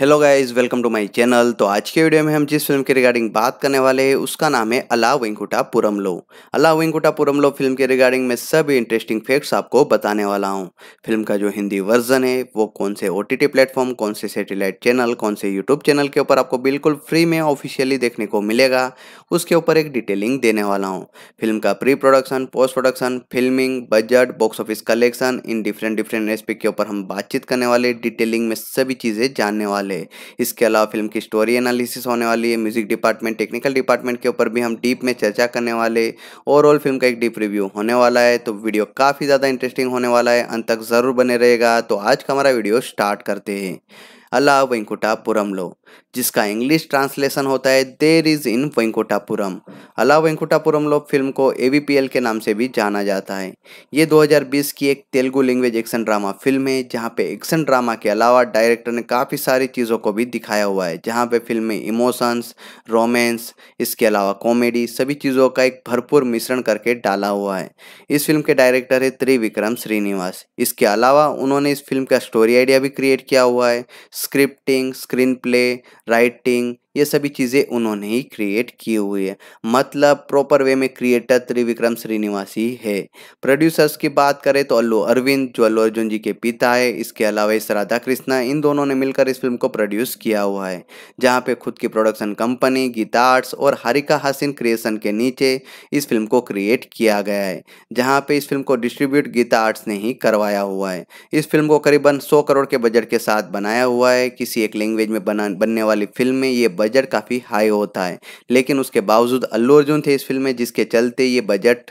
hello guys welcome to my channel तो आज के वीडियो में हम जिस फिल्म के रिगार्डिंग बात करने वाले हैं उसका नाम है अला वेंकुटा पुरमलो अला वेंकुटा पुरमलो फिल्म के रिगार्डिंग में सभी इंटरेस्टिंग फैक्ट्स आपको बताने वाला हूं फिल्म का जो हिंदी वर्जन है वो कौन से ओ टी प्लेटफॉर्म कौन से सेटेलाइट चैनल कौन से यूट्यूब चैनल के ऊपर आपको बिल्कुल फ्री में ऑफिशियली देखने को मिलेगा उसके ऊपर एक डिटेलिंग देने वाला हूँ फिल्म का pre production post production filming budget box office collection इन डिफरेंट डिफरेंट एस्पेक्ट के ऊपर हम बातचीत करने वाले डिटेलिंग में सभी चीज़ें जानने वाले वाले इसके अलावा फिल्म की स्टोरी एनालिसिस होने वाली है म्यूजिक डिपार्टमेंट टेक्निकल डिपार्टमेंट के ऊपर भी हम डीप में चर्चा करने वाले ओवरऑल फिल्म का एक डीप रिव्यू होने वाला है तो वीडियो काफ़ी ज़्यादा इंटरेस्टिंग होने वाला है अंत तक ज़रूर बने रहेगा तो आज का हमारा वीडियो स्टार्ट करते हैं अल्लाह वेंकुटापुरम लो जिसका इंग्लिश ट्रांसलेशन होता है देर इज इन वेंकोटापुरम अला वेंकोटापुरम लोग फिल्म को ए के नाम से भी जाना जाता है ये 2020 की एक Telugu language action drama film है जहाँ पे एक्शन ड्रामा के अलावा डायरेक्टर ने काफ़ी सारी चीज़ों को भी दिखाया हुआ है जहाँ पे फिल्म में इमोशंस रोमेंस इसके अलावा कॉमेडी सभी चीज़ों का एक भरपूर मिश्रण करके डाला हुआ है इस फिल्म के डायरेक्टर है त्रिविक्रम श्रीनिवास इसके अलावा उन्होंने इस फिल्म का स्टोरी आइडिया भी क्रिएट किया हुआ है scripting screen play by writing ये सभी चीज़ें उन्होंने ही क्रिएट की हुई है मतलब प्रॉपर वे में क्रिएटर त्रिविक्रम श्रीनिवासी है प्रोड्यूसर्स की बात करें तो अल्लू अरविंद जो अल्लू अर्जुन जी के पिता है इसके अलावा इस राधा कृष्णा इन दोनों ने मिलकर इस फिल्म को प्रोड्यूस किया हुआ है जहाँ पे खुद की प्रोडक्शन कंपनी गीता आर्ट्स और हरिका हासिन क्रिएशन के नीचे इस फिल्म को क्रिएट किया गया है जहाँ पे इस फिल्म को डिस्ट्रीब्यूट गीता आर्ट्स ने ही करवाया हुआ है इस फिल्म को करीबन सौ करोड़ के बजट के साथ बनाया हुआ है किसी एक लैंग्वेज में बना बनने वाली फिल्म में ये बजट काफ़ी हाई होता है लेकिन उसके बावजूद अल्लू अर्जुन थे इस फिल्म में जिसके चलते ये बजट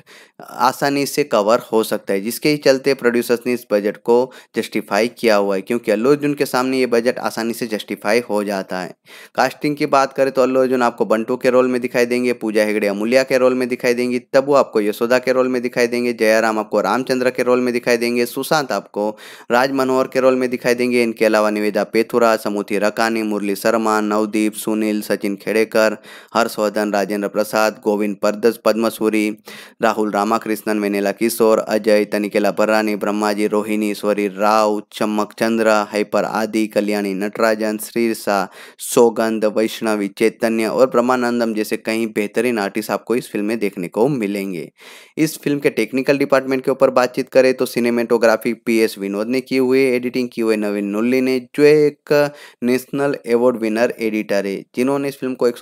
आसानी से कवर हो सकता है जिसके ही चलते प्रोड्यूसर्स ने इस बजट को जस्टिफाई किया हुआ है क्योंकि अल्लू अर्जुन के सामने ये बजट आसानी से जस्टिफाई हो जाता है कास्टिंग की बात करें तो अल्लू अर्जुन आपको बंटू के रोल में दिखाई देंगे पूजा हेगड़े अमूल्या के रोल में दिखाई देंगी तब आपको यशोदा के रोल में दिखाई देंगे जयराम आपको रामचंद्र के रोल में दिखाई देंगे सुशांत आपको राज मनोहर के रोल में दिखाई देंगे इनके अलावा निवेदा पेथुरा समूथी रकानी मुरली शर्मा नवदीप सुनील सुनील सचिन खेड़ेकर हर्षवर्धन राजेंद्र प्रसाद गोविंद परदस पद्मसूरी राहुल रामाकृष्णन मेनेला किशोर अजय तनिकेला पर्रानी ब्रह्माजी रोहिणी स्वरी राव चमक चंद्र हाइपर आदि कल्याणी नटराजन श्रीरसा सौगंध वैष्णवी चैतन्य और ब्रह्मानंदम जैसे कई बेहतरीन आर्टिस्ट आपको इस फिल्म में देखने को मिलेंगे इस फिल्म के टेक्निकल डिपार्टमेंट के ऊपर बातचीत करें तो सिनेमेटोग्राफी पी एस विनोद ने की हुई एडिटिंग की हुई नवीन नुल्ली ने जो एक नेशनल अवार्ड विनर एडिटर है जिन्होंने इस फिल्म को एक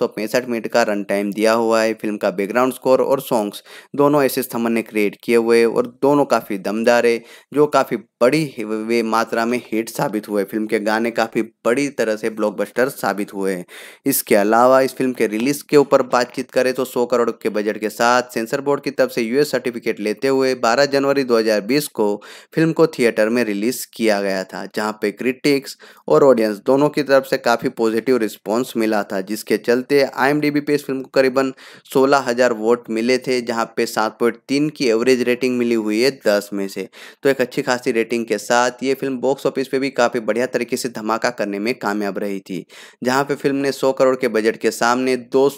मिनट का रन टाइम दिया हुआ है फिल्म का बैकग्राउंड स्कोर और सॉन्ग्स दोनों ऐसे थमन ने क्रिएट किए हुए और दोनों काफ़ी दमदार है जो काफ़ी बड़ी वे मात्रा में हिट साबित हुए फिल्म के गाने काफ़ी बड़ी तरह से ब्लॉकबस्टर साबित हुए हैं इसके अलावा इस फिल्म के रिलीज के ऊपर बातचीत करें तो सौ करोड़ के बजट के साथ सेंसर बोर्ड की तरफ से यूएस सर्टिफिकेट लेते हुए 12 जनवरी 2020 को फिल्म को थिएटर में रिलीज किया गया था जहां पे क्रिटिक्स और ऑडियंस दोनों की तरफ से काफ़ी पॉजिटिव रिस्पॉन्स मिला था जिसके चलते आईएमडीबी पे इस फिल्म को करीबन 16000 वोट मिले थे जहां पे 7.3 की एवरेज रेटिंग मिली हुई है 10 में से तो एक अच्छी खासी रेटिंग के साथ ये फिल्म बॉक्स ऑफिस पे भी काफ़ी बढ़िया तरीके से धमाका करने में कामयाब रही थी जहाँ पर फिल्म ने सौ करोड़ के बजट के सामने दो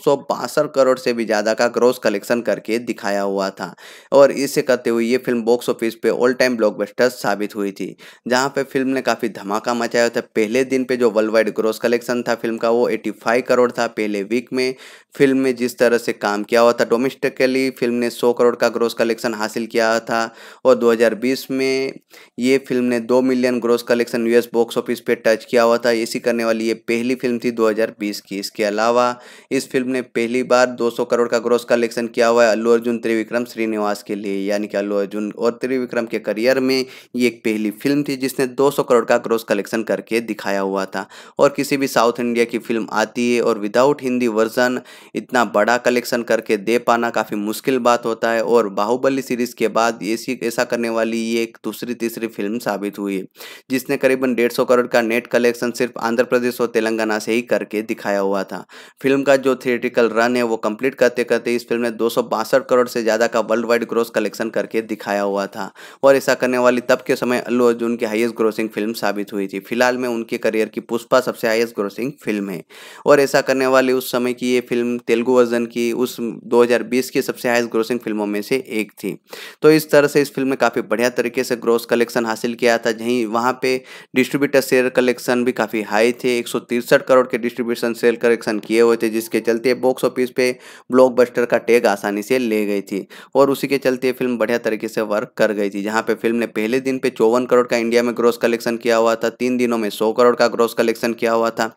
करोड़ से भी ज़्यादा का ग्रोस कलेक्शन करके दिखाया हुआ था और इसे करते हुए ये फिल्म बॉक्स ऑफिस पर ऑल टाइम ब्लॉकबस्टर साबित हुई थी जहाँ पर फिल्म ने काफ़ी धमाका मचाया था पहले दिन पे जो वर्ल्ड वाइड ग्रोस कलेक्शन था फिल्म का वो 85 बाई करोड़ था पहले वीक में फिल्म में जिस तरह से काम किया हुआ था डोमेस्टिकली फिल्म ने 100 करोड़ का ग्रोस कलेक्शन हासिल किया था और 2020 में ये फिल्म ने 2 million gross collection US box office पे टच किया हुआ था इसी करने वाली ये पहली फिल्म थी 2020 की इसके अलावा इस फिल्म ने पहली बार 200 करोड़ का ग्रोस कलेक्शन किया हुआ है अल्लू अर्जुन त्रिविक्रम श्रीनिवास के लिए यानी कि अल्लू अर्जुन और त्रिविक्रम के करियर में ये एक पहली फिल्म थी जिसने 200 करोड़ का ग्रोस कलेक्शन करके दिखाया हुआ था और किसी भी साउथ इंडिया की फिल्म आती आती है और विदाउट हिंदी वर्जन इतना बड़ा कलेक्शन करके दे पाना काफ़ी मुश्किल बात होता है और बाहुबली सीरीज़ के बाद ऐसी ऐसा करने वाली ये एक दूसरी तीसरी फिल्म साबित हुई है जिसने करीबन डेढ़ सौ करोड़ का नेट कलेक्शन सिर्फ आंध्र प्रदेश और तेलंगाना से ही करके दिखाया हुआ था फिल्म का जो थिएटिकल रन है वो कंप्लीट करते करते इस फिल्म ने दो करोड़ से ज़्यादा का वर्ल्ड वाइड ग्रोस कलेक्शन करके दिखाया हुआ था और ऐसा करने वाली तब के समय अल्लू अर्जुन की हाईएस्ट ग्रोसिंग फिल्म साबित हुई थी फिलहाल में उनके करियर की पुष्पा सबसे हाईएस्ट ग्रोसिंग फिल्म है और ऐसा करने वाली उस समय की ये फिल्म तेलुगु वर्जन की उस 2020 की सबसे हाइस्ट ग्रोसिंग फिल्मों में से एक थी तो इस तरह से इस फिल्म ने काफ़ी बढ़िया तरीके से ग्रोस कलेक्शन हासिल किया था जहीं वहाँ पे डिस्ट्रीब्यूटर सेल कलेक्शन भी काफ़ी हाई थे एक करोड़ के डिस्ट्रीब्यूशन सेल कलेक्शन किए हुए थे जिसके चलते बॉक्स ऑफिस पे बस्टर का टैग आसानी से ले गई थी और उसी के चलते फिल्म बढ़िया तरीके से वर्क कर गई थी जहाँ पर फिल्म ने पहले दिन पे चौवन करोड़ का इंडिया में ग्रोस कलेक्शन किया हुआ था तीन दिनों में सौ करोड़ का ग्रोस कलेक्शन किया हुआ था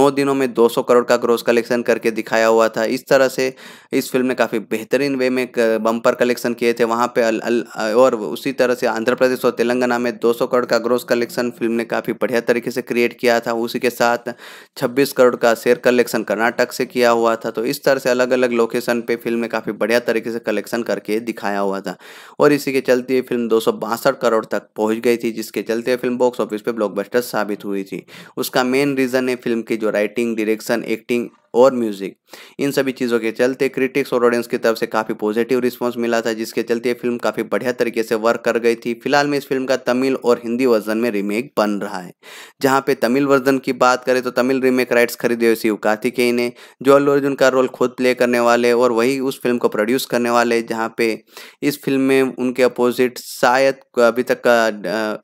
नौ दिनों में दो 200 करोड़ का ग्रोस कलेक्शन करके दिखाया हुआ था इस तरह से इस फिल्म ने काफ़ी बेहतरीन वे में बम्पर कलेक्शन किए थे वहाँ पे अल, अल, और उसी तरह से आंध्र प्रदेश और तेलंगाना में 200 करोड़ का ग्रोस कलेक्शन फिल्म ने काफ़ी बढ़िया तरीके से क्रिएट किया था उसी के साथ छब्बीस करोड़ का शेयर कलेक्शन कर्नाटक से किया हुआ था तो इस तरह से अलग अलग लोकेशन पर फिल्म ने काफ़ी बढ़िया तरीके से कलेक्शन करके दिखाया हुआ था और इसी के चलते फिल्म दो करोड़ तक पहुँच गई थी जिसके चलते फिल्म बॉक्स ऑफिस पर ब्लॉकबस्टर साबित हुई थी उसका मेन रीज़न है फिल्म की जो राइटिंग डायरेक्शन action acting और म्यूजिक इन सभी चीज़ों के चलते क्रिटिक्स और ऑडियंस की तरफ से काफ़ी पॉजिटिव रिस्पॉन्स मिला था जिसके चलते ये फिल्म काफ़ी बढ़िया तरीके से वर्क कर गई थी फिलहाल में इस फिल्म का तमिल और हिंदी वर्जन में रीमेक बन रहा है जहाँ पे तमिल वर्जन की बात करें तो तमिल रीमेक राइट्स खरीदे हुए शिव कार्तिकेय ने जो अल्लू अर्जुन का रोल खुद प्ले करने वाले और वही उस फिल्म को प्रोड्यूस करने वाले जहाँ पे इस फिल्म में उनके अपोजिट शायद अभी तक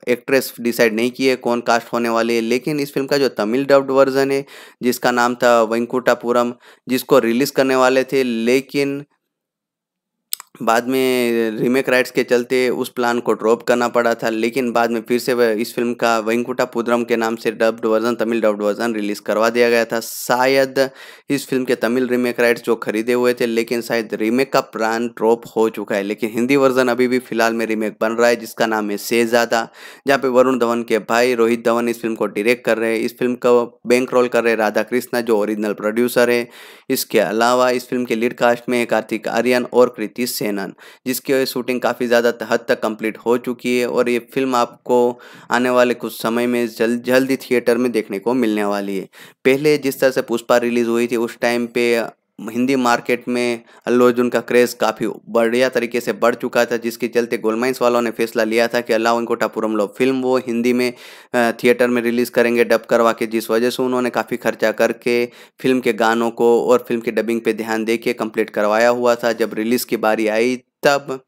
एक्ट्रेस डिसाइड नहीं की है कौन कास्ट होने वाली है लेकिन इस फिल्म का जो तमिल डब्ड वर्जन है जिसका नाम था वेंकुटा पूरम जिसको रिलीज करने वाले थे लेकिन बाद में रीमेक राइट्स के चलते उस प्लान को ड्रॉप करना पड़ा था लेकिन बाद में फिर से इस फिल्म का वेंकुटा पुद्रम के नाम से dubbed version Tamil dubbed version release करवा दिया गया था शायद इस फिल्म के तमिल रीमेक राइट्स जो खरीदे हुए थे लेकिन शायद रीमेक का प्लान ड्रॉप हो चुका है लेकिन हिंदी वर्जन अभी भी फिलहाल में रीमेक बन रहा है जिसका नाम है शेजादा जहाँ पर वरुण धवन के भाई रोहित धवन इस फिल्म को डिरेक्ट कर रहे हैं इस फिल्म का बैंक रोल कर रहे राधा कृष्णा जो ओरिजिनल प्रोड्यूसर है इसके अलावा इस फिल्म के लीड कास्ट में कार्तिक आर्यन और कृति सेन एनन जिसकी शूटिंग काफ़ी ज़्यादा हद तक कंप्लीट हो चुकी है और ये फिल्म आपको आने वाले कुछ समय में जल्द जल्द ही थिएटर में देखने को मिलने वाली है पहले जिस तरह से पुष्पा रिलीज़ हुई थी उस टाइम पे हिंदी मार्केट में अल्लू अर्जुन का क्रेज़ काफ़ी बढ़िया तरीके से बढ़ चुका था जिसके चलते गोलमाइंस वालों ने फैसला लिया था कि अल्लाह उनको टापुरम लो फिल्म वो हिंदी में थिएटर में रिलीज़ करेंगे डब करवा के जिस वजह से उन्होंने काफ़ी खर्चा करके फिल्म के गानों को और फिल्म की डबिंग पर ध्यान दे के कम्प्लीट करवाया हुआ था जब रिलीज़ की बारी आई तब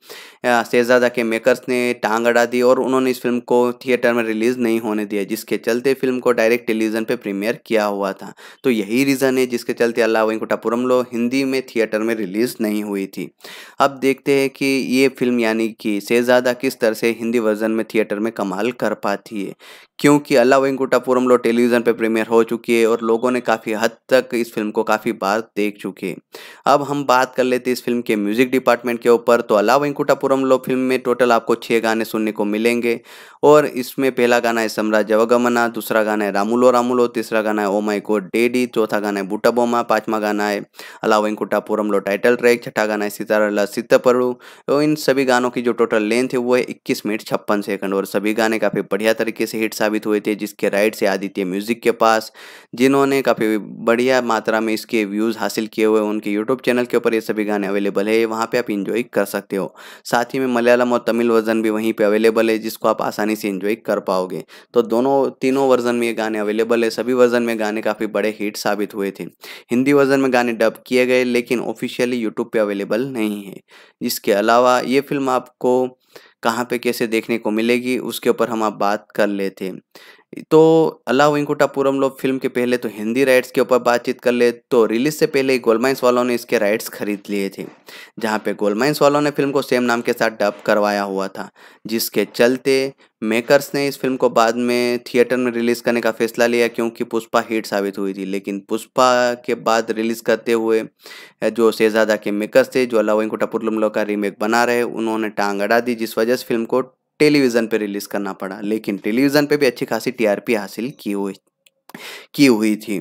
शहजादा के मेकर्स ने टांग अड़ा दी और उन्होंने इस फिल्म को थिएटर में रिलीज़ नहीं होने दिया जिसके चलते फिल्म को डायरेक्ट टेलीविज़न पे प्रीमियर किया हुआ था तो यही रीज़न है जिसके चलते अल्लाह लो हिंदी में थिएटर में रिलीज़ नहीं हुई थी अब देखते हैं कि ये फिल्म यानी कि शहजादा किस तरह से हिंदी वर्जन में थिएटर में कमाल कर पाती है क्योंकि अल्लाह लो टेलीविज़न पर प्रीमियर हो चुकी है और लोगों ने काफ़ी हद तक इस फिल्म को काफ़ी बार देख चुके अब हम बात कर लेते इस फिल्म के म्यूज़िक डिपार्टमेंट के ऊपर पर तो अला वेंकुटापुरम लो फिल्म में टोटल आपको छः गाने सुनने को मिलेंगे और इसमें पहला गाना है सम्राज जवगमना दूसरा गाना है रामुलो रामुलो तीसरा गाना है ओ माई गोड डेडी चौथा गाना है बूटा बोमा पाँचवा गाना है अला वेंकुटापुरम लो टाइटल ट्रैक छठा गाना है सितारा सितपरु तो इन सभी गानों की जो टोटल लेंथ है वो है इक्कीस मिनट छप्पन सेकंड और सभी गाने काफ़ी बढ़िया तरीके से हिट साबित हुए थे जिसके राइट से आदित्य म्यूजिक के पास जिन्होंने काफ़ी बढ़िया मात्रा में इसके व्यूज़ हासिल किए हुए उनके यूट्यूब चैनल के ऊपर ये सभी गाने अवेलेबल है वहाँ पर आप इन्जॉय कर सकते हो साथ ही में मलयालम और तमिल वर्जन भी वहीं पे अवेलेबल है जिसको आप आसानी से इन्जॉय कर पाओगे तो दोनों तीनों वर्जन में ये गाने अवेलेबल है सभी वर्जन में गाने काफ़ी बड़े हिट साबित हुए थे हिंदी वर्जन में गाने डब किए गए लेकिन ऑफिशियली यूट्यूब पर अवेलेबल नहीं है इसके अलावा ये फिल्म आपको कहाँ पे कैसे देखने को मिलेगी उसके ऊपर हम आप बात कर लेते हैं तो अल्लाह वेंकुटापुरम लोग फिल्म के पहले तो हिंदी राइट्स के ऊपर बातचीत कर ले तो रिलीज से पहले ही गोलमाइंस वालों ने इसके राइट्स खरीद लिए थे जहाँ पे गोलमाइंस वालों ने फिल्म को सेम नाम के साथ डब करवाया हुआ था जिसके चलते मेकर्स ने इस फिल्म को बाद में थिएटर में रिलीज़ करने का फैसला लिया क्योंकि पुष्पा हिट साबित हुई थी लेकिन पुष्पा के बाद रिलीज़ करते हुए जो शहजादा के मेकर्स थे जो अल्लाह वेंकुटापुरम लोग का रीमेक बना रहे उन्होंने टांग अड़ा दी जिस वजह से फिल्म को टेलीविज़न पर रिलीज़ करना पड़ा लेकिन टेलीविज़न पर भी अच्छी खासी टीआरपी हासिल की हुई की हुई थी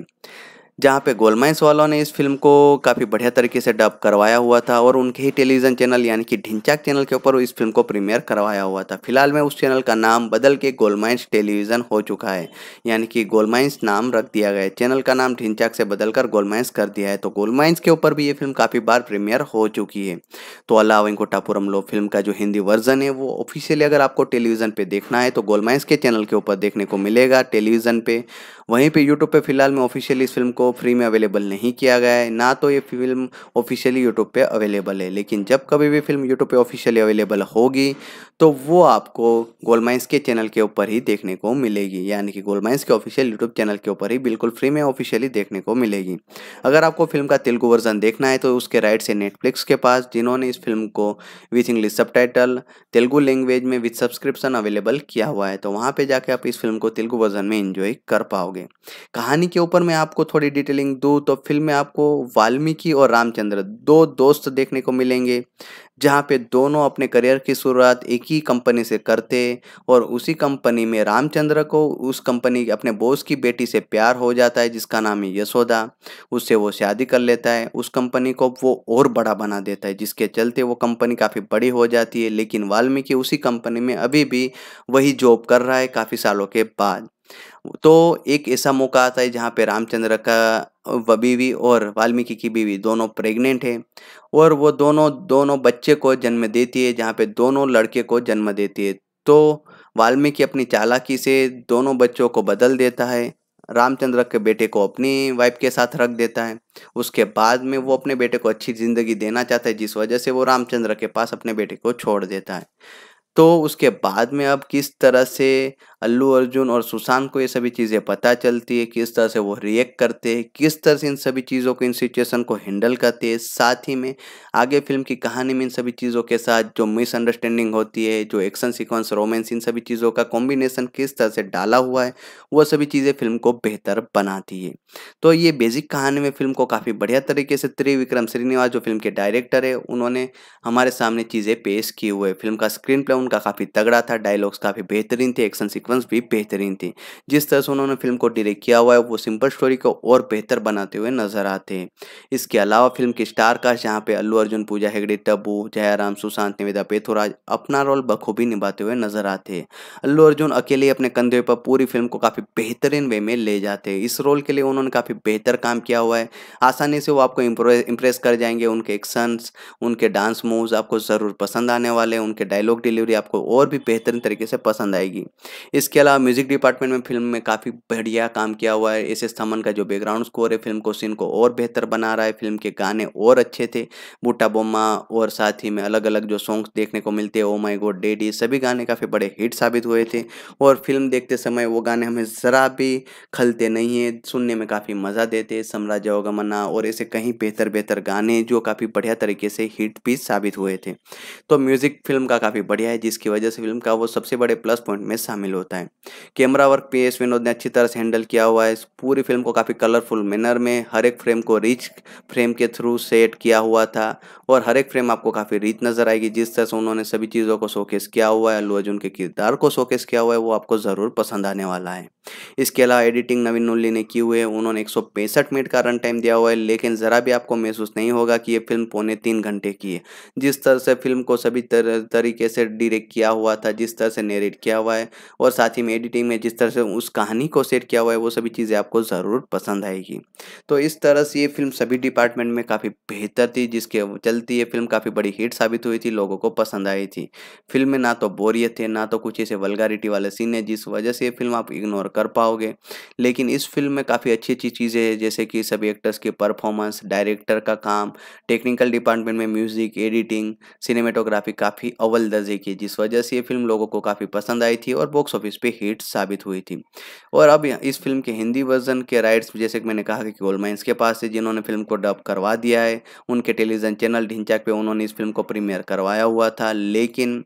जहाँ पे गोलमाइंस वालों ने इस फिल्म को काफ़ी बढ़िया तरीके से डब करवाया हुआ था और उनके ही टेलीविज़न चैनल यानी कि ढिंचाक चैनल के ऊपर इस फिल्म को प्रीमियर करवाया हुआ था फिलहाल में उस चैनल का नाम बदल के गोलमाइंस टेलीविज़न हो चुका है यानी कि गोलमाइंस नाम रख दिया गया है चैनल का नाम ढिंचाक से बदल कर गोलमाइंस कर दिया है तो गोलमाइंस के ऊपर भी ये फिल्म काफ़ी बार प्रीमियर हो चुकी है तो अल्लाह टापुरम लो फिल्म का जो हिंदी वर्जन है वो ऑफिशियली अगर आपको टेलीविज़न पर देखना है तो गोलमाइंस के चैनल के ऊपर देखने को मिलेगा टेलीविज़न पर वहीं पर यूट्यूब पर फिलहाल में ऑफिशियली इस फिल्म को फ्री में अवेलेबल नहीं किया गया है ना तो ये फिल्म ऑफिशियली यूट्यूब पे अवेलेबल है लेकिन जब कभी भी फिल्म यूट्यूब पे ऑफिशियली अवेलेबल होगी तो वो आपको गोलमाइंस के चैनल के ऊपर ही देखने को मिलेगी यानी कि गोलमाइंस के ऑफिशियल यूट्यूब चैनल के ऊपर ही बिल्कुल फ्री में ऑफिशियली देखने को मिलेगी अगर आपको फिल्म का तेलुगु वर्जन देखना है तो उसके राइट से नेटफ्लिक्स के पास जिन्होंने इस फिल्म को with English sub Telugu language में विथ सब्सक्रिप्शन अवेलेबल किया हुआ है तो वहाँ पर जाके आप इस फिल्म को तेलुगु वर्जन में इंजॉय कर पाओगे कहानी के ऊपर मैं आपको थोड़ी सारी डिटेलिंग दूँ तो फिल्म में आपको वाल्मीकि और रामचंद्र दो दोस्त देखने को मिलेंगे जहाँ पे दोनों अपने करियर की शुरुआत एक ही कंपनी से करते और उसी कंपनी में रामचंद्र को उस कंपनी अपने बॉस की बेटी से प्यार हो जाता है जिसका नाम है यशोदा उससे वो शादी कर लेता है उस कंपनी को वो और बड़ा बना देता है जिसके चलते वो कंपनी काफ़ी बड़ी हो जाती है लेकिन वाल्मीकि उसी कंपनी में अभी भी वही जॉब कर रहा है काफ़ी सालों के बाद तो एक ऐसा मौका आता है जहाँ पे रामचंद्र का बीवी और वाल्मीकि की बीवी दोनों प्रेग्नेंट है और वो दोनों दोनों बच्चे को जन्म देती है जहाँ पे दोनों लड़के को जन्म देती है तो वाल्मीकि अपनी चालाकी से दोनों बच्चों को बदल देता है रामचंद्र के बेटे को अपनी वाइफ के साथ रख देता है उसके बाद में वो अपने बेटे को अच्छी ज़िंदगी देना चाहता है जिस वजह से वो रामचंद्र के पास अपने बेटे को छोड़ देता है तो उसके बाद में अब किस तरह से अल्लू अर्जुन और सुशांत को ये सभी चीज़ें पता चलती है किस तरह से वो रिएक्ट करते हैं किस तरह से इन सभी चीज़ों को इन सिचुएशन को हैंडल करते हैं साथ ही में आगे फिल्म की कहानी में इन सभी चीज़ों के साथ जो मिसअंडरस्टैंडिंग होती है जो एक्शन सीक्वेंस रोमेंस इन सभी चीज़ों का कॉम्बिनेशन किस तरह से डाला हुआ है वह सभी चीज़ें फिल्म को बेहतर बनाती है तो ये बेसिक कहानी में फिल्म को काफ़ी बढ़िया तरीके से त्रिविक्रम श्रीनिवास जो फिल्म के डायरेक्टर है उन्होंने हमारे सामने चीज़ें पेश की हुए फिल्म का स्क्रीन प्ले का काफ़ी तगड़ा था डायलॉग्स काफ़ी बेहतरीन थे एक्शन सीक्वेंस भी बेहतरीन थी जिस तरह से उन्होंने फिल्म को डायरेक्ट किया हुआ है वो सिंपल स्टोरी को और बेहतर बनाते हुए नजर आते हैं इसके अलावा फिल्म के स्टार कास्ट जहाँ पे अल्लू अर्जुन पूजा हेगड़े टब्बू जयराम सुशांत निवेदा पेथोराज अपना रोल बखूबी निभाते हुए नजर आते हैं अल्लू अर्जुन अकेले अपने कंधे पर पूरी फिल्म को काफ़ी बेहतरीन वे में ले जाते हैं इस रोल के लिए उन्होंने काफ़ी बेहतर काम किया हुआ है आसानी से वो आपको इम्प्रेस कर जाएंगे उनके एक्शंस उनके डांस मूव्स आपको ज़रूर पसंद आने वाले उनके डायलॉग डिलीवरी स्टोरी आपको और भी बेहतरीन तरीके से पसंद आएगी इसके अलावा म्यूजिक डिपार्टमेंट में फिल्म में काफ़ी बढ़िया काम किया हुआ है एस एस थमन का जो बैकग्राउंड स्कोर है फिल्म को सीन को और बेहतर बना रहा है फिल्म के गाने और अच्छे थे बूटा बोमा और साथ ही में अलग अलग जो सॉन्ग्स देखने को मिलते हैं ओ माई गोड डेडी सभी गाने काफ़ी बड़े हिट साबित हुए थे और फिल्म देखते समय वो गाने हमें ज़रा भी खलते नहीं है सुनने में काफ़ी मज़ा देते साम्राज्य अवगमना और ऐसे कहीं बेहतर बेहतर गाने जो काफ़ी बढ़िया तरीके से हिट भी साबित हुए थे तो म्यूज़िक फिल्म का काफ़ी बढ़िया है जिसकी वजह से फिल्म का वो सबसे बड़े प्लस पॉइंट में शामिल होता है camera work P S Vinod ने अच्छी तरह से हैंडल किया हुआ है पूरी फिल्म को काफ़ी कलरफुल मैनर में हर एक फ्रेम को रिच फ्रेम के थ्रू सेट किया हुआ था और हर एक फ्रेम आपको काफ़ी रिच नज़र आएगी जिस तरह से उन्होंने सभी चीज़ों को शोकेस किया हुआ है लोअ के किरदार को शोकेस किया हुआ है वो आपको ज़रूर पसंद आने वाला है इसके अलावा एडिटिंग नवीन नुल्ली ने की हुई है उन्होंने एक मिनट का रन टाइम दिया हुआ है लेकिन ज़रा भी आपको महसूस नहीं होगा कि ये फिल्म पौने तीन घंटे की है जिस तरह से फिल्म को सभी तरीके से डी डायरेक्ट किया हुआ था जिस तरह से नेरेट किया हुआ है और साथ ही में एडिटिंग में जिस तरह से उस कहानी को सेट किया हुआ है वो सभी चीज़ें आपको ज़रूर पसंद आएगी तो इस तरह से ये फिल्म सभी डिपार्टमेंट में काफ़ी बेहतर थी जिसके चलती ये फिल्म काफ़ी बड़ी हिट साबित हुई थी लोगों को पसंद आई थी फिल्म में ना तो बोरियत है ना तो कुछ ऐसे वलगारिटी वाले सीन है जिस वजह से ये फिल्म आप इग्नोर कर पाओगे लेकिन इस फिल्म में काफ़ी अच्छी अच्छी चीज़ें हैं जैसे कि सभी एक्टर्स की परफॉर्मेंस डायरेक्टर का काम टेक्निकल डिपार्टमेंट में म्यूज़िक एडिटिंग सिनेमेटोग्राफी काफ़ी अव्वल दर्जे की जिस वजह से ये फिल्म लोगों को काफ़ी पसंद आई थी और बॉक्स ऑफिस पे हिट साबित हुई थी और अब इस फिल्म के हिंदी वर्जन के राइट्स जैसे कि मैंने कहा कि गोल माइंस के पास से जिन्होंने फिल्म को डब करवा दिया है उनके टेलीविज़न चैनल ढिंचाक पे उन्होंने इस फिल्म को प्रीमियर करवाया हुआ था लेकिन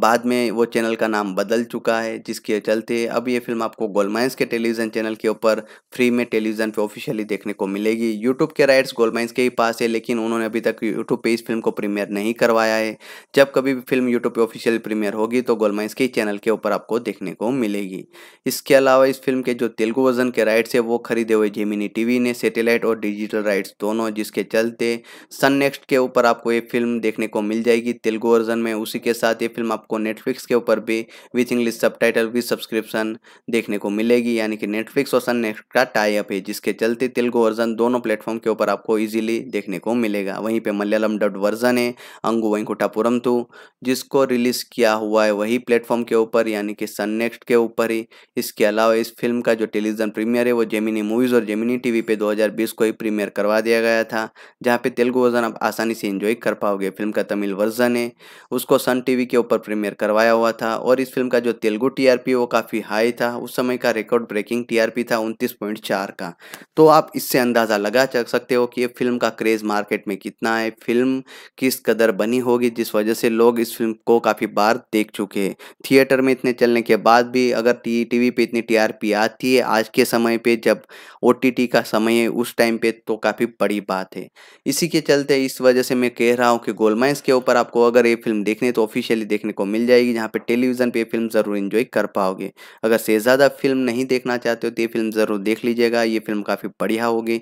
बाद में वो चैनल का नाम बदल चुका है जिसके चलते अब ये फिल्म आपको गोलमाइंस के टेलीविज़न चैनल के ऊपर फ्री में टेलीविज़न पे ऑफिशियली देखने को मिलेगी यूट्यूब के राइट्स गोलमाइंस के ही पास है लेकिन उन्होंने अभी तक यूट्यूब पे इस फिल्म को प्रीमियर नहीं करवाया है जब कभी भी फिल्म यूट्यूब पर ऑफिशियल प्रीमियर होगी तो गोलमाइंस के चैनल के ऊपर आपको देखने को मिलेगी इसके अलावा इस फिल्म के जो तेलुगु वर्जन के राइट्स है वो खरीदे हुए जेमिनी टी ने सेटेलाइट और डिजिटल राइट्स दोनों जिसके चलते सन नेक्स्ट के ऊपर आपको ये फिल्म देखने को मिल जाएगी तेलुगु वर्जन में उसी के साथ ये फिल्म आपको नेटफ्लिक्स के ऊपर भी with English subtitle with subscription देखने को मिलेगी यानी कि नेटफ्लिक्स और सन नेक्स्ट का टाइप है जिसके चलते तेलुगु वर्जन दोनों प्लेटफॉर्म के ऊपर आपको ईजिली देखने को मिलेगा वहीं पर मलयालम डब वर्जन है अंगू वेंकुटापुरम टू तो, जिसको रिलीज़ किया हुआ है वही प्लेटफॉर्म के ऊपर यानी कि सन नेक्स्ट के ऊपर ही इसके अलावा इस फिल्म का जो टेलीविजन प्रीमियर है वो जेमिनी मूवीज़ और जेमिनी टीवी पे 2020 को ही प्रीमियर करवा दिया गया था जहाँ पे तेलुगु वर्जन आप आसानी से इंजॉय कर पाओगे फिल्म का तमिल वर्जन है उसको सन टीवी के के ऊपर प्रीमियर करवाया हुआ था और इस फिल्म का जो तेलुगु टीआरपी वो काफ़ी हाई था उस समय का रिकॉर्ड ब्रेकिंग टीआरपी था 29.4 का तो आप इससे अंदाज़ा लगा चल सकते हो कि ये फिल्म का क्रेज़ मार्केट में कितना है फिल्म किस कदर बनी होगी जिस वजह से लोग इस फिल्म को काफ़ी बार देख चुके हैं थिएटर में इतने चलने के बाद भी अगर टी टी इतनी टी आती है आज के समय पर जब ओ का समय है उस टाइम पर तो काफ़ी बड़ी बात है इसी के चलते इस वजह से मैं कह रहा हूँ कि गोलमाइंस के ऊपर आपको अगर ये फिल्म देखने तो ऑफिशियली देखने को मिल जाएगी जहाँ पे टेलीविज़न पे फिल्म ज़रूर इन्जॉय कर पाओगे अगर से ज़्यादा फिल्म नहीं देखना चाहते हो तो ये फिल्म ज़रूर देख लीजिएगा ये फिल्म काफ़ी बढ़िया होगी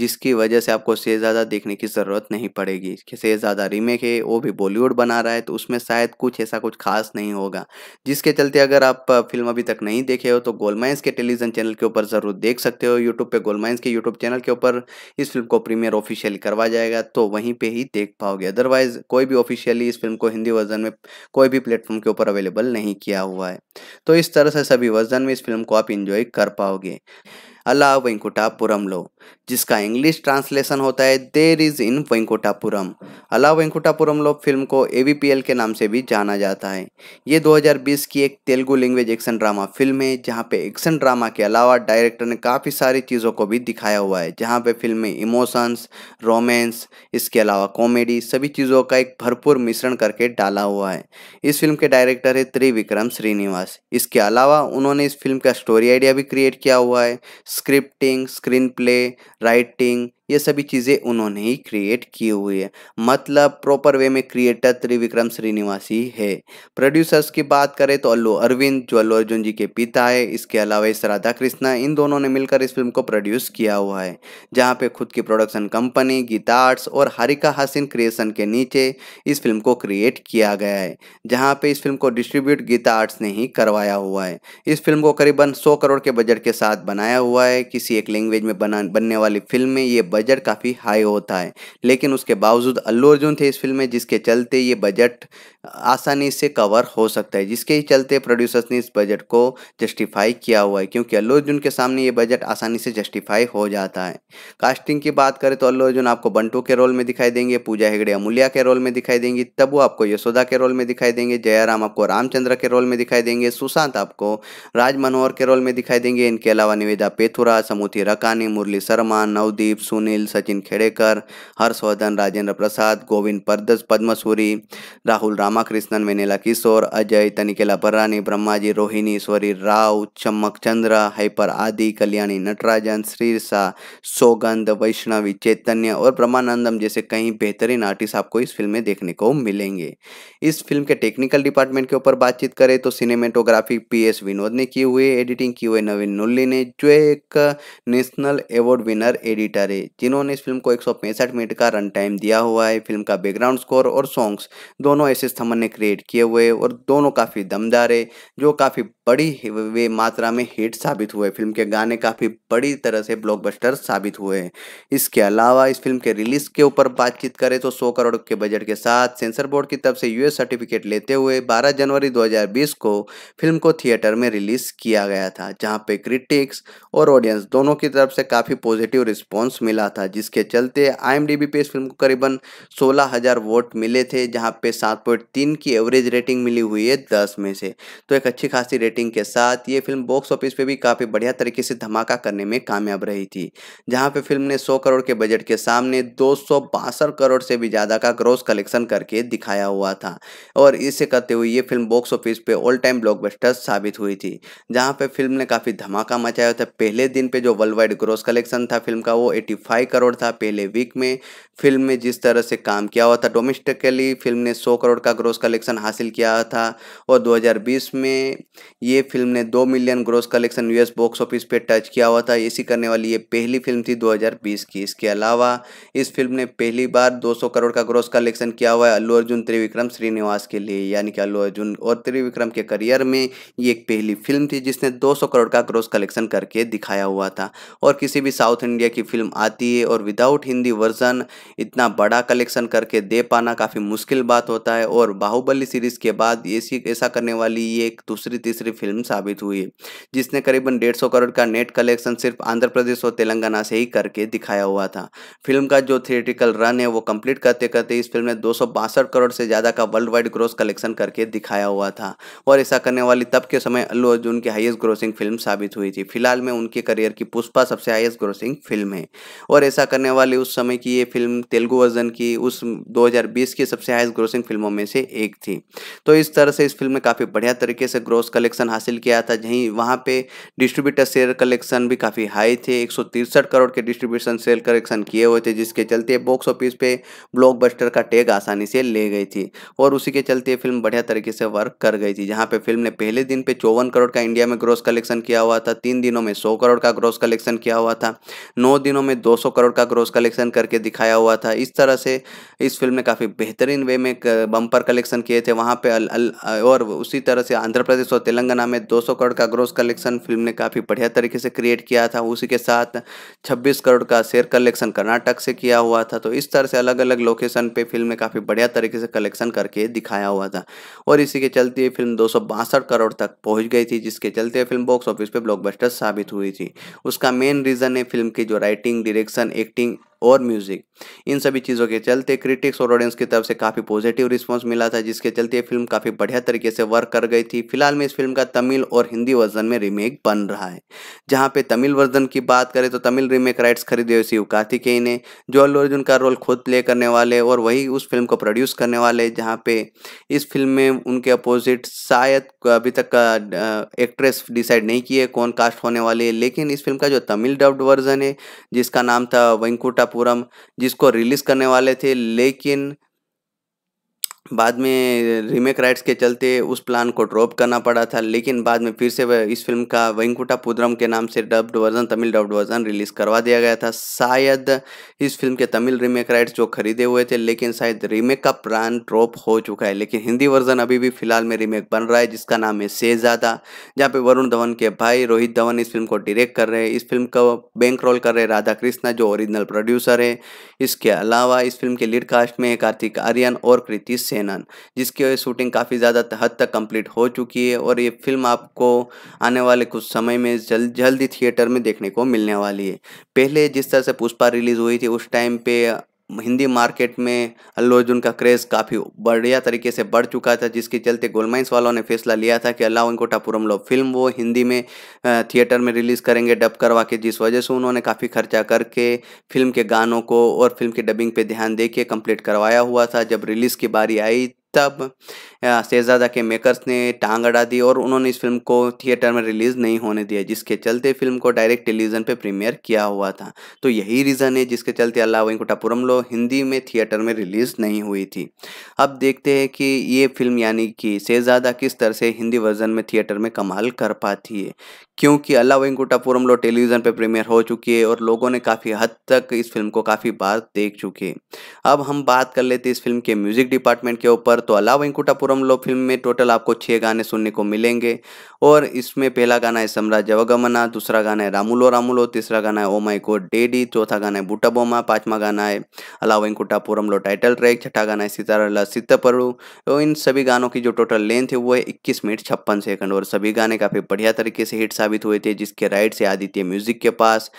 जिसकी वजह से आपको से ज़्यादा देखने की ज़रूरत नहीं पड़ेगी से ज़्यादा रीमेक है वो भी बॉलीवुड बना रहा है तो उसमें शायद कुछ ऐसा कुछ खास नहीं होगा जिसके चलते अगर आप फिल्म अभी तक नहीं देखे हो तो गोलमाइंस के टेलीविज़न चैनल के ऊपर ज़रूर देख सकते हो यूट्यूब पे गोलमाइंस के यूट्यूब चैनल के ऊपर इस फिल्म को प्रीमियर ऑफिशियली करवा जाएगा तो वहीं पर ही देख पाओगे अदरवाइज़ कोई भी ऑफिशियली इस फिल्म को हिंदी वर्जन में कोई भी प्लेटफॉर्म के ऊपर अवेलेबल नहीं किया हुआ है तो इस तरह से सभी वर्जन में इस फिल्म को आप इंजॉय कर पाओगे अला वेंकुटापुरम लो जिसका इंग्लिश ट्रांसलेशन होता है देर इज़ इन वेंकुटापुरम अला वेंकुटापुरम लो फिल्म को एल के नाम से भी जाना जाता है ये 2020 की एक Telugu language action drama film है जहाँ पे एक्शन ड्रामा के अलावा डायरेक्टर ने काफ़ी सारी चीज़ों को भी दिखाया हुआ है जहाँ पे फिल्म में इमोशंस रोमेंस इसके अलावा कॉमेडी सभी चीज़ों का एक भरपूर मिश्रण करके डाला हुआ है इस फिल्म के डायरेक्टर है त्रिविक्रम श्रीनिवास इसके अलावा उन्होंने इस फिल्म का स्टोरी आइडिया भी क्रिएट किया हुआ है स्क्रिप्टिंग स्क्रीन प्ले राइटिंग ये सभी चीज़ें उन्होंने ही क्रिएट की हुई है मतलब प्रॉपर वे में क्रिएटर त्रिविक्रम श्रीनिवासी है प्रोड्यूसर्स की बात करें तो अल्लू अरविंद जो अल्लू अर्जुन जी के पिता है इसके अलावा इस राधा कृष्णा इन दोनों ने मिलकर इस फिल्म को प्रोड्यूस किया हुआ है जहाँ पे खुद की प्रोडक्शन कंपनी गीता आर्ट्स और हरिका हासिन क्रिएशन के नीचे इस फिल्म को क्रिएट किया गया है जहाँ पे इस फिल्म को डिस्ट्रीब्यूट गीता आर्ट्स ने ही करवाया हुआ है इस फिल्म को करीबन सौ करोड़ के बजट के साथ बनाया हुआ है किसी एक लैंग्वेज में बना बनने वाले वाली फिल्म में ये बजट काफ़ी हाई होता है लेकिन उसके बावजूद अल्लू अर्जुन थे इस फिल्म में जिसके चलते ये बजट आसानी से कवर हो सकता है जिसके ही चलते प्रोड्यूसर्स ने इस बजट को जस्टिफाई किया हुआ है क्योंकि अल्लू अर्जुन के सामने ये बजट आसानी से जस्टिफाई हो जाता है कास्टिंग की बात करें तो अल्लू अर्जुन आपको बंटू के रोल में दिखाई देंगे पूजा हेगड़े अमूल्या के रोल में दिखाई देंगी तबू आपको यशोदा के रोल में दिखाई देंगे जयाराम आपको रामचंद्र के रोल में दिखाई देंगे सुशांत आपको राज मनोहर के रोल में दिखाई देंगे इनके अलावा निवेदा पेथुरा समुथी रकानी मुरली शर्मा नवदीप सुनील सचिन खेड़ेकर हर्षवर्धन राजेंद्र प्रसाद गोविंद परदस पद्मसूरी राहुल राम रामकृष्णन वेनेला किशोर अजय तनिकेला ಭರಾನಿ ब्रह्माजी रोहिणी स्वरी राव चम्मक चंद्र हाइपर आदि कल्याणी नटराजन श्रीरसा सोगंध वैष्णवी चैतन्य और ब्रह्मानंदम जैसे कई बेहतरीन आर्टिस्ट आपको इस फिल्म में देखने को मिलेंगे इस फिल्म के टेक्निकल डिपार्टमेंट के ऊपर बातचीत करें तो सिनेमेटोग्राफी पी एस विनोद ने की हुई एडिटिंग की हुई नवीन नुल्ली ने जो एक नेशनल अवार्ड विनर एडिटर है जिन्होंने इस फिल्म को एक मिनट का रन टाइम दिया हुआ है फिल्म का बैकग्राउंड स्कोर और सॉन्ग्स दोनों ऐसे थमन ने क्रिएट किए हुए और दोनों काफ़ी दमदार है जो काफ़ी बड़ी वे मात्रा में हिट साबित हुए फिल्म के गाने काफ़ी बड़ी तरह से ब्लॉकबस्टर साबित हुए इसके अलावा इस फिल्म के रिलीज के ऊपर बातचीत करें तो 100 करोड़ के बजट के साथ सेंसर बोर्ड की तरफ से यूएस सर्टिफिकेट लेते हुए 12 जनवरी 2020 को फिल्म को थिएटर में रिलीज किया गया था जहाँ पे क्रिटिक्स और ऑडियंस दोनों की तरफ से काफ़ी पॉजिटिव रिस्पॉन्स मिला था जिसके चलते आई पे इस फिल्म को करीबन सोलह वोट मिले थे जहाँ पे सात तीन की एवरेज रेटिंग मिली हुई है दस में से तो एक अच्छी खासी रेटिंग के साथ ये फिल्म बॉक्स ऑफिस पे भी काफ़ी बढ़िया तरीके से धमाका करने में कामयाब रही थी जहाँ पे फिल्म ने 100 करोड़ के बजट के सामने दो करोड़ से भी ज़्यादा का ग्रोस कलेक्शन करके दिखाया हुआ था और इसे करते हुए ये फिल्म बॉक्स ऑफिस पे ऑल टाइम ब्लॉक साबित हुई थी जहाँ पर फिल्म ने काफ़ी धमाका मचाया था पहले दिन पर जो वर्ल्ड वाइड ग्रोस कलेक्शन था फिल्म का वो 85 करोड़ था पहले वीक में फिल्म में जिस तरह से काम किया हुआ था डोमेस्टिकली फिल्म ने सौ करोड़ का ग्रोस कलेक्शन हासिल किया था और 2020 में ये फिल्म ने दो million gross collection US box office पे टच किया हुआ था इसी करने वाली ये पहली फिल्म थी 2020 की इसके अलावा इस फिल्म ने पहली बार 200 करोड़ का ग्रोस कलेक्शन किया हुआ है अल्लू अर्जुन त्रिविक्रम श्रीनिवास के लिए यानी कि अल्लू अर्जुन और त्रिविक्रम के करियर में ये एक पहली फिल्म थी जिसने दो करोड़ का ग्रोस कलेक्शन करके दिखाया हुआ था और किसी भी साउथ इंडिया की फिल्म आती है और विदाउट हिंदी वर्जन इतना बड़ा कलेक्शन करके दे पाना काफ़ी मुश्किल बात होता है और और बाहुबली सीरीज के बाद ऐसी ऐसा करने वाली ये एक दूसरी तीसरी फिल्म साबित हुई जिसने करीबन डेढ़ सौ करोड़ का नेट कलेक्शन सिर्फ आंध्र प्रदेश और तेलंगाना से ही करके दिखाया हुआ था फिल्म का जो थिएटिकल रन है वो कंप्लीट करते करते इस फिल्म ने दो करोड़ से ज़्यादा का वर्ल्ड वाइड ग्रोस कलेक्शन करके दिखाया हुआ था और ऐसा करने वाली तब के समय अल्लू अर्जुन की हाइस्ट ग्रोसिंग फिल्म साबित हुई थी फिलहाल में उनके करियर की पुष्पा सबसे हाइस्ट ग्रोसिंग फिल्म है और ऐसा करने वाली उस समय की ये फिल्म तेलुगु वर्जन की उस 2020 की सबसे हाइस्ट ग्रोसिंग फिल्मों में से एक थी तो इस तरह से इस फिल्म ने काफ़ी बढ़िया तरीके से ग्रोस कलेक्शन हासिल किया था जहीं वहाँ पे डिस्ट्रीब्यूटर शेयर कलेक्शन भी काफ़ी हाई थे एक करोड़ के डिस्ट्रीब्यूशन शेयर कलेक्शन किए हुए थे जिसके चलते बॉक्स ऑफिस पे ब्लॉक का टैग आसानी से ले गई थी और उसी के चलते फिल्म बढ़िया तरीके से वर्क कर गई थी जहाँ पर फिल्म ने पहले दिन पे चौवन करोड़ का इंडिया में ग्रोस कलेक्शन किया हुआ था तीन दिनों में सौ करोड़ का ग्रोस कलेक्शन किया हुआ था नौ दिनों में दो करोड़ का ग्रोस कलेक्शन करके दिखाया हुआ था इस तरह से इस फिल्म ने काफ़ी बेहतरीन वे में बम्पर कलेक्शन किए थे वहाँ पे अल, अल, और उसी तरह से आंध्र प्रदेश और तेलंगाना में 200 करोड़ का ग्रोस कलेक्शन फिल्म ने काफ़ी बढ़िया तरीके से क्रिएट किया था उसी के साथ 26 करोड़ का शेयर कलेक्शन कर्नाटक से किया हुआ था तो इस तरह से अलग अलग लोकेशन पर फिल्म ने काफ़ी बढ़िया तरीके से कलेक्शन करके दिखाया हुआ था और इसी के चलते फिल्म दो करोड़ तक पहुँच गई थी जिसके चलते फिल्म बॉक्स ऑफिस पर ब्लॉकबस्टर साबित हुई थी उसका मेन रीज़न है फिल्म की जो राइटिंग डिरेक्शन एक्टिंग और म्यूजिक इन सभी चीज़ों के चलते क्रिटिक्स और ऑडियंस की तरफ से काफ़ी पॉजिटिव रिस्पॉन्स मिला था जिसके चलते ये फिल्म काफ़ी बढ़िया तरीके से वर्क कर गई थी फिलहाल में इस फिल्म का तमिल और हिंदी वर्जन में रीमेक बन रहा है जहाँ पे तमिल वर्जन की बात करें तो तमिल रीमेक राइट्स खरीदे हुए शिव कार्तिकेय ने जो अल्लू अर्जुन का रोल खुद प्ले करने वाले और वही उस फिल्म को प्रोड्यूस करने वाले जहाँ पे इस फिल्म में उनके अपोजिट शायद अभी तक का एक्ट्रेस डिसाइड नहीं की है कौन कास्ट होने वाली है लेकिन इस फिल्म का जो तमिल डब्ड वर्जन है जिसका नाम था वेंकुटा पूरम जिसको रिलीज करने वाले थे लेकिन बाद में रीमेक राइट्स के चलते उस प्लान को ड्रॉप करना पड़ा था लेकिन बाद में फिर से इस फिल्म का वेंकुटा पुद्रम के नाम से dubbed version Tamil dubbed version release करवा दिया गया था शायद इस फिल्म के तमिल रीमेक राइट्स जो खरीदे हुए थे लेकिन शायद रीमेक का प्लान ड्रॉप हो चुका है लेकिन हिंदी वर्जन अभी भी फिलहाल में रीमेक बन रहा है जिसका नाम है शेजादा जहाँ पर वरुण धवन के भाई रोहित धवन इस फिल्म को डिरेक्ट कर रहे हैं इस फिल्म का बैंक रोल कर रहे राधा कृष्णा जो ओरिजिनल प्रोड्यूसर है इसके अलावा इस फिल्म के लीड कास्ट में कार्तिक आर्यन और कृति सेनन जिसकी शूटिंग काफ़ी ज़्यादा हद तक कंप्लीट हो चुकी है और ये फिल्म आपको आने वाले कुछ समय में जल्द जल्द ही थिएटर में देखने को मिलने वाली है पहले जिस तरह से पुष्पा रिलीज़ हुई थी उस टाइम पे हिंदी मार्केट में अल्लू अर्जुन का क्रेज़ काफ़ी बढ़िया तरीके से बढ़ चुका था जिसके चलते गोलमाइंस वालों ने फैसला लिया था कि अल्लाह वेंकोटापुरम लो फिल्म वो हिंदी में थिएटर में रिलीज़ करेंगे डब करवा के जिस वजह से उन्होंने काफ़ी खर्चा करके फिल्म के गानों को और फिल्म की डबिंग पर ध्यान दे के कम्प्लीट करवाया हुआ था जब रिलीज़ की बारी आई तब शहजादा के मेकर्स ने टांग अड़ा दी और उन्होंने इस फिल्म को थिएटर में रिलीज़ नहीं होने दिया जिसके चलते फिल्म को डायरेक्ट टेलीविज़न पे प्रीमियर किया हुआ था तो यही रीज़न है जिसके चलते अल्लाह वेंकुटापुरम लो हिंदी में थिएटर में रिलीज़ नहीं हुई थी अब देखते हैं कि ये फिल्म यानी कि शहजादा किस तरह से हिंदी वर्जन में थिएटर में कमाल कर पाती है क्योंकि अल्लाह वेंकुटापुरम लो टेलीविज़न पे प्रीमियर हो चुकी है और लोगों ने काफ़ी हद तक इस फिल्म को काफ़ी बार देख चुके हैं अब हम बात कर लेते हैं इस फिल्म के म्यूज़िक डिपार्टमेंट के ऊपर तो अल्लाह वेंकुटापुरम लो फिल्म में टोटल आपको छः गाने सुनने को मिलेंगे और इसमें पहला गाना है सम्राज जवगमना दूसरा गाना है रामुलो रामुलो तीसरा गाना है ओ माई को डेडी चौथा गाना है बूटा बोमा पाँचवा गाना है अला वेंकुटापुरम लो टाइटल ट्रैक छठा गाना है सितारा सितपरू तो इन सभी गानों की जो टोटल लेंथ है वो है इक्कीस मिनट छप्पन सेकंड और सभी गाने काफ़ी बढ़िया तरीके से हिट साबित हुए थे जिसके राइट से आदित्य म्यूज़िक के पास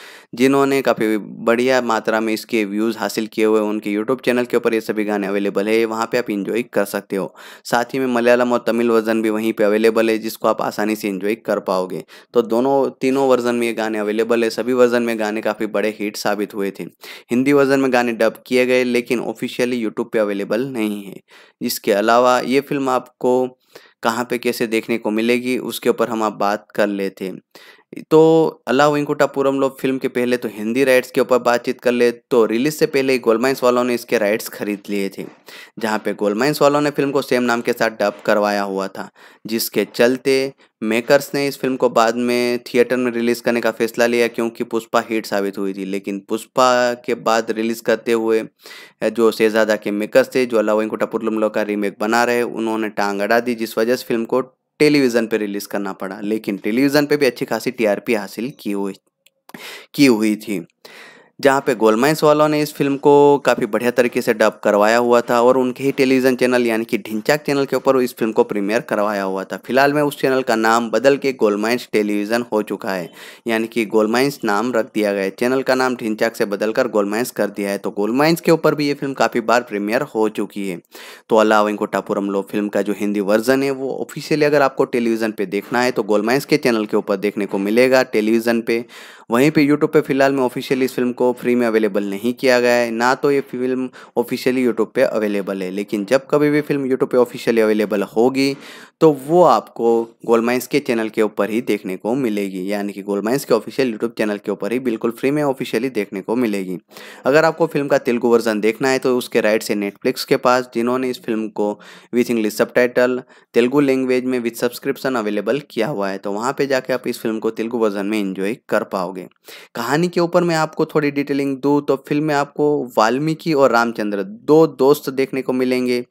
जिन्होंने काफ़ी बढ़िया मात्रा में इसके व्यूज़ हासिल किए हुए उनके यूट्यूब चैनल के ऊपर ये सभी गाने अवेलेबल है वहाँ पर आप इंजॉय कर सकते हो साथ ही में मलयालम और तमिल वर्जन भी वहीं पर अवेलेबल है जिसको आप आसानी से इंजॉय कर पाओगे तो दोनों तीनों वर्जन में ये गाने अवेलेबल है सभी वर्जन में गाने काफ़ी बड़े हिट साबित हुए थे हिंदी वर्जन में गाने डब किए गए लेकिन ऑफिशियली यूट्यूब पर अवेलेबल नहीं है इसके अलावा ये फिल्म आपको कहाँ पे कैसे देखने को मिलेगी उसके ऊपर हम आप बात कर लेते तो अल्लाह वेंकुटापुरम लोग फिल्म के पहले तो हिंदी राइट्स के ऊपर बातचीत कर ले तो रिलीज से पहले गोलमाइंस वालों ने इसके राइट्स खरीद लिए थे जहाँ पे गोलमाइंस वालों ने फिल्म को सेम नाम के साथ डब करवाया हुआ था जिसके चलते मेकर्स ने इस फिल्म को बाद में थिएटर में रिलीज़ करने का फैसला लिया क्योंकि पुष्पा हिट साबित हुई थी लेकिन पुष्पा के बाद रिलीज़ करते हुए जो शहजादा के मेकर्स थे जो अल्लाह वेंकुटापुरम लोग का रीमेक बना रहे उन्होंने टांग अड़ा दी जिस वजह से फिल्म को टेलीविज़न पे रिलीज़ करना पड़ा लेकिन टेलीविज़न पे भी अच्छी खासी टीआरपी हासिल की हुई की हुई थी जहाँ पे गोलमाइंस वालों ने इस फिल्म को काफ़ी बढ़िया तरीके से डब करवाया हुआ था और उनके ही टेलीविज़न चैनल यानी कि ढिंचाक चैनल के ऊपर इस फिल्म को प्रीमियर करवाया हुआ था फिलहाल में उस चैनल का नाम बदल के गोलमाइंस टेलीविज़न हो चुका है यानी कि गोलमाइंस नाम रख दिया गया है चैनल का नाम ढिंचाक से बदलकर गोलमाइंस कर दिया है तो गोलमाइंस के ऊपर भी ये फिल्म काफ़ी बार प्रीमियर हो चुकी है तो अलावा इनको टापुरम लो फिल्म का जो हिंदी वर्जन है वो ऑफिशियली अगर आपको टेलीविज़न पर देखना है तो गोलमाइंस के चैनल के ऊपर देखने को मिलेगा टेलीविज़न पर वहीं पर यूट्यूब पर फिलहाल में ऑफिशियली इस फिल्म को को फ्री में अवेलेबल नहीं किया गया है ना तो ये फिल्म ऑफिशियली यूट्यूब पे अवेलेबल है लेकिन जब कभी भी फिल्म यूट्यूब पे ऑफिशियली अवेलेबल होगी तो वो आपको गोलमाइंस के चैनल के ऊपर ही देखने को मिलेगी यानी कि गोलमाइंस के ऑफिशियल यूट्यूब चैनल के ऊपर ही बिल्कुल फ्री में ऑफिशियली देखने को मिलेगी अगर आपको फिल्म का तेलुगु वर्जन देखना है तो उसके राइट्स है नेटफ्लिक्स के पास जिन्होंने इस फिल्म को with English sub Telugu language में विथ सब्सक्रिप्शन अवेलेबल किया हुआ है तो वहाँ पर जाके आप इस फिल्म को तेलुगु वर्जन में इंजॉय कर पाओगे कहानी के ऊपर मैं आपको थोड़ी डिटेलिंग दूँ तो फिल्म में आपको वाल्मीकि और रामचंद्र दो दोस्त देखने को मिलेंगे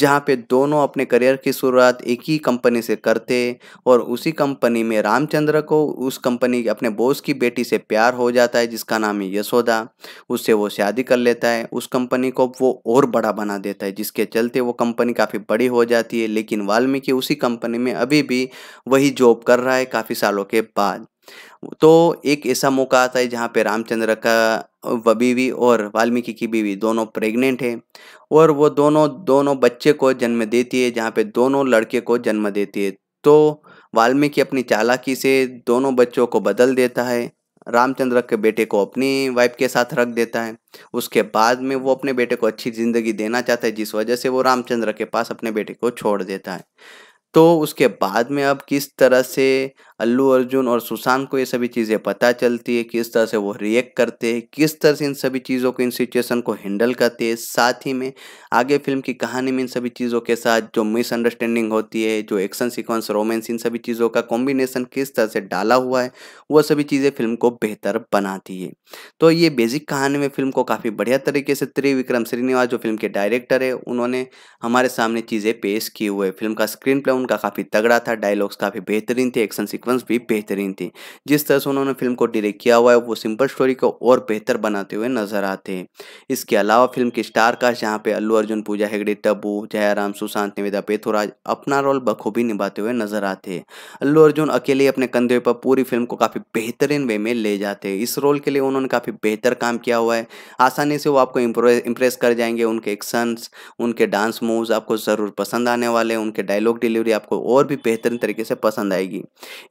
जहाँ पे दोनों अपने करियर की शुरुआत एक ही कंपनी से करते और उसी कंपनी में रामचंद्र को उस कंपनी अपने बॉस की बेटी से प्यार हो जाता है जिसका नाम है यशोदा उससे वो शादी कर लेता है उस कंपनी को वो और बड़ा बना देता है जिसके चलते वो कंपनी काफ़ी बड़ी हो जाती है लेकिन वाल्मीकि उसी कंपनी में अभी भी वही जॉब कर रहा है काफ़ी सालों के बाद तो एक ऐसा मौका आता है जहाँ पे रामचंद्र का बीवी और वाल्मीकि की बीवी दोनों प्रेग्नेंट है और वो दोनों दोनों बच्चे को जन्म देती है जहाँ पे दोनों लड़के को जन्म देती है तो वाल्मीकि अपनी चालाकी से दोनों बच्चों को बदल देता है रामचंद्र के बेटे को अपनी वाइफ के साथ रख देता है उसके बाद में वो अपने बेटे को अच्छी ज़िंदगी देना चाहता है जिस वजह से वो रामचंद्र के पास अपने बेटे को छोड़ देता है तो उसके बाद में अब किस तरह से अल्लू अर्जुन और सुशांत को ये सभी चीज़ें पता चलती है किस तरह से वो रिएक्ट करते हैं किस तरह से इन सभी चीज़ों को इन सिचुएशन को हैंडल करते हैं साथ ही में आगे फिल्म की कहानी में इन सभी चीज़ों के साथ जो मिसअंडरस्टैंडिंग होती है जो एक्शन सिक्वेंस रोमेंस इन सभी चीज़ों का कॉम्बिनेशन किस तरह से डाला हुआ है वो सभी चीज़ें फिल्म को बेहतर बनाती है तो ये बेसिक कहानी में फिल्म को काफ़ी बढ़िया तरीके से त्रिविक्रम श्रीनिवास जो फिल्म के डायरेक्टर है उन्होंने हमारे सामने चीज़ें पेश की हुए फिल्म का स्क्रीन प्ले उनका काफ़ी तगड़ा था डायलॉग्स काफ़ी बेहतरीन थे एक्शन सिक्वेंस सीक्वेंस भी बेहतरीन थी जिस तरह से उन्होंने फिल्म को डायरेक्ट किया हुआ है वो सिंपल स्टोरी को और बेहतर बनाते हुए नजर आते हैं इसके अलावा फिल्म की स्टार कास्ट यहाँ पे अल्लू अर्जुन पूजा हेगड़े टब्बू जयराम सुशांत निवेदा पेथुराज अपना रोल बखूबी निभाते हुए नजर आते हैं अल्लू अर्जुन अकेले अपने कंधे पर पूरी फिल्म को काफ़ी बेहतरीन वे में ले जाते हैं इस रोल के लिए उन्होंने काफ़ी बेहतर काम किया हुआ है आसानी से वो आपको इंप्रेस कर जाएंगे उनके एक्शंस उनके डांस मूव्स आपको ज़रूर पसंद आने वाले उनके डायलॉग डिलीवरी आपको और भी बेहतरीन तरीके से पसंद आएगी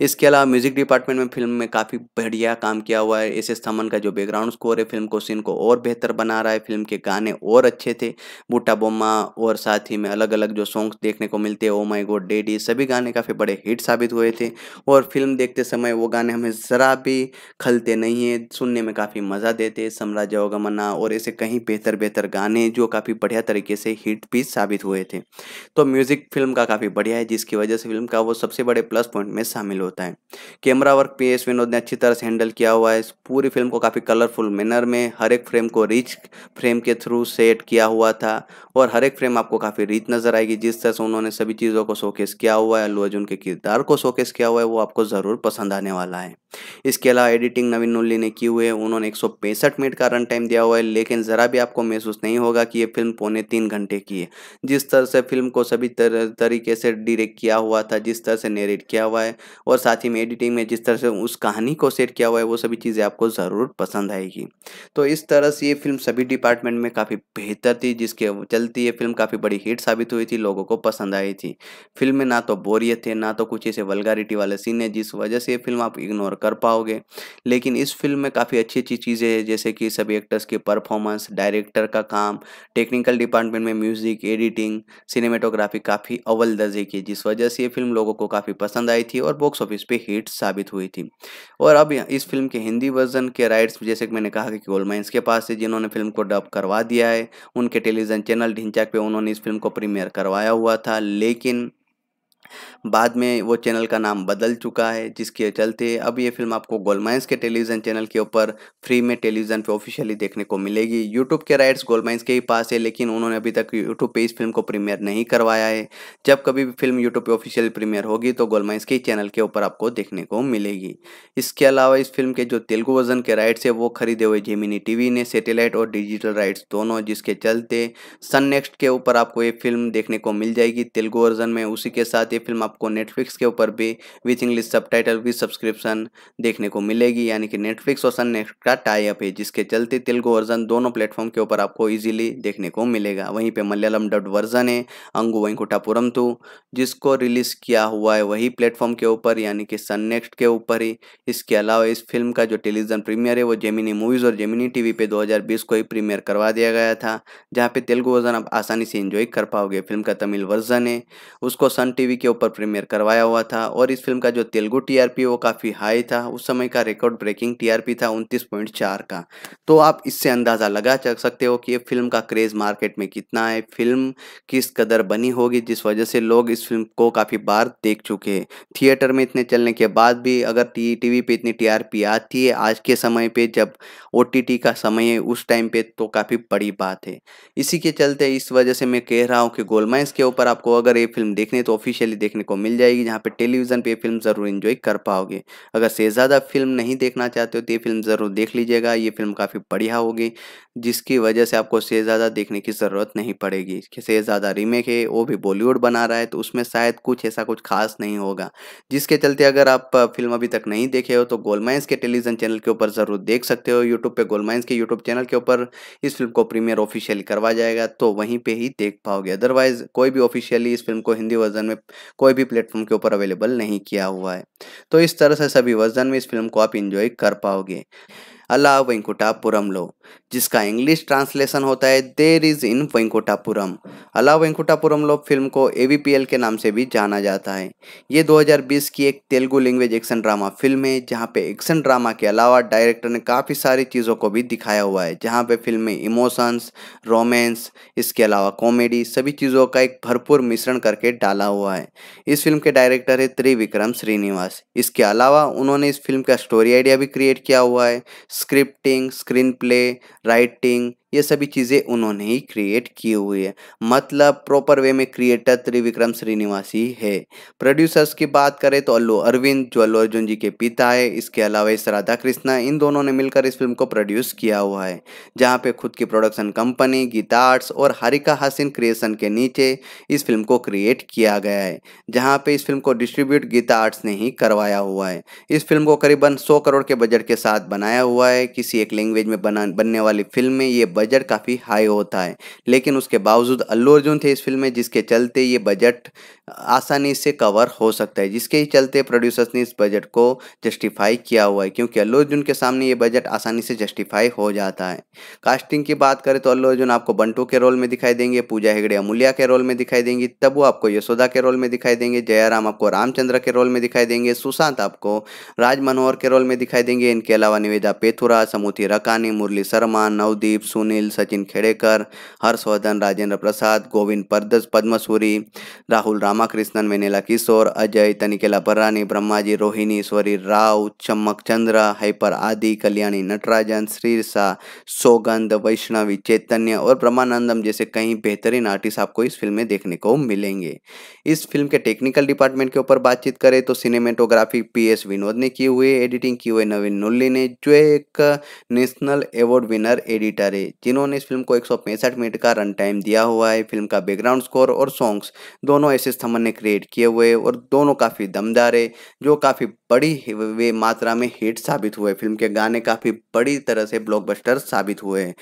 इसके अलावा म्यूजिक डिपार्टमेंट में फिल्म में काफ़ी बढ़िया काम किया हुआ है एस एस थमन का जो बैकग्राउंड स्कोर है फिल्म को सीन को और बेहतर बना रहा है फिल्म के गाने और अच्छे थे बूटा बोमा और साथ ही में अलग अलग जो सॉन्ग्स देखने को मिलते हैं ओ माई गोड डेडी सभी गाने काफ़ी बड़े हिट साबित हुए थे और फिल्म देखते समय वो गाने हमें ज़रा भी खलते नहीं है सुनने में काफ़ी मज़ा देते साम्राज्य अवगमना और ऐसे कहीं बेहतर बेहतर गाने जो काफ़ी बढ़िया तरीके से हिट भी साबित हुए थे तो म्यूज़िक फिल्म का काफ़ी बढ़िया है जिसकी वजह से फिल्म का वो सबसे बड़े प्लस पॉइंट में शामिल हो होता है camera work P S Vinod ने अच्छी तरह से हैंडल किया हुआ है पूरी फिल्म को काफ़ी कलरफुल मैनर में हर एक फ्रेम को रिच फ्रेम के थ्रू सेट किया हुआ था और हर एक फ्रेम आपको काफ़ी रिच नज़र आएगी जिस तरह से उन्होंने सभी चीज़ों को शोकेस किया हुआ है अल्लू अर्जुन के किरदार को शोकेस किया हुआ है वो आपको ज़रूर पसंद आने वाला है इसके अलावा एडिटिंग नवीन नुल्ली ने की हुई है उन्होंने एक मिनट का रन टाइम दिया हुआ है लेकिन ज़रा भी आपको महसूस नहीं होगा कि ये फिल्म पौने तीन घंटे की है जिस तरह से फिल्म को सभी तरीके से डिरेक्ट किया हुआ था जिस तरह से नेरेट किया हुआ है और साथ ही में एडिटिंग में जिस तरह से उस कहानी को सेट किया हुआ है वो सभी चीज़ें आपको ज़रूर पसंद आएगी तो इस तरह से ये फिल्म सभी डिपार्टमेंट में काफ़ी बेहतर थी जिसके चलती ये फिल्म काफ़ी बड़ी हिट साबित हुई थी लोगों को पसंद आई थी फिल्म में ना तो बोरियत है ना तो कुछ ऐसे वलगारिटी वाले सीन है जिस वजह से ये फिल्म आप इग्नोर कर पाओगे लेकिन इस फिल्म में काफ़ी अच्छी अच्छी चीज़ें हैं जैसे कि सभी एक्टर्स की परफॉर्मेंस डायरेक्टर का काम टेक्निकल डिपार्टमेंट में म्यूज़िक एडिटिंग सिनेमेटोग्राफी काफ़ी अव्वल दर्जे की जिस वजह से ये फिल्म लोगों को काफ़ी पसंद आई थी और बॉक्स ऑफिस मतलब पे हिट साबित हुई थी और अब इस फिल्म के हिंदी वर्जन के राइट्स जैसे कि मैंने कहा कि गोल माइंस के पास है जिन्होंने फिल्म को डब करवा दिया है उनके टेलीविज़न चैनल ढिंचाक पे उन्होंने इस फिल्म को प्रीमियर करवाया हुआ था लेकिन बाद में वो चैनल का नाम बदल चुका है जिसके चलते अब ये फिल्म आपको गोलमाइंस के टेलीविज़न चैनल के ऊपर फ्री में टेलीविज़न पे ऑफिशियली देखने को मिलेगी यूट्यूब के राइट्स गोलमाइंस के ही पास है लेकिन उन्होंने अभी तक यूट्यूब पे इस फिल्म को प्रीमियर नहीं करवाया है जब कभी भी फिल्म यूट्यूब पर ऑफिशियल प्रीमियर होगी तो गोलमाइंस के चैनल के ऊपर आपको देखने को मिलेगी इसके अलावा इस फिल्म के जो तेलुगु वर्जन के राइट्स है वो खरीदे हुए जेमिनी टीवी ने सेटेलाइट और डिजिटल राइट्स दोनों जिसके चलते सन नेक्स्ट के ऊपर आपको ये फिल्म देखने को मिल जाएगी तेलुगु वर्जन में उसी के साथ ये फिल्म आपको नेटफ्लिक्स के ऊपर भी with English subtitle with subscription देखने को मिलेगी यानी कि नेटफ्लिक्स और सन नेक्स्ट का टाइप है जिसके चलते तेलुगु वर्जन दोनों प्लेटफॉर्म के ऊपर आपको ईजिली देखने को मिलेगा वहीं पर मलयालम डब्ड वर्जन है अंगु वेंकुटापुरम टू जिसको रिलीज़ किया हुआ है वही प्लेटफॉर्म के ऊपर यानी कि सन नेक्स्ट के ऊपर ही इसके अलावा इस फिल्म का जो टेलीविजन प्रीमियर है वो जेमिनी मूवीज़ और जेमिनी टीवी पे 2020 को ही प्रीमियर करवा दिया गया था जहाँ पे तेलुगु वर्जन आप आसानी से एंजॉय कर पाओगे फिल्म का तमिल वर्जन है उसको सन टीवी के ऊपर प्रीमियर करवाया हुआ था और इस फिल्म का जो तेलुगु टीआरपी वो काफ़ी हाई था उस समय का रिकॉर्ड ब्रेकिंग टीआरपी था 29.4 का तो आप इससे अंदाज़ा लगा सकते हो कि ये फिल्म का क्रेज़ मार्केट में कितना है फिल्म किस कदर बनी होगी जिस वजह से लोग इस फिल्म को काफ़ी बार देख चुके हैं थिएटर में इतने चलने के बाद भी अगर टी वी पे इतनी पी आती है आज के समय पर जब ओ का समय है उस टाइम पर तो काफ़ी बड़ी बात है इसी के चलते इस वजह से मैं कह रहा हूँ कि गोलमाइंस के ऊपर आपको अगर ये फिल्म तो देखने तो ऑफिशियली देखने को मिल जाएगी जहाँ पे टेलीविज़न पे फिल्म ज़रूर इन्जॉय कर पाओगे अगर शहजादा फिल्म नहीं देखना चाहते हो तो ये फिल्म ज़रूर देख लीजिएगा ये फिल्म काफ़ी बढ़िया होगी जिसकी वजह से आपको शहजादा देखने की ज़रूरत नहीं पड़ेगी शहजादा रीमेक है वो भी बॉलीवुड बना रहा है तो उसमें शायद कुछ ऐसा कुछ खास नहीं होगा जिसके चलते अगर आप फिल्म अभी तक नहीं देखे हो तो गोलमाइंस के टेलीविज़न चैनल के ऊपर ज़रूर देख सकते हो यूट्यूब पर गोलमाइंस के यूट्यूब चैनल के ऊपर इस फिल्म को प्रीमियर ऑफिशियल करवा जाएगा तो वहीं पर ही देख पाओगे अदरवाइज़ कोई भी ऑफिशियली इस फिल्म को हिंदी वर्जन में कोई भी प्लेटफॉर्म के ऊपर अवेलेबल नहीं किया हुआ है तो इस तरह से सभी वर्जन में इस फिल्म को आप इंजॉय कर पाओगे अला वेंकुटापुरम लो जिसका इंग्लिश ट्रांसलेशन होता है देर इज इन वेंकुटापुरम अला वेंकुटापुरम लो फिल्म को एल के नाम से भी जाना जाता है ये 2020 की एक Telugu language action drama film है जहाँ पे एक्शन ड्रामा के अलावा डायरेक्टर ने काफ़ी सारी चीज़ों को भी दिखाया हुआ है जहाँ पे फिल्म में इमोशंस रोमेंस इसके अलावा कॉमेडी सभी चीज़ों का एक भरपूर मिश्रण करके डाला हुआ है इस फिल्म के डायरेक्टर है त्रिविक्रम श्रीनिवास इसके अलावा उन्होंने इस फिल्म का स्टोरी आइडिया भी क्रिएट किया हुआ है scripting, screenplay, writing, ये सभी चीज़ें उन्होंने ही क्रिएट की हुई है मतलब प्रॉपर वे में क्रिएटर त्रिविक्रम श्रीनिवासी है प्रोड्यूसर्स की बात करें तो अल्लू अरविंद जो अल्लू अर्जुन जी के पिता है इसके अलावा इस राधा कृष्णा इन दोनों ने मिलकर इस फिल्म को प्रोड्यूस किया हुआ है जहाँ पे खुद की प्रोडक्शन कंपनी गीता आर्ट्स और हरिका हासिन क्रिएशन के नीचे इस फिल्म को क्रिएट किया गया है जहाँ पर इस फिल्म को डिस्ट्रीब्यूट गीता आर्ट्स ने ही करवाया हुआ है इस फिल्म को करीबन सौ करोड़ के बजट के साथ बनाया हुआ है किसी एक लैंग्वेज में बना बनने वाली फिल्म में ये बजट काफ़ी हाई होता है लेकिन उसके बावजूद अल्लू अर्जुन थे इस फिल्म में जिसके चलते ये बजट आसानी से कवर हो सकता है जिसके ही चलते प्रोड्यूसर्स ने इस बजट को जस्टिफाई किया हुआ है क्योंकि अल्लू अर्जुन के सामने ये बजट आसानी से जस्टिफाई हो जाता है कास्टिंग की बात करें तो अल्लू अर्जुन आपको बंटू के रोल में दिखाई देंगे पूजा हेगड़े अमूल्या के रोल में दिखाई देंगी तबू आपको यशोदा के रोल में दिखाई देंगे जयराम आपको रामचंद्र के रोल में दिखाई देंगे सुशांत आपको राज मनोहर के रोल में दिखाई देंगे इनके अलावा निवेदा पेथुरा समूथी रकानी मुरली शर्मा नवदीप सुन सुनील सचिन खेड़ेकर हर्षवर्धन राजेंद्र प्रसाद गोविंद परदस पद्मसूरी राहुल रामाकृष्णन वेनेला किशोर अजय तनिकेला भरानी ब्रह्माजी रोहिणी स्वरी राव चम्मक चंद्र हाइपर आदि कल्याणी नटराजन श्रीरसा सोगंध वैष्णवी चैतन्य और ब्रह्मानंदम जैसे कई बेहतरीन आर्टिस्ट आपको इस फिल्म में देखने को मिलेंगे इस फिल्म के टेक्निकल डिपार्टमेंट के ऊपर बातचीत करें तो सिनेमेटोग्राफी पी एस विनोद ने की हुई एडिटिंग की हुई नवीन नुल्ली ने जो एक नेशनल अवार्ड विनर एडिटर है जिन्होंने इस फिल्म को एक मिनट का रन टाइम दिया हुआ है फिल्म का बैकग्राउंड स्कोर और सॉन्ग्स दोनों एस एस थमन ने क्रिएट किए हुए और दोनों काफ़ी दमदार है जो काफ़ी बड़ी वे मात्रा में हिट साबित हुए फिल्म के गाने काफ़ी बड़ी तरह से ब्लॉकबस्टर साबित हुए हैं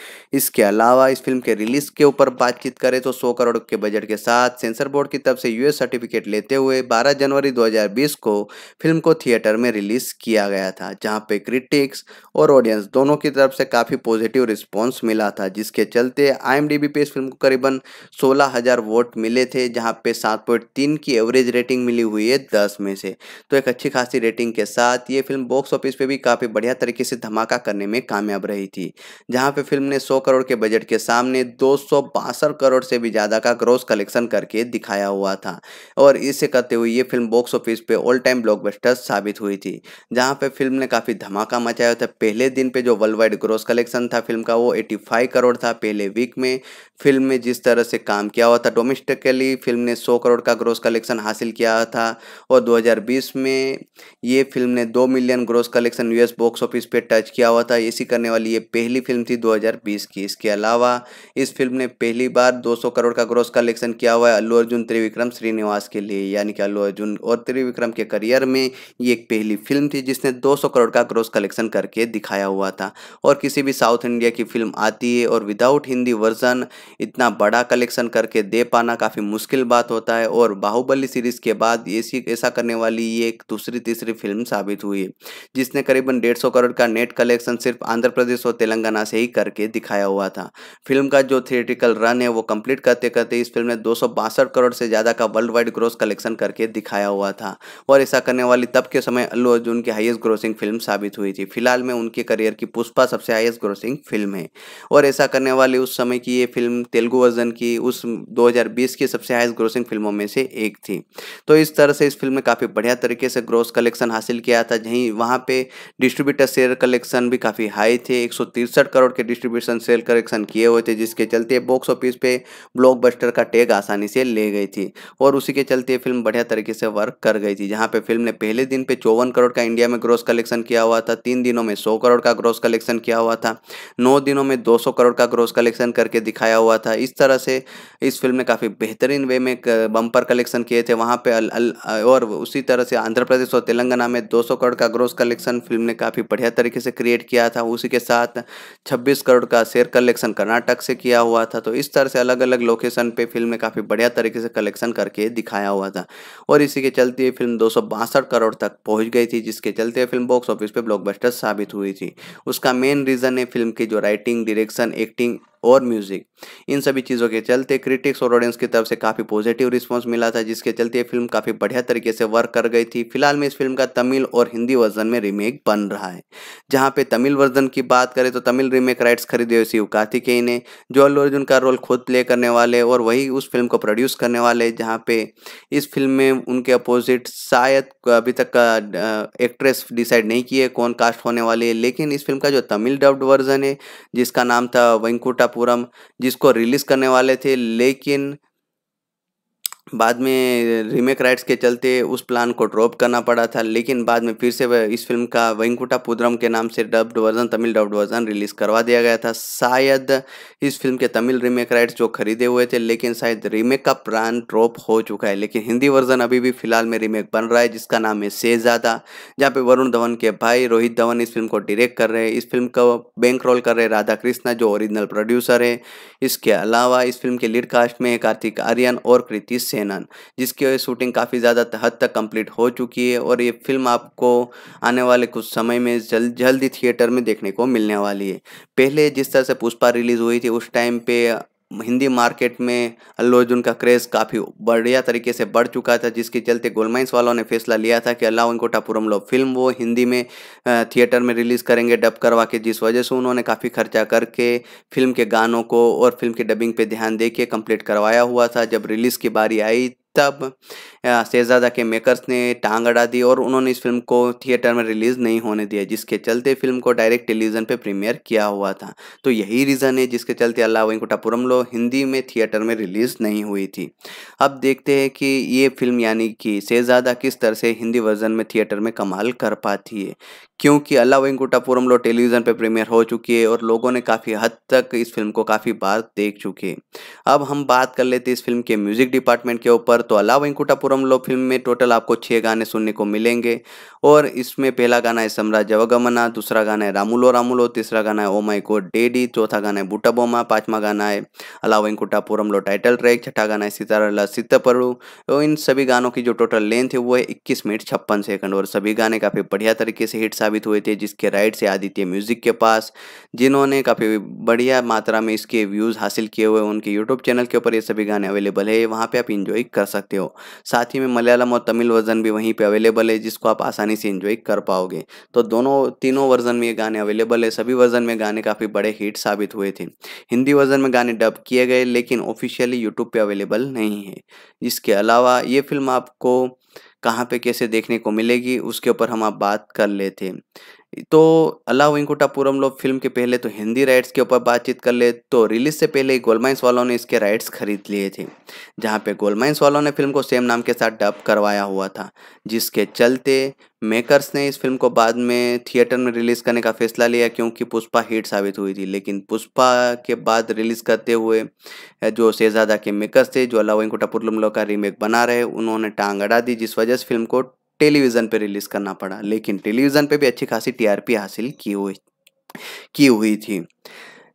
इसके अलावा इस फिल्म के रिलीज के ऊपर बातचीत करें तो सौ करोड़ के बजट के साथ सेंसर बोर्ड की तरफ से यूएस सर्टिफिकेट लेते हुए 12 जनवरी 2020 को फिल्म को थिएटर में रिलीज किया गया था जहां पे क्रिटिक्स और ऑडियंस दोनों की तरफ से काफ़ी पॉजिटिव रिस्पॉन्स मिला मिला था जिसके चलते आईएमडीबी पे इस फिल्म को करीबन 16000 वोट मिले थे जहां पे 7.3 की एवरेज रेटिंग मिली हुई है 10 में से तो एक अच्छी खासी रेटिंग के साथ ये फिल्म बॉक्स ऑफिस पे भी काफ़ी बढ़िया तरीके से धमाका करने में कामयाब रही थी जहाँ पर फिल्म ने सौ करोड़ के बजट के सामने दो करोड़ से भी ज़्यादा का ग्रोस कलेक्शन करके दिखाया हुआ था और इसे करते हुए ये फिल्म बॉक्स ऑफिस पे ऑल टाइम ब्लॉकबस्टर साबित हुई थी जहाँ पे फिल्म ने काफ़ी धमाका मचाया था पहले दिन पे जो वर्ल्ड वाइड ग्रोस कलेक्शन था फिल्म का वो एटी फाइव करोड़ था पहले वीक में फिल्म में जिस तरह से काम किया हुआ था डोमेस्टिकली फिल्म ने सौ करोड़ का ग्रोस कलेक्शन हासिल किया था और 2020 में ये फिल्म ने दो million gross collection US box office पे टच किया हुआ था इसी करने वाली ये पहली फिल्म थी 2020 की इसके अलावा इस फिल्म ने पहली बार 200 करोड़ का ग्रोस कलेक्शन किया हुआ है अल्लू अर्जुन त्रिविक्रम श्रीनिवास के लिए यानी कि अल्लू अर्जुन और त्रिविक्रम के करियर में ये एक पहली फिल्म थी जिसने 200 करोड़ का ग्रोस कलेक्शन करके दिखाया हुआ था और किसी भी साउथ इंडिया की फिल्म आती है और विदाउट हिंदी वर्जन इतना बड़ा कलेक्शन करके दे पाना काफ़ी मुश्किल बात होता है और बाहुबली सीरीज़ के बाद ऐसी ऐसा करने वाली ये एक दूसरी तीसरी फिल्म साबित हुई जिसने करीबन डेढ़ सौ करोड़ का नेट कलेक्शन सिर्फ आंध्र प्रदेश और तेलंगाना से ही करके दिखाया हुआ था फिल्म का जो थिएटिकल रन है वो कंप्लीट करते करते इस फिल्म ने दो करोड़ से ज़्यादा का वर्ल्ड वाइड ग्रोस कलेक्शन करके दिखाया हुआ था और ऐसा करने वाली तब के समय अल्लू अर्जुन की हाइस्ट ग्रोसिंग फिल्म साबित हुई थी फिलहाल में उनके करियर की पुष्पा सबसे हाइस्ट ग्रोसिंग फिल्म है और ऐसा करने वाली उस समय की ये फिल्म तेलुगु वर्जन की उस 2020 की सबसे हाइस्ट ग्रोसिंग फिल्मों में से एक थी तो इस तरह से इस फिल्म ने काफ़ी बढ़िया तरीके से ग्रोस कलेक्शन हासिल किया था जहीं वहाँ पे डिस्ट्रीब्यूटर शेयर कलेक्शन भी काफ़ी हाई थे एक करोड़ के डिस्ट्रीब्यूशन शेयर कलेक्शन किए हुए थे जिसके चलते बॉक्स ऑफिस पे ब्लॉक का टैग आसानी से ले गई थी और उसी के चलते फिल्म बढ़िया तरीके से वर्क कर गई थी जहाँ पर फिल्म ने पहले दिन पे चौवन करोड़ का इंडिया में ग्रोस कलेक्शन किया हुआ था तीन दिनों में सौ करोड़ का ग्रोस कलेक्शन किया हुआ था नौ दिनों में दो 200 करोड़ का ग्रोस कलेक्शन करके दिखाया हुआ था इस तरह से इस फिल्म ने काफ़ी बेहतरीन वे में बम्पर कलेक्शन किए थे वहाँ पे अल, अल, और उसी तरह से आंध्र प्रदेश और तेलंगाना में 200 करोड़ का ग्रोस कलेक्शन फिल्म ने काफ़ी बढ़िया तरीके से क्रिएट किया था उसी के साथ छब्बीस करोड़ का शेयर कलेक्शन कर्नाटक से किया हुआ था तो इस तरह से अलग अलग लोकेशन पर फिल्म ने काफ़ी बढ़िया तरीके से कलेक्शन करके दिखाया हुआ था और इसी के चलते ये फिल्म दो करोड़ तक पहुँच गई थी जिसके चलते फिल्म बॉक्स ऑफिस पर ब्लॉकबस्टर साबित हुई थी उसका मेन रीज़न है फिल्म की जो राइटिंग डिरेक्ट डायरेक्शन एक्टिंग और म्यूजिक इन सभी चीज़ों के चलते क्रिटिक्स और ऑडियंस की तरफ से काफ़ी पॉजिटिव रिस्पॉन्स मिला था जिसके चलते ये फिल्म काफ़ी बढ़िया तरीके से वर्क कर गई थी फिलहाल में इस फिल्म का तमिल और हिंदी वर्जन में रीमेक बन रहा है जहाँ पे तमिल वर्जन की बात करें तो तमिल रीमेक राइट्स खरीदे हुए शिव कार्तिकेय ने जो अल्लू अर्जुन का रोल खुद प्ले करने वाले और वही उस फिल्म को प्रोड्यूस करने वाले जहाँ पे इस फिल्म में उनके अपोजिट शायद अभी तक का एक्ट्रेस डिसाइड नहीं किए कौन कास्ट होने वाले लेकिन इस फिल्म का जो तमिल डब्ड वर्जन है जिसका नाम था वेंकुटापुरम जिसको रिलीज करने वाले थे लेकिन बाद में रीमेक राइट्स के चलते उस प्लान को ड्रॉप करना पड़ा था लेकिन बाद में फिर से इस फिल्म का वेंकुटा पुद्रम के नाम से dubbed version Tamil dubbed version release करवा दिया गया था शायद इस फिल्म के तमिल रीमेक राइट्स जो खरीदे हुए थे लेकिन शायद रीमेक का प्लान ड्रॉप हो चुका है लेकिन हिंदी वर्जन अभी भी फिलहाल में रीमेक बन रहा है जिसका नाम है शेजादा जहाँ पे वरुण धवन के भाई रोहित धवन इस फिल्म को डिरेक्ट कर रहे हैं इस फिल्म का बैंक रोल कर रहे राधा कृष्णा जो ओरिजिनल प्रोड्यूसर है इसके अलावा इस फिल्म के लीड कास्ट में कार्तिक आर्यन और कृति सिंह सेनन जिसकी शूटिंग काफ़ी ज़्यादा हद तक कंप्लीट हो चुकी है और ये फिल्म आपको आने वाले कुछ समय में जल्द जल्द ही थिएटर में देखने को मिलने वाली है पहले जिस तरह से पुष्पा रिलीज़ हुई थी उस टाइम पे हिंदी मार्केट में अल्लू अर्जुन का क्रेज़ काफ़ी बढ़िया तरीके से बढ़ चुका था जिसके चलते गोलमाइंस वालों ने फैसला लिया था कि अल्लाह कोटापुरम लो फिल्म वो हिंदी में थिएटर में रिलीज़ करेंगे डब करवा के जिस वजह से उन्होंने काफ़ी खर्चा करके फिल्म के गानों को और फिल्म की डबिंग पे ध्यान दे के कम्प्लीट करवाया हुआ था जब रिलीज़ की बारी आई तब शहजादा के मेकर्स ने टांग अड़ा दी और उन्होंने इस फिल्म को थिएटर में रिलीज़ नहीं होने दिया जिसके चलते फिल्म को डायरेक्ट टेलीविज़न पे प्रीमियर किया हुआ था तो यही रीज़न है जिसके चलते अल्लाह वेंकुटापुरम लो हिंदी में थिएटर में रिलीज़ नहीं हुई थी अब देखते हैं कि ये फिल्म यानी कि शहजादा किस तरह से हिंदी वर्जन में थिएटर में कमाल कर पाती है क्योंकि अल्लाह वेंकुटापुरम लो टेलीविज़न पर प्रीमियर हो चुकी है और लोगों ने काफ़ी हद तक इस फिल्म को काफ़ी बार देख चुके अब हम बात कर लेते इस फिल्म के म्यूज़िक डिपार्टमेंट के ऊपर तो अला वेंकुटापुरम फिल्म में टोटल आपको छः गाने सुनने को मिलेंगे और इसमें पहला गाना है सम्राज जवगमना दूसरा गाना है रामुलो रामुलो तीसरा गाना है ओमाई को डेडी चौथा गाना है बूटा बोमा पाँचवा गाना है अला वेंकुटापुरम लो टाइटल ट्रैक छठा गाना है सितारला सीतापरु तो इन सभी गानों की जो टोटल लेंथ है वो है इक्कीस मिनट छप्पन सेकंड और सभी गाने काफ़ी बढ़िया तरीके से हिट साबित हुए थे जिसके राइट से आदित्य म्यूजिक के पास जिन्होंने काफ़ी बढ़िया मात्रा में इसके व्यूज़ हासिल किए हुए उनके यूट्यूब चैनल के ऊपर ये सभी गाने अवेलेबल है वहाँ पर आप इंजॉय कर सकते सकते हो साथ ही में मलयालम और तमिल वर्जन भी वहीं पे अवेलेबल है जिसको आप आसानी से इन्जॉय कर पाओगे तो दोनों तीनों वर्जन में ये गाने अवेलेबल है सभी वर्जन में गाने काफ़ी बड़े हिट साबित हुए थे हिंदी वर्जन में गाने डब किए गए लेकिन ऑफिशियली यूट्यूब पर अवेलेबल नहीं है इसके अलावा ये फिल्म आपको कहाँ पे कैसे देखने को मिलेगी उसके ऊपर हम आप बात कर लेते हैं तो अला वेंकुटापुरम लोग फिल्म के पहले तो हिंदी राइट्स के ऊपर बातचीत कर ले तो रिलीज से पहले ही गोलमाइंस वालों ने इसके राइट्स खरीद लिए थे जहाँ पे गोलमाइंस वालों ने फिल्म को सेम नाम के साथ डब करवाया हुआ था जिसके चलते मेकर्स ने इस फिल्म को बाद में थिएटर में रिलीज़ करने का फैसला लिया क्योंकि पुष्पा हिट साबित हुई थी लेकिन पुष्पा के बाद रिलीज़ करते हुए जो शहजादा के मेकर्स थे जो अला वेंकुटापुरम लोग का रीमेक बना रहे उन्होंने टांग अड़ा दी जिस वजह से फिल्म को टेलीविज़न पर रिलीज़ करना पड़ा लेकिन टेलीविज़न पर भी अच्छी खासी टीआरपी हासिल की हुई की हुई थी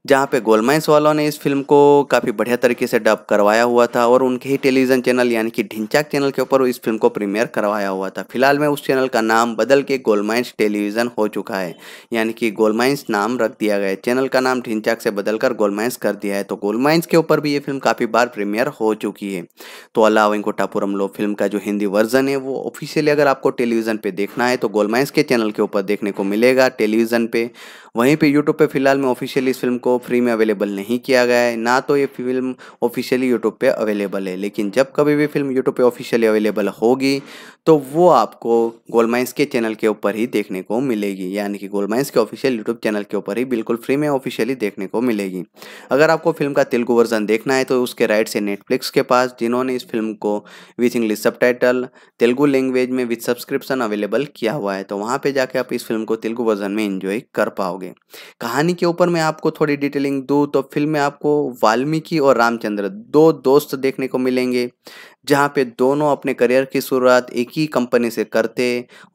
जहाँ पे गोलमाइंस वालों ने इस फिल्म को काफ़ी बढ़िया तरीके से डब करवाया हुआ था और उनके ही टेलीविज़न चैनल यानी कि ढिंचाक चैनल के ऊपर इस फिल्म को प्रीमियर करवाया हुआ था फिलहाल में उस चैनल का नाम बदल के गोलमाइंस टेलीविज़न हो चुका है यानी कि गोलमाइंस नाम रख दिया गया है चैनल का नाम ढिंचाक से बदलकर गोलमाइंस कर दिया है तो गोलमाइंस के ऊपर भी ये फिल्म काफ़ी बार प्रीमियर हो चुकी है तो अल्लाह टापुरम लो फिल्म का जो हिंदी वर्जन है वो ऑफिशियली अगर आपको टेलीविज़न पर देखना है तो गोलमाइंस के चैनल के ऊपर देखने को मिलेगा टेलीविज़न पर वहीं पर यूट्यूब पर फिलहाल में ऑफिशियली इस फिल्म को फ्री में अवेलेबल नहीं किया गया है ना तो ये फिल्म ऑफिशियली यूट्यूब पे अवेलेबल है लेकिन जब कभी भी फिल्म यूट्यूब पे ऑफिशियली अवेलेबल होगी तो वो आपको गोलमाइंस के चैनल के ऊपर ही देखने को मिलेगी यानी कि गोलमाइंस के ऑफिशियल यूट्यूब चैनल के ऊपर ही बिल्कुल फ्री में ऑफिशियली देखने को मिलेगी अगर आपको फिल्म का तेलुगु वर्जन देखना है तो उसके राइट से नेटफ्लिक्स के पास जिन्होंने इस फिल्म को with English sub Telugu language में विथ सब्सक्रिप्शन अवेलेबल किया हुआ है तो वहाँ पर जाके आप इस फिल्म को तेलुगु वर्जन में इंजॉय कर पाओगे कहानी के ऊपर मैं आपको थोड़ी डिटेलिंग दूँ तो फिल्म में आपको वाल्मीकि और रामचंद्र दो दोस्त देखने को मिलेंगे जहाँ पे दोनों अपने करियर की शुरुआत एक ही कंपनी से करते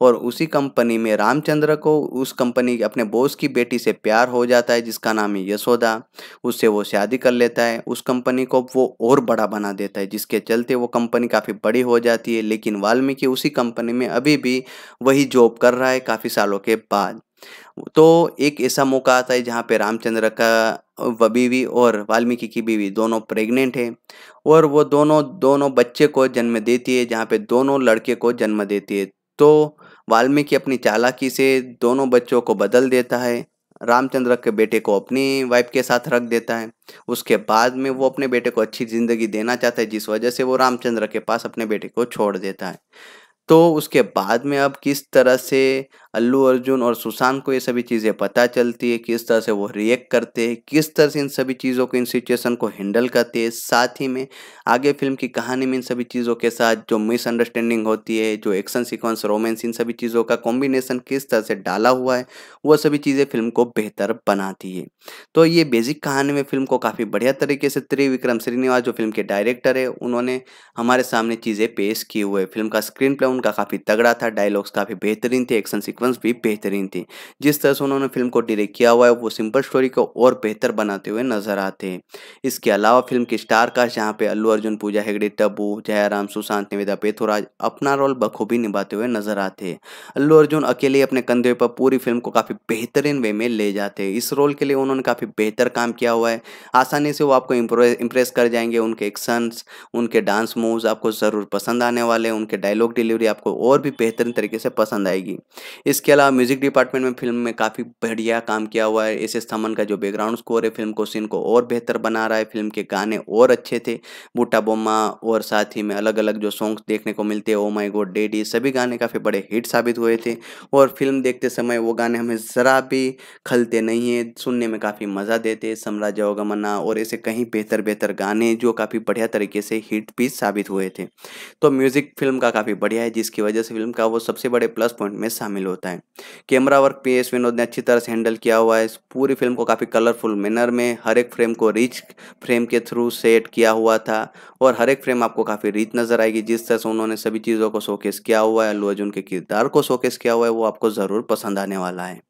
और उसी कंपनी में रामचंद्र को उस कंपनी अपने बॉस की बेटी से प्यार हो जाता है जिसका नाम है यशोदा उससे वो शादी कर लेता है उस कंपनी को वो और बड़ा बना देता है जिसके चलते वो कंपनी काफ़ी बड़ी हो जाती है लेकिन वाल्मीकि उसी कंपनी में अभी भी वही जॉब कर रहा है काफ़ी सालों के बाद तो एक ऐसा मौका आता है जहाँ पे रामचंद्र का बीवी और वाल्मीकि की बीवी दोनों प्रेग्नेंट हैं और वो दोनों दोनों बच्चे को जन्म देती है जहाँ पे दोनों लड़के को जन्म देती है तो वाल्मीकि अपनी चालाकी से दोनों बच्चों को बदल देता है रामचंद्र के बेटे को अपनी वाइफ के साथ रख देता है उसके बाद में वो अपने बेटे को अच्छी ज़िंदगी देना चाहता है जिस वजह से वो रामचंद्र के पास अपने बेटे को छोड़ देता है तो उसके बाद में अब किस तरह से अल्लू अर्जुन और सुशांत को ये सभी चीज़ें पता चलती है किस तरह से वो रिएक्ट करते हैं किस तरह से इन सभी चीज़ों को इन सिचुएशन को हैंडल करते हैं साथ ही में आगे फिल्म की कहानी में इन सभी चीज़ों के साथ जो मिसअंडरस्टैंडिंग होती है जो एक्शन सिक्वेंस रोमेंस इन सभी चीज़ों का कॉम्बिनेशन किस तरह से डाला हुआ है वह सभी चीज़ें फिल्म को बेहतर बनाती है तो ये बेसिक कहानी में फिल्म को काफ़ी बढ़िया तरीके से त्रिविक्रम श्रीनिवास जो फिल्म के डायरेक्टर है उन्होंने हमारे सामने चीज़ें पेश की हुए फिल्म का स्क्रीन प्ले उनका काफ़ी तगड़ा था डायलॉग्स काफ़ी बेहतरीन थे एक्शन सिक्वेंस परफॉर्मेंस भी बेहतरीन थी जिस तरह से उन्होंने फिल्म को डायरेक्ट किया हुआ है वो सिंपल स्टोरी को और बेहतर बनाते हुए नजर आते हैं इसके अलावा फिल्म के स्टार का जहाँ पे अल्लू अर्जुन पूजा हेगड़े टब्बू जयराम सुशांत निवेदा पेथुराज अपना रोल बखूबी निभाते हुए नजर आते हैं अल्लू अर्जुन अकेले अपने कंधे पर पूरी फिल्म को काफ़ी बेहतरीन वे में ले जाते हैं इस रोल के लिए उन्होंने काफ़ी बेहतर काम किया हुआ है आसानी से वो आपको इंप्रेस कर जाएंगे उनके एक्शन उनके डांस मूव्स आपको ज़रूर पसंद आने वाले उनके डायलॉग डिलीवरी आपको और भी बेहतरीन तरीके से पसंद आएगी इसके अलावा म्यूजिक डिपार्टमेंट में फिल्म में काफ़ी बढ़िया काम किया हुआ है एस एस थमन का जो बैकग्राउंड स्कोर है फिल्म को सीन को और बेहतर बना रहा है फिल्म के गाने और अच्छे थे बूटा बोमा और साथ ही में अलग अलग जो सॉन्ग्स देखने को मिलते हैं ओ माई गोड डेडी सभी गाने काफ़ी बड़े हिट साबित हुए थे और फिल्म देखते समय वो गाने हमें ज़रा भी खलते नहीं है सुनने में काफ़ी मज़ा देते साम्राज्य अवगमना और ऐसे कहीं बेहतर बेहतर गाने जो काफ़ी बढ़िया तरीके से हिट भी साबित हुए थे तो म्यूज़िक फिल्म का काफ़ी बढ़िया है जिसकी वजह से फिल्म का वो सबसे बड़े प्लस पॉइंट में शामिल हो होता है camera work P S Vinod ने अच्छी तरह से हैंडल किया हुआ है पूरी फिल्म को काफ़ी कलरफुल मैनर में हर एक फ्रेम को रिच फ्रेम के थ्रू सेट किया हुआ था और हर एक फ्रेम आपको काफ़ी रीच नज़र आएगी जिस तरह से उन्होंने सभी चीज़ों को शोकेस किया हुआ है अल्लू अर्जुन के किरदार को शोकेस किया हुआ है वो आपको ज़रूर पसंद आने वाला है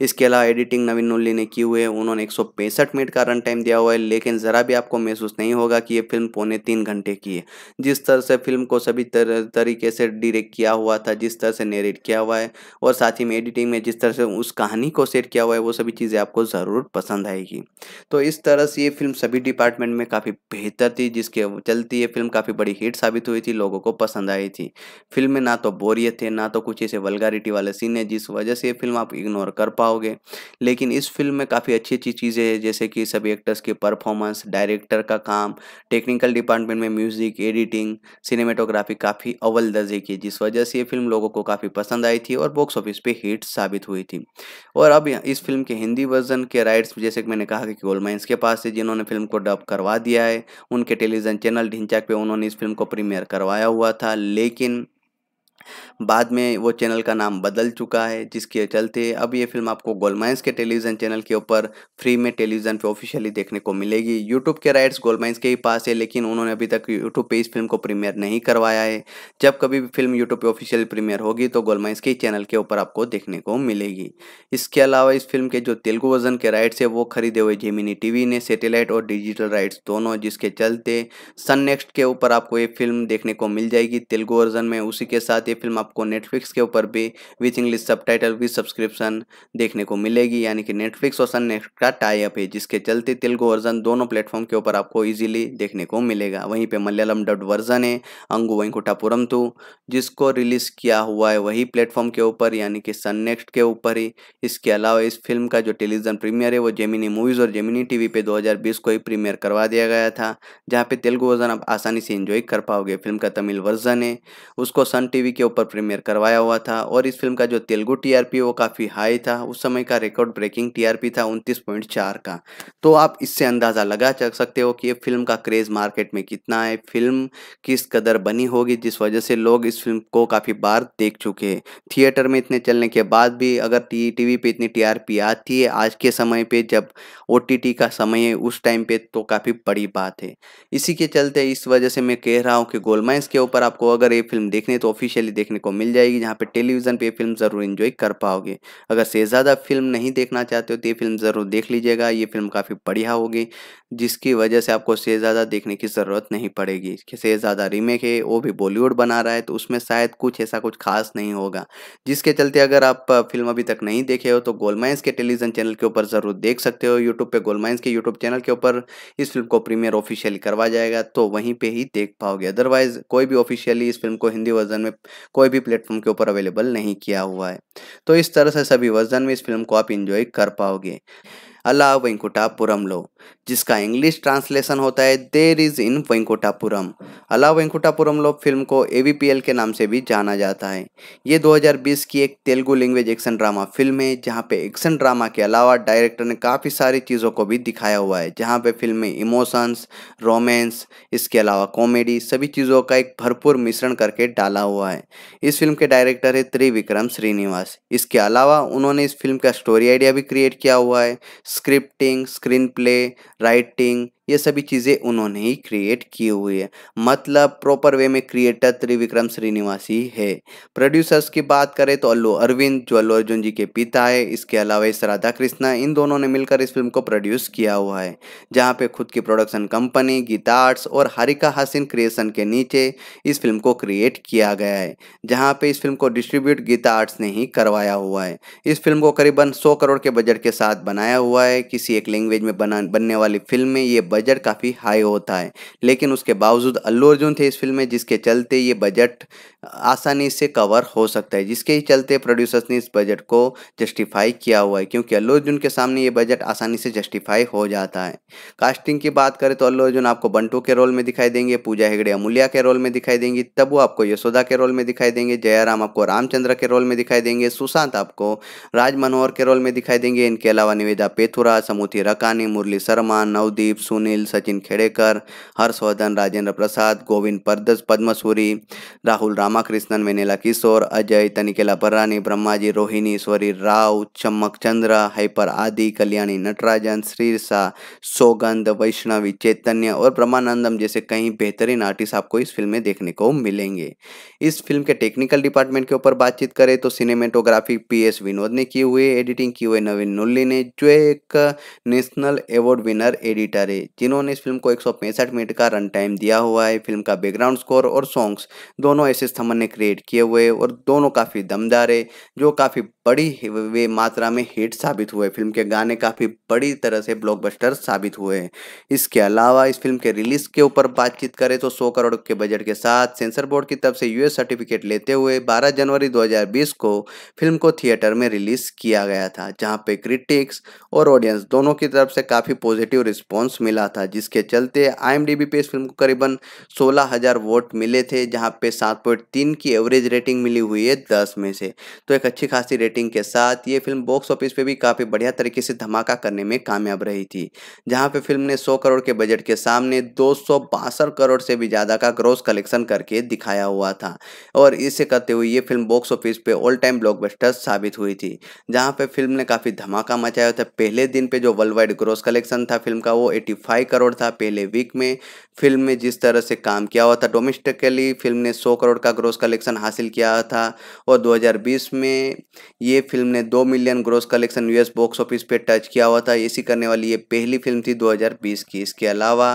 इसके अलावा एडिटिंग नवीन नुल्ली ने की हुई है उन्होंने एक मिनट का रन टाइम दिया हुआ है लेकिन ज़रा भी आपको महसूस नहीं होगा कि ये फिल्म पौने तीन घंटे की है जिस तरह से फिल्म को सभी तरीके से डिरेक्ट किया हुआ था जिस तरह से नेरेट किया हुआ है और साथ ही में एडिटिंग में जिस तरह से उस कहानी को सेट किया हुआ है वो सभी चीज़ें आपको ज़रूर पसंद आएगी तो इस तरह से ये फिल्म सभी डिपार्टमेंट में काफ़ी बेहतर थी जिसके चलती ये फिल्म काफ़ी बड़ी हिट साबित हुई थी लोगों को पसंद आई थी फिल्म में ना तो बोरियत थे ना तो कुछ ऐसे वलगारिटी वाले सीन है जिस वजह से ये फिल्म आप इग्नोर कर पाओगे लेकिन इस फिल्म में काफ़ी अच्छी अच्छी चीज़ें हैं जैसे कि सभी एक्टर्स की परफॉर्मेंस डायरेक्टर का काम टेक्निकल डिपार्टमेंट में म्यूज़िक एडिटिंग सिनेमेटोग्राफी काफ़ी अव्वल दर्जे की जिस वजह से ये फिल्म लोगों को काफ़ी पसंद आई थी और बॉक्स ऑफिस पर हिट साबित हुई थी और अब इस फिल्म के हिंदी वर्जन के राइट्स जैसे कि मैंने कहा कि गोलमाइंस के पास थे जिन्होंने फिल्म को डब करवा दिया है उनके टेलीविज़न चैनल ढिंचाक पे उन्होंने इस फिल्म को प्रीमियर करवाया हुआ था लेकिन बाद में वो चैनल का नाम बदल चुका है जिसके चलते अब ये फिल्म आपको गोलमाइंस के टेलीविज़न चैनल के ऊपर फ्री में टेलीविज़न पे ऑफिशियली देखने को मिलेगी यूट्यूब के राइट्स गोलमाइंस के ही पास है लेकिन उन्होंने अभी तक यूट्यूब पर इस फिल्म को प्रीमियर नहीं करवाया है जब कभी भी फिल्म यूट्यूब पर ऑफिशियल प्रीमियर होगी तो गोलमाइंस के चैनल के ऊपर आपको देखने को मिलेगी इसके अलावा इस फिल्म के जो तेलुगु वर्जन के राइट्स है वो खरीदे हुए जेमिनी टीवी ने सेटेलाइट और डिजिटल राइट्स दोनों जिसके चलते सन नेक्स्ट के ऊपर आपको ये फिल्म देखने को मिल जाएगी तेलुगु वर्जन में उसी के साथ ये फिल्म आपको नेटफ्लिक्स के ऊपर भी with English subtitle with subscription देखने को मिलेगी यानी कि नेटफ्लिक्स और सन नेक्स्ट का टाइप है जिसके चलते तेलुगु वर्जन दोनों प्लेटफॉर्म के ऊपर आपको ईजिली देखने को मिलेगा वहीं पर मलयालम डब्ड वर्जन है अंगू वेंकुटापुरम टू जिसको रिलीज़ किया हुआ है वही प्लेटफॉर्म के ऊपर यानी कि सन नेक्स्ट के ऊपर ही इसके अलावा इस फिल्म का जो टेलीविजन प्रीमियर है वो जेमिनी मूवीज़ और जेमिनी टीवी पे 2020 को ही प्रीमियर करवा दिया गया था जहाँ पे तेलुगु वर्जन आप आसानी से इंजॉय कर पाओगे फिल्म का तमिल वर्जन है उसको सन टीवी के ऊपर प्रीमियर करवाया हुआ था और इस फिल्म का जो तेलुगु टीआरपी वो काफ़ी हाई था उस समय का रिकॉर्ड ब्रेकिंग टीआरपी था चार का तो आप इससे अंदाज़ा लगा सकते हो कि ये फिल्म का क्रेज़ मार्केट में कितना है फिल्म किस कदर बनी होगी जिस वजह से लोग इस फिल्म को काफ़ी बार देख चुके हैं थिएटर में इतने चलने के बाद भी अगर टी टी पे इतनी टी आती है आज के समय पर जब ओ का समय है उस टाइम पे तो काफ़ी बड़ी बात है इसी के चलते इस वजह से मैं कह रहा हूँ कि गोलमाइंस के ऊपर आपको अगर ये फिल्म देखने तो ऑफिशियली फैमिली देखने को मिल जाएगी जहाँ पे टेलीविज़न पे फिल्म ज़रूर इन्जॉय कर पाओगे अगर से ज़्यादा फिल्म नहीं देखना चाहते हो तो ये फिल्म ज़रूर देख लीजिएगा ये फिल्म काफ़ी बढ़िया होगी जिसकी वजह से आपको से ज़्यादा देखने की ज़रूरत नहीं पड़ेगी से ज़्यादा रीमेक है वो भी बॉलीवुड बना रहा है तो उसमें शायद कुछ ऐसा कुछ खास नहीं होगा जिसके चलते अगर आप फिल्म अभी तक नहीं देखे हो तो गोलमाइंस के टेलीविज़न चैनल के ऊपर ज़रूर देख सकते हो यूट्यूब पे गोलमाइंस के यूट्यूब चैनल के ऊपर इस फिल्म को प्रीमियर ऑफिशियली करवा जाएगा तो वहीं पर ही देख पाओगे अदरवाइज़ कोई भी ऑफिशियली इस फिल्म को हिंदी वर्जन में कोई भी प्लेटफॉर्म के ऊपर अवेलेबल नहीं किया हुआ है तो इस तरह से सभी वर्जन में इस फिल्म को आप इंजॉय कर पाओगे अल्लाह वेंकुटापुरम लो जिसका इंग्लिश ट्रांसलेशन होता है देर इज इन वेंकोटापुरम अला वेंकोटापुरम लोग फिल्म को ए के नाम से भी जाना जाता है ये 2020 की एक Telugu language action drama film है जहाँ पे एक्शन ड्रामा के अलावा डायरेक्टर ने काफ़ी सारी चीज़ों को भी दिखाया हुआ है जहाँ पे फिल्म में इमोशंस रोमेंस इसके अलावा कॉमेडी सभी चीज़ों का एक भरपूर मिश्रण करके डाला हुआ है इस फिल्म के डायरेक्टर है त्रिविक्रम श्रीनिवास इसके अलावा उन्होंने इस फिल्म का स्टोरी आइडिया भी क्रिएट किया हुआ है scripting screen play by writing ये सभी चीज़ें उन्होंने ही क्रिएट की हुई है मतलब प्रॉपर वे में क्रिएटर त्रिविक्रम श्रीनिवासी है प्रोड्यूसर्स की बात करें तो अल्लू अरविंद जो अल्लू अर्जुन जी के पिता है इसके अलावा इस राधा कृष्णा इन दोनों ने मिलकर इस फिल्म को प्रोड्यूस किया हुआ है जहाँ पे खुद की प्रोडक्शन कंपनी गीता आर्ट्स और हरिका हासिन क्रिएशन के नीचे इस फिल्म को क्रिएट किया गया है जहाँ पर इस फिल्म को डिस्ट्रीब्यूट गीता आर्ट्स ने ही करवाया हुआ है इस फिल्म को करीबन सौ करोड़ के बजट के साथ बनाया हुआ है किसी एक लैंग्वेज में बना बनने वाली फिल्म में ये बजट काफ़ी हाई होता है लेकिन उसके बावजूद अल्लू अर्जुन थे इस फिल्म में जिसके चलते ये बजट आसानी से कवर हो सकता है जिसके ही चलते प्रोड्यूसर्स ने इस बजट को जस्टिफाई किया हुआ है क्योंकि अल्लू अर्जुन के सामने ये बजट आसानी से जस्टिफाई हो जाता है कास्टिंग की बात करें तो अल्लू अर्जुन आपको बंटू के रोल में दिखाई देंगे पूजा हेगड़े अमूल्या के रोल में दिखाई देंगी तब आपको यशोदा के रोल में दिखाई देंगे जयराम आपको रामचंद्र के रोल में दिखाई देंगे सुशांत आपको राज मनोहर के रोल में दिखाई देंगे इनके अलावा निवेदा पेथुरा समूथी रकानी मुरली शर्मा नवदीप सुनील सचिन खेड़ेकर हर्षवर्धन राजेंद्र प्रसाद गोविंद परदस पद्मसूरी राहुल राम ರಾಮಕೃಷ್ಣನ್ वेनेला किशोर अजय तनिकेला ಪರಾನಿ ब्रह्माजी रोहिणी स्वरी राव चम्मक चंद्र हाइपर आदि कल्याणी नटराजन श्रीरसा सोगंध वैष्णवी चैतन्य और ब्रह्मानंदम जैसे कई बेहतरीन आर्टिस्ट आपको इस फिल्म में देखने को मिलेंगे इस फिल्म के टेक्निकल डिपार्टमेंट के ऊपर बातचीत करें तो सिनेमेटोग्राफी पी एस विनोद ने की हुई एडिटिंग की हुई नवीन नुल्ली ने जो एक नेशनल अवार्ड विनर एडिटर है जिन्होंने इस फिल्म को एक मिनट का रन टाइम दिया हुआ है फिल्म का बैकग्राउंड स्कोर और सॉन्ग्स दोनों ऐसे थमन ने क्रिएट किए हुए और दोनों काफ़ी दमदार है जो काफ़ी बड़ी वे मात्रा में हिट साबित हुए फिल्म के गाने काफ़ी बड़ी तरह से ब्लॉकबस्टर साबित हुए हैं इसके अलावा इस फिल्म के रिलीज के ऊपर बातचीत करें तो 100 करोड़ के बजट के साथ सेंसर बोर्ड की तरफ से यूएस सर्टिफिकेट लेते हुए 12 जनवरी 2020 को फिल्म को थिएटर में रिलीज किया गया था जहाँ पे क्रिटिक्स और ऑडियंस दोनों की तरफ से काफ़ी पॉजिटिव रिस्पॉन्स मिला था जिसके चलते आई पे इस फिल्म को करीबन सोलह हज़ार वोट मिले थे जहाँ पे सात की एवरेज रेटिंग मिली हुई है दस में से तो एक अच्छी खासी रेटिंग रेटिंग के साथ ये फिल्म बॉक्स ऑफिस पे भी काफ़ी बढ़िया तरीके से धमाका करने में कामयाब रही थी जहां पे फिल्म ने 100 करोड़ के बजट के सामने दो करोड़ से भी ज़्यादा का ग्रोस कलेक्शन करके दिखाया हुआ था और इसे करते हुए ये फिल्म बॉक्स ऑफिस पे ऑल टाइम ब्लॉक साबित हुई थी जहाँ पर फिल्म ने काफ़ी धमाका मचाया था पहले दिन पर जो वर्ल्ड वाइड ग्रोस कलेक्शन था फिल्म का वो 85 करोड़ था पहले वीक में फिल्म में जिस तरह से काम किया हुआ था डोमेस्टिकली फिल्म ने 100 करोड़ का ग्रोस कलेक्शन हासिल किया था और 2020 में ये फिल्म ने दो million gross collection US box office पे टच किया हुआ था इसी करने वाली ये पहली फिल्म थी 2020 की इसके अलावा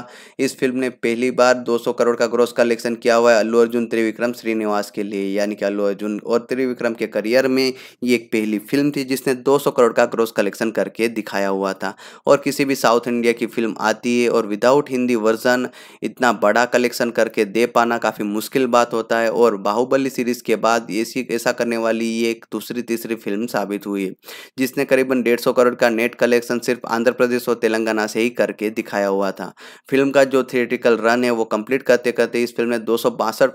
इस फिल्म ने पहली बार 200 करोड़ का ग्रोस कलेक्शन किया हुआ है अल्लू अर्जुन त्रिविक्रम श्रीनिवास के लिए यानी कि अल्लू अर्जुन और त्रिविक्रम के करियर में ये एक पहली फिल्म थी जिसने दो करोड़ का ग्रोस कलेक्शन करके दिखाया हुआ था और किसी भी साउथ इंडिया की फिल्म आती है और विदाउट हिंदी वर्जन इतना बड़ा कलेक्शन करके दे पाना काफ़ी मुश्किल बात होता है और बाहुबली सीरीज़ के बाद ऐसी ऐसा करने वाली ये एक दूसरी तीसरी दूसरी फिल्म साबित हुई है जिसने करीबन डेढ़ सौ करोड़ का नेट कलेक्शन सिर्फ आंध्र प्रदेश और तेलंगाना से ही करके दिखाया हुआ था फिल्म का जो थिएटिकल रन है वो कंप्लीट करते करते इस फिल्म ने दो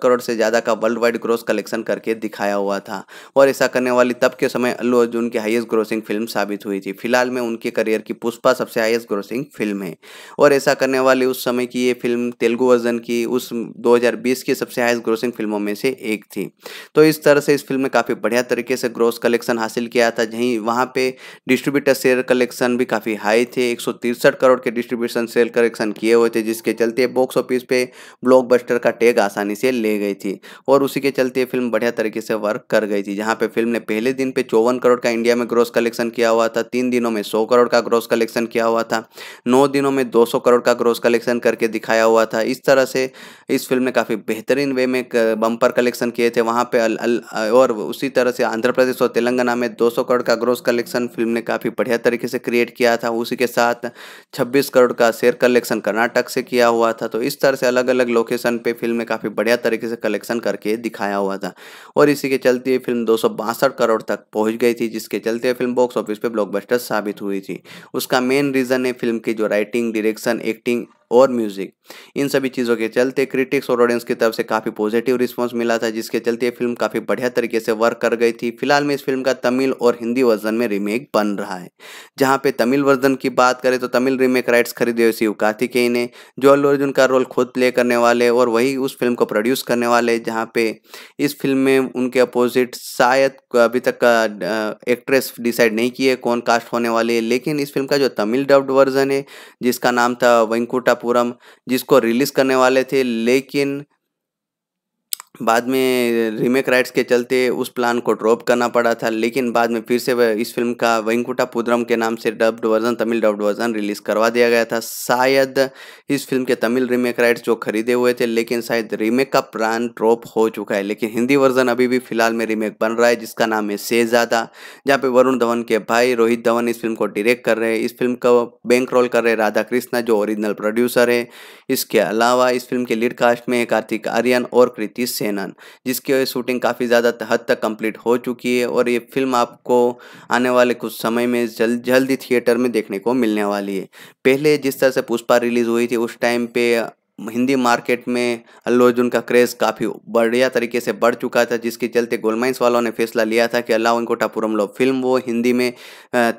करोड़ से ज़्यादा का वर्ल्ड वाइड ग्रोस कलेक्शन करके दिखाया हुआ था और ऐसा करने वाली तब के समय अल्लू अर्जुन की हाइस्ट ग्रोसिंग फिल्म साबित हुई थी फिलहाल में उनके करियर की पुष्पा सबसे हाइएस्ट ग्रोसिंग फिल्म है और ऐसा करने वाली उस समय की ये फिल्म तेलुगु वर्जन की उस 2020 की सबसे हाइस्ट ग्रोसिंग फिल्मों में से एक थी तो इस तरह से इस फिल्म में काफ़ी बढ़िया तरीके से ग्रोस कलेक्शन कलेक्शन हासिल किया था जहीं वहाँ पे डिस्ट्रीब्यूटर शेयर कलेक्शन भी काफ़ी हाई थे एक करोड़ के डिस्ट्रीब्यूशन शेयर कलेक्शन किए हुए थे जिसके चलते बॉक्स ऑफिस पे ब्लॉकबस्टर का टैग आसानी से ले गई थी और उसी के चलते फिल्म बढ़िया तरीके से वर्क कर गई थी जहाँ पे फिल्म ने पहले दिन पे चौवन करोड़ का इंडिया में ग्रोस कलेक्शन किया हुआ था तीन दिनों में सौ करोड़ का ग्रोस कलेक्शन किया हुआ था नौ दिनों में दो करोड़ का ग्रोस कलेक्शन करके दिखाया हुआ था इस तरह से इस फिल्म ने काफ़ी बेहतरीन वे में बम्पर कलेक्शन uh, किए थे वहाँ पे अल, अल, और उसी तरह से आंध्र प्रदेश और तेलंगाना तेलंगाना में 200 करोड़ का ग्रोस कलेक्शन फिल्म ने काफ़ी बढ़िया तरीके से क्रिएट किया था उसी के साथ 26 करोड़ का शेयर कलेक्शन कर्नाटक से किया हुआ था तो इस तरह से अलग अलग लोकेशन पे फिल्म ने काफ़ी बढ़िया तरीके से कलेक्शन करके दिखाया हुआ था और इसी के चलते ये फिल्म दो करोड़ तक पहुँच गई थी जिसके चलते फिल्म बॉक्स ऑफिस पर ब्लॉकबस्टर साबित हुई थी उसका मेन रीज़न है फिल्म की जो राइटिंग डायरेक्शन एक्टिंग और म्यूजिक इन सभी चीज़ों के चलते क्रिटिक्स और ऑडियंस की तरफ से काफ़ी पॉजिटिव रिस्पॉन्स मिला था जिसके चलते ये फिल्म काफ़ी बढ़िया तरीके से वर्क कर गई थी फिलहाल में इस फिल्म का तमिल और हिंदी वर्जन में रीमेक बन रहा है जहाँ पे तमिल वर्जन की बात करें तो तमिल रीमेक राइट्स खरीदे हुए शिव कार्तिकेय ने जो अल्लू अर्जुन का रोल खुद प्ले करने वाले और वही उस फिल्म को प्रोड्यूस करने वाले जहाँ पे इस फिल्म में उनके अपोजिट शायद अभी तक का एक्ट्रेस डिसाइड नहीं की है कौन कास्ट होने वाली है लेकिन इस फिल्म का जो तमिल डब्ड वर्जन है जिसका नाम था वेंकुटापुरम जिसको रिलीज़ करने वाले थे लेकिन बाद में रीमेक राइट्स के चलते उस प्लान को ड्रॉप करना पड़ा था लेकिन बाद में फिर से इस फिल्म का वेंकुटा पुद्रम के नाम से dubbed version Tamil dubbed version release करवा दिया गया था शायद इस फिल्म के तमिल रीमेक राइट्स जो खरीदे हुए थे लेकिन शायद रीमेक का प्लान ड्रॉप हो चुका है लेकिन हिंदी वर्जन अभी भी फिलहाल में रीमेक बन रहा है जिसका नाम है शेजादा जहाँ पे वरुण धवन के भाई रोहित धवन इस फिल्म को डिरेक्ट कर रहे हैं इस फिल्म का बैंक रोल कर रहे राधा कृष्णा जो ओरिजिनल प्रोड्यूसर है इसके अलावा इस फिल्म के लीड कास्ट में कार्तिक आर्यन और कृति सेन एनन जिसकी शूटिंग काफ़ी ज़्यादा हद तक कंप्लीट हो चुकी है और ये फिल्म आपको आने वाले कुछ समय में जल्द जल्द ही थिएटर में देखने को मिलने वाली है पहले जिस तरह से पुष्पा रिलीज़ हुई थी उस टाइम पे हिंदी मार्केट में अल्लू अर्जुन का क्रेज़ काफ़ी बढ़िया तरीके से बढ़ चुका था जिसके चलते गोलमाइंस वालों ने फैसला लिया था कि अल्लाह कोटापुरम लो फिल्म वो हिंदी में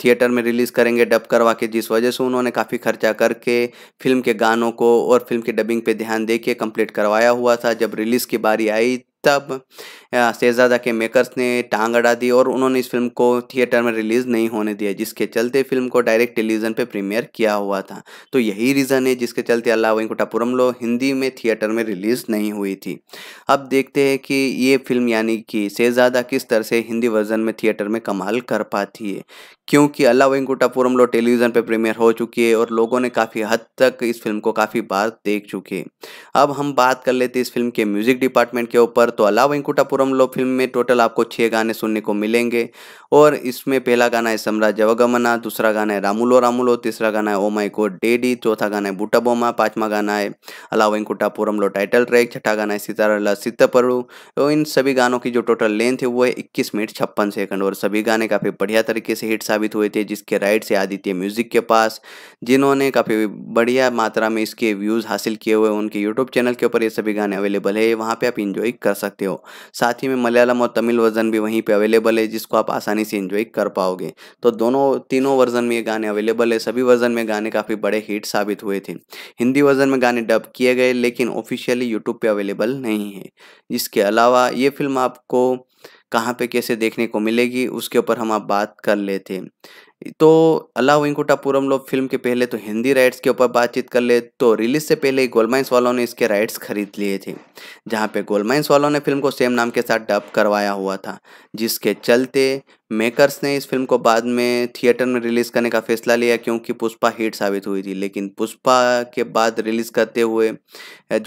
थिएटर में रिलीज़ करेंगे डब करवा के जिस वजह से उन्होंने काफ़ी खर्चा करके फिल्म के गानों को और फिल्म की डबिंग पे ध्यान दे के कम्प्लीट करवाया हुआ था जब रिलीज़ की बारी आई तब शहजादा के मेकर्स ने टांग अड़ा दी और उन्होंने इस फिल्म को थिएटर में रिलीज़ नहीं होने दिया जिसके चलते फिल्म को डायरेक्ट टेलीविज़न पे प्रीमियर किया हुआ था तो यही रीज़न है जिसके चलते अल्लाह वेंकुटापुरम लो हिंदी में थिएटर में रिलीज़ नहीं हुई थी अब देखते हैं कि ये फिल्म यानी कि शहजादा किस तरह से हिंदी वर्जन में थिएटर में कमाल कर पाती है क्योंकि अल्लाह वेंकुटापुरम लो टेलीविज़न पे प्रीमियर हो चुकी है और लोगों ने काफ़ी हद तक इस फिल्म को काफ़ी बार देख चुके हैं अब हम बात कर लेते हैं इस फिल्म के म्यूज़िक डिपार्टमेंट के ऊपर तो अल्लाह वेंकुटापुरम लो फिल्म में टोटल आपको छः गाने सुनने को मिलेंगे और इसमें पहला गाना है सम्राज जवगमना दूसरा गाना है रामुलो रामुलो तीसरा गाना है ओ माई डेडी चौथा गाना है बुटा बोमा पाँचवा गाना है अला वेंकुटापुरम लो टाइटल ट्रैक छठा गाना है सितारा सीतापरु तो इन सभी गानों की जो टोटल लेंथ है वो है इक्कीस मिनट छप्पन सेकंड और सभी गाने काफ़ी बढ़िया तरीके से हिट साबित साबित हुए थे जिसके राइट से आदित्य म्यूज़िक के पास जिन्होंने काफ़ी बढ़िया मात्रा में इसके व्यूज़ हासिल किए हुए उनके यूट्यूब चैनल के ऊपर ये सभी गाने अवेलेबल है वहाँ पर आप इंजॉय कर सकते हो साथ ही में मलयालम और तमिल वर्जन भी वहीं पर अवेलेबल है जिसको आप आसानी से इंजॉय कर पाओगे तो दोनों तीनों वर्जन में ये गाने अवेलेबल है सभी वर्जन में गाने काफ़ी बड़े हिट साबित हुए थे हिंदी वर्जन में गाने डब किए गए लेकिन ऑफिशियली यूट्यूब पे अवेलेबल नहीं है इसके अलावा ये फिल्म आपको कहाँ पे कैसे देखने को मिलेगी उसके ऊपर हम आप बात कर लेते तो अल्लाह वेंकुटापुरम लोग फिल्म के पहले तो हिंदी राइट्स के ऊपर बातचीत कर ले तो रिलीज से पहले ही गोलमाइंस वालों ने इसके राइट्स खरीद लिए थे जहाँ पे गोलमाइंस वालों ने फिल्म को सेम नाम के साथ डब करवाया हुआ था जिसके चलते मेकर्स ने इस फिल्म को बाद में थिएटर में रिलीज़ करने का फैसला लिया क्योंकि पुष्पा हिट साबित हुई थी लेकिन पुष्पा के बाद रिलीज़ करते हुए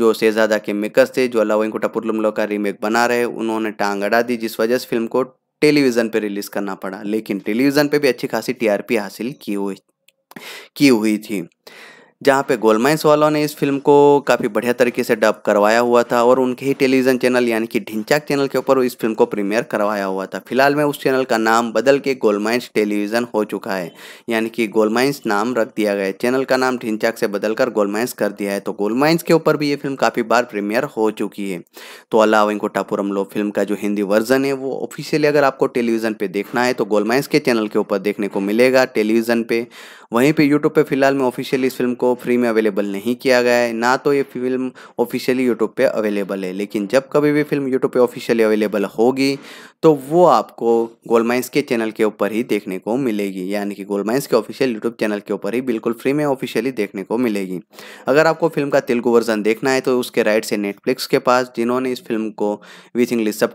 जो शहजादा के मेकर्स थे जो अल्लाह वेंकुटापुरम लोग का रीमेक बना रहे उन्होंने टांग अड़ा दी जिस वजह से फिल्म को टेलीविज़न पर रिलीज़ करना पड़ा लेकिन टेलीविज़न पर भी अच्छी खासी टीआरपी हासिल की हुई की हुई थी जहाँ पे गोलमाइंस वालों ने इस फिल्म को काफ़ी बढ़िया तरीके से डब करवाया हुआ था और उनके ही टेलीविज़न चैनल यानी कि ढिंचाक चैनल के ऊपर इस फिल्म को प्रीमियर करवाया हुआ था फिलहाल में उस चैनल का नाम बदल के गोलमाइंस टेलीविज़न हो चुका है यानी कि गोलमाइंस नाम रख दिया गया है चैनल का नाम ढिंचाक से बदल कर गोलमाइंस कर दिया है तो गोलमाइंस के ऊपर भी ये फिल्म काफ़ी बार प्रीमियर हो चुकी है तो अल्लाह वेंकोटापुरम लो फिल्म का जो हिंदी वर्जन है वो ऑफिशियली अगर आपको टेलीविज़न पर देखना है तो गोलमाइंस के चैनल के ऊपर देखने को मिलेगा टेलीविज़न पर वहीं पर यूट्यूब पर फिलहाल में ऑफिशियली इस फिल्म को फ्री में अवेलेबल नहीं किया गया है ना तो ये फिल्म ऑफिशियली यूट्यूब पे अवेलेबल है लेकिन जब कभी भी फिल्म यूट्यूब पे ऑफिशियली अवेलेबल होगी तो वो आपको गोलमाइंस के चैनल के ऊपर ही देखने को मिलेगी यानी कि गोलमाइंस के ऑफिशियल यूट्यूब चैनल के ऊपर ही बिल्कुल फ्री में ऑफिशियली देखने को मिलेगी अगर आपको फिल्म का तेलुगु वर्जन देखना है तो उसके राइट से नेटफ्लिक्स के पास जिन्होंने इस फिल्म को with English sub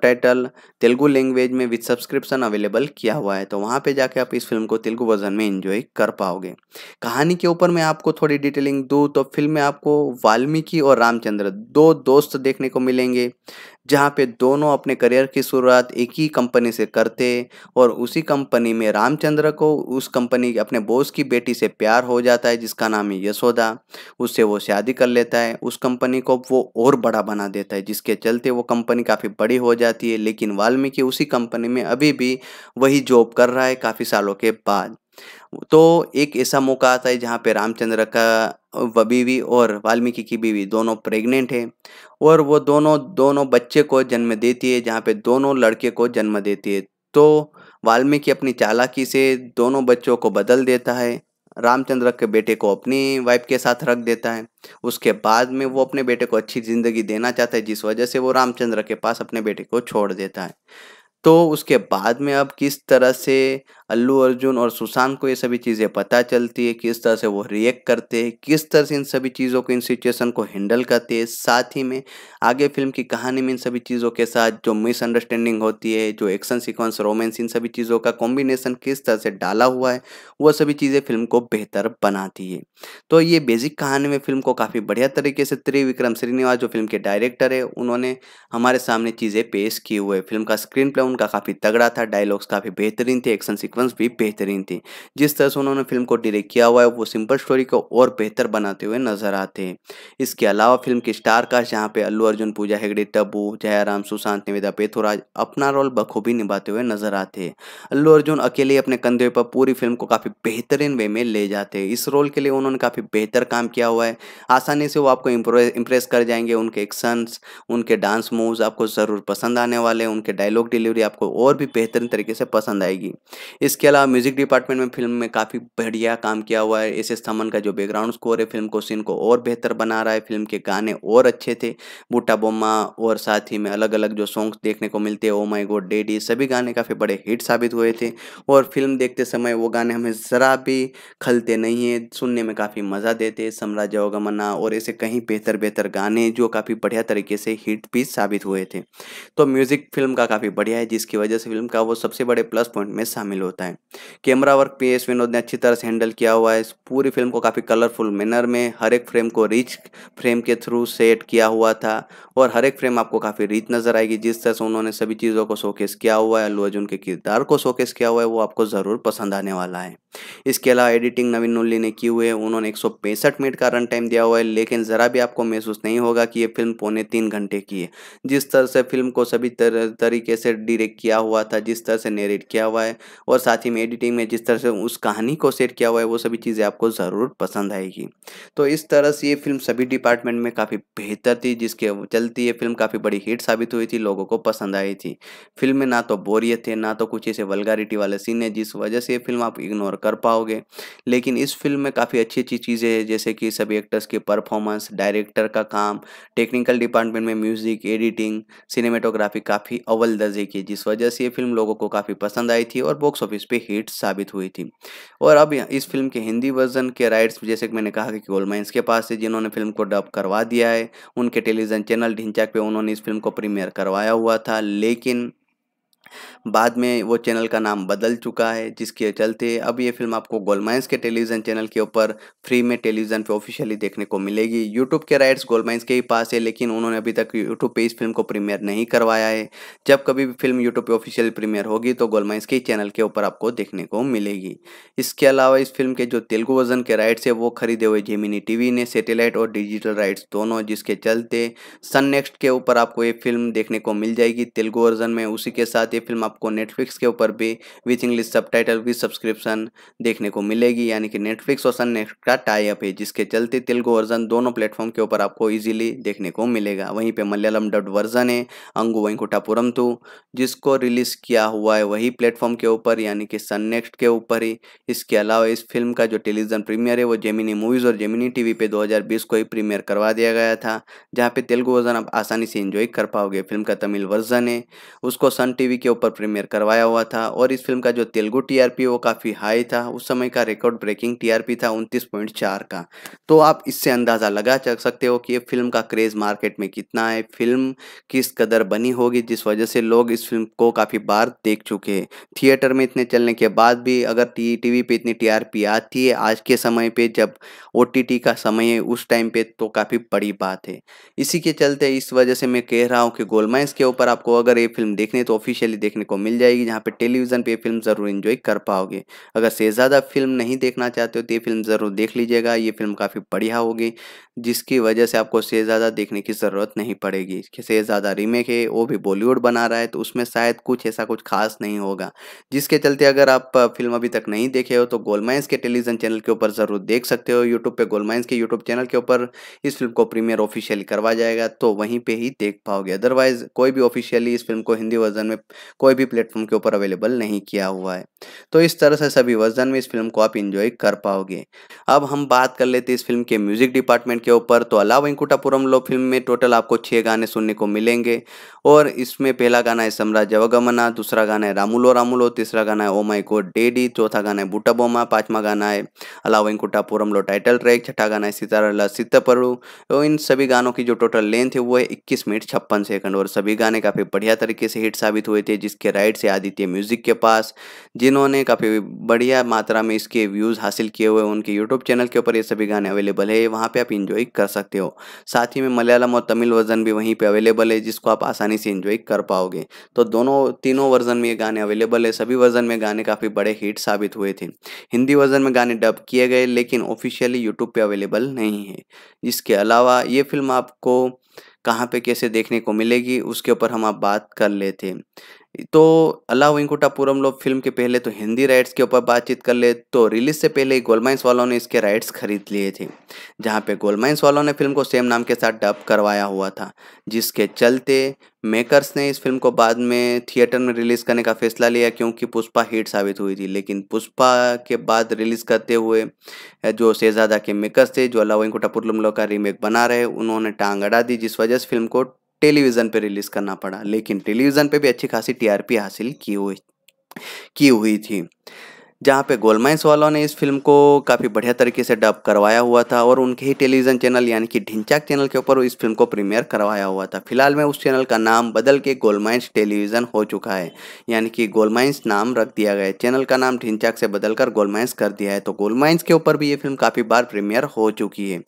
Telugu language में विथ सब्सक्रिप्शन अवेलेबल किया हुआ है तो वहाँ पर जाके आप इस फिल्म को तेलुगु वर्जन में इंजॉय कर पाओगे कहानी के ऊपर मैं आपको थोड़ी डिटेलिंग दू तो फिल्म में आपको वाल्मीकि और रामचंद्र दो दोस्त देखने को मिलेंगे जहाँ पे दोनों अपने करियर की शुरुआत एक ही कंपनी से करते और उसी कंपनी में रामचंद्र को उस कंपनी अपने बॉस की बेटी से प्यार हो जाता है जिसका नाम है यशोदा उससे वो शादी कर लेता है उस कंपनी को वो और बड़ा बना देता है जिसके चलते वो कंपनी काफ़ी बड़ी हो जाती है लेकिन वाल्मीकि उसी कंपनी में अभी भी वही जॉब कर रहा है काफ़ी सालों के बाद तो एक ऐसा मौका आता है जहाँ पे रामचंद्र का बीवी और वाल्मीकि की बीवी दोनों प्रेग्नेंट है और वो दोनों दोनों बच्चे को जन्म देती है जहाँ पे दोनों लड़के को जन्म देती है तो वाल्मीकि अपनी चालाकी से दोनों बच्चों को बदल देता है रामचंद्र के बेटे को अपनी वाइफ के साथ रख देता है उसके बाद में वो अपने बेटे को अच्छी ज़िंदगी देना चाहता है जिस वजह से वो रामचंद्र के पास अपने बेटे को छोड़ देता है तो उसके बाद में अब किस तरह से अल्लू अर्जुन और सुशांत को ये सभी चीज़ें पता चलती है किस तरह से वो रिएक्ट करते हैं किस तरह से इन सभी चीज़ों को इन सिचुएशन को हैंडल करते हैं साथ ही में आगे फिल्म की कहानी में इन सभी चीज़ों के साथ जो मिसअंडरस्टैंडिंग होती है जो एक्शन सिक्वेंस रोमेंस इन सभी चीज़ों का कॉम्बिनेशन किस तरह से डाला हुआ है वह सभी चीज़ें फिल्म को बेहतर बनाती है तो ये बेसिक कहानी में फिल्म को काफ़ी बढ़िया तरीके से त्रिविक्रम श्रीनिवास जो फिल्म के डायरेक्टर है उन्होंने हमारे सामने चीज़ें पेश की हुई है फिल्म का स्क्रीन प्ले उनका काफ़ी तगड़ा था डायलॉग्स काफ़ी बेहतरीन थे एक्शन सीक्वेंस भी बेहतरीन थी जिस तरह से उन्होंने फिल्म को डायरेक्ट किया हुआ है वो सिंपल स्टोरी को और बेहतर बनाते हुए नजर आते हैं इसके अलावा फिल्म की स्टार कास्ट जहाँ पे अल्लू अर्जुन पूजा हेगड़े टब्बू जयराम सुशांत निवेदा पेथुराज अपना रोल बखूबी निभाते हुए नजर आते अल्लू अर्जुन अकेले अपने कंधे पर पूरी फिल्म को काफ़ी बेहतरीन वे में ले जाते हैं इस रोल के लिए उन्होंने काफ़ी बेहतर काम किया हुआ है आसानी से वो आपको इंप्रेस कर जाएंगे उनके एक्शन उनके डांस मूव्स आपको ज़रूर पसंद आने वाले उनके डायलॉग डिलीवरी आपको और भी बेहतरीन तरीके से पसंद आएगी इसके अलावा म्यूजिक डिपार्टमेंट में फिल्म में काफ़ी बढ़िया काम किया हुआ है एस एस थमन का जो बैकग्राउंड स्कोर है फिल्म को सीन को और बेहतर बना रहा है फिल्म के गाने और अच्छे थे बूटा बोमा और साथ ही में अलग अलग जो सॉन्ग्स देखने को मिलते हैं ओ माई गोड डेडी सभी गाने काफ़ी बड़े हिट साबित हुए थे और फिल्म देखते समय वो गाने हमें ज़रा भी खलते नहीं है सुनने में काफ़ी मज़ा देते साम्राज्य अवगमना और ऐसे कहीं बेहतर बेहतर गाने जो काफ़ी बढ़िया तरीके से हिट भी साबित हुए थे तो म्यूज़िक फिल्म का काफ़ी बढ़िया है जिसकी वजह से फिल्म का वो सबसे बड़े प्लस पॉइंट में शामिल होता होता है camera work P S Vinod ने अच्छी तरह से हैंडल किया हुआ है इस पूरी फिल्म को काफ़ी कलरफुल मैनर में हर एक फ्रेम को रिच फ्रेम के थ्रू सेट किया हुआ था और हर एक फ्रेम आपको काफ़ी रिच नज़र आएगी जिस तरह से उन्होंने सभी चीज़ों को शोकेस किया हुआ है अल्लू अर्जुन के किरदार को शोकेस किया हुआ है वो आपको ज़रूर पसंद आने वाला है इसके अलावा एडिटिंग नवीन नुल्ली ने की हुई है उन्होंने एक मिनट का रन टाइम दिया हुआ है लेकिन ज़रा भी आपको महसूस नहीं होगा कि ये फिल्म पौने तीन घंटे की है जिस तरह से फिल्म को सभी तरीके से डिरेक्ट किया हुआ था जिस तरह से नेरेट किया हुआ है और साथ ही में एडिटिंग में जिस तरह से उस कहानी को सेट किया हुआ है वो सभी चीज़ें आपको ज़रूर पसंद आएगी तो इस तरह से ये फिल्म सभी डिपार्टमेंट में काफ़ी बेहतर थी जिसके चलते ये फिल्म काफ़ी बड़ी हिट साबित हुई थी लोगों को पसंद आई थी फिल्म में ना तो बोरियत है ना तो कुछ ऐसे वलगारिटी वाले सीन है जिस वजह से ये फिल्म आप इग्नोर कर पाओगे लेकिन इस फिल्म में काफ़ी अच्छी अच्छी चीज़ें हैं जैसे कि सभी एक्टर्स की परफॉर्मेंस डायरेक्टर का काम टेक्निकल डिपार्टमेंट में म्यूज़िक एडिटिंग सिनेमेटोग्राफी काफ़ी अव्वल दर्जे की जिस वजह से ये फिल्म लोगों को काफ़ी पसंद आई थी और बॉक्स ऑफिस ऑफिस पे हिट साबित हुई थी और अब इस फिल्म के हिंदी वर्जन के राइट्स जैसे कि मैंने कहा कि गोलमाइंस के पास से जिन्होंने फिल्म को डब करवा दिया है उनके टेलीविजन चैनल ढिंचाक पे उन्होंने इस फिल्म को प्रीमियर करवाया हुआ था लेकिन बाद में वो चैनल का नाम बदल चुका है जिसके चलते अब ये फिल्म आपको गोलमाइंस के टेलीविज़न चैनल के ऊपर फ्री में टेलीविज़न पे ऑफिशियली देखने को मिलेगी यूट्यूब के राइट्स गोलमाइंस के ही पास है लेकिन उन्होंने अभी तक यूट्यूब पे इस फिल्म को प्रीमियर नहीं करवाया है जब कभी भी फिल्म यूट्यूब पर ऑफिशियल प्रीमियर होगी तो गोलमाइंस के चैनल के ऊपर आपको देखने को मिलेगी इसके अलावा इस फिल्म के जो तेलुगु वर्जन के राइट्स है वो खरीदे हुए जेमिनी टी ने सेटेलाइट और डिजिटल राइट्स दोनों जिसके चलते सन नेक्स्ट के ऊपर आपको ये फिल्म देखने को मिल जाएगी तेलुगु वर्जन में उसी के साथ ये फिल्म आपको नेटफ्लिक्स के ऊपर भी विथ इंग्लिश सब टाइटल की सब्सक्रिप्शन देखने को मिलेगी यानी कि नेटफ्लिक्स और सन नेक्स्ट का टाइप है जिसके चलते तेलुगु वर्जन दोनों प्लेटफॉर्म के ऊपर आपको ईजिली देखने को मिलेगा वहीं पर मलयालम डब्ड वर्जन है अंगू वैंकुटापुरम टू तो, जिसको रिलीज़ किया हुआ है वही प्लेटफॉर्म के ऊपर यानी कि सन नेक्स्ट के ऊपर ही इसके अलावा इस फिल्म का जो टेलीविजन प्रीमियर है वो जेमिनी मूवीज़ और जेमिनी टीवी पे 2020 को ही प्रीमियर करवा दिया गया था जहाँ पे तेलुगु वर्जन आप आसानी से इंजॉय कर पाओगे फिल्म का तमिल वर्जन है उसको सन टीवी के ऊपर प्रीमियर करवाया हुआ था और इस फिल्म का जो तेलुगु टीआरपी वो काफ़ी हाई था उस समय का रिकॉर्ड ब्रेकिंग टीआरपी था उनतीस का तो आप इससे अंदाज़ा लगा सकते हो कि ये फिल्म का क्रेज़ मार्केट में कितना है फिल्म किस कदर बनी होगी जिस वजह से लोग इस फिल्म को काफ़ी बार देख चुके हैं थिएटर में इतने चलने के बाद भी अगर टी टीवी पे इतनी टीआरपी आती है आज के समय पे जब टी का समय है उस टाइम पे तो काफ़ी बड़ी बात है इसी के चलते इस वजह से मैं कह रहा हूँ कि गोलमाइंस के ऊपर आपको अगर ये फिल्म देखने तो ऑफिशियली सीरीज देखने को मिल जाएगी जहाँ पे टेलीविज़न पे फिल्म ज़रूर इन्जॉय कर पाओगे अगर से ज़्यादा फिल्म नहीं देखना चाहते हो तो ये फिल्म ज़रूर देख लीजिएगा ये फिल्म काफ़ी बढ़िया होगी जिसकी वजह से आपको शहजादा देखने की ज़रूरत नहीं पड़ेगी शहजादा रीमेक है वो भी बॉलीवुड बना रहा है तो उसमें शायद कुछ ऐसा कुछ खास नहीं होगा जिसके चलते अगर आप फिल्म अभी तक नहीं देखे हो तो गोलमाइंस के टेलीविजन चैनल के ऊपर ज़रूर देख सकते हो यूट्यूब पे गोलमाइंस के यूट्यूब चैनल के ऊपर इस फिल्म को प्रीमियर ऑफिशियली करवा जाएगा तो वहीं पर ही देख पाओगे अदरवाइज़ कोई भी ऑफिशियली इस फिल्म को हिंदी वर्जन में कोई भी प्लेटफॉर्म के ऊपर अवेलेबल नहीं किया हुआ है तो इस तरह से सभी वर्जन में इस फिल्म को आप इंजॉय कर पाओगे अब हम बात कर लेते इस फिल्म के म्यूजिक डिपार्टमेंट के ऊपर तो अला वेंकुटापुरम लो फिल्म में टोटल आपको छः गाने सुनने को मिलेंगे और इसमें पहला गाना है सम्राज अवगमना दूसरा गाना है रामुलो रामुलो तीसरा गाना है ओ माई को डेडी चौथा गाना है बुटा बोमा पाँचवा गाना है अला वेंकुटापुरम लो टाइटल ट्रैक छठा गाना है सितारला सितपरु तो इन सभी गानों की जो टोटल लेंथ है वो है इक्कीस मिनट छप्पन सेकंड और सभी गाने काफ़ी बढ़िया तरीके से हिट साबित हुए थे जिसके राइट से आदित्य म्यूजिक के पास जिन्होंने काफ़ी बढ़िया मात्रा में इसके व्यूज़ हासिल किए हुए उनके यूट्यूब चैनल के ऊपर ये सभी गाने अवेलेबल है वहाँ पर आप इंजॉय इन्जॉय कर सकते हो साथ ही में मलयालम और तमिल वर्जन भी वहीं पे अवेलेबल है जिसको आप आसानी से इन्जॉय कर पाओगे तो दोनों तीनों वर्जन में ये गाने अवेलेबल है सभी वर्जन में गाने काफ़ी बड़े हिट साबित हुए थे हिंदी वर्जन में गाने डब किए गए लेकिन ऑफिशियली यूट्यूब पर अवेलेबल नहीं है इसके अलावा ये फिल्म आपको कहाँ पे कैसे देखने को मिलेगी उसके ऊपर हम आप बात कर लेते हैं तो अला वेंकुटापुरम लोग फिल्म के पहले तो हिंदी राइट्स के ऊपर बातचीत कर ले तो रिलीज से पहले गोलमाइंस वालों ने इसके राइट्स खरीद लिए थे जहाँ पे गोलमाइंस वालों ने फिल्म को सेम नाम के साथ डब करवाया हुआ था जिसके चलते मेकर्स ने इस फिल्म को बाद में थिएटर में रिलीज़ करने का फैसला लिया क्योंकि पुष्पा हिट साबित हुई थी लेकिन पुष्पा के बाद रिलीज़ करते हुए जो शहजादा के मेकर्स थे जो अला वेंकुटापुरम लोग का रीमेक बना रहे उन्होंने टांग अड़ा दी जिस वजह से फिल्म को टेलीविज़न पे रिलीज़ करना पड़ा लेकिन टेलीविज़न पे भी अच्छी खासी टीआरपी हासिल की हुई की हुई थी जहाँ पे गोलमाइंस वालों ने इस फिल्म को काफ़ी बढ़िया तरीके से डब करवाया हुआ था और उनके ही टेलीविज़न चैनल यानी कि ढिंचाक चैनल के ऊपर इस फिल्म को प्रीमियर करवाया हुआ था फिलहाल में उस चैनल का नाम बदल के गोलमाइंस टेलीविज़न हो चुका है यानी कि गोलमाइंस नाम रख दिया गया है चैनल का नाम ढिंचाक से बदलकर गोलमाइंस कर दिया है तो गोलमाइंस के ऊपर भी ये फिल्म काफ़ी बार प्रीमियर हो चुकी है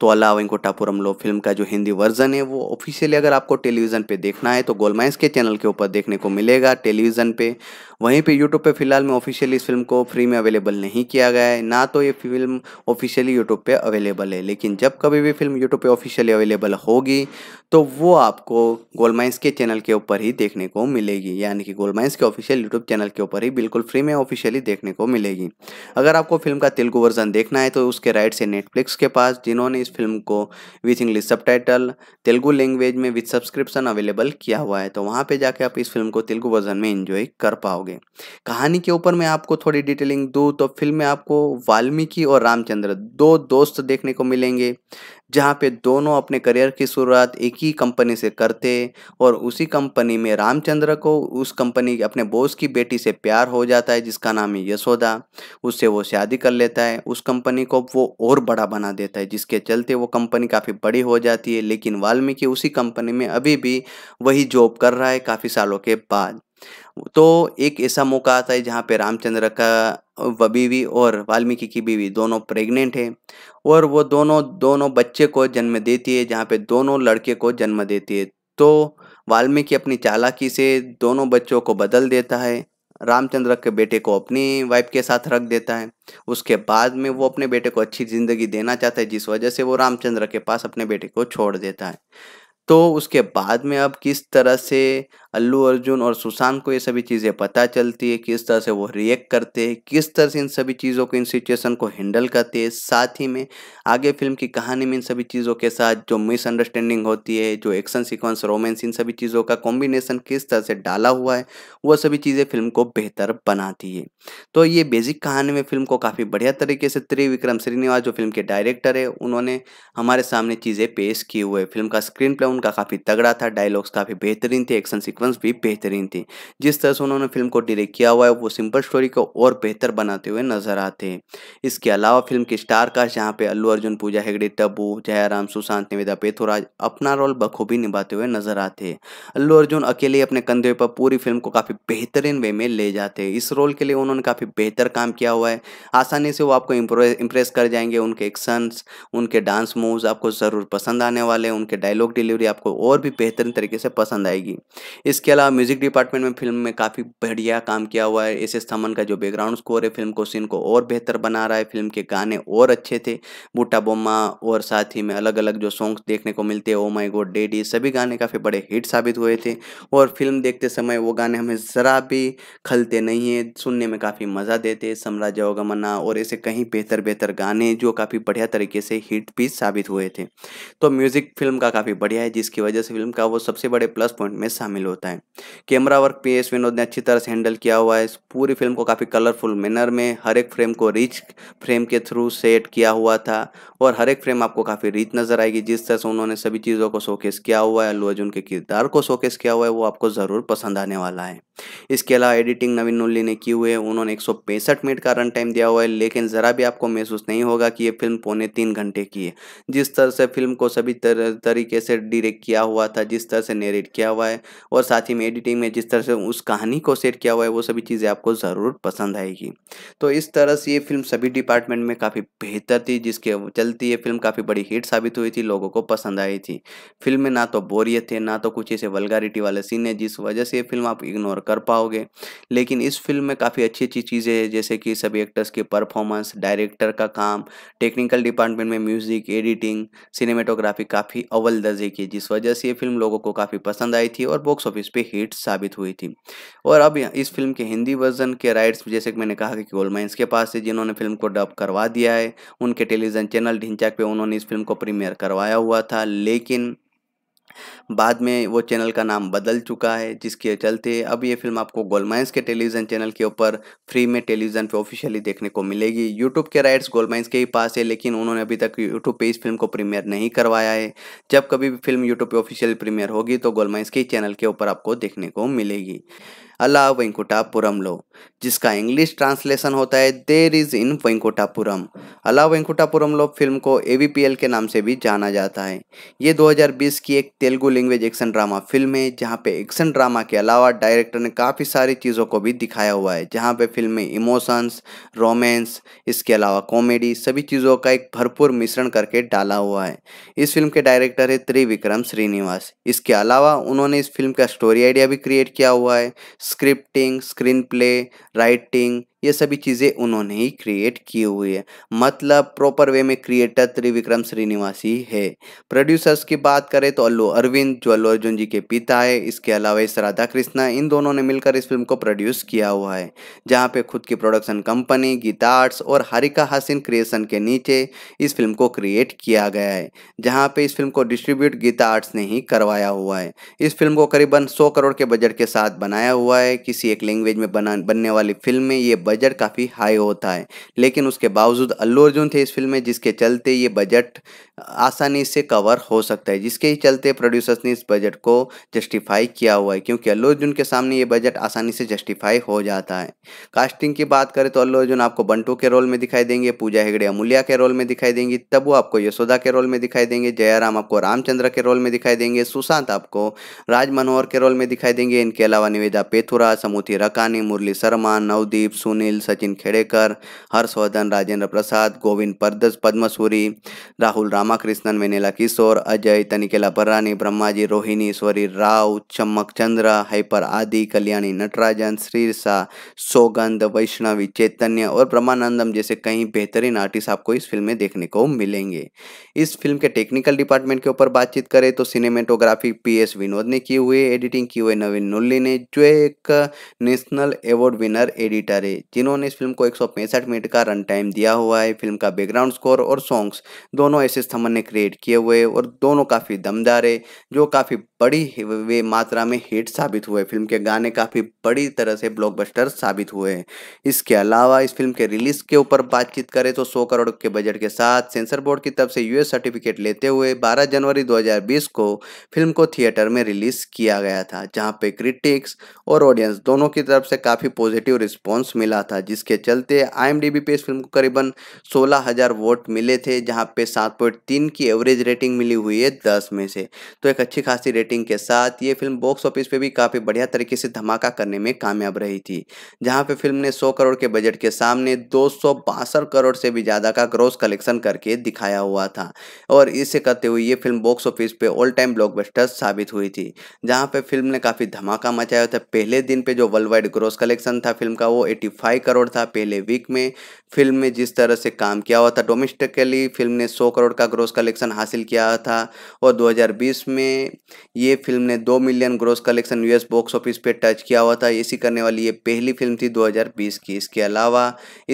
तो अलाविन टापुरम लो फिल्म का जो हिंदी वर्जन है वो ऑफिशियली अगर आपको टेलीविज़न पर देखना है तो गोलमाइंस के चैनल के ऊपर देखने को मिलेगा टेलीविज़न पर वहीं पर यूट्यूब पर फिलहाल में ऑफिशियली इस फिल्म को को फ्री में अवेलेबल नहीं किया गया है ना तो ये फिल्म ऑफिशियली यूट्यूब पे अवेलेबल है लेकिन जब कभी भी फिल्म यूट्यूब पे ऑफिशियली अवेलेबल होगी तो वो आपको गोलमाइंस के चैनल के ऊपर ही देखने को मिलेगी यानी कि गोलमाइंस के ऑफिशियल यूट्यूब चैनल के ऊपर ही बिल्कुल फ्री में ऑफिशियली देखने को मिलेगी अगर आपको फिल्म का तेलुगु वर्जन देखना है तो उसके राइट से नेटफ्लिक्स के पास जिन्होंने इस फिल्म को with English sub Telugu language में विथ सब्सक्रिप्शन अवेलेबल किया हुआ है तो वहाँ पर जाके आप इस फिल्म को तेलुगु वर्जन में इंजॉय कर पाओगे कहानी के ऊपर मैं आपको थोड़ी डिटेलिंग दूँ तो फिल्म में आपको वाल्मीकि और रामचंद्र दो दोस्त देखने को मिलेंगे जहाँ पे दोनों अपने करियर की शुरुआत एक ही कंपनी से करते और उसी कंपनी में रामचंद्र को उस कंपनी अपने बॉस की बेटी से प्यार हो जाता है जिसका नाम है यशोदा उससे वो शादी कर लेता है उस कंपनी को वो और बड़ा बना देता है जिसके चलते वो कंपनी काफ़ी बड़ी हो जाती है लेकिन वाल्मीकि उसी कंपनी में अभी भी वही जॉब कर रहा है काफ़ी सालों के बाद तो एक ऐसा मौका आता है जहाँ पे रामचंद्र का बीवी और वाल्मीकि की बीवी दोनों प्रेग्नेंट है और वो दोनों दोनों बच्चे को जन्म देती है जहाँ पे दोनों लड़के को जन्म देती है तो वाल्मीकि अपनी चालाकी से दोनों बच्चों को बदल देता है रामचंद्र के बेटे को अपनी वाइफ के साथ रख देता है उसके बाद में वो अपने बेटे को अच्छी ज़िंदगी देना चाहता है जिस वजह से वो रामचंद्र के पास अपने बेटे को छोड़ देता है तो उसके बाद में अब किस तरह से अल्लू अर्जुन और सुशांत को ये सभी चीज़ें पता चलती है किस तरह से वो रिएक्ट करते हैं किस तरह से इन सभी चीज़ों को इन सिचुएशन को हैंडल करते हैं साथ ही में आगे फिल्म की कहानी में इन सभी चीज़ों के साथ जो मिसअंडरस्टैंडिंग होती है जो एक्शन सीक्वेंस रोमेंस इन सभी चीज़ों का कॉम्बिनेशन किस तरह से डाला हुआ है वो सभी चीज़ें फिल्म को बेहतर बनाती है तो ये बेसिक कहानी में फिल्म को काफ़ी बढ़िया तरीके से त्रिविक्रम श्रीनिवास जो फिल्म के डायरेक्टर है उन्होंने हमारे सामने चीज़ें पेश की हुए फिल्म का स्क्रीन प्ले उनका काफ़ी तगड़ा था डायलॉग्स काफ़ी बेहतरीन थे एक्शन सीक्वेंस भी बेहतरीन थी जिस तरह से उन्होंने फिल्म को डायरेक्ट किया हुआ है वो सिंपल स्टोरी को और बेहतर बनाते हुए नजर आते हैं इसके अलावा फिल्म की स्टार का जहाँ पे अल्लू अर्जुन पूजा हेगड़े टब्बू जयाराम सुशांत निवेदा पेथुराज अपना रोल बखूबी निभाते हुए नजर आते हैं अल्लू अर्जुन अकेले अपने कंधे पर पूरी फिल्म को काफ़ी बेहतरीन वे में ले जाते हैं इस रोल के लिए उन्होंने काफ़ी बेहतर काम किया हुआ है आसानी से वो आपको इम्प्रेस कर जाएंगे उनके एक्शंस उनके डांस मूव्स आपको ज़रूर पसंद आने वाले हैं उनके डायलॉग डिलीवरी मूवी आपको और भी बेहतरीन तरीके से पसंद आएगी इसके अलावा म्यूज़िक डिपार्टमेंट में फिल्म में काफ़ी बढ़िया काम किया हुआ है एस थमन का जो बैकग्राउंड स्कोर है फिल्म को सीन को और बेहतर बना रहा है फिल्म के गाने और अच्छे थे बूटा बोमा और साथ ही में अलग अलग जो सॉन्ग्स देखने को मिलते हैं ओ माई गोड डेडी सभी गाने काफ़ी बड़े हिट साबित हुए थे और फिल्म देखते समय वो गाने हमें ज़रा भी खलते नहीं है सुनने में काफ़ी मज़ा देते साम्राज्य अवगमना और ऐसे कहीं बेहतर बेहतर गाने जो काफ़ी बढ़िया तरीके से हिट भी साबित हुए थे तो म्यूज़िक फिल्म का काफ़ी बढ़िया है जिसकी वजह से फिल्म का वो सबसे बड़े प्लस पॉइंट में शामिल होता है camera work P S Vinod ने अच्छी तरह से हैंडल किया हुआ है पूरी फिल्म को काफ़ी कलरफुल मैनर में हर एक फ्रेम को रिच फ्रेम के थ्रू सेट किया हुआ था और हर एक फ्रेम आपको काफ़ी रीच नज़र आएगी जिस तरह से उन्होंने सभी चीज़ों को शोकेस किया हुआ है अल्लू अर्जुन के किरदार को शोकेस किया हुआ है वो आपको ज़रूर पसंद आने वाला है इसके अलावा एडिटिंग नवीन नुल्ली ने की हुई है उन्होंने एक मिनट का रन टाइम दिया हुआ है लेकिन ज़रा भी आपको महसूस नहीं होगा कि ये फिल्म पौने तीन घंटे की है जिस तरह से फिल्म को सभी तरीके से डिरेक्ट किया हुआ था जिस तरह से नेरेट किया हुआ है और साथ ही में एडिटिंग में जिस तरह से उस कहानी को सेट किया हुआ है वो सभी चीज़ें आपको ज़रूर पसंद आएगी तो इस तरह से ये फिल्म सभी डिपार्टमेंट में काफ़ी बेहतर थी जिसके चलती ये फिल्म काफ़ी बड़ी हिट साबित हुई थी लोगों को पसंद आई थी फिल्म में ना तो बोरियत थे ना तो कुछ ऐसे वलगारिटी वाले सीन है जिस वजह से ये फिल्म आप इग्नोर कर पाओगे लेकिन इस फिल्म में काफ़ी अच्छी अच्छी चीज़ें हैं जैसे कि सभी एक्टर्स की परफॉर्मेंस डायरेक्टर का काम टेक्निकल डिपार्टमेंट में म्यूज़िक एडिटिंग सिनेमेटोग्राफी काफ़ी अव्वल दर्जे की जिस वजह से ये फिल्म लोगों को काफ़ी पसंद आई थी और बॉक्स ऑफिस पर हिट साबित हुई थी और अब इस फिल्म के हिंदी वर्जन के राइट्स जैसे कि मैंने कहा कि गोलमाइंस के पास से जिन्होंने फिल्म को डब करवा दिया है उनके टेलीविज़न चैनल गोपाल ढिंचाक पे उन्होंने इस फिल्म को प्रीमियर करवाया हुआ था लेकिन बाद में वो चैनल का नाम बदल चुका है जिसके चलते अब ये फिल्म आपको गोलमाइंस के टेलीविज़न चैनल के ऊपर फ्री में टेलीविज़न पे ऑफिशियली देखने को मिलेगी यूट्यूब के राइट्स गोलमाइंस के ही पास है लेकिन उन्होंने अभी तक यूट्यूब पे इस फिल्म को प्रीमियर नहीं करवाया है जब कभी भी फिल्म यूट्यूब पर ऑफिशियल प्रीमियर होगी तो गोलमाइंस के चैनल के ऊपर आपको देखने को मिलेगी अला वेंकुटापुरम लो जिसका इंग्लिश ट्रांसलेशन होता है देर इज इन वेंकुटापुरम अला वेंकुटापुरम लो फिल्म को एल के नाम से भी जाना जाता है ये 2020 की एक Telugu language action drama film है जहाँ पे एक्शन ड्रामा के अलावा डायरेक्टर ने काफ़ी सारी चीज़ों को भी दिखाया हुआ है जहाँ पे फिल्म में इमोशंस रोमेंस इसके अलावा कॉमेडी सभी चीज़ों का एक भरपूर मिश्रण करके डाला हुआ है इस फिल्म के डायरेक्टर है त्रिविक्रम श्रीनिवास इसके अलावा उन्होंने इस फिल्म का स्टोरी आइडिया भी क्रिएट किया हुआ है scripting, screenplay, writing, ये सभी चीज़ें उन्होंने ही क्रिएट की हुई है मतलब प्रॉपर वे में क्रिएटर त्रिविक्रम श्रीनिवासी है प्रोड्यूसर्स की बात करें तो अल्लू अरविंद जो अल्लू अर्जुन जी के पिता है इसके अलावा इस राधा कृष्णा इन दोनों ने मिलकर इस फिल्म को प्रोड्यूस किया हुआ है जहाँ पे खुद की प्रोडक्शन कंपनी गीता आर्ट्स और हरिका हासिन क्रिएशन के नीचे इस फिल्म को क्रिएट किया गया है जहाँ पर इस फिल्म को डिस्ट्रीब्यूट गीता आर्ट्स ने ही करवाया हुआ है इस फिल्म को करीबन सौ करोड़ के बजट के साथ बनाया हुआ है किसी एक लैंग्वेज में बना बनने वाली फिल्म में ये बजट काफ़ी हाई होता है लेकिन उसके बावजूद अल्लू अर्जुन थे इस फिल्म में जिसके चलते ये बजट आसानी से कवर हो सकता है जिसके ही चलते प्रोड्यूसर्स ने इस बजट को जस्टिफाई किया हुआ है क्योंकि अल्लू अर्जुन के सामने ये बजट आसानी से जस्टिफाई हो जाता है कास्टिंग की बात करें तो अल्लू अर्जुन आपको बंटू के रोल में दिखाई देंगे पूजा हेगड़े अमूल्या के रोल में दिखाई देंगी तबू आपको यशोदा के रोल में दिखाई देंगे जयराम आपको रामचंद्र के रोल में दिखाई देंगे सुशांत आपको राज मनोहर के रोल में दिखाई देंगे इनके अलावा निवेदा पेथुरा समूथी रकानी मुरली शर्मा नवदीप सुनील सुनील सचिन खेड़ेकर हर्षवर्धन राजेंद्र प्रसाद गोविंद परदस पद्मसूरी राहुल रामाकृष्णन वेनेला किशोर अजय तनिकेला पर्रानी ब्रह्माजी रोहिणी स्वरी राव चमक चंद्र हाइपर आदि कल्याणी नटराजन श्रीरसा सोगंध वैष्णवी चैतन्य और ब्रह्मानंदम जैसे कई बेहतरीन आर्टिस्ट आपको इस फिल्म में देखने को मिलेंगे इस फिल्म के टेक्निकल डिपार्टमेंट के ऊपर बातचीत करें तो सिनेमेटोग्राफी पी एस विनोद ने की हुई एडिटिंग की हुई नवीन नुल्ली ने जो एक नेशनल अवार्ड विनर एडिटर है जिन्होंने इस फिल्म को एक मिनट का रन टाइम दिया हुआ है फिल्म का बैकग्राउंड स्कोर और सॉन्ग्स दोनों ऐसे थमन ने क्रिएट किए हुए और दोनों काफ़ी दमदार है जो काफ़ी बड़ी वे मात्रा में हिट साबित हुए फिल्म के गाने काफ़ी बड़ी तरह से ब्लॉकबस्टर साबित हुए हैं इसके अलावा इस फिल्म के रिलीज के ऊपर बातचीत करें तो सौ करोड़ के बजट के साथ सेंसर बोर्ड की तरफ से यूएस सर्टिफिकेट लेते हुए 12 जनवरी 2020 को फिल्म को थिएटर में रिलीज किया गया था जहां पे क्रिटिक्स और ऑडियंस दोनों की तरफ से काफ़ी पॉजिटिव रिस्पॉन्स मिला मिला था जिसके चलते आईएमडीबी पे इस फिल्म को करीबन 16000 वोट मिले थे जहां पे 7.3 की एवरेज रेटिंग मिली हुई है 10 में से तो एक अच्छी खासी रेटिंग के साथ ये फिल्म बॉक्स ऑफिस पे भी काफ़ी बढ़िया तरीके से धमाका करने में कामयाब रही थी जहाँ पर फिल्म ने सौ करोड़ के बजट के सामने दो करोड़ से भी ज़्यादा का ग्रोस कलेक्शन करके दिखाया हुआ था और इसे कहते हुए ये फिल्म बॉक्स ऑफिस पे ऑल टाइम ब्लॉकबस्टर साबित हुई थी जहाँ पे फिल्म ने काफ़ी धमाका मचाया था पहले दिन पे जो वर्ल्ड वाइड ग्रोस कलेक्शन था फिल्म का वो एटी फाइव करोड़ था पहले वीक में फिल्म में जिस तरह से काम किया हुआ था डोमेस्टिकली फिल्म ने सौ करोड़ का ग्रोस कलेक्शन हासिल किया था और 2020 में ये फिल्म ने दो million gross collection US box office पे टच किया हुआ था इसी करने वाली ये पहली फिल्म थी 2020 की इसके अलावा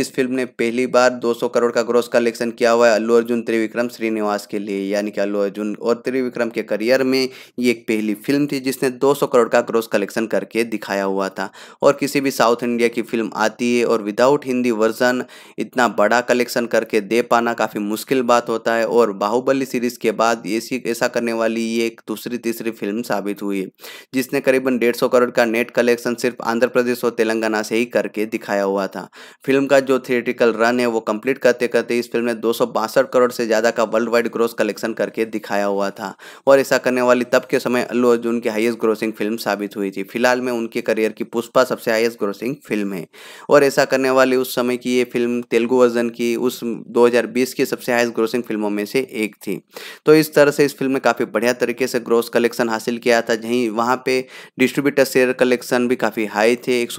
इस फिल्म ने पहली बार 200 करोड़ का ग्रोस कलेक्शन किया हुआ है अल्लू अर्जुन त्रिविक्रम श्रीनिवास के लिए यानी कि अल्लू अर्जुन और त्रिविक्रम के करियर में ये एक पहली फिल्म थी जिसने 200 करोड़ का ग्रोस कलेक्शन करके दिखाया हुआ था और किसी भी साउथ इंडिया की फिल्म आती दिए और विदाउट हिंदी वर्जन इतना बड़ा कलेक्शन करके दे पाना काफ़ी मुश्किल बात होता है और बाहुबली सीरीज़ के बाद ऐसी ऐसा करने वाली ये एक दूसरी तीसरी फिल्म साबित हुई जिसने करीबन डेढ़ सौ करोड़ का नेट कलेक्शन सिर्फ आंध्र प्रदेश और तेलंगाना से ही करके दिखाया हुआ था फिल्म का जो थिएटिकल रन है वो कंप्लीट करते करते इस फिल्म ने दो करोड़ से ज़्यादा का वर्ल्ड वाइड ग्रोस कलेक्शन करके दिखाया हुआ था और ऐसा करने वाली तब के समय अल्लू अर्जुन की हाईएस्ट ग्रोसिंग फिल्म साबित हुई थी फिलहाल में उनके करियर की पुष्पा सबसे हाईएस्ट ग्रोसिंग फिल्म है और ऐसा करने वाली उस समय की ये फिल्म तेलुगु वर्जन की उस 2020 की सबसे हाइस्ट ग्रोसिंग फिल्मों में से एक थी तो इस तरह से इस फिल्म ने काफ़ी बढ़िया तरीके से ग्रोस कलेक्शन हासिल किया था जहीं वहाँ पे डिस्ट्रीब्यूटर सेल कलेक्शन भी काफ़ी हाई थे एक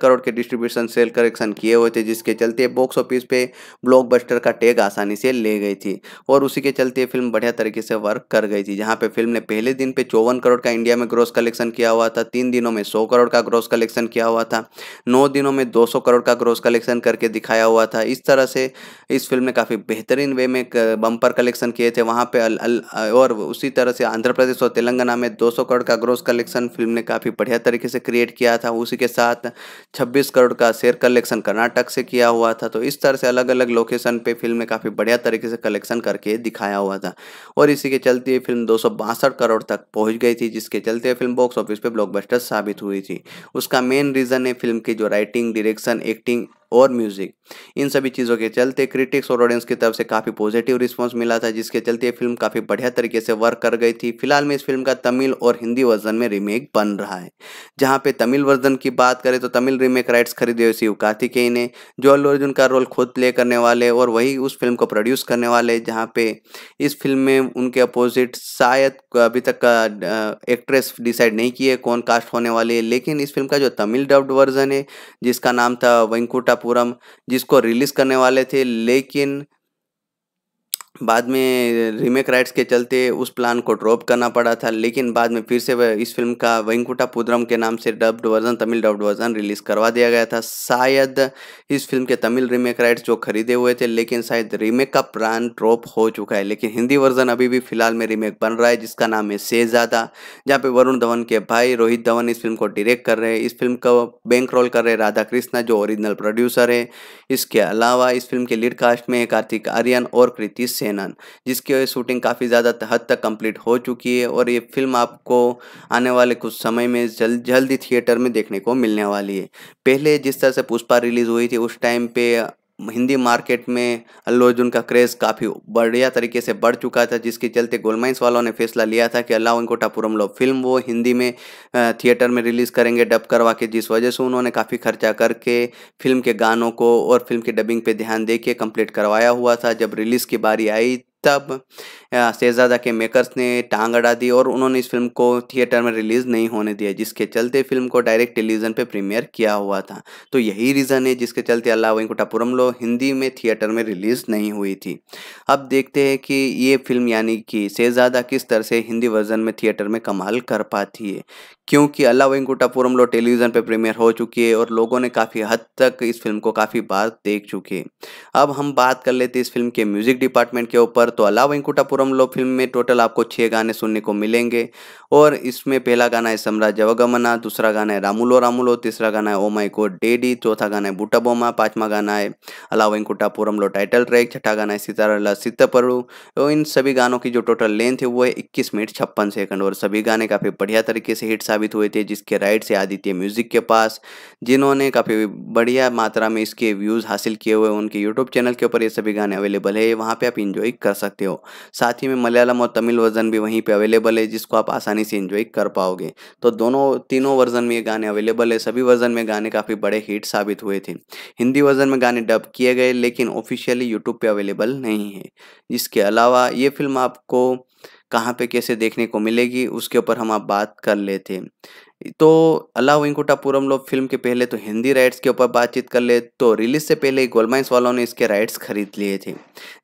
करोड़ के डिस्ट्रीब्यूशन सेल कलेक्शन किए हुए थे जिसके चलते बॉक्स ऑफिस पर ब्लॉक का टैग आसानी से ले गई थी और उसी के चलते फिल्म बढ़िया तरीके से वर्क कर गई थी जहाँ पर फिल्म ने पहले दिन पर चौवन करोड़ का इंडिया में ग्रोस कलेक्शन किया हुआ था तीन दिनों में सौ करोड़ का ग्रोस कलेक्शन किया हुआ था नौ दिनों में दो 200 करोड़ का ग्रोस कलेक्शन करके दिखाया हुआ था इस तरह से इस फिल्म ने काफ़ी बेहतरीन वे में बम्पर कलेक्शन किए थे वहाँ पे अल, अल, और उसी तरह से आंध्र प्रदेश और तेलंगाना में 200 करोड़ का ग्रोस कलेक्शन फिल्म ने काफ़ी बढ़िया तरीके से क्रिएट किया था उसी के साथ छब्बीस करोड़ का शेयर कलेक्शन कर्नाटक से किया हुआ था तो इस तरह से अलग अलग लोकेशन पर फिल्म ने काफ़ी बढ़िया तरीके से कलेक्शन करके दिखाया हुआ था और इसी के चलते फिल्म दो करोड़ तक पहुँच गई थी जिसके चलते फिल्म बॉक्स ऑफिस पर ब्लॉकबस्टर साबित हुई थी उसका मेन रीज़न है फिल्म की जो राइटिंग डिरेक्शन And acting और म्यूजिक इन सभी चीज़ों के चलते क्रिटिक्स और ऑडियंस की तरफ से काफ़ी पॉजिटिव रिस्पॉन्स मिला था जिसके चलते ये फिल्म काफ़ी बढ़िया तरीके से वर्क कर गई थी फिलहाल में इस फिल्म का तमिल और हिंदी वर्जन में रीमेक बन रहा है जहाँ पे तमिल वर्जन की बात करें तो तमिल रीमेक राइट्स खरीदे हुए शिव कार्तिकेय ने जो अल्लू अर्जुन का रोल खुद प्ले करने वाले और वही उस फिल्म को प्रोड्यूस करने वाले जहाँ पे इस फिल्म में उनके अपोजिट शायद अभी तक का एक्ट्रेस डिसाइड नहीं की है कौन कास्ट होने वाली है लेकिन इस फिल्म का जो तमिल डब्ड वर्जन है जिसका नाम था वेंकुटा पूरम जिसको रिलीज करने वाले थे लेकिन बाद में रीमेक राइट्स के चलते उस प्लान को ड्रॉप करना पड़ा था लेकिन बाद में फिर से इस फिल्म का वेंकुटा पुद्रम के नाम से dubbed version Tamil dubbed version release करवा दिया गया था शायद इस फिल्म के तमिल रीमेक राइट्स जो खरीदे हुए थे लेकिन शायद रीमेक का प्लान ड्रॉप हो चुका है लेकिन हिंदी वर्जन अभी भी फिलहाल में रीमेक बन रहा है जिसका नाम है शेजादा जहाँ पर वरुण धवन के भाई रोहित धवन इस फिल्म को डिरेक्ट कर रहे हैं इस फिल्म का बैंक रोल कर रहे राधा कृष्णा जो ओरिजिनल प्रोड्यूसर है इसके अलावा इस फिल्म के लीड कास्ट में कार्तिक आर्यन और कृति सेन मेनन जिसकी शूटिंग काफ़ी ज़्यादा हद तक कंप्लीट हो चुकी है और ये फिल्म आपको आने वाले कुछ समय में जल्द जल्द ही थिएटर में देखने को मिलने वाली है पहले जिस तरह से पुष्पा रिलीज़ हुई थी उस टाइम पे हिंदी मार्केट में अल्लू अर्जुन का क्रेज़ काफ़ी बढ़िया तरीके से बढ़ चुका था जिसके चलते गोलमाइंस वालों ने फैसला लिया था कि अल्लाह वेंकोटापुरम लो फिल्म वो हिंदी में थिएटर में रिलीज़ करेंगे डब करवा के जिस वजह से उन्होंने काफ़ी खर्चा करके फिल्म के गानों को और फिल्म की डबिंग पे ध्यान दे के कम्प्लीट करवाया हुआ था जब रिलीज़ की बारी आई तब शहजादा के मेकर्स ने टांग अड़ा दी और उन्होंने इस फिल्म को थिएटर में रिलीज़ नहीं होने दिया जिसके चलते फिल्म को डायरेक्ट टेलीविज़न पे प्रीमियर किया हुआ था तो यही रीज़न है जिसके चलते अल्लाह वेंकुटापुरम लो हिंदी में थिएटर में रिलीज़ नहीं हुई थी अब देखते हैं कि ये फिल्म यानी कि शहजादा किस तरह से हिंदी वर्जन में थिएटर में कमाल कर पाती है क्योंकि अल्लाह वेंकुटापुरम लो टेलीविज़न पर प्रीमियर हो चुकी है और लोगों ने काफ़ी हद तक इस फिल्म को काफ़ी बार देख चुके अब हम बात कर लेते इस फिल्म के म्यूज़िक डिपार्टमेंट के ऊपर तो अला वेंकुटापुरम फिल्म में टोटल आपको छः गाने सुनने को मिलेंगे और इसमें पहला गाना है सम्राज जवगमना दूसरा गाना है रामुलो रामुलो तीसरा गाना है ओ माई गोड डेडी चौथा गाना है बूटा बोमा पाँचवा गाना है अला वेंकुटापुरम टाइटल ट्रैक छठा गाना है सितारा सितपरु तो इन सभी गानों की जो टोटल लेंथ है वो है इक्कीस मिनट छप्पन सेकंड और सभी गाने काफ़ी बढ़िया तरीके से हिट साबित हुए थे जिसके राइट से आदित्य म्यूजिक के पास जिन्होंने काफ़ी बढ़िया मात्रा में इसके व्यूज़ हासिल किए हुए उनके यूट्यूब चैनल के ऊपर ये सभी गाने अवेलेबल है वहाँ पर आप इंजॉय कर सकते हो साथ ही में मलयालम और तमिल वर्जन भी वहीं पे अवेलेबल है जिसको आप आसानी से इन्जॉय कर पाओगे तो दोनों तीनों वर्जन में ये गाने अवेलेबल है सभी वर्जन में गाने काफ़ी बड़े हिट साबित हुए थे हिंदी वर्जन में गाने डब किए गए लेकिन ऑफिशियली यूट्यूब पर अवेलेबल नहीं है इसके अलावा ये फिल्म आपको कहाँ पे कैसे देखने को मिलेगी उसके ऊपर हम आप बात कर लेते हैं तो अल्लाह वेंकुटापुरम लोग फिल्म के पहले तो हिंदी राइट्स के ऊपर बातचीत कर ले तो रिलीज से पहले गोलमाइंस वालों ने इसके राइट्स खरीद लिए थे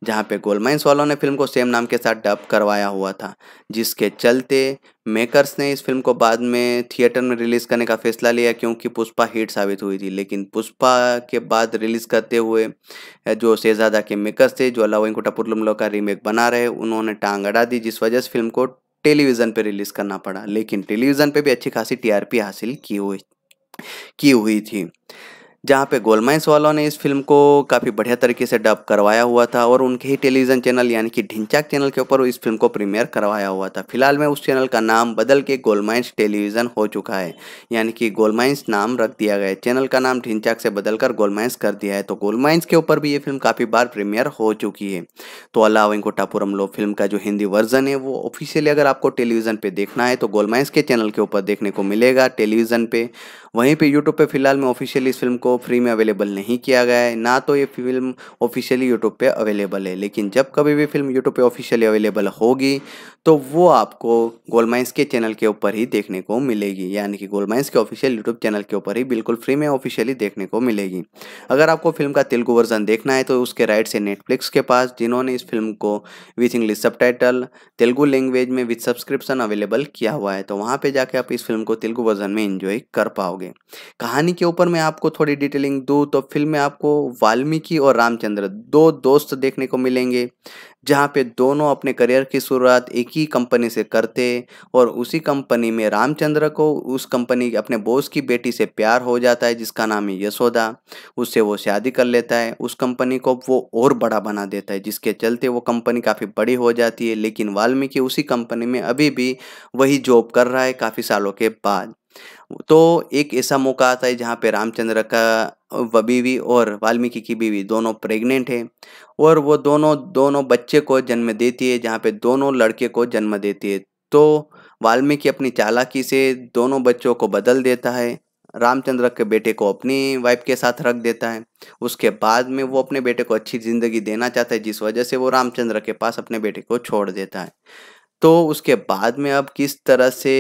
जहाँ पे गोलमाइंस वालों ने फिल्म को सेम नाम के साथ डब करवाया हुआ था जिसके चलते मेकर्स ने इस फिल्म को बाद में थिएटर में रिलीज़ करने का फैसला लिया क्योंकि पुष्पा हिट साबित हुई थी लेकिन पुष्पा के बाद रिलीज़ करते हुए जो शहजादा के मेकर्स थे जो अल्लाह वेंकुटापुरम लोग का रीमेक बना रहे उन्होंने टांग अड़ा दी जिस वजह से फिल्म को टेलीविज़न पे रिलीज़ करना पड़ा लेकिन टेलीविज़न पे भी अच्छी खासी टीआरपी हासिल की हुई की हुई थी जहाँ पे गोलमाइंस वालों ने इस फिल्म को काफ़ी बढ़िया तरीके से डब करवाया हुआ था और उनके ही टेलीविज़न चैनल यानी कि ढिंचाक चैनल के ऊपर इस फिल्म को प्रीमियर करवाया हुआ था फिलहाल में उस चैनल का नाम बदल के गोलमाइंस टेलीविज़न हो चुका है यानी कि गोलमाइंस नाम रख दिया गया है चैनल का नाम ढिंचाक से बदलकर गोलमाइंस कर दिया है तो गोलमाइंस के ऊपर भी ये फिल्म काफ़ी बार प्रीमियर हो चुकी है तो अलावा इनको टापुरम लो फिल्म का जो हिंदी वर्जन है वो ऑफिशियली अगर आपको टेलीविज़न पर देखना है तो गोलमाइंस के चैनल के ऊपर देखने को मिलेगा टेलीविज़न पर वहीं पे यूट्यूब पे फिलहाल में ऑफिशियली इस फिल्म को फ्री में अवेलेबल नहीं किया गया है ना तो ये फिल्म ऑफिशियली यूट्यूब पे अवेलेबल है लेकिन जब कभी भी फिल्म यूट्यूब पे ऑफिशियली अवेलेबल होगी तो वो आपको गोलमाइंस के चैनल के ऊपर ही देखने को मिलेगी यानी कि गोलमाइंस के ऑफिशियल यूट्यूब चैनल के ऊपर ही बिल्कुल फ्री में ऑफिशियली देखने को मिलेगी अगर आपको फिल्म का तेलुगु वर्जन देखना है तो उसके राइट से नेटफ्लिक्स के पास जिन्होंने इस फिल्म को with English sub Telugu language में विथ सब्सक्रिप्शन अवेलेबल किया हुआ है तो वहाँ पर जाके आप इस फिल्म को तेलुगु वर्जन में इंजॉय कर पाओगे कहानी के ऊपर मैं आपको थोड़ी डिटेलिंग दूँ तो फिल्म में आपको वाल्मीकि और रामचंद्र दो दोस्त देखने को मिलेंगे जहाँ पे दोनों अपने करियर की शुरुआत एक ही कंपनी से करते और उसी कंपनी में रामचंद्र को उस कंपनी अपने बॉस की बेटी से प्यार हो जाता है जिसका नाम है यशोदा उससे वो शादी कर लेता है उस कंपनी को वो और बड़ा बना देता है जिसके चलते वो कंपनी काफ़ी बड़ी हो जाती है लेकिन वाल्मीकि उसी कंपनी में अभी भी वही जॉब कर रहा है काफ़ी सालों के बाद तो एक ऐसा मौका आता है जहाँ पे रामचंद्र का बीवी और वाल्मीकि की बीवी दोनों प्रेग्नेंट है और वो दोनों दोनों बच्चे को जन्म देती है जहाँ पे दोनों लड़के को जन्म देती है तो वाल्मीकि अपनी चालाकी से दोनों बच्चों को बदल देता है रामचंद्र के बेटे को अपनी वाइफ के साथ रख देता है उसके बाद में वो अपने बेटे को अच्छी ज़िंदगी देना चाहता है जिस वजह से वो रामचंद्र के पास अपने बेटे को छोड़ देता है तो उसके बाद में अब किस तरह से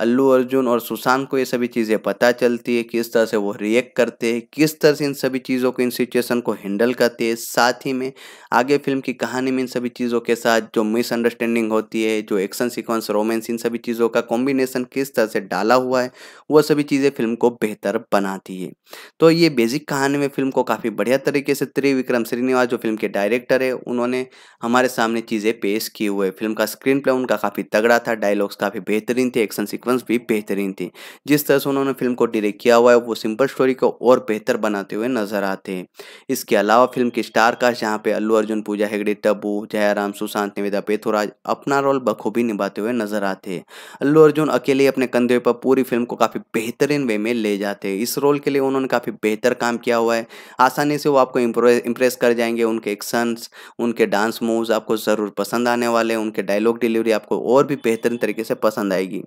अल्लू अर्जुन और सुशांत को ये सभी चीज़ें पता चलती है किस तरह से वो रिएक्ट करते हैं किस तरह से इन सभी चीज़ों को इन सिचुएशन को हैंडल करते हैं साथ ही में आगे फिल्म की कहानी में इन सभी चीज़ों के साथ जो मिसअंडरस्टैंडिंग होती है जो एक्शन सिक्वेंस रोमेंस इन सभी चीज़ों का कॉम्बिनेशन किस तरह से डाला हुआ है वो सभी चीज़ें फिल्म को बेहतर बनाती है तो ये बेसिक कहानी में फिल्म को काफ़ी बढ़िया तरीके से त्रिविक्रम श्रीनिवास जो फिल्म के डायरेक्टर है उन्होंने हमारे सामने चीज़ें पेश की हुए फिल्म का स्क्रीन प्ले उनका काफ़ी तगड़ा था डायलॉग्स काफ़ी बेहतरीन थे एक्शन सिक्वेंस सीक्वेंस भी बेहतरीन थी जिस तरह से उन्होंने फिल्म को डायरेक्ट किया हुआ है वो सिंपल स्टोरी को और बेहतर बनाते हुए नजर आते हैं इसके अलावा फिल्म की स्टार कास्ट जहाँ पे अल्लू अर्जुन पूजा हेगड़े टब्बू जयराम सुशांत निवेदा पेथुराज अपना रोल बखूबी निभाते हुए नजर आते हैं अल्लू अर्जुन अकेले अपने कंधे पर पूरी फिल्म को काफ़ी बेहतरीन वे में ले जाते हैं इस रोल के लिए उन्होंने काफ़ी बेहतर काम किया हुआ है आसानी से वो आपको इम्प्रेस कर जाएंगे उनके एक्शंस उनके डांस मूव्स आपको ज़रूर पसंद आने वाले उनके डायलॉग डिलीवरी आपको और भी बेहतरीन तरीके से पसंद आएगी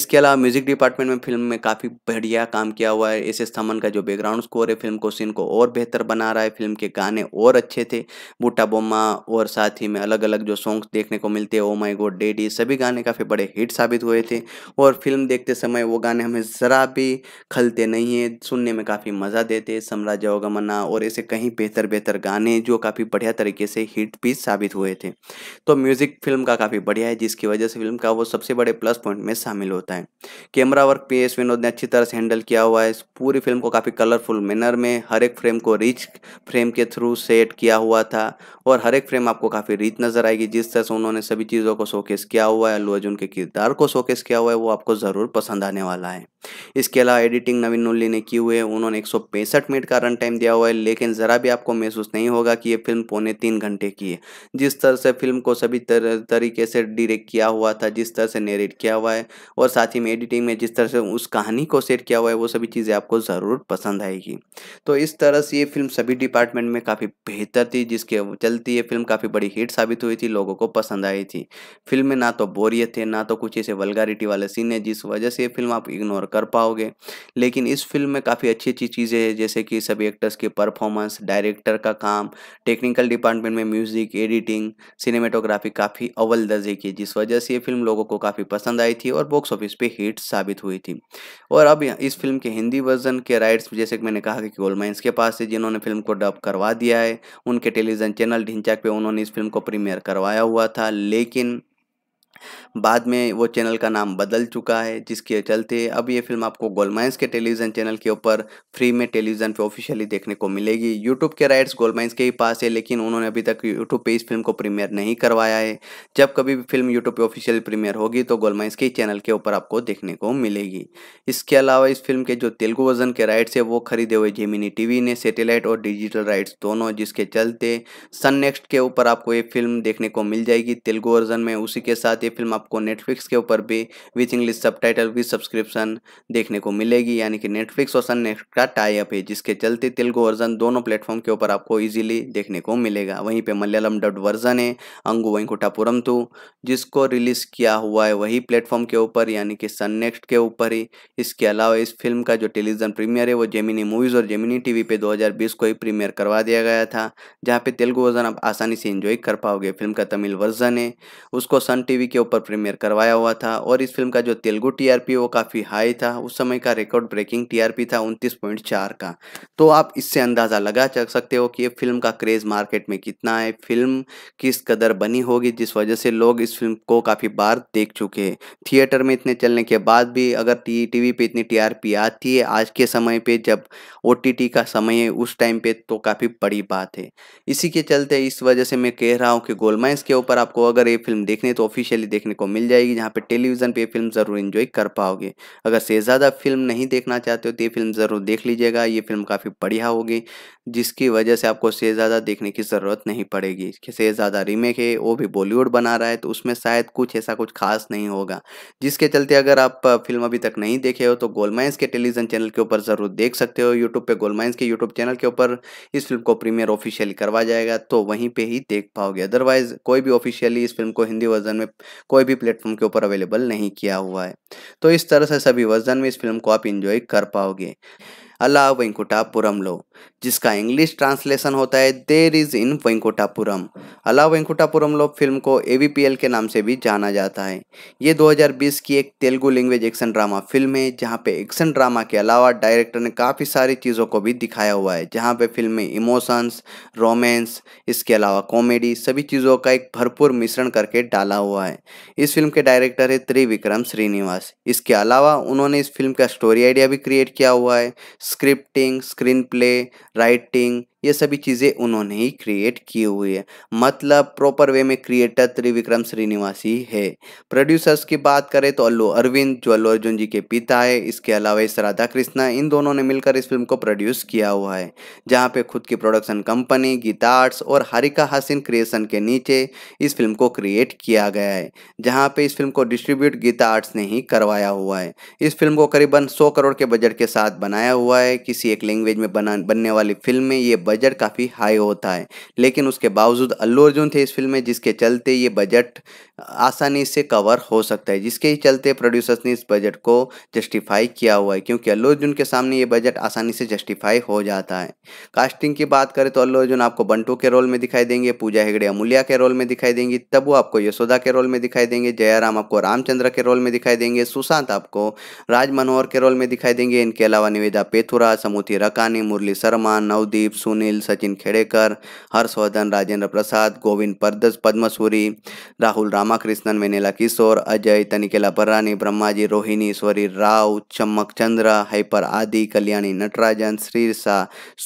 इसके अलावा म्यूजिक डिपार्टमेंट में फिल्म में काफ़ी बढ़िया काम किया हुआ है एस एस थमन का जो बैकग्राउंड स्कोर है फिल्म को सीन को और बेहतर बना रहा है फिल्म के गाने और अच्छे थे बूटा बोमा और साथ ही में अलग अलग जो सॉन्ग्स देखने को मिलते हैं ओ माई गोड डेडी सभी गाने काफ़ी बड़े हिट साबित हुए थे और फिल्म देखते समय वो गाने हमें ज़रा भी खलते नहीं है सुनने में काफ़ी मज़ा देते सम्राज्य अवगमना और ऐसे कहीं बेहतर बेहतर गाने जो काफ़ी बढ़िया तरीके से हिट भी साबित हुए थे तो म्यूज़िक फिल्म का काफ़ी बढ़िया है जिसकी वजह से फिल्म का वो सबसे बड़े प्लस पॉइंट में शामिल होता होता है camera work P S Vinod ने अच्छी तरह से हैंडल किया हुआ है पूरी फिल्म को काफ़ी कलरफुल मैनर में हर एक फ्रेम को रिच फ्रेम के थ्रू सेट किया हुआ था और हर एक फ्रेम आपको काफ़ी रिच नज़र आएगी जिस तरह से उन्होंने सभी चीज़ों को शोकेस किया हुआ है अल्लू अर्जुन के किरदार को शोकेस किया हुआ है वो आपको ज़रूर पसंद आने वाला है इसके अलावा एडिटिंग नवीन नुल्ली ने की हुई है उन्होंने एक मिनट का रन टाइम दिया हुआ है लेकिन ज़रा भी आपको महसूस नहीं होगा कि ये फिल्म पौने तीन घंटे की है जिस तरह से फिल्म को सभी तर, तरीके से डिरेक्ट किया हुआ था जिस तरह से नेरेट किया हुआ है और साथ ही में एडिटिंग में जिस तरह से उस कहानी को सेट किया हुआ है वो सभी चीज़ें आपको ज़रूर पसंद आएगी तो इस तरह से ये फिल्म सभी डिपार्टमेंट में काफ़ी बेहतर थी जिसके चलती ये फिल्म काफ़ी बड़ी हिट साबित हुई थी लोगों को पसंद आई थी फिल्म में ना तो बोरियत थे ना तो कुछ ऐसे वलगारिटी वाले सीन है जिस वजह से ये फिल्म आप इग्नोर कर पाओगे लेकिन इस फिल्म में काफ़ी अच्छी अच्छी चीज़ें हैं जैसे कि सभी एक्टर्स की परफॉर्मेंस डायरेक्टर का काम टेक्निकल डिपार्टमेंट में म्यूज़िक एडिटिंग सिनेमेटोग्राफी काफ़ी अव्वल दर्जे की जिस वजह से ये फिल्म लोगों को काफ़ी पसंद आई थी और बॉक्स ऑफिस पर हिट साबित हुई थी और अब इस फिल्म के हिंदी वर्जन के राइट्स जैसे कि मैंने कहा कि गोलमाइंस के पास है जिन्होंने फिल्म को डब करवा दिया है उनके टेलीविज़न चैनल ढिंचाक पे उन्होंने इस फिल्म को प्रीमियर करवाया हुआ था लेकिन बाद में वो चैनल का नाम बदल चुका है जिसके चलते अब ये फिल्म आपको गोलमाइंस के टेलीविज़न चैनल के ऊपर फ्री में टेलीविज़न पे ऑफिशियली देखने को मिलेगी यूट्यूब के राइट्स गोलमाइंस के ही पास है लेकिन उन्होंने अभी तक यूट्यूब पे इस फिल्म को प्रीमियर नहीं करवाया है जब कभी भी फिल्म यूट्यूब पे ऑफिशियली प्रीमियर होगी तो गोलमाइंस के चैनल के ऊपर आपको देखने को मिलेगी इसके अलावा इस फिल्म के जो तेलुगु वर्जन के राइट्स है वो खरीदे हुए जेमिनी टीवी ने सेटेलाइट और डिजिटल राइट्स दोनों जिसके चलते सन नेक्स्ट के ऊपर आपको ये फिल्म देखने को मिल जाएगी तेलुगु वर्जन में उसी के साथ ये फिल्म आपको नेटफ्लिक्स के ऊपर भी with English subtitle with subscription देखने को मिलेगी यानी कि नेटफ्लिक्स और सन नेक्स्ट का टाइप है जिसके चलते तेलुगु वर्जन दोनों प्लेटफॉर्म के ऊपर आपको ईजिली देखने को मिलेगा वहीं पर मलयालम डब्ड वर्जन है अंगु वेंकुटापुरम टू तो, जिसको रिलीज़ किया हुआ है वही प्लेटफॉर्म के ऊपर यानी कि सन नेक्स्ट के ऊपर ही इसके अलावा इस फिल्म का जो टेलीविजन प्रीमियर है वो जेमिनी मूवीज़ और जेमिनी टीवी पे 2020 को ही प्रीमियर करवा दिया गया था जहां पे तेलुगु वर्जन आप आसानी से एंजॉय कर पाओगे फिल्म का तमिल वर्जन है उसको सन टीवी के ऊपर प्रीमियर करवाया हुआ था और इस फिल्म का जो तेलुगु टीआरपी वो काफ़ी हाई था उस समय का रिकॉर्ड ब्रेकिंग टीआरपी था 29.4 का तो आप इससे अंदाज़ा लगा सकते हो कि ये फिल्म का क्रेज़ मार्केट में कितना है फिल्म किस कदर बनी होगी जिस वजह से लोग इस फिल्म को काफ़ी बार देख चुके हैं थिएटर में इतने चलने के बाद भी अगर टी टीवी पे इतनी टी आती है आज के समय पर जब ओ का समय है उस टाइम पर तो काफ़ी बड़ी बात है इसी के चलते इस वजह से मैं कह रहा हूँ कि गोलमाइंस के ऊपर आपको अगर ये फिल्म देखने तो ऑफिशियली देखने को मिल जाएगी जहाँ पे टेलीविज़न पे फिल्म ज़रूर इन्जॉय कर पाओगे अगर शहजादा फिल्म नहीं देखना चाहते हो तो ये फिल्म ज़रूर देख लीजिएगा ये फिल्म काफ़ी बढ़िया होगी जिसकी वजह से आपको ज्यादा देखने की ज़रूरत नहीं पड़ेगी शहजादा रीमेक है वो भी बॉलीवुड बना रहा है तो उसमें शायद कुछ ऐसा कुछ खास नहीं होगा जिसके चलते अगर आप फिल्म अभी तक नहीं देखे हो तो गोलमाइंस के टेलीविज़न चैनल के ऊपर ज़रूर देख सकते हो यूट्यूब पे गोलमाइंस के यूट्यूब चैनल के ऊपर इस फिल्म को प्रीमियर ऑफिशियली करवा जाएगा तो वहीं पर ही देख पाओगे अदरवाइज़ कोई भी ऑफिशियली इस फिल्म को हिंदी वर्जन में कोई भी प्लेटफॉर्म के ऊपर अवेलेबल नहीं किया हुआ है तो इस तरह से सभी वर्जन में इस फिल्म को आप इंजॉय कर पाओगे अल्लाह वेंकुटापुरम लो जिसका इंग्लिश ट्रांसलेशन होता है देर इज इन वेंकुटापुरम अला वेंकुटापुरम लोग फिल्म को ए के नाम से भी जाना जाता है ये 2020 की एक Telugu language action drama film है जहाँ पे एक्शन ड्रामा के अलावा डायरेक्टर ने काफ़ी सारी चीज़ों को भी दिखाया हुआ है जहाँ पे फिल्म में इमोशंस रोमेंस इसके अलावा कॉमेडी सभी चीज़ों का एक भरपूर मिश्रण करके डाला हुआ है इस फिल्म के डायरेक्टर है त्रिविक्रम श्रीनिवास इसके अलावा उन्होंने इस फिल्म का स्टोरी आइडिया भी क्रिएट किया हुआ है स्क्रिप्टिंग स्क्रीन प्ले writing ये सभी चीज़ें उन्होंने ही क्रिएट की हुई है मतलब प्रॉपर वे में क्रिएटर त्रिविक्रम श्रीनिवासी है प्रोड्यूसर्स की बात करें तो अल्लू अरविंद जो अल्लू अर्जुन जी के पिता है इसके अलावा इस राधा कृष्णा इन दोनों ने मिलकर इस फिल्म को प्रोड्यूस किया हुआ है जहाँ पे खुद की प्रोडक्शन कंपनी गीता आर्ट्स और हरिका हासिन क्रिएशन के नीचे इस फिल्म को क्रिएट किया गया है जहाँ पर इस फिल्म को डिस्ट्रीब्यूट गीता आर्ट्स ने ही करवाया हुआ है इस फिल्म को करीबन सौ करोड़ के बजट के साथ बनाया हुआ है किसी एक लैंग्वेज में बना बनने वाली फिल्म में ये बजट काफ़ी हाई होता है लेकिन उसके बावजूद अल्लू अर्जुन थे इस फिल्म में जिसके चलते ये बजट आसानी से कवर हो सकता है जिसके ही चलते प्रोड्यूसर्स ने इस बजट को जस्टिफाई किया हुआ है क्योंकि अल्लू अर्जुन के सामने ये बजट आसानी से जस्टिफाई हो जाता है कास्टिंग की बात करें तो अल्लू अर्जुन आपको बंटू के रोल में दिखाई देंगे पूजा हेगड़े अमूल्या के रोल में दिखाई देंगी तबू आपको यशोदा के रोल में दिखाई देंगे जयराम आपको रामचंद्र के रोल में दिखाई देंगे सुशांत आपको राज मनोहर के रोल में दिखाई देंगे इनके अलावा निवेदा पेथुरा समूथी रकानी मुरली शर्मा नवदीप सुनील सचिन खेड़ेकर हर्षवर्धन राजेंद्र प्रसाद गोविंद पद्मसूरी राहुल राम रामकृष्णन वेनेला किशोर अजय तनिकेला पर्रानी ब्रह्माजी रोहिणी स्वरी राव चम्मक चंद्र हाइपर आदि कल्याणी नटराजन श्रीरसा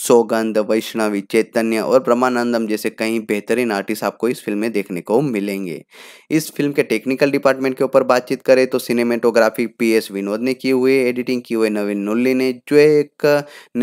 सोगंध वैष्णवी चैतन्य और ब्रह्मानंदम जैसे कई बेहतरीन आर्टिस्ट आपको इस फिल्म में देखने को मिलेंगे इस फिल्म के टेक्निकल डिपार्टमेंट के ऊपर बातचीत करें तो सिनेमेटोग्राफी पी एस विनोद ने की हुई एडिटिंग की हुई नवीन नुल्ली ने जो एक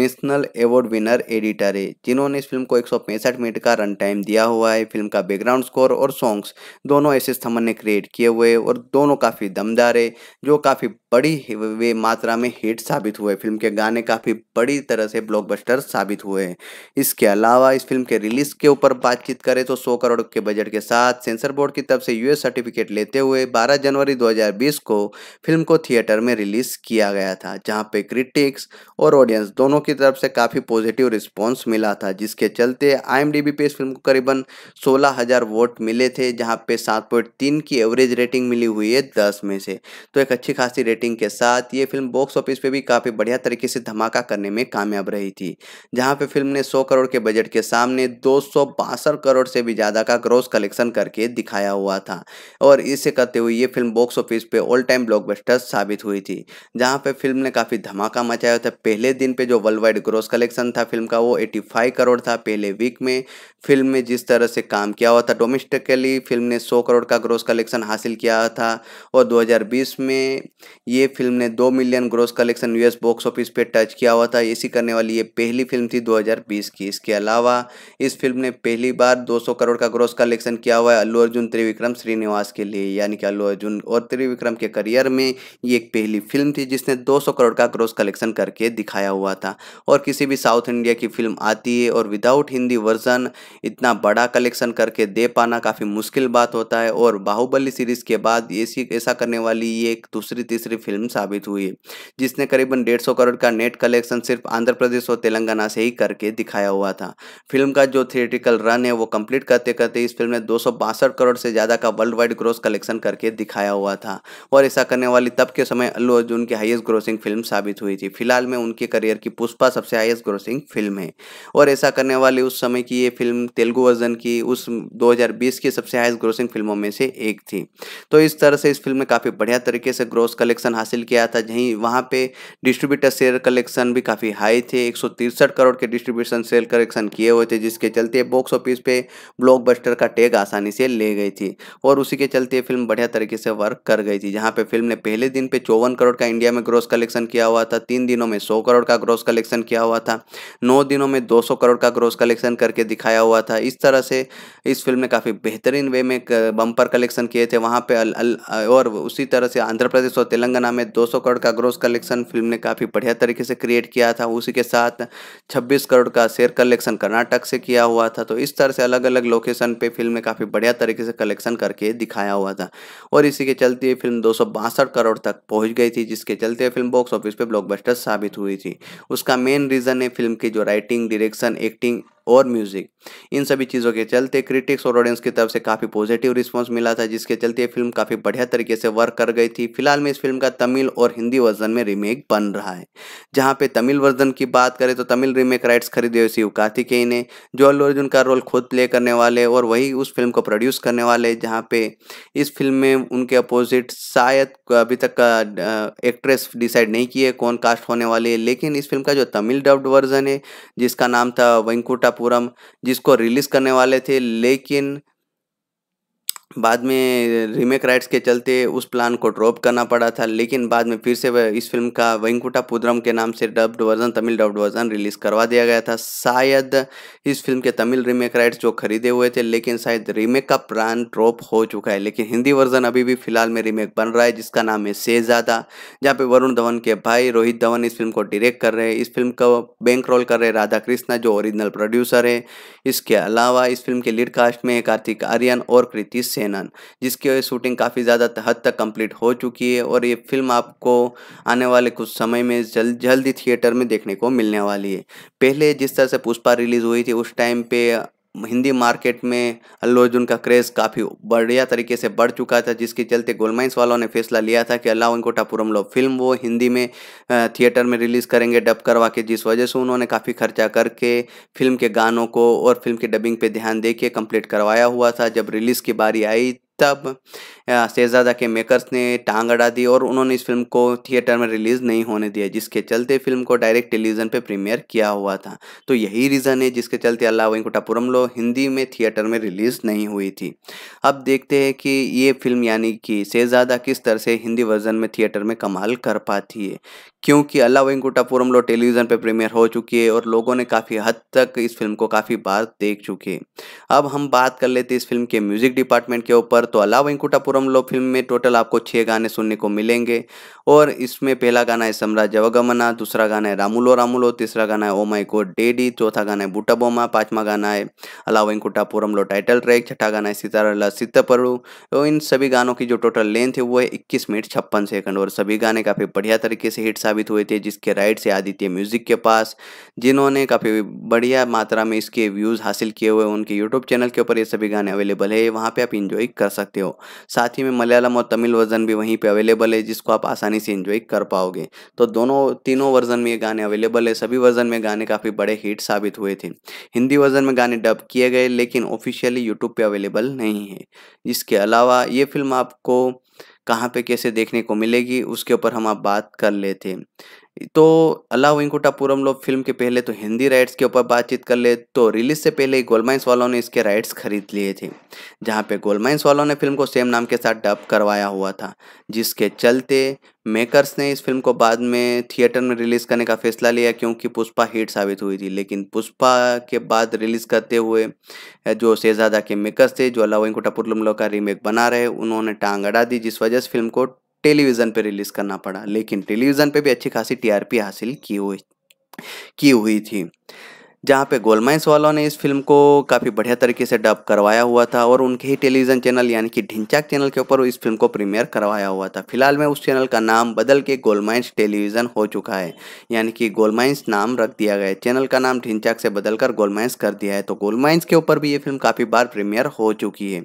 नेशनल अवार्ड विनर एडिटर है जिन्होंने इस फिल्म को एक मिनट का रन टाइम दिया हुआ है फिल्म का बैकग्राउंड स्कोर और सॉन्ग्स दोनों ऐसे हमने ने क्रिएट किए हुए और दोनों काफ़ी दमदार है जो काफ़ी बड़ी वे मात्रा में हिट साबित हुए फिल्म के गाने काफ़ी बड़ी तरह से ब्लॉकबस्टर साबित हुए हैं इसके अलावा इस फिल्म के रिलीज के ऊपर बातचीत करें तो 100 करोड़ के बजट के साथ सेंसर बोर्ड की तरफ से यूएस सर्टिफिकेट लेते हुए 12 जनवरी 2020 को फिल्म को थिएटर में रिलीज किया गया था जहाँ पे क्रिटिक्स और ऑडियंस दोनों की तरफ से काफ़ी पॉजिटिव रिस्पॉन्स मिला था जिसके चलते आई पे इस फिल्म को करीबन सोलह हज़ार वोट मिले थे जहाँ पे सात की एवरेज रेटिंग मिली हुई है दस में से तो एक अच्छी खासी रेटिंग रेटिंग के साथ ये फिल्म बॉक्स ऑफिस पे भी काफ़ी बढ़िया तरीके से धमाका करने में कामयाब रही थी जहाँ पे फिल्म ने 100 करोड़ के बजट के सामने दो करोड़ से भी ज़्यादा का ग्रोस कलेक्शन करके दिखाया हुआ था और इसे करते हुए ये फिल्म बॉक्स ऑफिस पे ऑल टाइम ब्लॉकबस्टर साबित हुई थी जहाँ पर फिल्म ने काफ़ी धमाका मचाया था पहले दिन पे जो वर्ल्ड वाइड ग्रोस कलेक्शन था फिल्म का वो 85 करोड़ था पहले वीक में फिल्म में जिस तरह से काम किया हुआ था डोमेस्टिकली फिल्म ने 100 करोड़ का ग्रोस कलेक्शन हासिल किया था और 2020 में ये फिल्म ने दो million gross collection US box office पे टच किया हुआ था इसी करने वाली ये पहली फिल्म थी 2020 की इसके अलावा इस फिल्म ने पहली बार 200 करोड़ का ग्रोस कलेक्शन किया हुआ है अल्लू अर्जुन त्रिविक्रम श्रीनिवास के लिए यानी कि अल्लू अर्जुन और त्रिविक्रम के करियर में ये एक पहली फिल्म थी जिसने दो करोड़ का ग्रोस कलेक्शन करके दिखाया हुआ था और किसी भी साउथ इंडिया की फिल्म आती है और विदाउट हिंदी वर्जन इतना बड़ा कलेक्शन करके दे पाना काफ़ी मुश्किल बात होता है और बाहुबली सीरीज़ के बाद ऐसी ऐसा करने वाली ये एक दूसरी तीसरी फिल्म साबित हुई जिसने करीबन डेढ़ सौ करोड़ का नेट कलेक्शन सिर्फ आंध्र प्रदेश और तेलंगाना से ही करके दिखाया हुआ था फिल्म का जो थिएटिकल रन है वो कंप्लीट करते करते इस फिल्म ने दो करोड़ से ज़्यादा का वर्ल्ड वाइड ग्रोस कलेक्शन करके दिखाया हुआ था और ऐसा करने वाली तब के समय अल्लू अर्जुन की हाइएस्ट ग्रोसिंग फिल्म साबित हुई थी फिलहाल में उनके करियर की पुष्पा सबसे हाइएस्ट ग्रोसिंग फिल्म है और ऐसा करने वाली उस समय की ये फिल्म तेलुगु वर्जन की उस 2020 की सबसे हाइस्ट ग्रोसिंग फिल्मों में से एक थी तो इस तरह से इस फिल्म ने काफ़ी बढ़िया तरीके से ग्रोस कलेक्शन कलेक्शन हासिल किया था जहीं वहाँ पे डिस्ट्रीब्यूटर शेयर कलेक्शन भी काफ़ी हाई थे एक करोड़ के डिस्ट्रीब्यूशन शेयर कलेक्शन किए हुए थे जिसके चलते बॉक्स ऑफिस पे ब्लॉकबस्टर का टैग आसानी से ले गई थी और उसी के चलते फिल्म बढ़िया तरीके से वर्क कर गई थी जहाँ पर फिल्म ने पहले दिन पे चौवन करोड़ का इंडिया में ग्रोस कलेक्शन किया हुआ था तीन दिनों में सौ करोड़ का ग्रोस कलेक्शन किया हुआ था नौ दिनों में दो करोड़ का ग्रोस कलेक्शन करके दिखाया हुआ था इस तरह से इस फिल्म ने काफ़ी बेहतरीन वे में बम्पर कलेक्शन किए थे वहाँ पे अल, अल, और उसी तरह से आंध्र प्रदेश और तेलंगाना नाम में 200 करोड़ का ग्रोस कलेक्शन फिल्म ने काफ़ी बढ़िया तरीके से क्रिएट किया था उसी के साथ 26 करोड़ का शेयर कलेक्शन कर्नाटक से किया हुआ था तो इस तरह से अलग अलग लोकेशन पे फिल्म ने काफ़ी बढ़िया तरीके से कलेक्शन करके दिखाया हुआ था और इसी के चलते ये फिल्म दो करोड़ तक पहुँच गई थी जिसके चलते फिल्म बॉक्स ऑफिस पर ब्लॉकबस्टर साबित हुई थी उसका मेन रीज़न है फिल्म की जो राइटिंग डिरेक्शन एक्टिंग और म्यूजिक इन सभी चीज़ों के चलते क्रिटिक्स और ऑडियंस की तरफ से काफ़ी पॉजिटिव रिस्पॉन्स मिला था जिसके चलते फिल्म काफ़ी बढ़िया तरीके से वर्क कर गई थी फिलहाल में इस फिल्म का तमिल और हिंदी वर्जन में रीमेक बन रहा है जहाँ पे तमिल वर्जन की बात करें तो तमिल रीमेक राइट्स खरीदे हुए शिव कार्तिकेय ने जो अल्लू अर्जुन का रोल खुद प्ले करने वाले और वही उस फिल्म को प्रोड्यूस करने वाले जहाँ पे इस फिल्म में उनके अपोजिट शायद अभी तक का एक्ट्रेस डिसाइड नहीं किए कौन कास्ट होने वाले लेकिन इस फिल्म का जो तमिल डब्ड वर्जन है जिसका नाम था वेंकुटा राजापुरम जिसको रिलीज करने वाले थे लेकिन बाद में रीमेक राइट्स के चलते उस प्लान को ड्रॉप करना पड़ा था लेकिन बाद में फिर से इस फिल्म का वेंकुटा पुद्रम के नाम से dubbed version Tamil dubbed version release करवा दिया गया था शायद इस फिल्म के तमिल रीमेक राइट्स जो खरीदे हुए थे लेकिन शायद रीमेक का प्लान ड्रॉप हो चुका है लेकिन हिंदी वर्जन अभी भी फिलहाल में रीमेक बन रहा है जिसका नाम है शेजादा जहाँ पर वरुण धवन के भाई रोहित धवन इस फिल्म को डिरेक्ट कर रहे हैं इस फिल्म का बैंक रोल कर रहे राधा कृष्णा जो ओरिजिनल प्रोड्यूसर है इसके अलावा इस फिल्म के लीड कास्ट में कार्तिक आर्यन और कृति सेनन जिसकी शूटिंग काफ़ी ज़्यादा हद तक कंप्लीट हो चुकी है और ये फिल्म आपको आने वाले कुछ समय में जल्द जल्द ही थिएटर में देखने को मिलने वाली है पहले जिस तरह से पुष्पा रिलीज़ हुई थी उस टाइम पे हिंदी मार्केट में अल्लू अर्जुन का क्रेज़ काफ़ी बढ़िया तरीके से बढ़ चुका था जिसके चलते गोलमाइंस वालों ने फैसला लिया था कि अल्लाह उनको लो फिल्म वो हिंदी में थिएटर में रिलीज़ करेंगे डब करवा के जिस वजह से उन्होंने काफ़ी खर्चा करके फिल्म के गानों को और फिल्म के डबिंग पे ध्यान दे के कम्प्लीट करवाया हुआ था जब रिलीज़ की बारी आई तब शहजादा के मेकर्स ने टांग अड़ा दी और उन्होंने इस फिल्म को थिएटर में रिलीज़ नहीं होने दिया जिसके चलते फिल्म को डायरेक्ट टेलीविज़न पे प्रीमियर किया हुआ था तो यही रीज़न है जिसके चलते अल्लाह वेंकुटापुरम लो हिंदी में थिएटर में रिलीज़ नहीं हुई थी अब देखते हैं कि ये फिल्म यानी कि शहजादा किस तरह से हिंदी वर्जन में थिएटर में कमाल कर पाती है क्योंकि अल्लाह वेंकुटापुरम लो टेलीविज़न पर प्रीमियर हो चुकी है और लोगों ने काफ़ी हद तक इस फिल्म को काफ़ी बार देख चुके हैं अब हम बात कर लेते इस फिल्म के म्यूज़िक डिपार्टमेंट के ऊपर तो अला वेंकुटापुरम तुम लो फिल्म में टोटल आपको छः गाने सुनने को मिलेंगे और इसमें पहला गाना है सम्राज अवगमना दूसरा गाना है रामुलो रामुलो तीसरा गाना है ओ माई गोड डेडी चौथा गाना है बूटा बोमा पांचवा गाना है अला वेंकुटापुरम लो टाइटल ट्रैक छठा गाना है सितारला सितपरू तो इन सभी गानों की जो टोटल लेंथ है वो है इक्कीस मिनट छप्पन सेकंड और सभी गाने काफ़ी बढ़िया तरीके से हिट साबित हुए थे जिसके राइट से आदित्य म्यूजिक के पास जिन्होंने काफ़ी बढ़िया मात्रा में इसके व्यूज़ हासिल किए हुए उनके यूट्यूब चैनल के ऊपर ये सभी गाने अवेलेबल है वहाँ पर आप इंजॉय कर सकते हो साथ ही में मलयालम और तमिल वर्जन भी वहीं पर अवेलेबल है जिसको आप आसानी इसे इन्जॉय कर पाओगे तो दोनों तीनों वर्जन में ये गाने अवेलेबल है सभी वर्जन में गाने काफ़ी बड़े हिट साबित हुए थे हिंदी वर्जन में गाने डब किए गए लेकिन ऑफिशियली यूट्यूब पर अवेलेबल नहीं है इसके अलावा ये फिल्म आपको कहाँ पे कैसे देखने को मिलेगी उसके ऊपर हम आप बात कर लेते हैं तो अला वेंकुटापुरम लोग फिल्म के पहले तो हिंदी राइट्स के ऊपर बातचीत कर ले तो रिलीज से पहले ही गोलमाइंस वालों ने इसके राइट्स खरीद लिए थे जहाँ पे गोलमाइंस वालों ने फिल्म को सेम नाम के साथ डब करवाया हुआ था जिसके चलते मेकर्स ने इस फिल्म को बाद में थिएटर में रिलीज़ करने का फैसला लिया क्योंकि पुष्पा हिट साबित हुई थी लेकिन पुष्पा के बाद रिलीज़ करते हुए जो शहजादा के मेकर्स थे जो अला वेंकुटापुरम लोग का रीमेक बना रहे उन्होंने टांग अड़ा दी जिस वजह से फिल्म को टेलीविज़न पर रिलीज़ करना पड़ा लेकिन टेलीविज़न पर भी अच्छी खासी टीआरपी हासिल की हुई की हुई थी जहाँ पे गोलमाइंस वालों ने इस फिल्म को काफ़ी बढ़िया तरीके से डब करवाया हुआ था और उनके ही टेलीविज़न चैनल यानी कि ढिंचाक चैनल के ऊपर इस फिल्म को प्रीमियर करवाया हुआ था फिलहाल में उस चैनल का नाम बदल के गोलमाइंस टेलीविज़न हो चुका है यानी कि गोलमाइंस नाम रख दिया गया है चैनल का नाम ढिंचाक से बदलकर गोलमाइंस कर दिया है तो गोलमाइंस के ऊपर भी ये फिल्म काफ़ी बार प्रीमियर हो चुकी है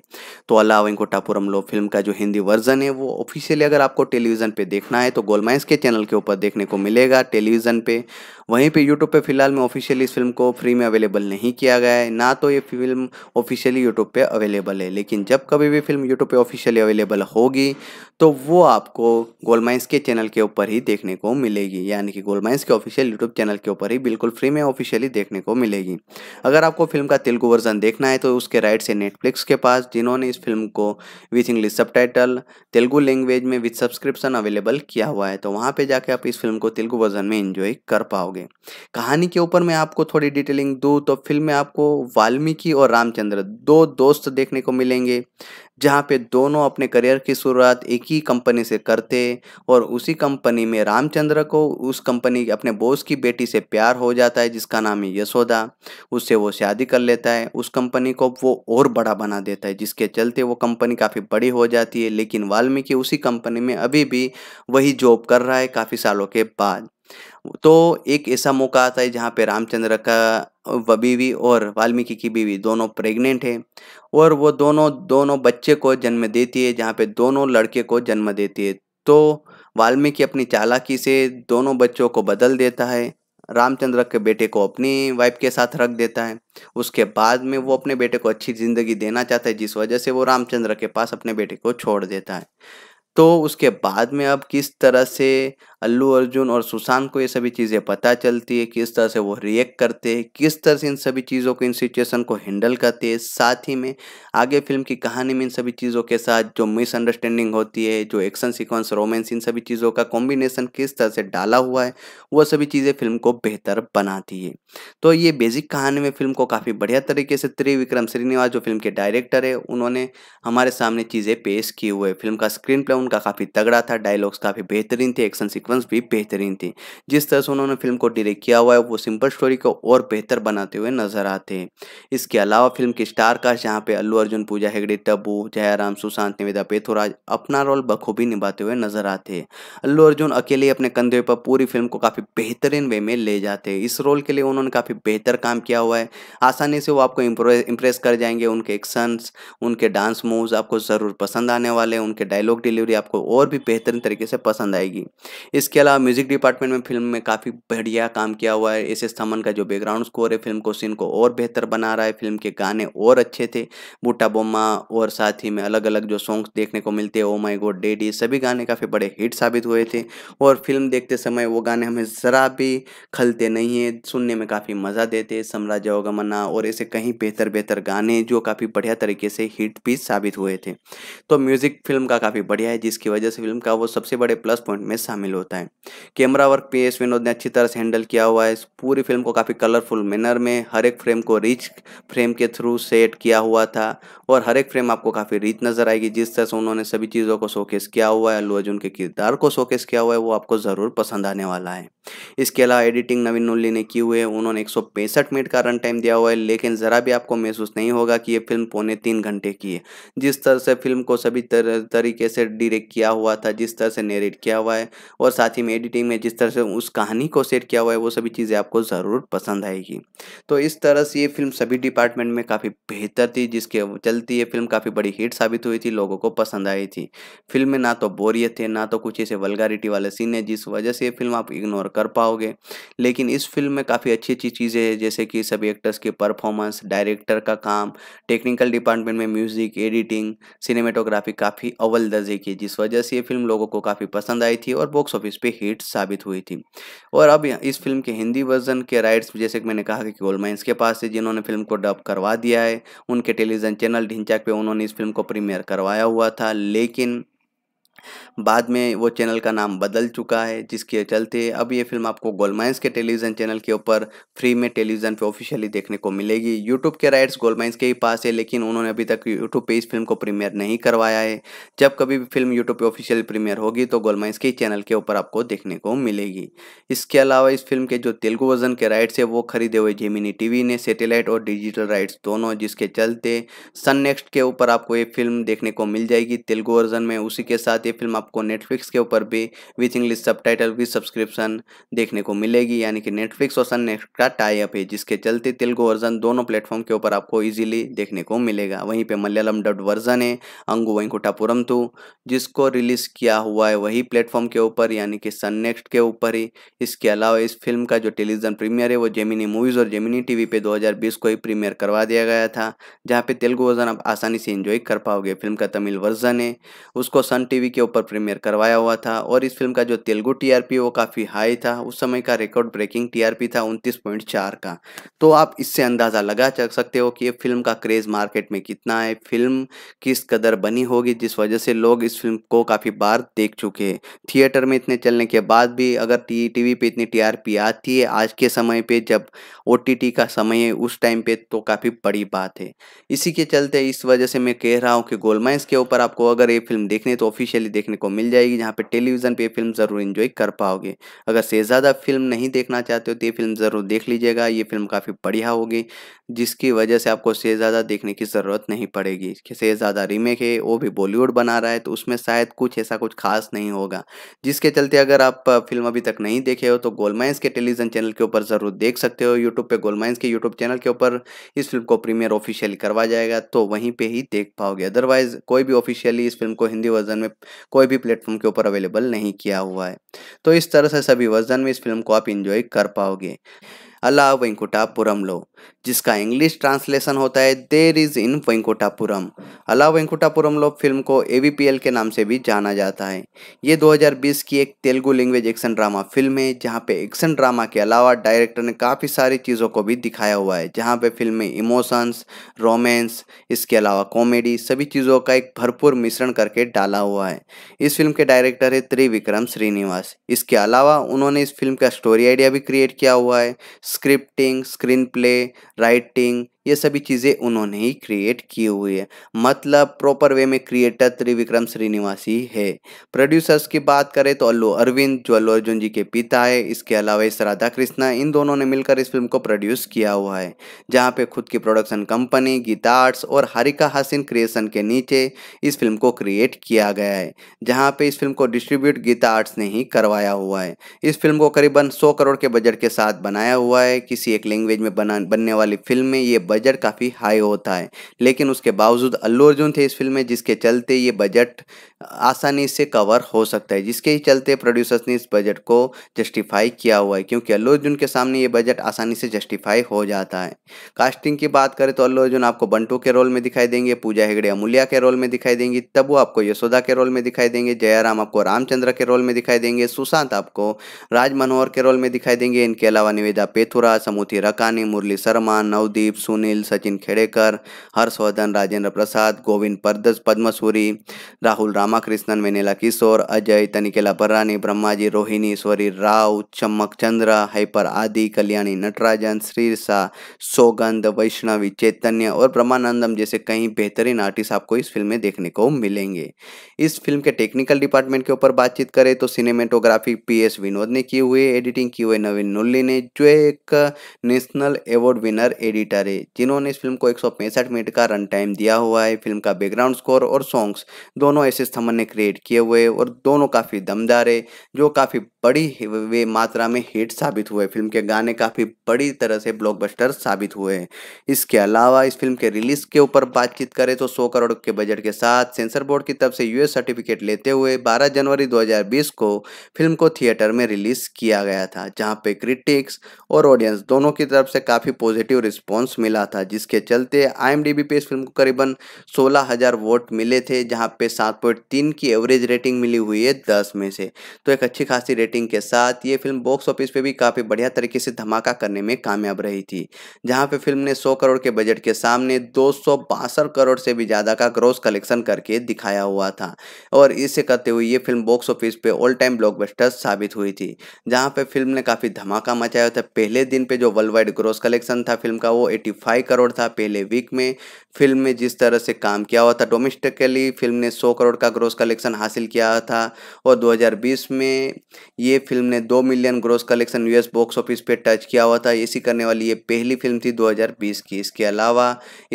तो अल्लाह टापुरम लो फिल्म का जो हिंदी वर्जन है वो ऑफिशियली अगर आपको टेलीविज़न पर देखना है तो गोलमाइंस के चैनल के ऊपर देखने को मिलेगा टेलीविज़न पर वहीं पे यूट्यूब पे फिलहाल में ऑफिशियली इस फिल्म को फ्री में अवेलेबल नहीं किया गया है ना तो ये फिल्म ऑफिशियली यूट्यूब पे अवेलेबल है लेकिन जब कभी भी फिल्म यूट्यूब पे ऑफिशियली अवेलेबल होगी तो वो आपको गोलमाइंस के चैनल के ऊपर ही देखने को मिलेगी यानी कि गोलमाइंस के ऑफिशियल यूट्यूब चैनल के ऊपर ही बिल्कुल फ्री में ऑफिशियली देखने को मिलेगी अगर आपको फिल्म का तेलुगु वर्जन देखना है तो उसके राइट्स है नेटफ्लिक्स के पास जिन्होंने इस फिल्म को with English sub Telugu language में विथ सब्सक्रिप्शन अवेलेबल किया हुआ है तो वहाँ पर जाके आप इस फिल्म को तेलुगु वर्जन में इन्जॉय कर पाओगे पाओगे कहानी के ऊपर मैं आपको थोड़ी डिटेलिंग दूँ तो फिल्म में आपको वाल्मीकि और रामचंद्र दो दोस्त देखने को मिलेंगे जहाँ पे दोनों अपने करियर की शुरुआत एक ही कंपनी से करते और उसी कंपनी में रामचंद्र को उस कंपनी अपने बॉस की बेटी से प्यार हो जाता है जिसका नाम है यशोदा उससे वो शादी कर लेता है उस कंपनी को वो और बड़ा बना देता है जिसके चलते वो कंपनी काफ़ी बड़ी हो जाती है लेकिन वाल्मीकि उसी कंपनी में अभी भी वही जॉब कर रहा है काफ़ी सालों के बाद तो एक ऐसा मौका आता है जहाँ पे रामचंद्र का बीवी और वाल्मीकि की बीवी दोनों प्रेग्नेंट है और वो दोनों दोनों बच्चे को जन्म देती है जहाँ पे दोनों लड़के को जन्म देती है तो वाल्मीकि अपनी चालाकी से दोनों बच्चों को बदल देता है रामचंद्र के बेटे को अपनी वाइफ के साथ रख देता है उसके बाद में वो अपने बेटे को अच्छी ज़िंदगी देना चाहता है जिस वजह से वो रामचंद्र के पास अपने बेटे को छोड़ देता है तो उसके बाद में अब किस तरह से अल्लू अर्जुन और सुशांत को ये सभी चीज़ें पता चलती है किस तरह से वो रिएक्ट करते हैं किस तरह से इन सभी चीज़ों को इन सिचुएशन को हैंडल करते हैं साथ ही में आगे फिल्म की कहानी में इन सभी चीज़ों के साथ जो मिसअंडरस्टैंडिंग होती है जो एक्शन सीक्वेंस रोमांस इन सभी चीज़ों का कॉम्बिनेशन किस तरह से डाला हुआ है वो सभी चीज़ें फिल्म को बेहतर बनाती है तो ये बेसिक कहानी में फिल्म को काफ़ी बढ़िया तरीके से त्रिविक्रम श्रीनिवास जो फिल्म के डायरेक्टर है उन्होंने हमारे सामने चीज़ें पेश की हुए फिल्म का स्क्रीन प्ले उनका काफ़ी तगड़ा था डायलॉग्स काफ़ी बेहतरीन थे एक्शन सीक्वेंस भी बेहतरीन थी जिस तरह से उन्होंने फिल्म को डायरेक्ट किया हुआ है वो सिंपल स्टोरी को और बेहतर बनाते हुए नजर आते हैं इसके अलावा फिल्म के स्टार कास्ट जहाँ पे अल्लू अर्जुन पूजा हेगड़े तब्बू जयराम सुशांत निवेदा पेथोराज अपना रोल बखूबी निभाते हुए नजर आते हैं अल्लू अर्जुन अकेले अपने कंधे पर पूरी फिल्म को काफ़ी बेहतरीन वे में ले जाते हैं इस रोल के लिए उन्होंने काफ़ी बेहतर काम किया हुआ है आसानी से वो आपको इम्प्रेस कर जाएंगे उनके एक्शंस उनके डांस मूव्स आपको ज़रूर पसंद आने वाले उनके डायलॉग डिलीवरी आपको और भी बेहतरीन तरीके से पसंद आएगी इसके अलावा म्यूजिक डिपार्टमेंट में फिल्म में काफ़ी बढ़िया काम किया हुआ है एस एस थमन का जो बैकग्राउंड स्कोर है फिल्म को सीन को और बेहतर बना रहा है फिल्म के गाने और अच्छे थे बूटा बोमा और साथ ही में अलग अलग जो सॉन्ग्स देखने को मिलते हैं ओ माई गोड डेडी सभी गाने काफ़ी बड़े हिट साबित हुए थे और फिल्म देखते समय वो गाने हमें ज़रा भी खलते नहीं है सुनने में काफ़ी मज़ा देते साम्राज्य अवगमना और ऐसे कहीं बेहतर बेहतर गाने जो काफ़ी बढ़िया तरीके से हिट भी साबित हुए थे तो म्यूज़िक फिल्म का काफ़ी बढ़िया है जिसकी वजह से फिल्म का वो सबसे बड़े प्लस पॉइंट में शामिल हो होता है camera work P S Vinod ने अच्छी तरह से हैंडल किया हुआ है इस पूरी फिल्म को काफ़ी कलरफुल मैनर में हर एक फ्रेम को रिच फ्रेम के थ्रू सेट किया हुआ था और हर एक फ्रेम आपको काफ़ी रिच नज़र आएगी जिस तरह से उन्होंने सभी चीज़ों को शोकेस किया हुआ है अल्लू अर्जुन के किरदार को शोकेस किया हुआ है वो आपको ज़रूर पसंद आने वाला है इसके अलावा एडिटिंग नवीन उल्ली ने की हुई है उन्होंने एक मिनट का रन टाइम दिया हुआ है लेकिन ज़रा भी आपको महसूस नहीं होगा कि ये फिल्म पौने तीन घंटे की है जिस तरह से फिल्म को सभी तरीके से डिरेक्ट किया हुआ था जिस तरह से नेरेट किया हुआ है और साथ ही में एडिटिंग में जिस तरह से उस कहानी को सेट किया हुआ है वो सभी चीज़ें आपको ज़रूर पसंद आएगी तो इस तरह से ये फिल्म सभी डिपार्टमेंट में काफ़ी बेहतर थी जिसके चलते ये फिल्म काफ़ी बड़ी हिट साबित हुई थी लोगों को पसंद आई थी फिल्म में ना तो बोरियत है ना तो कुछ ऐसे वलगारिटी वाले सीन है जिस वजह से ये फिल्म आप इग्नोर कर पाओगे लेकिन इस फिल्म में काफ़ी अच्छी अच्छी चीज़ें हैं जैसे कि सभी एक्टर्स की परफॉर्मेंस डायरेक्टर का काम टेक्निकल डिपार्टमेंट में म्यूज़िक एडिटिंग सिनेमेटोग्राफी काफ़ी अव्वल दर्जे की जिस वजह से ये फिल्म लोगों को काफ़ी पसंद आई थी और बॉक्स ऑफिस ऑफिस पे हिट साबित हुई थी और अब इस फिल्म के हिंदी वर्जन के राइट्स जैसे कि मैंने कहा कि माइंस के पास है जिन्होंने फिल्म को डब करवा दिया है उनके टेलीविज़न चैनल ढिंचाक पे उन्होंने इस फिल्म को प्रीमियर करवाया हुआ था लेकिन बाद में वो चैनल का नाम बदल चुका है जिसके चलते अब ये फिल्म आपको गोलमाइंस के टेलीविज़न चैनल के ऊपर फ्री में टेलीविज़न पे ऑफिशियली देखने को मिलेगी यूट्यूब के राइट्स गोलमाइंस के ही पास है लेकिन उन्होंने अभी तक यूट्यूब पे इस फिल्म को प्रीमियर नहीं करवाया है जब कभी भी फिल्म यूट्यूब पर ऑफिशियल प्रीमियर होगी तो गोलमाइंस के चैनल के ऊपर आपको देखने को मिलेगी इसके अलावा इस फिल्म के जो तेलुगु वर्जन के राइट्स है वो खरीदे हुए जेमिनी टीवी ने सेटेलाइट और डिजिटल राइट्स दोनों जिसके चलते सन नेक्स्ट के ऊपर आपको ये फिल्म देखने को मिल जाएगी तेलुगु वर्जन में उसी के साथ ये फिल्म आपको नेटफ्लिक्स के ऊपर भी with English subtitle with subscription देखने को मिलेगी यानी कि नेटफ्लिक्स और सन नेक्स्ट का टाइप है जिसके चलते तेलुगु वर्जन दोनों प्लेटफॉर्म के ऊपर आपको ईजिली देखने को मिलेगा वहीं पर मलयालम डब्ड वर्जन है अंगू वेंकुटापुरम टू जिसको रिलीज़ किया हुआ है वही प्लेटफॉर्म के ऊपर यानी कि सन नेक्स्ट के ऊपर ही इसके अलावा इस फिल्म का जो टेलीविजन प्रीमियर है वो जेमिनी मूवीज़ और जेमिनी टीवी पे 2020 को ही प्रीमियर करवा दिया गया था जहाँ पे तेलुगु वर्जन आप आसानी से एंजॉय कर पाओगे फिल्म का तमिल वर्जन है उसको सन टीवी के ऊपर प्रीमियर करवाया हुआ था और इस फिल्म का जो तेलुगु टीआरपी वो काफ़ी हाई था उस समय का रिकॉर्ड ब्रेकिंग टीआरपी था उनतीस पॉइंट चार का तो आप इससे अंदाज़ा लगा चल सकते हो कि ये फिल्म का क्रेज़ मार्केट में कितना है फिल्म किस कदर बनी होगी जिस वजह से लोग इस फिल्म को काफ़ी बार देख चुके हैं थिएटर में इतने चलने के बाद भी अगर टी टीवी पे इतनी टी आती है आज के समय पर जब ओ का समय है उस टाइम पर तो काफ़ी बड़ी बात है इसी के चलते इस वजह से मैं कह रहा हूँ कि गोलमाइंस के ऊपर आपको अगर ये फिल्म देखने तो ऑफिशियली देखने को मिल जाएगी जहाँ पे टेलीविज़न पे ये फिल्म ज़रूर इन्जॉय कर पाओगे अगर से ज़्यादा फिल्म नहीं देखना चाहते हो तो ये फिल्म ज़रूर देख लीजिएगा ये फिल्म काफ़ी बढ़िया होगी जिसकी वजह से आपको से ज़्यादा देखने की ज़रूरत नहीं पड़ेगी से ज़्यादा रीमेक है वो भी बॉलीवुड बना रहा है तो उसमें शायद कुछ ऐसा कुछ खास नहीं होगा जिसके चलते अगर आप फिल्म अभी तक नहीं देखे हो तो गोलमाइंस के टेलीविज़न चैनल के ऊपर ज़रूर देख सकते हो यूट्यूब पे गोलमाइंस के यूट्यूब चैनल के ऊपर इस फिल्म को प्रीमियर ऑफिशियली करवा जाएगा तो वहीं पर ही देख पाओगे अदरवाइज़ कोई भी ऑफिशियली इस फिल्म को हिंदी वर्जन में कोई भी प्लेटफॉर्म के ऊपर अवेलेबल नहीं किया हुआ है तो इस तरह से सभी वर्जन में इस फिल्म को आप इंजॉय कर पाओगे अला वेंकुटापुरम लो जिसका इंग्लिश ट्रांसलेशन होता है देर इज इन वेंकुटापुरम अला वेंकुटापुरम लो फिल्म को एल के नाम से भी जाना जाता है ये 2020 की एक Telugu language action drama film है जहाँ पे एक्शन ड्रामा के अलावा डायरेक्टर ने काफ़ी सारी चीज़ों को भी दिखाया हुआ है जहाँ पे फिल्म में इमोशंस रोमेंस इसके अलावा कॉमेडी सभी चीज़ों का एक भरपूर मिश्रण करके डाला हुआ है इस फिल्म के डायरेक्टर है त्रिविक्रम श्रीनिवास इसके अलावा उन्होंने इस फिल्म का स्टोरी आइडिया भी क्रिएट किया हुआ है scripting, screenplay, writing, ये सभी चीज़ें उन्होंने ही क्रिएट की हुई है मतलब प्रॉपर वे में क्रिएटर त्रिविक्रम श्रीनिवासी है प्रोड्यूसर्स की बात करें तो अल्लू अरविंद जो अल्लू अर्जुन जी के पिता है इसके अलावा इस राधा कृष्णा इन दोनों ने मिलकर इस फिल्म को प्रोड्यूस किया हुआ है जहाँ पे खुद की प्रोडक्शन कंपनी गीता आर्ट्स और हरिका हासिन क्रिएशन के नीचे इस फिल्म को क्रिएट किया गया है जहाँ पे इस फिल्म को डिस्ट्रीब्यूट गीता आर्ट्स ने ही करवाया हुआ है इस फिल्म को करीबन सौ करोड़ के बजट के साथ बनाया हुआ है किसी एक लैंग्वेज में बना बनने वाली फिल्म में ये बजट काफ़ी हाई होता है लेकिन उसके बावजूद अल्लू अर्जुन थे इस फिल्म में जिसके चलते ये बजट आसानी से कवर हो सकता है जिसके ही चलते प्रोड्यूसर्स ने इस बजट को जस्टिफाई किया हुआ है क्योंकि अल्लू अर्जुन के सामने ये बजट आसानी से जस्टिफाई हो जाता है कास्टिंग की बात करें तो अल्लू अर्जुन आपको बंटू के रोल में दिखाई देंगे पूजा हेगड़े अमूल्या के रोल में दिखाई देंगी तब आपको यशोदा के रोल में दिखाई देंगे जयराम आपको रामचंद्र के रोल में दिखाई देंगे सुशांत आपको राज मनोहर के रोल में दिखाई देंगे इनके अलावा निवेदा पेथुरा समूथी रकानी मुरली शर्मा नवदीप सुनील सुनील सचिन खेड़ेकर हर्षवर्धन राजेंद्र प्रसाद गोविंद परदस पद्मसूरी राहुल रामाकृष्णन मेनेला किशोर अजय तनिकेला पर्रानी ब्रह्माजी रोहिणी स्वरी राव चम्मक चंद्र हाइपर आदि कल्याणी नटराजन श्रीरसा सौगंध वैष्णवी चैतन्य और ब्रह्मानंदम जैसे कई बेहतरीन आर्टिस्ट आपको इस फिल्म में देखने को मिलेंगे इस फिल्म के टेक्निकल डिपार्टमेंट के ऊपर बातचीत करें तो सिनेमेटोग्राफी पी एस विनोद ने की हुई एडिटिंग की हुई नवीन नुल्ली ने जो एक नेशनल अवार्ड विनर एडिटर है जिन्होंने इस फिल्म को एक मिनट का रन टाइम दिया हुआ है फिल्म का बैकग्राउंड स्कोर और सॉन्ग्स दोनों एस एस थमन ने क्रिएट किए हुए और दोनों काफ़ी दमदार है जो काफ़ी बड़ी वे मात्रा में हिट साबित हुए फिल्म के गाने काफ़ी बड़ी तरह से ब्लॉकबस्टर साबित हुए हैं इसके अलावा इस फिल्म के रिलीज के ऊपर बातचीत करें तो 100 करोड़ के बजट के साथ सेंसर बोर्ड की तरफ से यूएस सर्टिफिकेट लेते हुए 12 जनवरी 2020 को फिल्म को थिएटर में रिलीज किया गया था जहां पे क्रिटिक्स और ऑडियंस दोनों की तरफ से काफ़ी पॉजिटिव रिस्पॉन्स मिला रहा था जिसके चलते आईएमडीबी पे इस फिल्म को करीबन 16000 वोट मिले थे जहां पे 7.3 की एवरेज रेटिंग मिली हुई है 10 में से तो एक अच्छी खासी रेटिंग के साथ ये फिल्म बॉक्स ऑफिस पे भी काफ़ी बढ़िया तरीके से धमाका करने में कामयाब रही थी जहाँ पे फिल्म ने सौ करोड़ के बजट के सामने दो करोड़ से भी ज़्यादा का ग्रोस कलेक्शन करके दिखाया हुआ था और इसे करते हुए ये फिल्म बॉक्स ऑफिस पे ऑल टाइम ब्लॉक साबित हुई थी जहाँ पे फिल्म ने काफ़ी धमाका मचाया था पहले दिन पे जो वर्ल्ड वाइड ग्रोस कलेक्शन था फिल्म का वो 85 बाई करोड़ था पहले वीक में फिल्म में जिस तरह से काम किया हुआ था डोमेस्टिकली फिल्म ने 100 करोड़ का ग्रोस कलेक्शन हासिल किया था और 2020 में ये फिल्म ने 2 million gross collection US box office पे टच किया हुआ था इसी करने वाली ये पहली फिल्म थी 2020 की इसके अलावा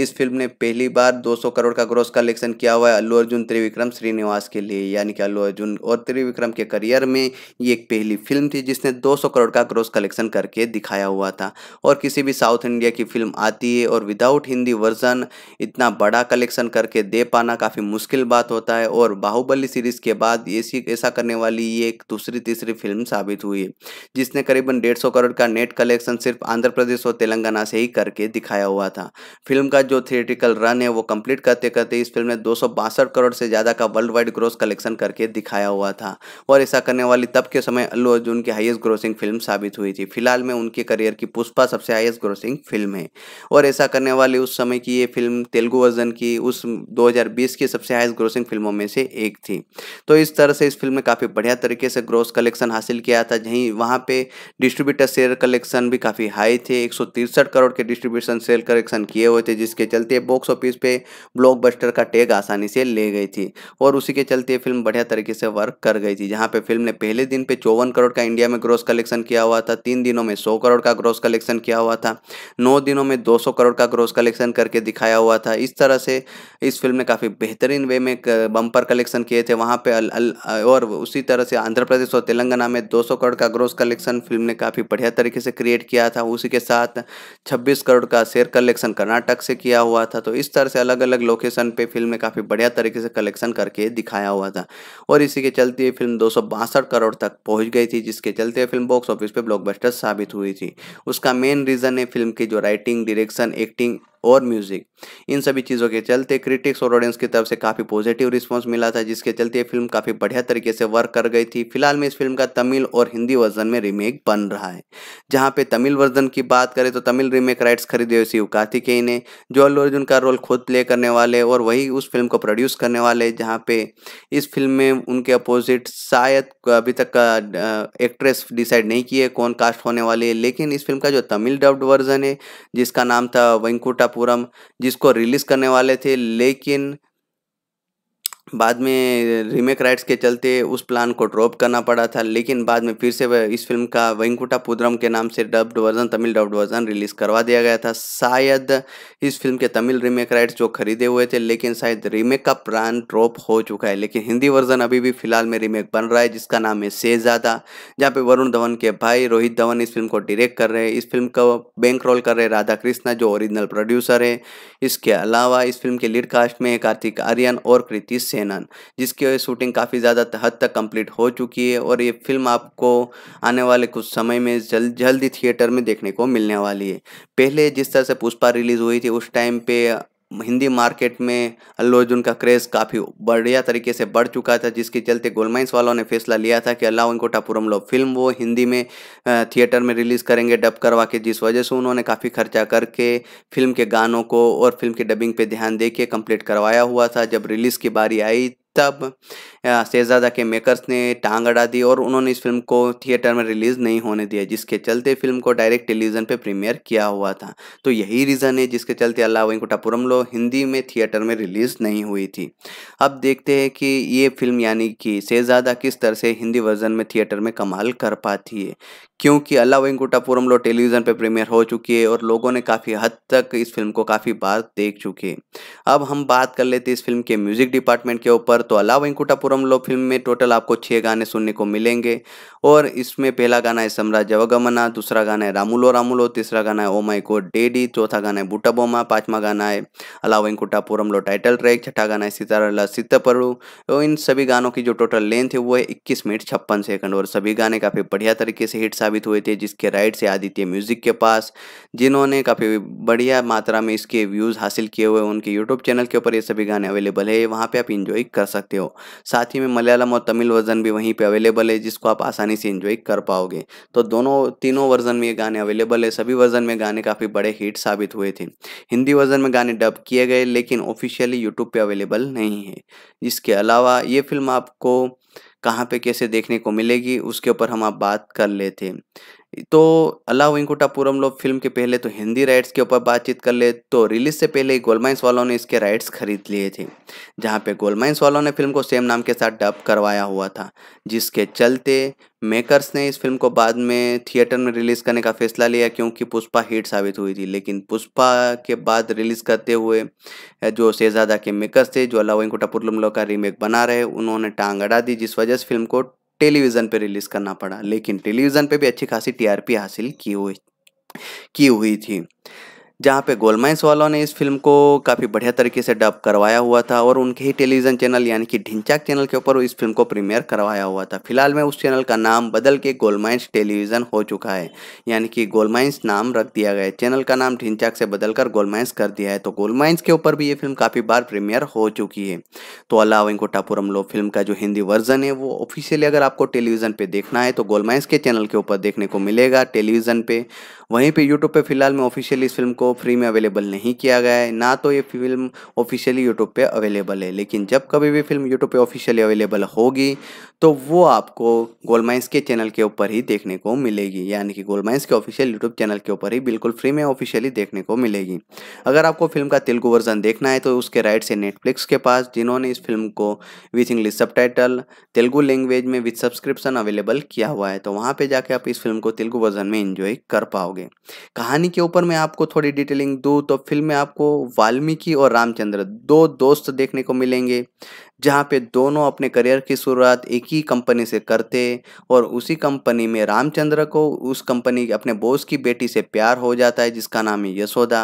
इस फिल्म ने पहली बार 200 करोड़ का ग्रोस कलेक्शन किया हुआ है अल्लू अर्जुन त्रिविक्रम श्रीनिवास के लिए यानी कि अल्लू अर्जुन और त्रिविक्रम के करियर में ये एक पहली फिल्म थी जिसने दो करोड़ का ग्रोस कलेक्शन करके दिखाया हुआ था और किसी भी साउथ इंडिया की फिल्म आज आती है और विदाउट हिंदी वर्जन इतना बड़ा कलेक्शन करके दे पाना काफ़ी मुश्किल बात होता है और बाहुबली सीरीज़ के बाद ऐसी ऐसा करने वाली ये एक दूसरी तीसरी फिल्म साबित हुई है जिसने करीबन डेढ़ सौ करोड़ का नेट कलेक्शन सिर्फ आंध्र प्रदेश और तेलंगाना से ही करके दिखाया हुआ था फिल्म का जो थिएटिकल रन है वो कंप्लीट करते करते इस फिल्म ने दो करोड़ से ज़्यादा का वर्ल्ड वाइड ग्रोस कलेक्शन करके दिखाया हुआ था और ऐसा करने वाली तब के समय अल्लू अर्जुन की हाईएस्ट ग्रोसिंग फिल्म साबित हुई थी फिलहाल में उनके करियर की पुष्पा सबसे हाईएस्ट ग्रोसिंग फिल्म है और ऐसा करने वाली उस समय की ये फिल्म तेलुगु वर्जन की उस 2020 की सबसे हाइस्ट ग्रोसिंग फिल्मों में से एक थी तो इस तरह से इस फिल्म ने काफ़ी बढ़िया तरीके से ग्रोस कलेक्शन हासिल किया था जहीं वहाँ पे डिस्ट्रीब्यूटर सेल कलेक्शन भी काफ़ी हाई थे एक करोड़ के डिस्ट्रीब्यूशन सेल कलेक्शन किए हुए थे जिसके चलते बॉक्स ऑफिस पे बस्टर का टैग आसानी से ले गई थी और उसी के चलते फिल्म बढ़िया तरीके से वर्क कर गई थी जहाँ पे फिल्म ने पहले दिन पे चौवन करोड़ का इंडिया में ग्रोस कलेक्शन किया हुआ था तीन दिनों में सौ करोड़ का ग्रोस कलेक्शन किया हुआ था नौ दिनों में दो 200 करोड़ का ग्रोस कलेक्शन करके दिखाया हुआ था इस तरह से इस फिल्म ने काफ़ी बेहतरीन वे में बम्पर कलेक्शन किए थे वहाँ पे अल, अल, और उसी तरह से आंध्र प्रदेश और तेलंगाना में 200 करोड़ का ग्रोस कलेक्शन फिल्म ने काफ़ी बढ़िया तरीके से क्रिएट किया था उसी के साथ छब्बीस करोड़ का शेयर कलेक्शन कर्नाटक से किया हुआ था तो इस तरह से अलग अलग लोकेशन पर फिल्म ने काफ़ी बढ़िया तरीके से कलेक्शन करके दिखाया हुआ था और इसी के चलते फिल्म दो करोड़ तक पहुँच गई थी जिसके चलते फिल्म बॉक्स ऑफिस पर ब्लॉकबस्टर साबित हुई थी उसका मेन रीज़न है फिल्म की जो राइटिंग डायरेक्शन डायरेक्शन एक्टिंग और म्यूजिक इन सभी चीज़ों के चलते क्रिटिक्स और ऑडियंस की तरफ से काफ़ी पॉजिटिव रिस्पॉन्स मिला था जिसके चलते ये फिल्म काफ़ी बढ़िया तरीके से वर्क कर गई थी फिलहाल में इस फिल्म का तमिल और हिंदी वर्जन में रीमेक बन रहा है जहाँ पे तमिल वर्जन की बात करें तो तमिल रीमेक राइट्स खरीदे हुए शिव कार्तिकेय ने जो अल्लू अर्जुन का रोल खुद प्ले करने वाले और वही उस फिल्म को प्रोड्यूस करने वाले जहाँ पे इस फिल्म में उनके अपोजिट शायद अभी तक एक्ट्रेस डिसाइड नहीं की कौन कास्ट होने वाली है लेकिन इस फिल्म का जो तमिल डब्ड वर्जन है जिसका नाम था वेंकुटापुरम जिस जिसको रिलीज करने वाले थे लेकिन बाद में रीमेक राइट्स के चलते उस प्लान को ड्रॉप करना पड़ा था लेकिन बाद में फिर से इस फिल्म का वेंकुटा पुद्रम के नाम से dubbed version Tamil dubbed version release करवा दिया गया था शायद इस फिल्म के तमिल रीमेक राइट्स जो खरीदे हुए थे लेकिन शायद रीमेक का प्लान ड्रॉप हो चुका है लेकिन हिंदी वर्जन अभी भी फिलहाल में रीमेक बन रहा है जिसका नाम है शेजादा जहाँ पे वरुण धवन के भाई रोहित धवन इस फिल्म को डिरेक्ट कर रहे हैं इस फिल्म का बैंक रोल कर रहे राधा कृष्णा जो ओरिजिनल प्रोड्यूसर है इसके अलावा इस फिल्म के लीड कास्ट में कार्तिक आर्यन और कृति सेन एनन जिसकी शूटिंग काफ़ी ज़्यादा हद तक कंप्लीट हो चुकी है और ये फिल्म आपको आने वाले कुछ समय में जल्द जल्दी थिएटर में देखने को मिलने वाली है पहले जिस तरह से पुष्पा रिलीज़ हुई थी उस टाइम पे हिंदी मार्केट में अल्लू अर्जुन का क्रेज़ काफ़ी बढ़िया तरीके से बढ़ चुका था जिसके चलते गोलमाइंस वालों ने फैसला लिया था कि अल्लाह उनको टापुरम लो फिल्म वो हिंदी में थिएटर में रिलीज़ करेंगे डब करवा के जिस वजह से उन्होंने काफ़ी खर्चा करके फिल्म के गानों को और फिल्म की डबिंग पे ध्यान दे के कम्प्लीट करवाया हुआ था जब रिलीज़ की बारी आई तब शहजादा के मेकर्स ने टांग अड़ा दी और उन्होंने इस फिल्म को थिएटर में रिलीज नहीं होने दिया जिसके चलते फिल्म को डायरेक्ट टेलीविजन पर प्रीमियर किया हुआ था तो यही रीज़न है जिसके चलते अल्लाह लो हिंदी में थिएटर में रिलीज नहीं हुई थी अब देखते हैं कि ये फिल्म यानी कि शहजादा किस तरह से हिंदी वर्जन में थिएटर में कमाल कर पाती है क्योंकि अल्लाह लो टेलीविज़न पर प्रीमियर हो चुकी है और लोगों ने काफ़ी हद तक इस फिल्म को काफ़ी बार देख चुके अब हम बात कर लेते इस फिल्म के म्यूज़िक डिपार्टमेंट के ऊपर तो अल्लाह वेंकुटापुरम कोरमलो फिल्म में टोटल आपको छः गाने सुनने को मिलेंगे और इसमें पहला गाना है सम्राज जवगमना दूसरा गाना है रामुलो रामुलो तीसरा गाना है ओ माई गॉड डेडी चौथा गाना है बूटा बोमा पाँचवा गाना है अला वेंकुटा पोरमलो टाइटल ट्रैक छठा गाना है सितारा सीतापरु तो इन सभी गानों की जो टोटल लेंथ है वो है इक्कीस मिनट छप्पन सेकंड और सभी गाने काफ़ी बढ़िया तरीके से हिट साबित हुए थे जिसके राइट से आदित्य म्यूजिक के पास जिन्होंने काफ़ी बढ़िया मात्रा में इसके व्यूज़ हासिल किए हुए उनके यूट्यूब चैनल के ऊपर ये सभी गाने अवेलेबल है वहाँ पर आप इंजॉय कर सकते हो साथ साथ ही में मलयालम और तमिल वर्जन भी वहीं पे अवेलेबल है जिसको आप आसानी से इन्जॉय कर पाओगे तो दोनों तीनों वर्जन में ये गाने अवेलेबल है सभी वर्जन में गाने काफ़ी बड़े हिट साबित हुए थे हिंदी वर्जन में गाने डब किए गए लेकिन ऑफिशियली यूट्यूब पर अवेलेबल नहीं है इसके अलावा ये फिल्म आपको कहाँ पे कैसे देखने को मिलेगी उसके ऊपर हम आप बात कर लेते तो अल्लाह वेंकुटापुरम लोग फिल्म के पहले तो हिंदी राइट्स के ऊपर बातचीत कर ले तो रिलीज से पहले ही गोलमाइंस वालों ने इसके राइट्स खरीद लिए थे जहाँ पे गोलमाइंस वालों ने फिल्म को सेम नाम के साथ डब करवाया हुआ था जिसके चलते मेकर्स ने इस फिल्म को बाद में थिएटर में रिलीज़ करने का फैसला लिया क्योंकि पुष्पा हिट साबित हुई थी लेकिन पुष्पा के बाद रिलीज़ करते हुए जो शहजादा के मेकर्स थे जो अल्लाह वेंकुटापुरम लोग का रीमेक बना रहे उन्होंने टांग अड़ा दी जिस वजह से फिल्म को टेलीविज़न पर रिलीज़ करना पड़ा लेकिन टेलीविज़न पर भी अच्छी खासी टीआरपी हासिल की हुई की हुई थी जहाँ पे गोलमाइंस वालों ने इस फिल्म को काफ़ी बढ़िया तरीके से डब करवाया हुआ था और उनके ही टेलीविज़न चैनल यानी कि ढिंचाक चैनल के ऊपर इस फिल्म को प्रीमियर करवाया हुआ था फिलहाल में उस चैनल का नाम बदल के गोलमाइंस टेलीविज़न हो चुका है यानी कि गोलमाइंस नाम रख दिया गया है चैनल का नाम ढिंचाक से बदल कर गोलमाइंस कर दिया है तो गोलमाइंस के ऊपर भी ये फिल्म काफ़ी बार प्रीमियर हो चुकी है तो अल्लाह वेंकोटापुरम लो फिल्म का जो हिंदी वर्जन है वो ऑफिशियली अगर आपको टेलीविज़न पर देखना है तो गोलमाइंस के चैनल के ऊपर देखने को मिलेगा टेलीविज़न पर वहीं पर यूट्यूब पर फिलहाल में ऑफिशियली इस फिल्म को फ्री में अवेलेबल नहीं किया गया है ना तो ये फिल्म ऑफिशियली यूट्यूब पे अवेलेबल है लेकिन जब कभी भी फिल्म यूट्यूब पे ऑफिशियली अवेलेबल होगी तो वो आपको गोलमाइंस माइंस के चैनल के ऊपर ही देखने को मिलेगी यानी कि गोलमाइंस माइंस के ऑफिशियल यूट्यूब चैनल के ऊपर ही बिल्कुल फ्री में ऑफिशियली देखने को मिलेगी अगर आपको फिल्म का तेलुगु वर्जन देखना है तो उसके राइट से नेटफ्लिक्स के पास जिन्होंने इस फिल्म को with English sub Telugu language में विथ सब्सक्रिप्शन अवेलेबल किया हुआ है तो वहाँ पर जाके आप इस फिल्म को तेलुगु वर्जन में इंजॉय कर पाओगे कहानी के ऊपर मैं आपको थोड़ी डिटेलिंग दूँ तो फिल्म में आपको वाल्मीकि और रामचंद्र दो दोस्त देखने को मिलेंगे जहाँ पे दोनों अपने करियर की शुरुआत एक ही कंपनी से करते और उसी कंपनी में रामचंद्र को उस कंपनी अपने बॉस की बेटी से प्यार हो जाता है जिसका नाम है यशोदा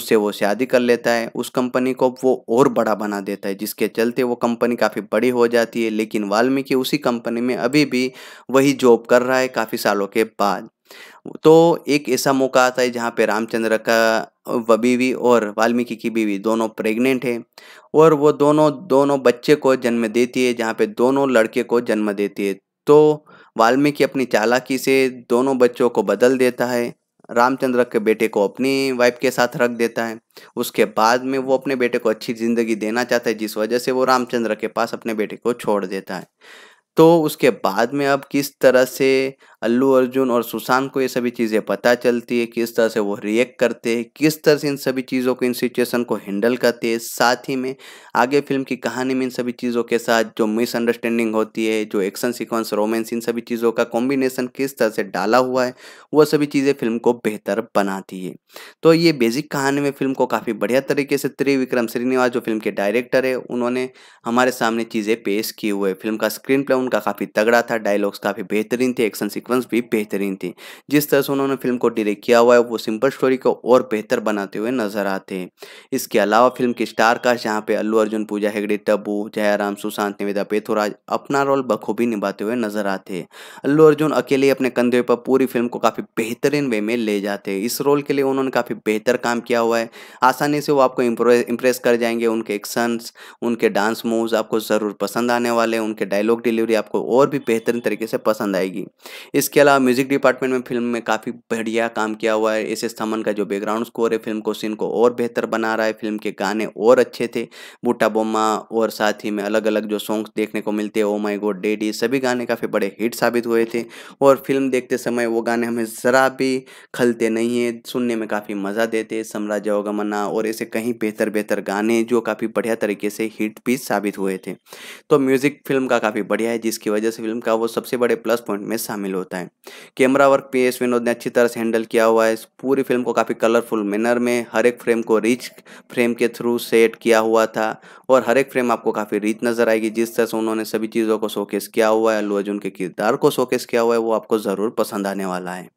उससे वो शादी कर लेता है उस कंपनी को वो और बड़ा बना देता है जिसके चलते वो कंपनी काफ़ी बड़ी हो जाती है लेकिन वाल्मीकि उसी कंपनी में अभी भी वही जॉब कर रहा है काफ़ी सालों के बाद तो एक ऐसा मौका आता है जहाँ पे रामचंद्र का बीवी और वाल्मीकि की बीवी दोनों प्रेग्नेंट है और वो दोनों दोनों बच्चे को जन्म देती है जहाँ पे दोनों लड़के को जन्म देती है तो वाल्मीकि अपनी चालाकी से दोनों बच्चों को बदल देता है रामचंद्र के बेटे को अपनी वाइफ के साथ रख देता है उसके बाद में वो अपने बेटे को अच्छी ज़िंदगी देना चाहता है जिस वजह से वो रामचंद्र के पास अपने बेटे को छोड़ देता है तो उसके बाद में अब किस तरह से अल्लू अर्जुन और सुशांत को ये सभी चीज़ें पता चलती है किस तरह से वो रिएक्ट करते हैं किस तरह से इन सभी चीज़ों को इन सिचुएशन को हैंडल करते हैं साथ ही में आगे फिल्म की कहानी में इन सभी चीज़ों के साथ जो मिसअंडरस्टैंडिंग होती है जो एक्शन सिक्वेंस रोमेंस इन सभी चीज़ों का कॉम्बिनेशन किस तरह से डाला हुआ है वह सभी चीज़ें फिल्म को बेहतर बनाती है तो ये बेसिक कहानी में फिल्म को काफ़ी बढ़िया तरीके से त्रिविक्रम श्रीनिवास जो फिल्म के डायरेक्टर है उन्होंने हमारे सामने चीज़ें पेश की हुई है फिल्म का स्क्रीन प्ले उनका काफ़ी तगड़ा था डायलॉग्स काफ़ी बेहतरीन थे एक्शन सीक्वेंस भी बेहतरीन थी जिस तरह से उन्होंने फिल्म को डायरेक्ट किया हुआ है वो सिंपल स्टोरी को और बेहतर बनाते हुए नजर आते हैं इसके अलावा फिल्म के स्टार कास्ट जहाँ पे अल्लू अर्जुन पूजा हेगड़े टब्बू जयराम सुशांत निवेदा पेथुराज अपना रोल बखूबी निभाते हुए नजर आते हैं अल्लू अर्जुन अकेले अपने कंधे पर पूरी फिल्म को काफ़ी बेहतरीन वे में ले जाते हैं इस रोल के लिए उन्होंने काफ़ी बेहतर काम किया हुआ है आसानी से वो आपको इंप्रेस कर जाएंगे उनके एक्शन उनके डांस मूव्स आपको ज़रूर पसंद आने वाले उनके डायलॉग डिलीवरी आपको और भी बेहतरीन तरीके से पसंद आएगी इसके अलावा म्यूजिक डिपार्टमेंट में फिल्म में काफ़ी बढ़िया काम किया हुआ है एस एस थमन का जो बैकग्राउंड स्कोर है फिल्म को सीन को और बेहतर बना रहा है फिल्म के गाने और अच्छे थे बूटा बोमा और साथ ही में अलग अलग जो सॉन्ग्स देखने को मिलते हैं ओ माई गोड डेडी सभी गाने काफ़ी बड़े हिट साबित हुए थे और फिल्म देखते समय वो गाने हमें ज़रा भी खलते नहीं है सुनने में काफ़ी मज़ा देते साम्राज्य अवगमना और ऐसे कहीं बेहतर बेहतर गाने जो काफ़ी बढ़िया तरीके से हिट भी साबित हुए थे तो म्यूज़िक फिल्म का काफ़ी बढ़िया है जिसकी वजह से फिल्म का वो सबसे बड़े प्लस पॉइंट में शामिल होता होता है camera work P S Vinod ने अच्छी तरह से हैंडल किया हुआ है पूरी फिल्म को काफ़ी कलरफुल मैनर में हर एक फ्रेम को रिच फ्रेम के थ्रू सेट किया हुआ था और हर एक फ्रेम आपको काफ़ी रीच नजर आएगी जिस तरह से उन्होंने सभी चीज़ों को शोकेस किया हुआ है अल्लू अर्जुन के किरदार को शोकेस किया हुआ है वो आपको ज़रूर पसंद आने वाला है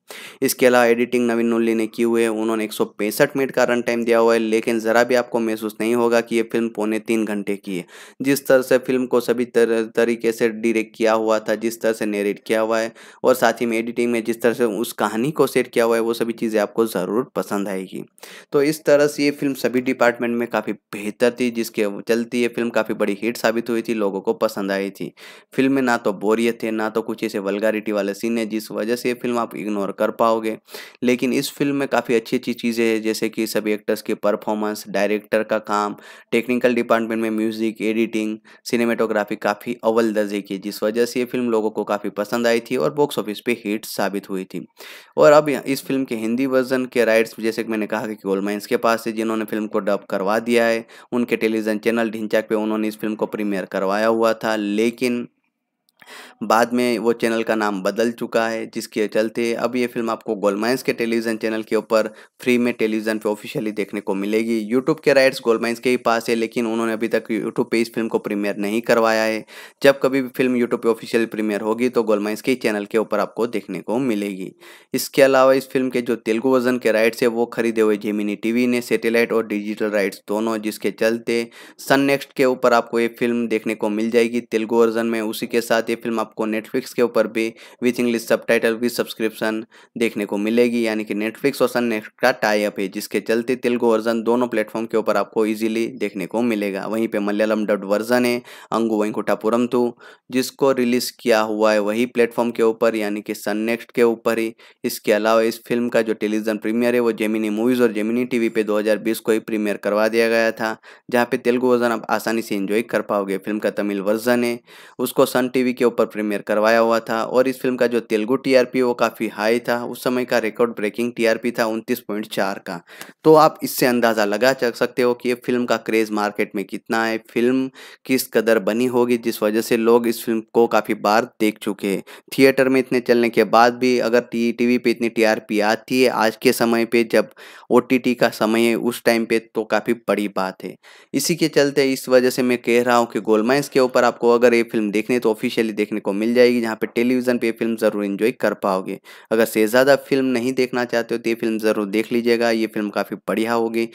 इसके अलावा एडिटिंग नवीन नुल्ली ने की हुई है उन्होंने एक मिनट का रन टाइम दिया हुआ है लेकिन ज़रा भी आपको महसूस नहीं होगा कि ये फिल्म पौने तीन घंटे की है जिस तरह से फिल्म को सभी तरीके से डिरेक्ट किया हुआ था जिस तरह से नेरेट किया हुआ है और साथ ही में एडिटिंग में जिस तरह से उस कहानी को सेट किया हुआ है वो सभी चीज़ें आपको ज़रूर पसंद आएगी तो इस तरह से ये फिल्म सभी डिपार्टमेंट में काफ़ी बेहतर थी जिसके चलते चलती ये फिल्म काफ़ी बड़ी हिट साबित हुई थी लोगों को पसंद आई थी फिल्म में ना तो बोरियत है ना तो कुछ ऐसे वलगारिटी वाले सीन है जिस वजह से ये फिल्म आप इग्नोर कर पाओगे लेकिन इस फिल्म में काफ़ी अच्छी अच्छी चीज़ें हैं जैसे कि सभी एक्टर्स की परफॉर्मेंस डायरेक्टर का काम टेक्निकल डिपार्टमेंट में म्यूज़िक एडिटिंग सिनेमेटोग्राफी काफ़ी अव्वल दर्जे की जिस वजह से ये फिल्म लोगों को काफ़ी पसंद आई थी और बॉक्स ऑफिस पर हिट साबित हुई थी और अब इस फिल्म के हिंदी वर्जन के राइट्स जैसे कि मैंने कहा कि गोलमाइंस के पास से जिन्होंने फिल्म को डब करवा दिया है उनके टेलीविज़न चैनल ढिंचाक पे उन्होंने इस फिल्म को प्रीमियर करवाया हुआ था लेकिन बाद में वो चैनल का नाम बदल चुका है जिसके चलते अब ये फिल्म आपको गोलमाइंस के टेलीविज़न चैनल के ऊपर फ्री में टेलीविज़न पे ऑफिशियली देखने को मिलेगी यूट्यूब के राइट्स गोलमाइंस के ही पास है लेकिन उन्होंने अभी तक यूट्यूब पे इस फिल्म को प्रीमियर नहीं करवाया है जब कभी भी फिल्म यूट्यूब पर ऑफिशियली प्रीमियर होगी तो गोलमाइंस के चैनल के ऊपर आपको देखने को मिलेगी इसके अलावा इस फिल्म के जो तेलुगु वर्जन के राइट्स है वो खरीदे हुए जेमिनी टी ने सेटेलाइट और डिजिटल राइट्स दोनों जिसके चलते सन नेक्स्ट के ऊपर आपको ये फिल्म देखने को मिल जाएगी तेलुगु वर्जन में उसी के साथ ये फिल्म आपको नेटफ्लिक्स के ऊपर भी with English subtitle with subscription देखने को मिलेगी यानी कि नेटफ्लिक्स और सन नेक्स्ट का टाइप है जिसके चलते तेलुगु वर्जन दोनों प्लेटफॉर्म के ऊपर आपको ईजिली देखने को मिलेगा वहीं पर मलयालम डब्ड वर्जन है अंगू वैंकुटापुरम टू तो, जिसको रिलीज़ किया हुआ है वही प्लेटफॉर्म के ऊपर यानी कि सन नेक्स्ट के ऊपर ही इसके अलावा इस फिल्म का जो टेलीविजन प्रीमियर है वो जेमिनी मूवीज़ और जेमिनी टीवी पे 2020 को ही प्रीमियर करवा दिया गया था जहाँ पे तेलुगु वर्जन आप आसानी से इंजॉय कर पाओगे फिल्म का तमिल वर्जन है उसको सन टीवी के के ऊपर प्रीमियर करवाया हुआ था और इस फिल्म का जो तेलुगु टीआरपी वो काफ़ी हाई था उस समय का रिकॉर्ड ब्रेकिंग टीआरपी था उनतीस का तो आप इससे अंदाज़ा लगा सकते हो कि ये फिल्म का क्रेज़ मार्केट में कितना है फिल्म किस कदर बनी होगी जिस वजह से लोग इस फिल्म को काफ़ी बार देख चुके हैं थिएटर में इतने चलने के बाद भी अगर टी टीवी इतनी टीआरपी आती है आज के समय पे जब टी का समय है उस टाइम पे तो काफ़ी बड़ी बात है इसी के चलते इस वजह से मैं कह रहा हूँ कि गोलमाइंस के ऊपर आपको अगर ये फिल्म देखने तो ऑफिशियली सीरीज देखने को मिल जाएगी जहाँ पे टेलीविज़न पे फिल्म ज़रूर इंजॉय कर पाओगे अगर ज्यादा फिल्म नहीं देखना चाहते हो तो ये फिल्म ज़रूर देख लीजिएगा ये फिल्म काफ़ी बढ़िया होगी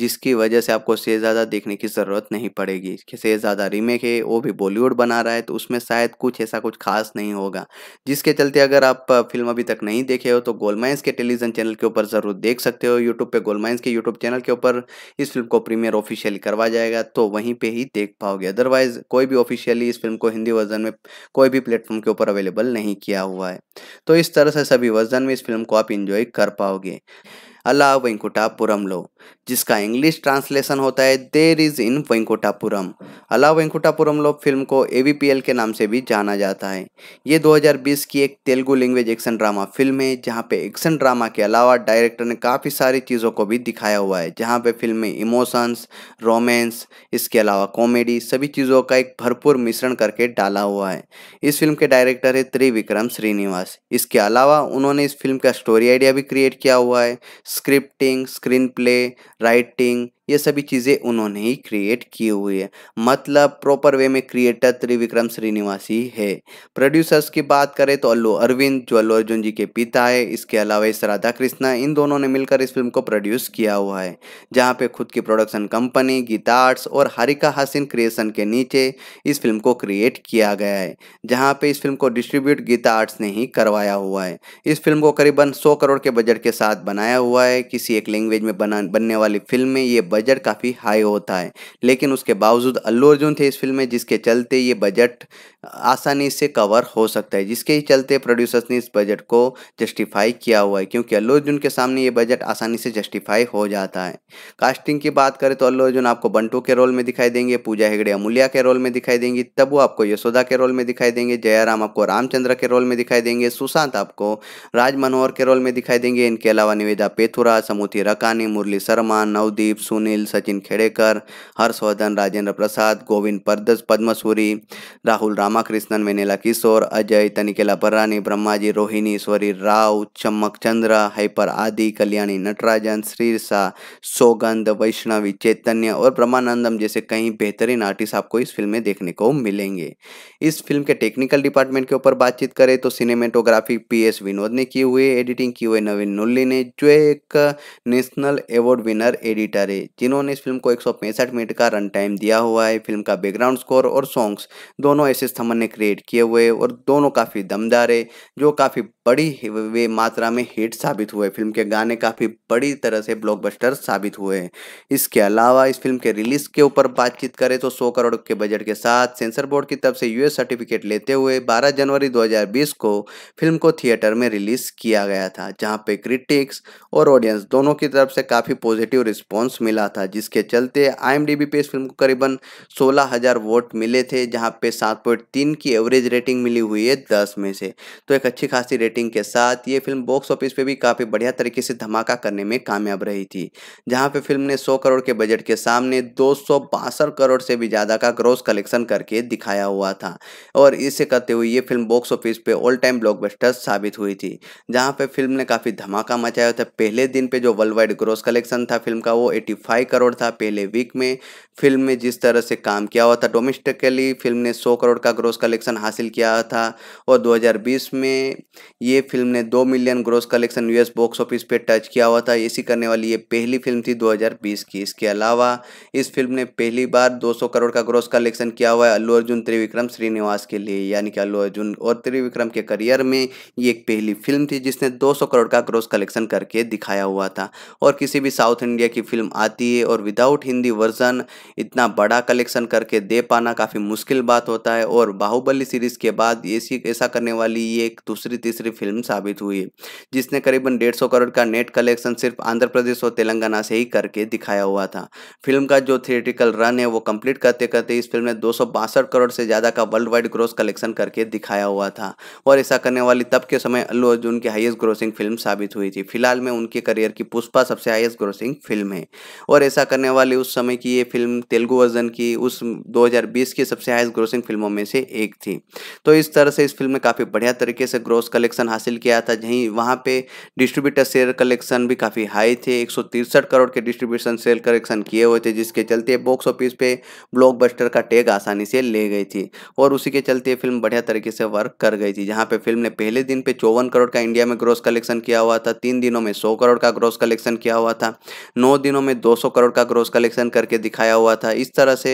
जिसकी वजह से आपको ज्यादा देखने की ज़रूरत नहीं पड़ेगी शहजादा रीमेक है वो भी बॉलीवुड बना रहा है तो उसमें शायद कुछ ऐसा कुछ खास नहीं होगा जिसके चलते अगर आप फिल्म अभी तक नहीं देखे हो तो गोलमाइंस के टेलीविज़न चैनल के ऊपर ज़रूर देख सकते हो यूट्यूब पे गोलमाइंस के यूट्यूब चैनल के ऊपर इस फिल्म को प्रीमियर ऑफिशियली करवा जाएगा तो वहीं पर ही देख पाओगे अदरवाइज़ कोई भी ऑफिशियली इस फिल्म को हिंदी वर्जन में कोई भी प्लेटफॉर्म के ऊपर अवेलेबल नहीं किया हुआ है तो इस तरह से सभी वर्जन में इस फिल्म को आप इंजॉय कर पाओगे अल्लाह वेंकुटापुरम लो जिसका इंग्लिश ट्रांसलेशन होता है देर इज इन वेंकुटापुरम अला वेंकुटापुरम लोग फिल्म को ए के नाम से भी जाना जाता है ये 2020 की एक Telugu language action drama film है जहाँ पे एक्शन ड्रामा के अलावा डायरेक्टर ने काफ़ी सारी चीज़ों को भी दिखाया हुआ है जहाँ पे फिल्म में इमोशंस रोमेंस इसके अलावा कॉमेडी सभी चीज़ों का एक भरपूर मिश्रण करके डाला हुआ है इस फिल्म के डायरेक्टर है त्रिविक्रम श्रीनिवास इसके अलावा उन्होंने इस फिल्म का स्टोरी आइडिया भी क्रिएट किया हुआ है स्क्रिप्टिंग स्क्रीन प्ले writing ये सभी चीज़ें उन्होंने ही क्रिएट की हुई है मतलब प्रॉपर वे में क्रिएटर त्रिविक्रम श्रीनिवासी है प्रोड्यूसर्स की बात करें तो अल्लू अरविंद जो अल्लू अर्जुन जी के पिता है इसके अलावा इस राधा कृष्णा इन दोनों ने मिलकर इस फिल्म को प्रोड्यूस किया हुआ है जहाँ पे खुद की प्रोडक्शन कंपनी गीता आर्ट्स और हरिका हासिन क्रिएशन के नीचे इस फिल्म को क्रिएट किया गया है जहाँ पे इस फिल्म को डिस्ट्रीब्यूट गीता आर्ट्स ने ही करवाया हुआ है इस फिल्म को करीबन सौ करोड़ के बजट के साथ बनाया हुआ है किसी एक लैंग्वेज में बना बनने वाली फिल्म में ये बजट काफ़ी हाई होता है लेकिन उसके बावजूद अल्लू अर्जुन थे इस फिल्म में जिसके चलते ये बजट आसानी से कवर हो सकता है जिसके ही चलते प्रोड्यूसर्स ने इस बजट को जस्टिफाई किया हुआ है क्योंकि अल्लू अर्जुन के सामने ये बजट आसानी से जस्टिफाई हो जाता है कास्टिंग की बात करें तो अल्लू अर्जुन आपको बंटू के रोल में दिखाई देंगे पूजा हेगड़े अमूल्या के रोल में दिखाई देंगी तबू आपको यशोदा के रोल में दिखाई देंगे जयराम आपको रामचंद्र के रोल में दिखाई देंगे सुशांत आपको राज मनोहर के रोल में दिखाई देंगे इनके अलावा निवेदा पेथुरा समूथी रकानी मुरली शर्मा नवदीप सुनील सचिन खेड़ेकर हर्षवर्धन राजेंद्र प्रसाद गोविंद परदस पद्मसूरी राहुल राम रामकृष्णन ವೆನಿಲಾ किशोर अजय तनिकेला ಪರಾನಿ ब्रह्माजी रोहिणी स्वरी राव चम्मक चंद्र हाइपर आदि कल्याणी नटराजन श्रीरसा सोगंध वैष्णवी चैतन्य और ब्रह्मानंदम जैसे कई बेहतरीन आर्टिस्ट आपको इस फिल्म में देखने को मिलेंगे इस फिल्म के टेक्निकल डिपार्टमेंट के ऊपर बातचीत करें तो सिनेमेटोग्राफी पी एस विनोद ने की हुई एडिटिंग की हुई नवीन नुल्ली ने जो एक नेशनल अवार्ड विनर एडिटर है जिन्होंने इस फिल्म को एक मिनट का रन टाइम दिया हुआ है फिल्म का बैकग्राउंड स्कोर और सॉन्ग्स दोनों ऐसे समर ने क्रिएट किए हुए और दोनों काफ़ी दमदार है जो काफ़ी बड़ी वे मात्रा में हिट साबित हुए फिल्म के गाने काफ़ी बड़ी तरह से ब्लॉकबस्टर साबित हुए हैं इसके अलावा इस फिल्म के रिलीज के ऊपर बातचीत करें तो 100 करोड़ के बजट के साथ सेंसर बोर्ड की तरफ से यूएस सर्टिफिकेट लेते हुए 12 जनवरी 2020 को फिल्म को थिएटर में रिलीज किया गया था जहाँ पे क्रिटिक्स और ऑडियंस दोनों की तरफ से काफ़ी पॉजिटिव रिस्पॉन्स मिला था जिसके चलते आई पे इस फिल्म को करीबन सोलह वोट मिले थे जहाँ पे सात की एवरेज रेटिंग मिली हुई है दस में से तो एक अच्छी खासी रेटिंग रेटिंग के साथ ये फिल्म बॉक्स ऑफिस पे भी काफ़ी बढ़िया तरीके से धमाका करने में कामयाब रही थी जहाँ पे फिल्म ने 100 करोड़ के बजट के सामने दो करोड़ से भी ज़्यादा का ग्रोस कलेक्शन करके दिखाया हुआ था और इसे करते हुए ये फिल्म बॉक्स ऑफिस पे ऑल टाइम ब्लॉकबस्टर साबित हुई थी जहाँ पर फिल्म ने काफ़ी धमाका मचाया था पहले दिन पर जो वर्ल्ड वाइड ग्रोस कलेक्शन था फिल्म का वो एट्टी करोड़ था पहले वीक में फिल्म में जिस तरह से काम किया हुआ था डोमेस्टिकली फिल्म ने 100 करोड़ का ग्रोस कलेक्शन हासिल किया था और 2020 में ये फिल्म ने दो million gross collection US box office पे टच किया हुआ था इसी करने वाली ये पहली फिल्म थी 2020 की इसके अलावा इस फिल्म ने पहली बार 200 करोड़ का ग्रोस कलेक्शन किया हुआ है अल्लू अर्जुन त्रिविक्रम श्रीनिवास के लिए यानी कि अल्लू अर्जुन और त्रिविक्रम के करियर में ये एक पहली फिल्म थी जिसने दो करोड़ का ग्रोस कलेक्शन करके दिखाया हुआ था और किसी भी साउथ इंडिया की फिल्म आती है और विदाउट हिंदी वर्जन इतना बड़ा कलेक्शन करके दे पाना काफ़ी मुश्किल बात होता है और बाहुबली सीरीज़ के बाद ऐसी ऐसा करने वाली ये एक दूसरी तीसरी फिल्म साबित हुई जिसने करीबन डेढ़ करोड़ का नेट कलेक्शन सिर्फ आंध्र प्रदेश और तेलंगाना से ही करके दिखाया हुआ था फिल्म का जो थिएटिकल रन है वो कंप्लीट करते करते इस फिल्म ने दो करोड़ से ज़्यादा का वर्ल्ड वाइड ग्रोस कलेक्शन करके दिखाया हुआ था और ऐसा करने वाली तब के समय अल्लू अर्जुन की हाइस्ट ग्रोसिंग फिल्म साबित हुई थी फिलहाल में उनके करियर की पुष्पा सबसे हाइस्ट ग्रोसिंग फिल्म है और ऐसा करने वाली उस समय की ये फिल्म तेलुगु वर्जन की उस 2020 की सबसे हाइस्ट ग्रोसिंग फिल्मों में से एक थी तो इस तरह से इस फिल्म ने काफ़ी बढ़िया तरीके से ग्रोस कलेक्शन कलेक्शन हासिल किया था जहीं वहाँ पे डिस्ट्रीब्यूटर शेयर कलेक्शन भी काफ़ी हाई थे एक करोड़ के डिस्ट्रीब्यूशन शेयर कलेक्शन किए हुए थे जिसके चलते बॉक्स ऑफिस पे ब्लॉकबस्टर का टैग आसानी से ले गई थी और उसी के चलते फिल्म बढ़िया तरीके से वर्क कर गई थी जहाँ पर फिल्म ने पहले दिन पे चौवन करोड़ का इंडिया में ग्रॉस कलेक्शन किया हुआ था तीन दिनों में सौ करोड़ का ग्रॉस कलेक्शन किया हुआ था नौ दिनों में दो करोड़ का ग्रॉस कलेक्शन करके दिखाया हुआ था इस तरह से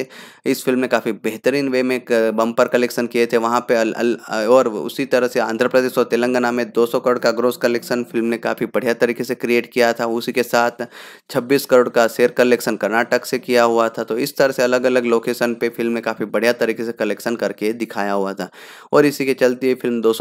इस फिल्म ने काफ़ी बेहतरीन वे में बम्पर कलेक्शन uh, किए थे वहाँ पर और उसी तरह से आंध्र प्रदेश और तेलंगाना तेलंगाना में 200 करोड़ का ग्रोस कलेक्शन फिल्म ने काफ़ी बढ़िया तरीके से क्रिएट किया था उसी के साथ 26 करोड़ का शेयर कलेक्शन कर्नाटक से किया हुआ था तो इस तरह से अलग अलग लोकेशन पे फिल्म ने काफ़ी बढ़िया तरीके से कलेक्शन करके दिखाया हुआ था और इसी के चलते फिल्म दो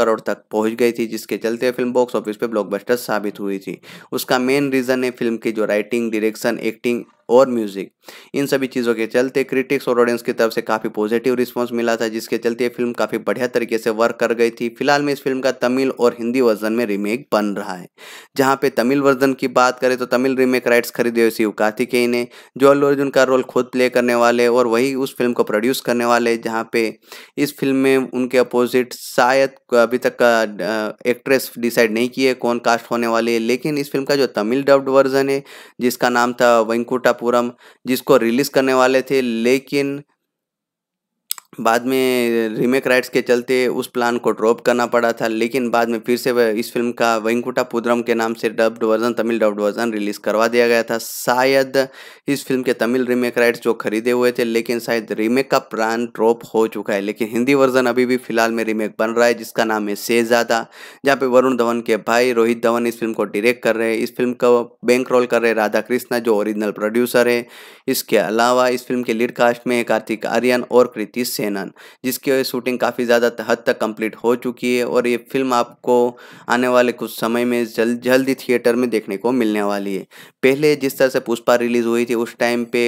करोड़ तक पहुँच गई थी जिसके चलते फिल्म बॉक्स ऑफिस पर ब्लॉकबस्टर साबित हुई थी उसका मेन रीज़न है फिल्म की जो राइटिंग डिरेक्शन एक्टिंग और म्यूजिक इन सभी चीज़ों के चलते क्रिटिक्स और ऑडियंस की तरफ से काफ़ी पॉजिटिव रिस्पॉन्स मिला था जिसके चलते ये फिल्म काफ़ी बढ़िया तरीके से वर्क कर गई थी फिलहाल में इस फिल्म का तमिल और हिंदी वर्जन में रीमेक बन रहा है जहाँ पे तमिल वर्जन की बात करें तो तमिल रीमेक राइट्स खरीदे हुए शिव कार्तिकेय ने जो अल्लू अर्जुन का रोल खुद प्ले करने वाले और वही उस फिल्म को प्रोड्यूस करने वाले जहाँ पे इस फिल्म में उनके अपोजिट शायद अभी तक एक्ट्रेस डिसाइड नहीं की है कौन कास्ट होने वाले लेकिन इस फिल्म का जो तमिल डब्ड वर्जन है जिसका नाम था वेंकुटा पूरम जिसको रिलीज करने वाले थे लेकिन बाद में रीमेक राइट्स के चलते उस प्लान को ड्रॉप करना पड़ा था लेकिन बाद में फिर से वह इस फिल्म का वेंकुटा पुद्रम के नाम से dubbed version Tamil dubbed version release करवा दिया गया था शायद इस फिल्म के तमिल रीमेक राइट्स जो खरीदे हुए थे लेकिन शायद रीमेक का प्लान ड्रॉप हो चुका है लेकिन हिंदी वर्जन अभी भी फिलहाल में रीमेक बन रहा है जिसका नाम है शेजादा जहाँ पे वरुण धवन के भाई रोहित धवन इस फिल्म को डिरेक्ट कर रहे हैं इस फिल्म का बैंक रोल कर रहे राधा कृष्णा जो ओरिजिनल प्रोड्यूसर है इसके अलावा इस फिल्म के लीड कास्ट में कार्तिक आर्यन और कृति सेनन जिसकी शूटिंग काफ़ी ज़्यादा हद तक कंप्लीट हो चुकी है और ये फिल्म आपको आने वाले कुछ समय में जल्द जल्द ही थिएटर में देखने को मिलने वाली है पहले जिस तरह से पुष्पा रिलीज़ हुई थी उस टाइम पे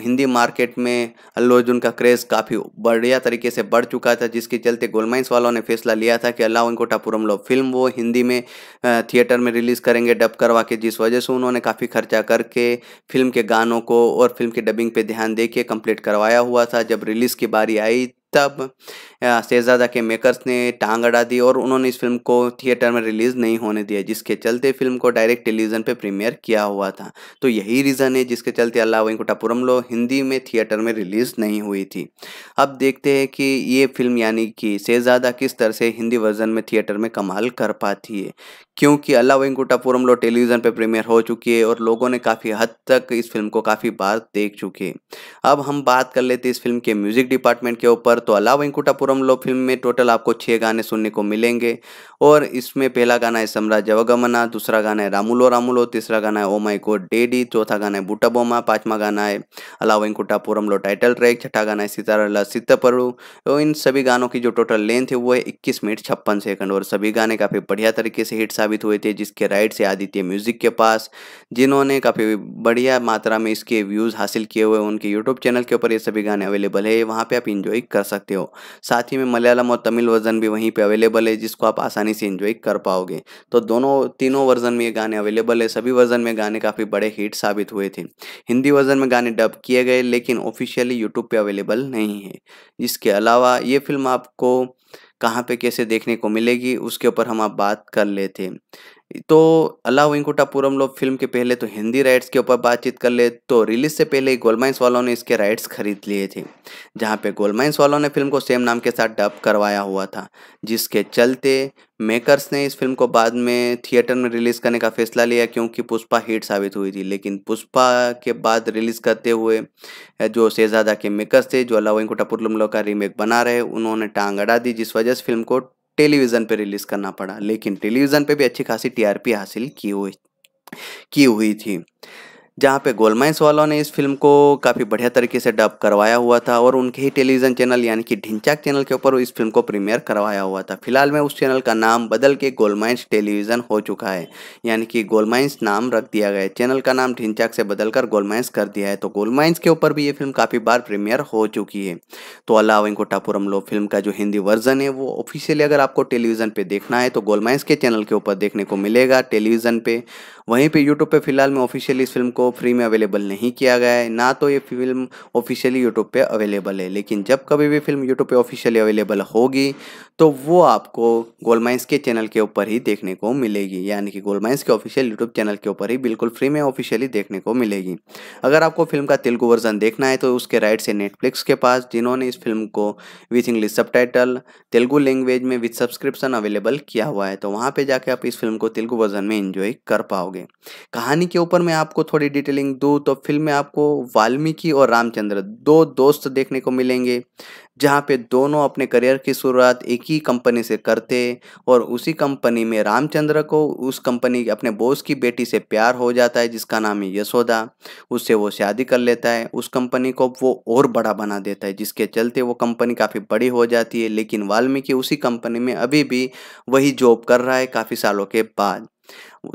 हिंदी मार्केट में अल्लू अर्जुन का क्रेज़ काफ़ी बढ़िया तरीके से बढ़ चुका था जिसके चलते गोलमाइंस वालों ने फैसला लिया था कि अल्लाह कोटापुरम लो फिल्म वो हिंदी में थिएटर में रिलीज़ करेंगे डब करवा के जिस वजह से उन्होंने काफ़ी खर्चा करके फिल्म के गानों को और फिल्म के डबिंग पर ध्यान दे के कंप्लीट करवाया हुआ था जब रिलीज़ की बारी आई तब शहजादा के मेकर्स ने टांग अड़ा दी और उन्होंने इस फिल्म को थिएटर में रिलीज़ नहीं होने दिया जिसके चलते फिल्म को डायरेक्ट टेलीविज़न पे प्रीमियर किया हुआ था तो यही रीज़न है जिसके चलते अल्लाह वेंकुटापुरम लो हिंदी में थिएटर में रिलीज़ नहीं हुई थी अब देखते हैं कि ये फिल्म यानी कि शहजादा किस तरह से हिंदी वर्जन में थिएटर में कमाल कर पाती है क्योंकि अला वेंकुटापुरम लो टेलीविज़न पे प्रीमियर हो चुकी है और लोगों ने काफ़ी हद तक इस फिल्म को काफ़ी बार देख चुके हैं अब हम बात कर लेते हैं इस फिल्म के म्यूज़िक डिपार्टमेंट के ऊपर तो अल्ला वेंकुटापुरम लो फिल्म में टोटल आपको छः गाने सुनने को मिलेंगे और इसमें पहला गाना है सम्राज जवगमना दूसरा गाना है रामुलो रामुलो तीसरा गाना है ओ माई को डेडी चौथा गाना है बूटा बोमा पाँचवा गाना है अला वेंकुटापुरम लो टाइटल ट्रैक छठा गाना है सितारला सितपरू तो इन सभी गानों की जो टोटल लेंथ है वो है इक्कीस मिनट छप्पन सेकंड और सभी गाने काफ़ी बढ़िया तरीके से हिट साबित हुए थे जिसके राइट से आदित्य म्यूज़िक के पास जिन्होंने काफ़ी बढ़िया मात्रा में इसके व्यूज़ हासिल किए हुए उनके यूट्यूब चैनल के ऊपर ये सभी गाने अवेलेबल है वहाँ पर आप इंजॉय कर सकते हो साथ ही में मलयालम और तमिल वर्जन भी वहीं पर अवेलेबल है जिसको आप आसानी से इंजॉय कर पाओगे तो दोनों तीनों वर्जन में ये गाने अवेलेबल है सभी वर्जन में गाने काफ़ी बड़े हिट साबित हुए थे हिंदी वर्जन में गाने डब किए गए लेकिन ऑफिशियली यूट्यूब पर अवेलेबल नहीं है इसके अलावा ये फिल्म आपको कहाँ पे कैसे देखने को मिलेगी उसके ऊपर हम आप बात कर लेते तो अल्लाह वेंकुटापुरम लोग फिल्म के पहले तो हिंदी राइट्स के ऊपर बातचीत कर ले तो रिलीज से पहले गोलमाइंस वालों ने इसके राइट्स खरीद लिए थे जहाँ पे गोलमाइंस वालों ने फिल्म को सेम नाम के साथ डब करवाया हुआ था जिसके चलते मेकर्स ने इस फिल्म को बाद में थिएटर में रिलीज़ करने का फैसला लिया क्योंकि पुष्पा हिट साबित हुई थी लेकिन पुष्पा के बाद रिलीज़ करते हुए जो शहजादा के मेकर्स थे जो अल्लाह वेंकुटापुरम लोग का रीमेक बना रहे उन्होंने टांग अड़ा दी जिस वजह से फिल्म को टेलीविज़न पे रिलीज़ करना पड़ा लेकिन टेलीविज़न पे भी अच्छी खासी टीआरपी हासिल की हुई की हुई थी जहाँ पे गोलमाइंस वालों ने इस फिल्म को काफ़ी बढ़िया तरीके से डब करवाया हुआ था और उनके ही टेलीविज़न चैनल यानी कि ढिंचाक चैनल के ऊपर इस फिल्म को प्रीमियर करवाया हुआ था फिलहाल में उस चैनल का नाम बदल के गोलमाइंस टेलीविज़न हो चुका है यानी कि गोलमाइंस नाम रख दिया गया है चैनल का नाम ढिंचाक से बदलकर गोलमाइंस कर दिया है तो गोलमाइंस के ऊपर भी ये फिल्म काफ़ी बार प्रीमियर हो चुकी है तो अलाविन कोटापुरम लो फिल्म का जो हिंदी वर्जन है वो ऑफिशियली अगर आपको टेलीविज़न पर देखना है तो गोलमाइंस के चैनल के ऊपर देखने को मिलेगा टेलीविज़न पर वहीं पे यूट्यूब पे फिलहाल में ऑफिशियली इस फिल्म को फ्री में अवेलेबल नहीं किया गया है ना तो ये फिल्म ऑफिशियली यूट्यूब पे अवेलेबल है लेकिन जब कभी भी फिल्म यूट्यूब पे ऑफिशियली अवेलेबल होगी तो वो आपको गोलमाइंस के चैनल के ऊपर ही देखने को मिलेगी यानी कि गोलमाइंस के ऑफिशियल यूट्यूब चैनल के ऊपर ही बिल्कुल फ्री में ऑफिशियली देखने को मिलेगी अगर आपको फिल्म का तेलुगु वर्जन देखना है तो उसके राइट्स है नेटफ्लिक्स के पास जिन्होंने इस फिल्म को with English sub Telugu language में विथ सब्सक्रिप्शन अवेलेबल किया हुआ है तो वहाँ पर जाके आप इस फिल्म को तेलुगु वर्जन में इन्जॉय कर पाओगे पाओगे कहानी के ऊपर मैं आपको थोड़ी डिटेलिंग दूँ तो फिल्म में आपको वाल्मीकि और रामचंद्र दो दोस्त देखने को मिलेंगे जहाँ पे दोनों अपने करियर की शुरुआत एक ही कंपनी से करते और उसी कंपनी में रामचंद्र को उस कंपनी अपने बॉस की बेटी से प्यार हो जाता है जिसका नाम है यशोदा उससे वो शादी कर लेता है उस कंपनी को वो और बड़ा बना देता है जिसके चलते वो कंपनी काफ़ी बड़ी हो जाती है लेकिन वाल्मीकि उसी कंपनी में अभी भी वही जॉब कर रहा है काफ़ी सालों के बाद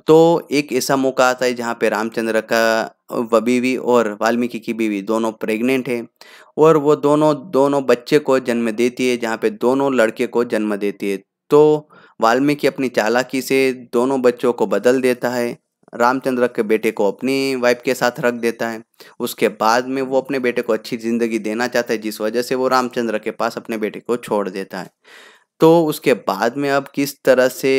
तो एक ऐसा मौका आता है जहाँ पे रामचंद्र का बीवी और वाल्मीकि की बीवी दोनों प्रेग्नेंट है और वो दोनों दोनों बच्चे को जन्म देती है जहाँ पे दोनों लड़के को जन्म देती है तो वाल्मीकि अपनी चालाकी से दोनों बच्चों को बदल देता है रामचंद्र के बेटे को अपनी वाइफ के साथ रख देता है उसके बाद में वो अपने बेटे को अच्छी ज़िंदगी देना चाहता है जिस वजह से वो रामचंद्र के पास अपने बेटे को छोड़ देता है तो उसके बाद में अब किस तरह से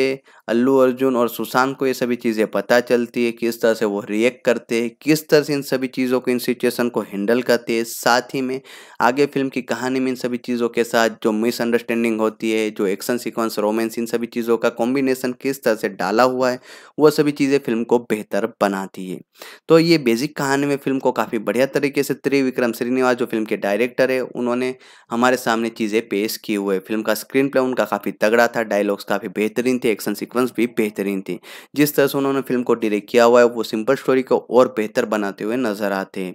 अल्लू अर्जुन और सुशांत को ये सभी चीज़ें पता चलती है किस तरह से वो रिएक्ट करते हैं किस तरह से इन सभी चीज़ों को इन सिचुएशन को हैंडल करते हैं साथ ही में आगे फिल्म की कहानी में इन सभी चीज़ों के साथ जो मिसअंडरस्टैंडिंग होती है जो एक्शन सिक्वेंस रोमेंस इन सभी चीज़ों का कॉम्बिनेशन किस तरह से डाला हुआ है वो सभी चीज़ें फिल्म को बेहतर बनाती है तो ये बेसिक कहानी में फिल्म को काफ़ी बढ़िया तरीके से त्रिविक्रम श्रीनिवास जो फिल्म के डायरेक्टर है उन्होंने हमारे सामने चीज़ें पेश की हुए फिल्म का स्क्रीन प्ले उनका काफ़ी तगड़ा था डायलॉग्स काफ़ी बेहतरीन थे एक्शन सिक्वेंस सीक्वेंस भी बेहतरीन थी जिस तरह से उन्होंने फिल्म को डायरेक्ट किया हुआ है वो सिंपल स्टोरी को और बेहतर बनाते हुए नजर आते हैं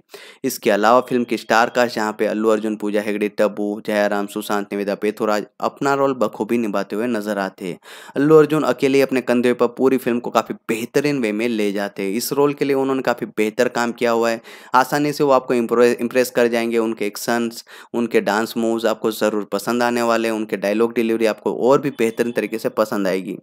इसके अलावा फिल्म की स्टार कास्ट यहाँ पे अल्लू अर्जुन पूजा हेगड़े टब्बू जयराम सुशांत निवेदा पेथुराज अपना रोल बखूबी निभाते हुए नजर आते हैं अल्लू अर्जुन अकेले अपने कंधे पर पूरी फिल्म को काफ़ी बेहतरीन वे में ले जाते हैं इस रोल के लिए उन्होंने काफ़ी बेहतर काम किया हुआ है आसानी से वो आपको इंप्रेस कर जाएंगे उनके एक्शंस उनके डांस मूव्स आपको ज़रूर पसंद आने वाले उनके डायलॉग डिलीवरी आपको और भी बेहतरीन तरीके से पसंद आएगी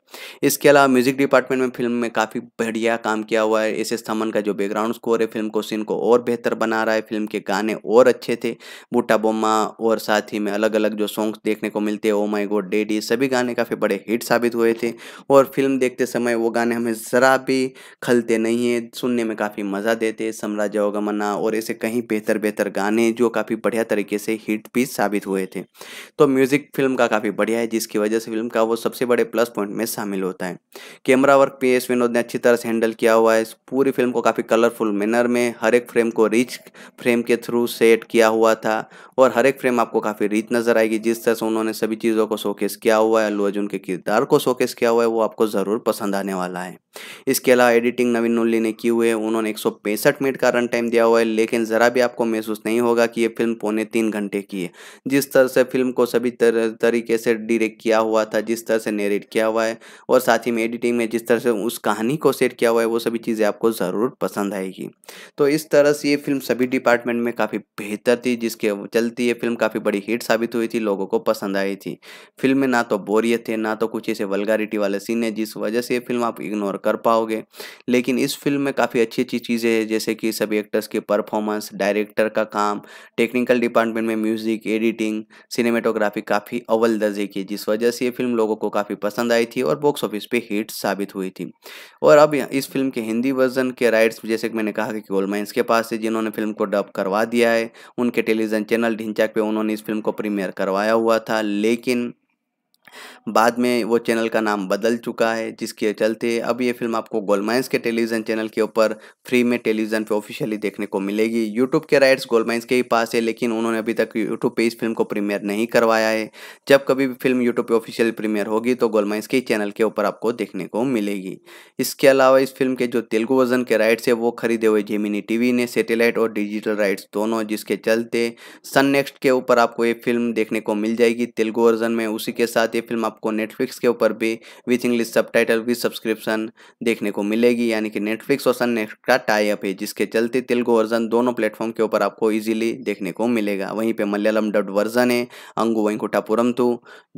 इसके अलावा म्यूजिक डिपार्टमेंट में फिल्म में काफ़ी बढ़िया काम किया हुआ है एस एस थमन का जो बैकग्राउंड स्कोर है फिल्म को सीन को और बेहतर बना रहा है फिल्म के गाने और अच्छे थे बूटा बोमा और साथ ही में अलग अलग जो सॉन्ग्स देखने को मिलते हैं ओ माई गोड डेडी सभी गाने काफ़ी बड़े हिट साबित हुए थे और फिल्म देखते समय वो गाने हमें ज़रा भी खलते नहीं है सुनने में काफ़ी मज़ा देते साम्राज्य अवगमना और ऐसे कहीं बेहतर बेहतर गाने जो काफ़ी बढ़िया तरीके से हिट भी साबित हुए थे तो म्यूज़िक फिल्म का काफ़ी बढ़िया है जिसकी वजह से फिल्म का वो सबसे बड़े प्लस पॉइंट में शामिल हो होता है camera work P S Vinod ने अच्छी तरह से हैंडल किया हुआ है पूरी फिल्म को काफ़ी कलरफुल मैनर में हर एक फ्रेम को रिच फ्रेम के थ्रू सेट किया हुआ था और हर एक फ्रेम आपको काफ़ी रिच नज़र आएगी जिस तरह से उन्होंने सभी चीज़ों को शोकेस किया हुआ है अल्लू अर्जुन के किरदार को शोकेस किया हुआ है वो आपको ज़रूर पसंद आने वाला है इसके अलावा एडिटिंग नवीन नुल्ली ने की हुई है उन्होंने एक मिनट का रन टाइम दिया हुआ है लेकिन ज़रा भी आपको महसूस नहीं होगा कि ये फिल्म पौने तीन घंटे की है जिस तरह से फिल्म को सभी तरीके से डिरेक्ट किया हुआ था जिस तरह से नेरेट किया हुआ है और साथ ही में एडिटिंग में जिस तरह से उस कहानी को सेट किया हुआ है वो सभी चीज़ें आपको ज़रूर पसंद आएगी तो इस तरह से ये फिल्म सभी डिपार्टमेंट में काफ़ी बेहतर थी जिसके चलती ये फिल्म काफ़ी बड़ी हिट साबित हुई थी लोगों को पसंद आई थी फिल्म में ना तो बोरियत है ना तो कुछ ऐसे वलगारिटी वाले सीन है जिस वजह से ये फिल्म आप इग्नोर कर पाओगे लेकिन इस फिल्म में काफ़ी अच्छी अच्छी चीज़ें हैं जैसे कि सभी एक्टर्स की परफॉर्मेंस डायरेक्टर का काम टेक्निकल डिपार्टमेंट में म्यूज़िक एडिटिंग सिनेमेटोग्राफी काफ़ी अव्वल दर्जे की जिस वजह से ये फिल्म लोगों को काफ़ी पसंद आई थी और बॉक्स ऑफिस ऑफिस पे हिट साबित हुई थी और अब इस फिल्म के हिंदी वर्जन के राइट्स जैसे कि मैंने कहा कि माइंस के पास है जिन्होंने फिल्म को डब करवा दिया है उनके टेलीविज़न चैनल ढिंचाक पे उन्होंने इस फिल्म को प्रीमियर करवाया हुआ था लेकिन बाद में वो चैनल का नाम बदल चुका है जिसके चलते अब ये फिल्म आपको गोलमाइंस के टेलीविज़न चैनल के ऊपर फ्री में टेलीविज़न पे ऑफिशियली देखने को मिलेगी यूट्यूब के राइट्स गोलमाइंस के ही पास है लेकिन उन्होंने अभी तक यूट्यूब पे इस फिल्म को प्रीमियर नहीं करवाया है जब कभी भी फिल्म यूट्यूब पे ऑफिशियल प्रीमियर होगी तो गोलमाइंस के चैनल के ऊपर आपको देखने को मिलेगी इसके अलावा इस फिल्म के जो तेलुगु वर्जन के राइट्स है वो खरीदे हुए जेमिनी टीवी ने सेटेलाइट और डिजिटल राइट्स दोनों जिसके चलते सन नेक्स्ट के ऊपर आपको ये फिल्म देखने को मिल जाएगी तेलुगु वर्जन में उसी के साथ ये फिल्म आपको नेटफ्लिक्स के ऊपर भी with English subtitle with subscription देखने को मिलेगी यानी कि नेटफ्लिक्स और सन नेक्स्ट का टाइप है जिसके चलते तेलुगु वर्जन दोनों प्लेटफॉर्म के ऊपर आपको ईजिली देखने को मिलेगा वहीं पर मलयालम डब्ड वर्जन है अंगु वेंकुटापुरम टू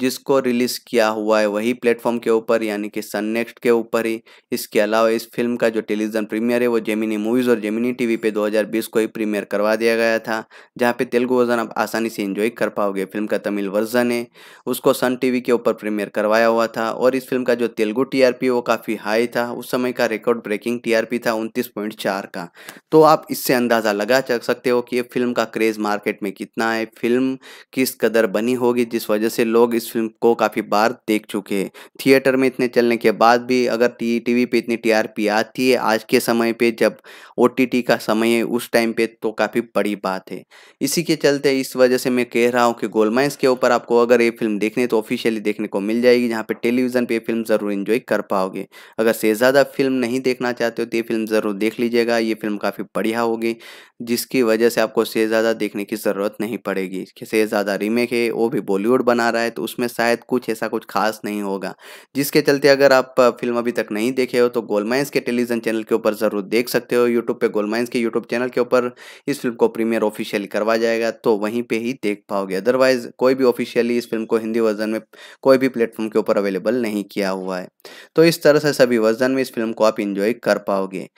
जिसको रिलीज़ किया हुआ है वही प्लेटफॉर्म के ऊपर यानी कि सन नेक्स्ट के ऊपर ही इसके अलावा इस फिल्म का जो टेलीविजन प्रीमियर है वो जेमिनी मूवीज़ और जेमिनी टीवी पे 2020 को ही प्रीमियर करवा दिया गया था जहां पे तेलुगु वर्जन आप आसानी से एंजॉय कर पाओगे फिल्म का तमिल वर्जन है उसको सन टीवी के ऊपर प्रीमियर करवाया हुआ था और इस फिल्म का जो तेलुगु टीआरपी वो काफ़ी हाई था उस समय का रिकॉर्ड ब्रेकिंग टीआरपी था 29.4 का तो आप इससे अंदाज़ा लगा सकते हो कि ये फिल्म का क्रेज़ मार्केट में कितना है फिल्म किस कदर बनी होगी जिस वजह से लोग इस फिल्म को काफ़ी बार देख चुके हैं थिएटर में इतने चलने के बाद भी अगर टी टीवी पे इतनी टीआरपी आती है आज के समय पर जब ओ का समय है उस टाइम पर तो काफ़ी बड़ी बात है इसी के चलते इस वजह से मैं कह रहा हूँ कि गोलमाइंस के ऊपर आपको अगर ये फिल्म देखने तो ऑफिशियली देखने को मिल जाएगी जहाँ पे टेलीविज़न पे फिल्म ज़रूर इन्जॉय कर पाओगे अगर से ज़्यादा फिल्म नहीं देखना चाहते हो तो ये फिल्म ज़रूर देख लीजिएगा ये फिल्म काफ़ी बढ़िया होगी जिसकी वजह से आपको से ज़्यादा देखने की ज़रूरत नहीं पड़ेगी से ज़्यादा रीमेक है वो भी बॉलीवुड बना रहा है तो उसमें शायद कुछ ऐसा कुछ खास नहीं होगा जिसके चलते अगर आप फिल्म अभी तक नहीं देखे हो तो गोलमाइंस के टेलीविज़न चैनल के ऊपर ज़रूर देख सकते हो यूट्यूब पे गोलमाइंस के यूट्यूब चैनल के ऊपर इस फिल्म को प्रीमियर ऑफिशियली करवा जाएगा तो वहीं पर ही देख पाओगे अदरवाइज़ कोई भी ऑफिशियली इस फिल्म को हिंदी वर्जन में कोई भी प्लेटफॉर्म के ऊपर अवेलेबल नहीं किया हुआ है तो इस तरह से सभी वर्जन में इस फिल्म को आप इंजॉय कर पाओगे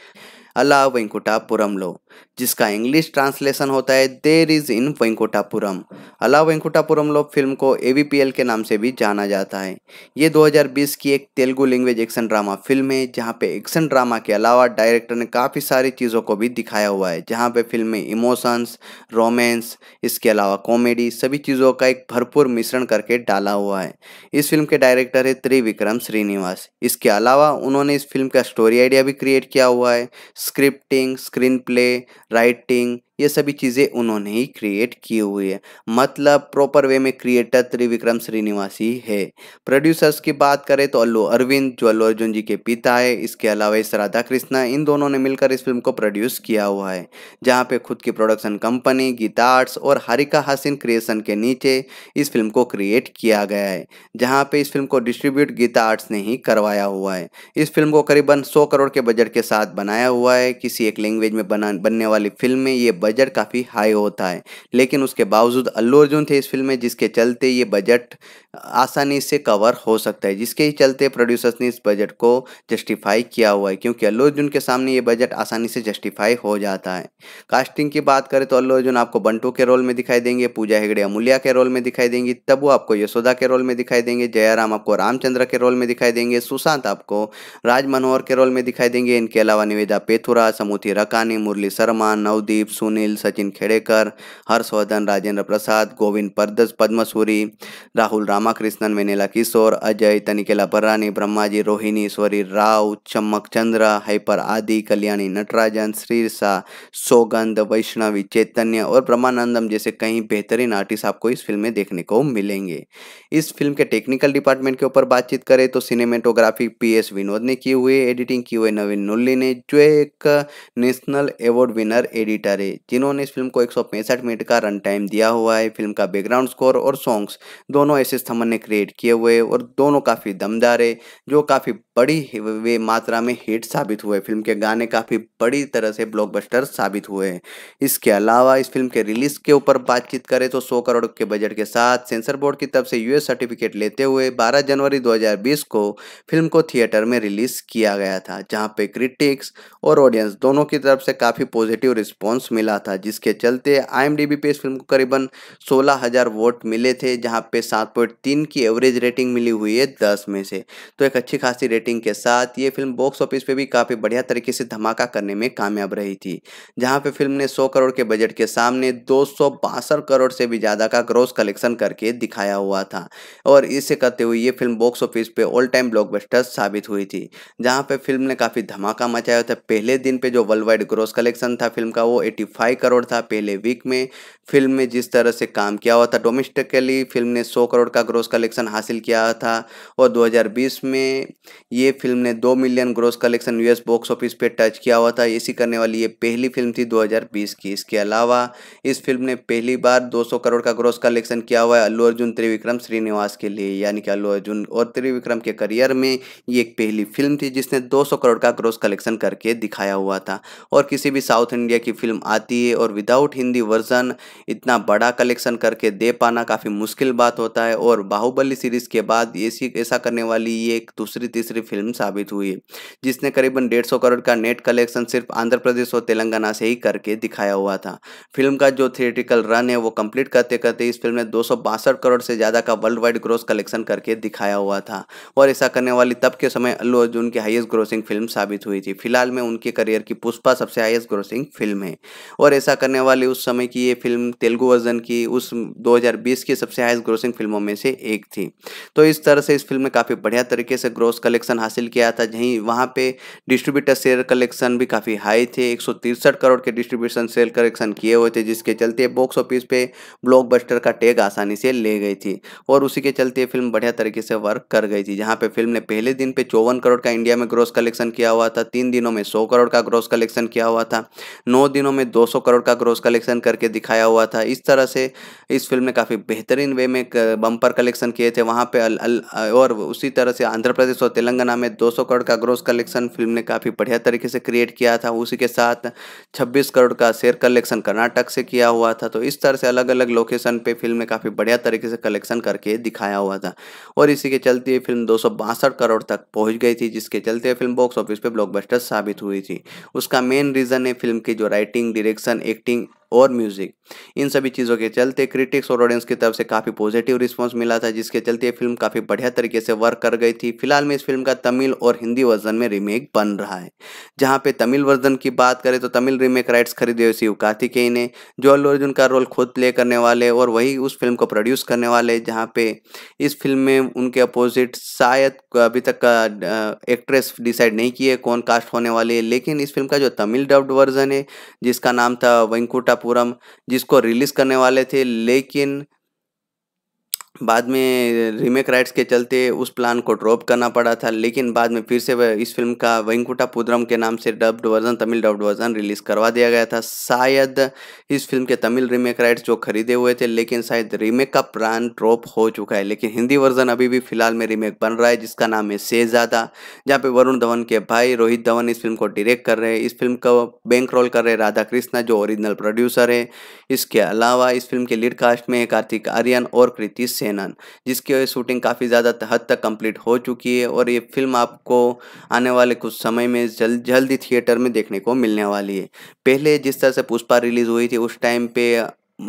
अल्लाह वेंकुटापुरम लो जिसका इंग्लिश ट्रांसलेशन होता है देर इज इन वेंकुटापुरम अला वेंकुटापुरम लोग फिल्म को ए के नाम से भी जाना जाता है ये 2020 की एक Telugu language action drama film है जहाँ पे एक्शन ड्रामा के अलावा डायरेक्टर ने काफ़ी सारी चीज़ों को भी दिखाया हुआ है जहाँ पे फिल्म में इमोशंस रोमेंस इसके अलावा कॉमेडी सभी चीज़ों का एक भरपूर मिश्रण करके डाला हुआ है इस फिल्म के डायरेक्टर है त्रिविक्रम श्रीनिवास इसके अलावा उन्होंने इस फिल्म का स्टोरी आइडिया भी क्रिएट किया हुआ है स्क्रिप्टिंग स्क्रीन प्ले writing ये सभी चीज़ें उन्होंने ही क्रिएट की हुई है मतलब प्रॉपर वे में क्रिएटर त्रिविक्रम श्रीनिवासी है प्रोड्यूसर्स की बात करें तो अल्लू अरविंद जो अल्लू अर्जुन जी के पिता है इसके अलावा इस राधा कृष्णा इन दोनों ने मिलकर इस फिल्म को प्रोड्यूस किया हुआ है जहाँ पे खुद की प्रोडक्शन कंपनी गीता आर्ट्स और हरिका हासिन क्रिएशन के नीचे इस फिल्म को क्रिएट किया गया है जहाँ पर इस फिल्म को डिस्ट्रीब्यूट गीता आर्ट्स ने ही करवाया हुआ है इस फिल्म को करीबन सौ करोड़ के बजट के साथ बनाया हुआ है किसी एक लैंग्वेज में बना बनने वाली फिल्म में ये बजट काफ़ी हाई होता है लेकिन उसके बावजूद अल्लू अर्जुन थे इस फिल्म में जिसके चलते ये बजट आसानी से कवर हो सकता है जिसके ही चलते प्रोड्यूसर्स ने इस बजट को जस्टिफाई किया हुआ है क्योंकि अल्लू अर्जुन के सामने ये बजट आसानी से जस्टिफाई हो जाता है कास्टिंग की बात करें तो अल्लू अर्जुन आपको बंटू के रोल में दिखाई देंगे पूजा हेगड़े अमूल्या के रोल में दिखाई देंगी तबू आपको यशोदा के रोल में दिखाई देंगे जयराम आपको रामचंद्र के रोल में दिखाई देंगे सुशांत आपको राज मनोहर के रोल में दिखाई देंगे इनके अलावा निवेदा पेथुरा समूथी रकानी मुरली शर्मा नवदीप सुनील सुनील सचिन खेड़ेकर हर्षवर्धन राजेंद्र प्रसाद गोविंद परदस पद्मसूरी राहुल रामाकृष्णन वेनेला किशोर अजय तनिकेला बर्रानी ब्रह्माजी रोहिणी स्वरी राव चम्मक चंद्र हाइपर आदि कल्याणी नटराजन श्रीरसा सौगंध वैष्णवी चैतन्य और ब्रह्मानंदम जैसे कई बेहतरीन आर्टिस्ट आपको इस फिल्म में देखने को मिलेंगे इस फिल्म के टेक्निकल डिपार्टमेंट के ऊपर बातचीत करें तो सिनेमेटोग्राफी पी एस विनोद ने की हुई एडिटिंग की हुई नवीन नुल्ली ने जो एक नेशनल अवार्ड विनर एडिटर है जिन्होंने इस फिल्म को एक मिनट का रन टाइम दिया हुआ है फिल्म का बैकग्राउंड स्कोर और सॉन्ग्स दोनों ऐसे थमन ने क्रिएट किए हुए और दोनों काफ़ी दमदार है जो काफ़ी बड़ी वे मात्रा में हिट साबित हुए फिल्म के गाने काफ़ी बड़ी तरह से ब्लॉकबस्टर साबित हुए हैं इसके अलावा इस फिल्म के रिलीज के ऊपर बातचीत करें तो सौ करोड़ के बजट के साथ सेंसर बोर्ड की तरफ से यूएस सर्टिफिकेट लेते हुए 12 जनवरी 2020 को फिल्म को थिएटर में रिलीज किया गया था जहां पे क्रिटिक्स और ऑडियंस दोनों की तरफ से काफ़ी पॉजिटिव रिस्पॉन्स मिला रहा था जिसके चलते आईएमडीबी पे इस फिल्म को करीबन 16000 वोट मिले थे जहां पे 7.3 की एवरेज रेटिंग मिली हुई है 10 में से तो एक अच्छी खासी रेटिंग के साथ ये फिल्म बॉक्स ऑफिस पे भी काफ़ी बढ़िया तरीके से धमाका करने में कामयाब रही थी जहाँ पर फिल्म ने सौ करोड़ के बजट के सामने दो करोड़ से भी ज़्यादा का ग्रोस कलेक्शन करके दिखाया हुआ था और इसे करते हुए ये फिल्म बॉक्स ऑफिस पे ऑल टाइम ब्लॉकबस्टर साबित हुई थी जहाँ पे फिल्म ने काफ़ी धमाका मचाया था पहले दिन पे जो वर्ल्ड वाइड ग्रोस कलेक्शन था फिल्म का वो एटी फाइव करोड़ था पहले वीक में फिल्म में जिस तरह से काम किया हुआ था डोमेस्टिकली फिल्म ने 100 करोड़ का ग्रोस कलेक्शन हासिल किया था और 2020 में ये फिल्म ने 2 million gross collection US box office पे टच किया हुआ था इसी करने वाली ये पहली फिल्म थी 2020 की इसके अलावा इस फिल्म ने पहली बार 200 करोड़ का ग्रोस कलेक्शन किया हुआ है अल्लू अर्जुन त्रिविक्रम श्रीनिवास के लिए यानी कि अल्लू अर्जुन और त्रिविक्रम के करियर में ये एक पहली फिल्म थी जिसने दो करोड़ का ग्रोस कलेक्शन करके दिखाया हुआ था और किसी भी साउथ इंडिया की फिल्म आती है और विदाउट हिंदी वर्जन इतना बड़ा कलेक्शन करके दे पाना काफ़ी मुश्किल बात होता है और बाहुबली सीरीज़ के बाद ऐसी ऐसा करने वाली ये एक दूसरी तीसरी फिल्म साबित हुई है जिसने करीबन डेढ़ सौ करोड़ का नेट कलेक्शन सिर्फ आंध्र प्रदेश और तेलंगाना से ही करके दिखाया हुआ था फिल्म का जो थिएटिकल रन है वो कंप्लीट करते करते इस फिल्म ने दो करोड़ से ज़्यादा का वर्ल्ड वाइड ग्रोस कलेक्शन करके दिखाया हुआ था और ऐसा करने वाली तब के समय अल्लू अर्जुन की हाइस्ट ग्रोसिंग फिल्म साबित हुई थी फिलहाल में उनके करियर की पुष्पा सबसे हाइस्ट ग्रोसिंग फिल्म है और ऐसा करने वाली उस समय की ये फिल्म तेलुगु वर्जन की उस 2020 की सबसे हाइस्ट ग्रोसिंग फिल्मों में से एक थी तो इस तरह से इस फिल्म ने काफ़ी बढ़िया तरीके से ग्रोस कलेक्शन हासिल किया था जहीं वहाँ पे डिस्ट्रीब्यूटर सेल कलेक्शन भी काफ़ी हाई थे एक करोड़ के डिस्ट्रीब्यूशन सेल कलेक्शन किए हुए थे जिसके चलते बॉक्स ऑफिस पे ब्लॉक का टैग आसानी से ले गई थी और उसी के चलते फिल्म बढ़िया तरीके से वर्क कर गई थी जहाँ पर फिल्म ने पहले दिन पे चौवन करोड़ का इंडिया में ग्रोस कलेक्शन किया हुआ था तीन दिनों में सौ करोड़ का ग्रोस कलेक्शन किया हुआ था नौ दिनों में दो करोड़ का ग्रोस कलेक्शन करके दिखाया हुआ हुआ था इस तरह से इस फिल्म ने काफ़ी बेहतरीन वे में बम्पर कलेक्शन किए थे वहाँ पे अल, अल, और उसी तरह से आंध्र प्रदेश और तेलंगाना में 200 करोड़ का ग्रोस कलेक्शन फिल्म ने काफ़ी बढ़िया तरीके से क्रिएट किया था उसी के साथ 26 करोड़ का शेयर कलेक्शन कर्नाटक से किया हुआ था तो इस तरह से अलग अलग लोकेशन पर फिल्म ने काफ़ी बढ़िया तरीके से कलेक्शन करके दिखाया हुआ था और इसी के चलते ये फिल्म दो करोड़ तक पहुँच गई थी जिसके चलते फिल्म बॉक्स ऑफिस पर ब्लॉकबस्टर साबित हुई थी उसका मेन रीज़न है फिल्म की जो राइटिंग डायरेक्शन एक्टिंग और म्यूजिक इन सभी चीज़ों के चलते क्रिटिक्स और ऑडियंस की तरफ से काफ़ी पॉजिटिव रिस्पांस मिला था जिसके चलते फिल्म काफ़ी बढ़िया तरीके से वर्क कर गई थी फिलहाल में इस फिल्म का तमिल और हिंदी वर्जन में रीमेक बन रहा है जहां पे तमिल वर्जन की बात करें तो तमिल रीमेक राइट्स खरीदे हुए शिव कार्तिकेय ने जो अल्लू अर्जुन का रोल खुद प्ले करने वाले और वही उस फिल्म को प्रोड्यूस करने वाले जहाँ पे इस फिल्म में उनके अपोजिट शायद अभी तक का एक्ट्रेस डिसाइड नहीं किए कौन कास्ट होने वाली है लेकिन इस फिल्म का जो तमिल डब्ड वर्जन है जिसका नाम था वेंकुटा राजापुरम जिसको रिलीज करने वाले थे लेकिन बाद में रीमेक राइट्स के चलते उस प्लान को ड्रॉप करना पड़ा था लेकिन बाद में फिर से इस फिल्म का वेंकुटा पुद्रम के नाम से dubbed version Tamil dubbed version release करवा दिया गया था शायद इस फिल्म के तमिल रीमेक राइट्स जो खरीदे हुए थे लेकिन शायद रीमेक का प्लान ड्रॉप हो चुका है लेकिन हिंदी वर्जन अभी भी फिलहाल में रीमेक बन रहा है जिसका नाम है शेजादा जहाँ पे वरुण धवन के भाई रोहित धवन इस फिल्म को डिरेक्ट कर रहे हैं इस फिल्म का बैंक रोल कर रहे राधा कृष्णा जो ओरिजिनल प्रोड्यूसर है इसके अलावा इस फिल्म के लीड कास्ट में कार्तिक आर्यन और कृति सिंह सेनन जिसकी शूटिंग काफ़ी ज़्यादा हद तक कंप्लीट हो चुकी है और ये फिल्म आपको आने वाले कुछ समय में जल्द जल्द ही थिएटर में देखने को मिलने वाली है पहले जिस तरह से पुष्पा रिलीज़ हुई थी उस टाइम पे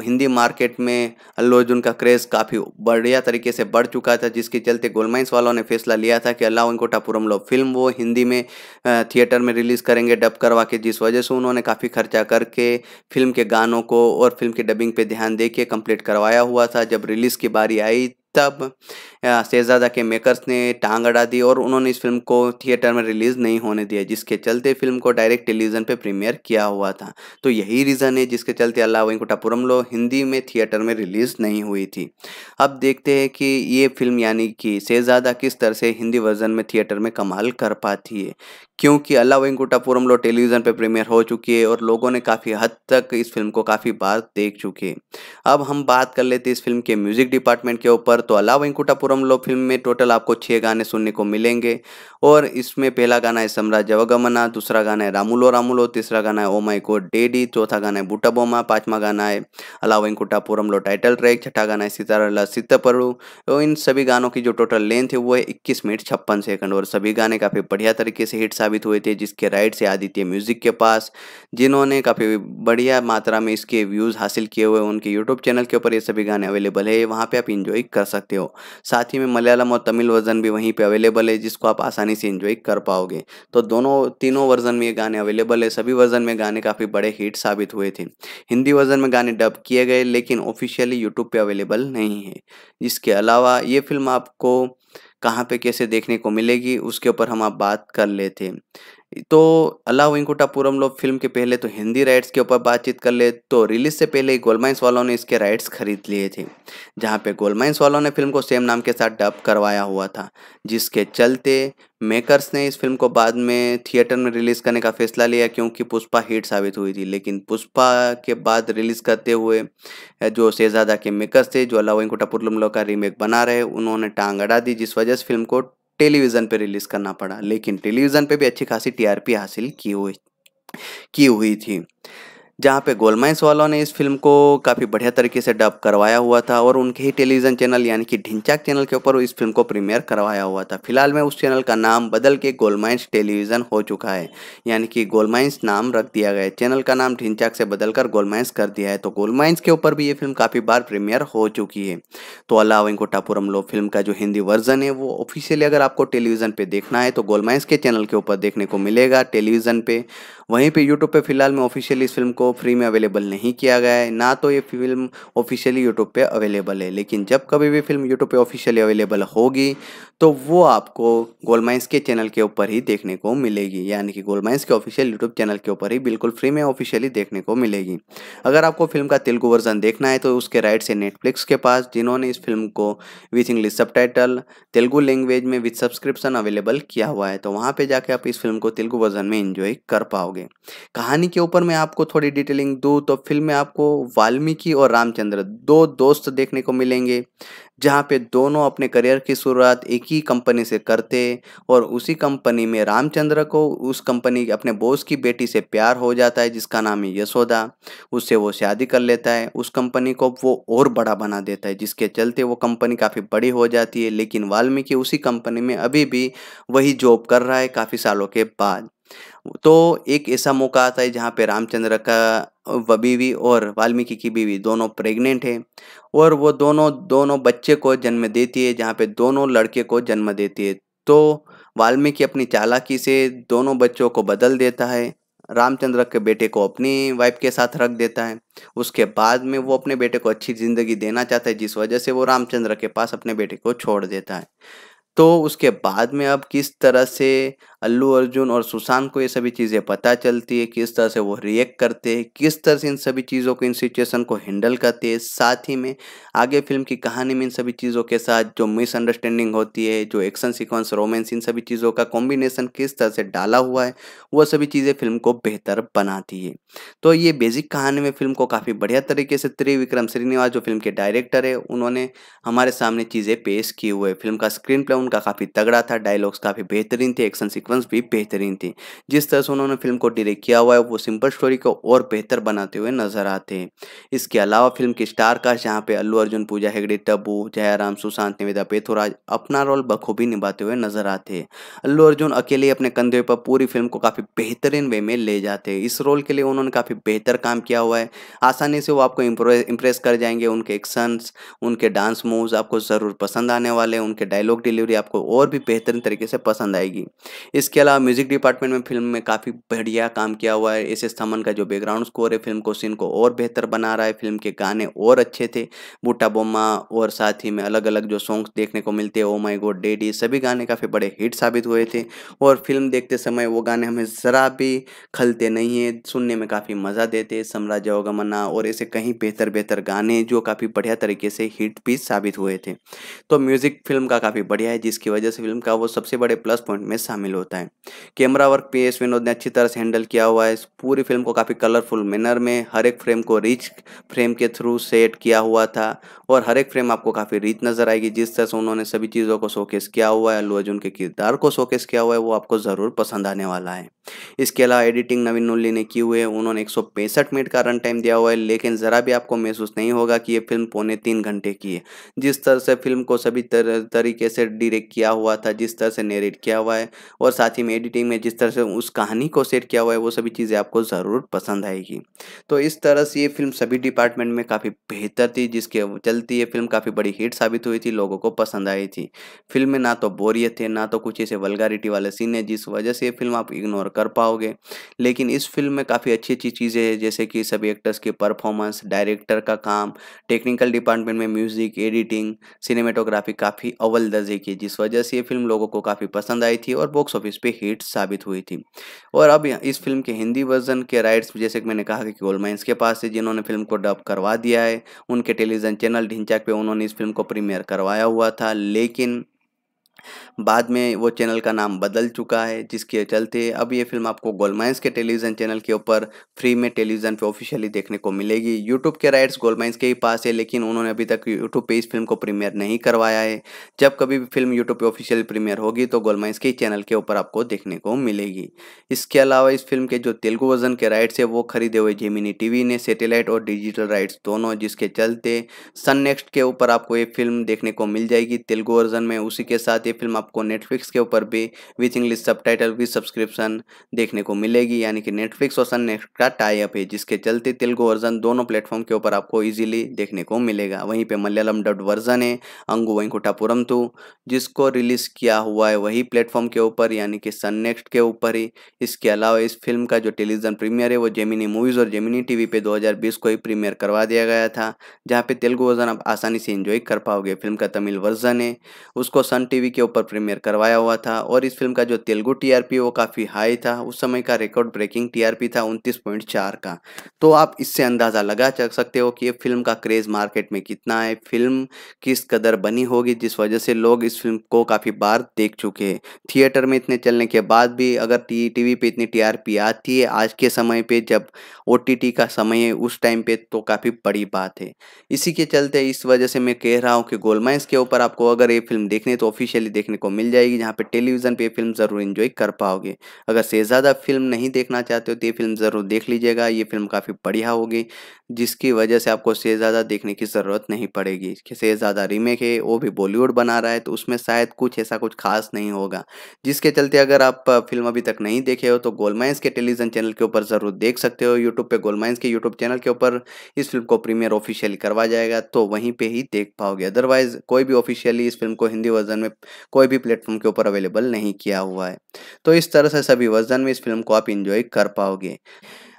हिंदी मार्केट में अल्लू अर्जुन का क्रेज़ काफ़ी बढ़िया तरीके से बढ़ चुका था जिसके चलते गोलमाइंस वालों ने फैसला लिया था कि अल्लाह उनको टापुरम लो फिल्म वो हिंदी में थिएटर में रिलीज़ करेंगे डब करवा के जिस वजह से उन्होंने काफ़ी खर्चा करके फिल्म के गानों को और फिल्म के डबिंग पे ध्यान दे के कम्प्लीट करवाया हुआ था जब रिलीज़ की बारी आई तब शहजादा के मेकर्स ने टांग अड़ा दी और उन्होंने इस फिल्म को थिएटर में रिलीज़ नहीं होने दिया जिसके चलते फिल्म को डायरेक्ट टेलीविज़न पे प्रीमियर किया हुआ था तो यही रीज़न है जिसके चलते अल्लाह वेंकुटापुरम लो हिंदी में थिएटर में रिलीज़ नहीं हुई थी अब देखते हैं कि ये फिल्म यानी कि शहजादा किस तरह से हिंदी वर्जन में थिएटर में कमाल कर पाती है क्योंकि अल्लाह वेंकुटापुरम लो टेलीविज़न पर प्रीमियर हो चुकी है और लोगों ने काफ़ी हद तक इस फिल्म को काफ़ी बार देख चुके हैं अब हम बात कर लेते इस फिल्म के म्यूज़िक डिपार्टमेंट के ऊपर तो अला वेंकुटापुरम लो फिल्म में टोटल आपको छः गाने सुनने को मिलेंगे और इसमें पहला गाना है सम्राट जवगमना दूसरा गाना है रामुलो रामुलो तीसरा गाना है ओ माई डेडी चौथा गाना है बूटा बोमा पाँचवा गाना है अला वेंकुटापुरम लो टाइटल ट्रैक छठा गाना है सितारला सितपरु तो इन सभी गानों की जो टोटल लेंथ है वो है इक्कीस मिनट छप्पन सेकंड और सभी गाने काफ़ी बढ़िया तरीके से हिट साबित हुए थे जिसके राइट से आदित्य म्यूजिक के पास जिन्होंने काफ़ी बढ़िया मात्रा में इसके व्यूज़ हासिल किए हुए उनके यूट्यूब चैनल के ऊपर ये सभी गाने अवेलेबल है वहाँ पर आप इंजॉय कर सकते हो साथ ही में मलयालम और तमिल वर्जन भी वहीं पे अवेलेबल है जिसको आप आसानी से इन्जॉय कर पाओगे तो दोनों तीनों वर्जन में ये गाने अवेलेबल है सभी वर्जन में गाने काफ़ी बड़े हिट साबित हुए थे हिंदी वर्जन में गाने डब किए गए लेकिन ऑफिशियली यूट्यूब पर अवेलेबल नहीं है इसके अलावा ये फिल्म आपको कहाँ पे कैसे देखने को मिलेगी उसके ऊपर हम आप बात कर लेते हैं तो अल्लाह वेंकुटापुरम लोग फिल्म के पहले तो हिंदी राइट्स के ऊपर बातचीत कर ले तो रिलीज से पहले ही गोलमाइंस वालों ने इसके राइट्स खरीद लिए थे जहाँ पे गोलमाइंस वालों ने फिल्म को सेम नाम के साथ डब करवाया हुआ था जिसके चलते मेकर्स ने इस फिल्म को बाद में थिएटर में रिलीज़ करने का फैसला लिया क्योंकि पुष्पा हिट साबित हुई थी लेकिन पुष्पा के बाद रिलीज़ करते हुए जो शेजादा के मेकर्स थे जो अल्लाह वेंकुटापुरम लोग का रीमेक बना रहे उन्होंने टांग अड़ा दी जिस वजह से फिल्म को टेलीविज़न पे रिलीज़ करना पड़ा लेकिन टेलीविज़न पे भी अच्छी खासी टीआरपी हासिल की हुई की हुई थी जहाँ पे गोलमाइंस वालों ने इस फिल्म को काफ़ी बढ़िया तरीके से डब करवाया हुआ था और उनके ही टेलीविज़न चैनल यानी कि ढिंचाक चैनल के ऊपर इस फिल्म को प्रीमियर करवाया हुआ था फिलहाल में उस चैनल का नाम बदल के गोलमाइंस टेलीविज़न हो चुका है यानी कि गोलमाइंस नाम रख दिया गया है चैनल का नाम ढिंचाक से बदलकर गोलमाइंस कर दिया है तो गोलमाइंस के ऊपर भी ये फिल्म काफ़ी बार प्रीमियर हो चुकी है तो अल्लाह टापुरम लो फिल्म का जो हिंदी वर्जन है वो ऑफिशियली अगर आपको टेलीविज़न पर देखना है तो गोलमाइंस के चैनल के ऊपर देखने को मिलेगा टेलीविज़न पर वहीं पर यूट्यूब पर फिलहाल में ऑफिशियली इस फिल्म को फ्री में अवेलेबल नहीं किया गया है ना तो ये फिल्म ऑफिशियली यूट्यूब पे अवेलेबल है लेकिन जब कभी भी फिल्म यूट्यूब पे ऑफिशियली अवेलेबल होगी तो वो आपको गोलमाइंस के चैनल के ऊपर ही देखने को मिलेगी यानी कि गोलमाइंस के ऑफिशियल यूट्यूब चैनल के ऊपर ही बिल्कुल फ्री में ऑफिशियली देखने को मिलेगी अगर आपको फिल्म का तेलुगु वर्जन देखना है तो उसके राइट है नेटफ्लिक्स के पास जिन्होंने इस फिल्म को with English sub Telugu language में विथ सब्सक्रिप्शन अवेलेबल किया हुआ है तो वहाँ पर जाके आप इस फिल्म को तेलुगु वर्जन में इंजॉय कर पाओगे कहानी के ऊपर मैं आपको थोड़ी डिटेलिंग दूँ तो फिल्म में आपको वाल्मीकि और रामचंद्र दो दोस्त देखने को मिलेंगे जहाँ पे दोनों अपने करियर की शुरुआत एक ही कंपनी से करते और उसी कंपनी में रामचंद्र को उस कंपनी अपने बॉस की बेटी से प्यार हो जाता है जिसका नाम है यशोदा उससे वो शादी कर लेता है उस कंपनी को वो और बड़ा बना देता है जिसके चलते वो कंपनी काफ़ी बड़ी हो जाती है लेकिन वाल्मीकि उसी कंपनी में अभी भी वही जॉब कर रहा है काफ़ी सालों के बाद तो एक ऐसा मौका आता है जहाँ पे रामचंद्र का बीवी और वाल्मीकि की बीवी दोनों प्रेग्नेंट है और वो दोनों दोनों बच्चे को जन्म देती है जहाँ पे दोनों लड़के को जन्म देती है तो वाल्मीकि अपनी चालाकी से दोनों बच्चों को बदल देता है रामचंद्र के बेटे को अपनी वाइफ के साथ रख देता है उसके बाद में वो अपने बेटे को अच्छी ज़िंदगी देना चाहता है जिस वजह से वो रामचंद्र के पास अपने बेटे को छोड़ देता है तो उसके बाद में अब किस तरह से अल्लू अर्जुन और सुशांत को ये सभी चीज़ें पता चलती है किस तरह से वो रिएक्ट करते हैं किस तरह से इन सभी चीज़ों को इन सिचुएशन को हैंडल करते हैं साथ ही में आगे फिल्म की कहानी में इन सभी चीज़ों के साथ जो मिसअंडरस्टैंडिंग होती है जो एक्शन सीक्वेंस रोमांस इन सभी चीज़ों का कॉम्बिनेशन किस तरह से डाला हुआ है वह सभी चीज़ें फिल्म को बेहतर बनाती है तो ये बेसिक कहानी में फिल्म को काफ़ी बढ़िया तरीके से त्रिविक्रम श्रीनिवास जो फिल्म के डायरेक्टर है उन्होंने हमारे सामने चीज़ें पेश की हुए फिल्म का स्क्रीन प्ले उनका काफ़ी तगड़ा था डायलॉग्स काफ़ी बेहतरीन थे एक्शन सीक्वेंस भी बेहतरीन थी जिस तरह से उन्होंने फिल्म को डायरेक्ट किया हुआ है वो सिंपल स्टोरी को और बेहतर बनाते हुए नजर आते हैं इसके अलावा फिल्म की स्टार कास्ट जहाँ पे अल्लू अर्जुन पूजा हेगड़े टब्बू जयराम सुशांत निवेदा पेथुराज अपना रोल बखूबी निभाते हुए नजर आते हैं अल्लू अर्जुन अकेले अपने कंधे पर पूरी फिल्म को काफ़ी बेहतरीन वे में ले जाते हैं इस रोल के लिए उन्होंने काफ़ी बेहतर काम किया हुआ है आसानी से वो आपको इंप्रेस कर जाएंगे उनके एक्शन उनके डांस मूव्स आपको ज़रूर पसंद आने वाले उनके डायलॉग डिलीवरी आपको और भी बेहतरीन तरीके से पसंद आएगी इसके अलावा म्यूजिक डिपार्टमेंट में फिल्म में काफ़ी बढ़िया काम किया हुआ है एस एस थमन का जो बैकग्राउंड स्कोर है फिल्म को सीन को और बेहतर बना रहा है फिल्म के गाने और अच्छे थे बूटा बोमा और साथ ही में अलग अलग जो सॉन्ग्स देखने को मिलते हैं ओ माई गोड डेडी सभी गाने काफ़ी बड़े हिट साबित हुए थे और फिल्म देखते समय वो गाने हमें ज़रा भी खलते नहीं है सुनने में काफ़ी मज़ा देते सम्राज्य अवगमना और ऐसे कहीं बेहतर बेहतर गाने जो काफ़ी बढ़िया तरीके से हिट भी साबित हुए थे तो म्यूज़िक फिल्म का काफ़ी बढ़िया है जिसकी वजह से फिल्म का वो सबसे बड़े प्लस पॉइंट में शामिल होते होता है camera work P S Vinod ने अच्छी तरह से हैंडल किया हुआ है इस पूरी फिल्म को काफ़ी कलरफुल मैनर में हर एक फ्रेम को रिच फ्रेम के थ्रू सेट किया हुआ था और हर एक फ्रेम आपको काफ़ी रीच नजर आएगी जिस तरह से उन्होंने सभी चीज़ों को शोकेस किया हुआ है अल्लू अर्जुन के किरदार को शोकेस किया हुआ है वो आपको ज़रूर पसंद आने वाला है इसके अलावा एडिटिंग नवीन नुल्ली ने की हुई है उन्होंने एक मिनट का रन टाइम दिया हुआ है लेकिन ज़रा भी आपको महसूस नहीं होगा कि ये फिल्म पौने तीन घंटे की है जिस तरह से फिल्म को सभी तरीके से डिरेक्ट किया हुआ था जिस तरह से नेरेट किया हुआ है और साथ ही में एडिटिंग में जिस तरह से उस कहानी को सेट किया हुआ है वो सभी चीज़ें आपको ज़रूर पसंद आएगी तो इस तरह से ये फिल्म सभी डिपार्टमेंट में काफ़ी बेहतर थी जिसके चलते चलती ये फिल्म काफ़ी बड़ी हिट साबित हुई थी लोगों को पसंद आई थी फिल्म में ना तो बोरियत थे ना तो कुछ ऐसे वलगारिटी वाले सीन है जिस वजह से ये फिल्म आप इग्नोर कर पाओगे लेकिन इस फिल्म में काफ़ी अच्छी अच्छी चीज़ें हैं जैसे कि सभी एक्टर्स की परफॉर्मेंस डायरेक्टर का काम टेक्निकल डिपार्टमेंट में म्यूज़िक एडिटिंग सिनेमेटोग्राफी काफ़ी अव्वल दर्जे की जिस वजह से ये फिल्म लोगों को काफ़ी पसंद आई थी और बॉक्स ऑफिस पर हिट साबित हुई थी और अब इस फिल्म के हिंदी वर्जन के राइट्स जैसे कि मैंने कहा कि गोल्ड के पास है जिन्होंने फिल्म को डब करवा दिया है उनके टेलीविज़न चैनल ढिंचाक पे उन्होंने इस फिल्म को प्रीमियर करवाया हुआ था लेकिन बाद में वो चैनल का नाम बदल चुका है जिसके चलते अब ये फिल्म आपको गोलमाइंस के टेलीविज़न चैनल के ऊपर फ्री में टेलीविज़न पे ऑफिशियली देखने को मिलेगी यूट्यूब के राइट्स गोलमाइंस के ही पास है लेकिन उन्होंने अभी तक यूट्यूब पर इस फिल्म को प्रीमियर नहीं करवाया है जब कभी भी फिल्म यूट्यूब पर ऑफिशियल प्रीमियर होगी तो गोलमाइंस के चैनल के ऊपर आपको देखने को मिलेगी इसके अलावा इस फिल्म के जो तेलुगु वर्जन के राइट्स है वो खरीदे हुए जेमिनी टीवी ने सेटेलाइट और डिजिटल राइट्स दोनों जिसके चलते सन नेक्स्ट के ऊपर आपको ये फिल्म देखने को मिल जाएगी तेलुगु वर्जन में उसी के साथ ये फिल्म आपको नेटफ्लिक्स के ऊपर भी with English subtitle with subscription देखने को मिलेगी यानी कि नेटफ्लिक्स और सन नेक्स्ट का टाइप है जिसके चलते तेलुगु वर्जन दोनों प्लेटफॉर्म के ऊपर आपको ईजिली देखने को मिलेगा वहीं पर मलयालम डब्ड वर्जन है अंगू वेंकुटापुरम टू जिसको रिलीज़ किया हुआ है वही प्लेटफॉर्म के ऊपर यानी कि सन नेक्स्ट के ऊपर ही इसके अलावा इस फिल्म का जो टेलीविजन प्रीमियर है वो जेमिनी मूवीज़ और जेमिनी टीवी पे 2020 को ही प्रीमियर करवा दिया गया था जहाँ पे तेलुगु वर्जन आप आसानी से एंजॉय कर पाओगे फिल्म का तमिल वर्जन है उसको सन टीवी के ऊपर प्रीमियर करवाया हुआ था और इस फिल्म का जो तेलुगु टीआरपी वो काफ़ी हाई था उस समय का रिकॉर्ड ब्रेकिंग टीआरपी था चार का तो आप इससे अंदाज़ा लगा सकते हो कि ये फिल्म का क्रेज़ मार्केट में कितना है फिल्म किस कदर बनी होगी जिस वजह से लोग इस फिल्म को काफ़ी बार देख चुके हैं थिएटर में इतने चलने के बाद भी अगर टी टीवी पे इतनी टीआरपी आती है आज के समय पे जब ओटीटी का समय है उस टाइम पे तो काफ़ी बड़ी बात है इसी के चलते इस वजह से मैं कह रहा हूँ कि गोलमाइंस के ऊपर आपको अगर ये फिल्म देखने तो ऑफिशियली लिए देखने को मिल जाएगी जहाँ पे टेलीविज़न पे फिल्म ज़रूर इन्जॉय कर पाओगे अगर से ज़्यादा फिल्म नहीं देखना चाहते हो तो ये फिल्म ज़रूर देख लीजिएगा ये फिल्म काफ़ी बढ़िया होगी जिसकी वजह से आपको से ज़्यादा देखने की ज़रूरत नहीं पड़ेगी से ज़्यादा रीमेक है वो भी बॉलीवुड बना रहा है तो उसमें शायद कुछ ऐसा कुछ खास नहीं होगा जिसके चलते अगर आप फिल्म अभी तक नहीं देखे हो तो गोलमाइंस के टेलीविज़न चैनल के ऊपर ज़रूर देख सकते हो यूट्यूब पे गोलमाइंस के यूट्यूब चैनल के ऊपर इस फिल्म को प्रीमियर ऑफिशियली करवा जाएगा तो वहीं पर ही देख पाओगे अदरवाइज़ कोई भी ऑफिशियली इस फिल्म को हिंदी वर्जन में कोई भी प्लेटफॉर्म के ऊपर अवेलेबल नहीं किया हुआ है तो इस तरह से सभी वर्जन में इस फिल्म को आप इंजॉय कर पाओगे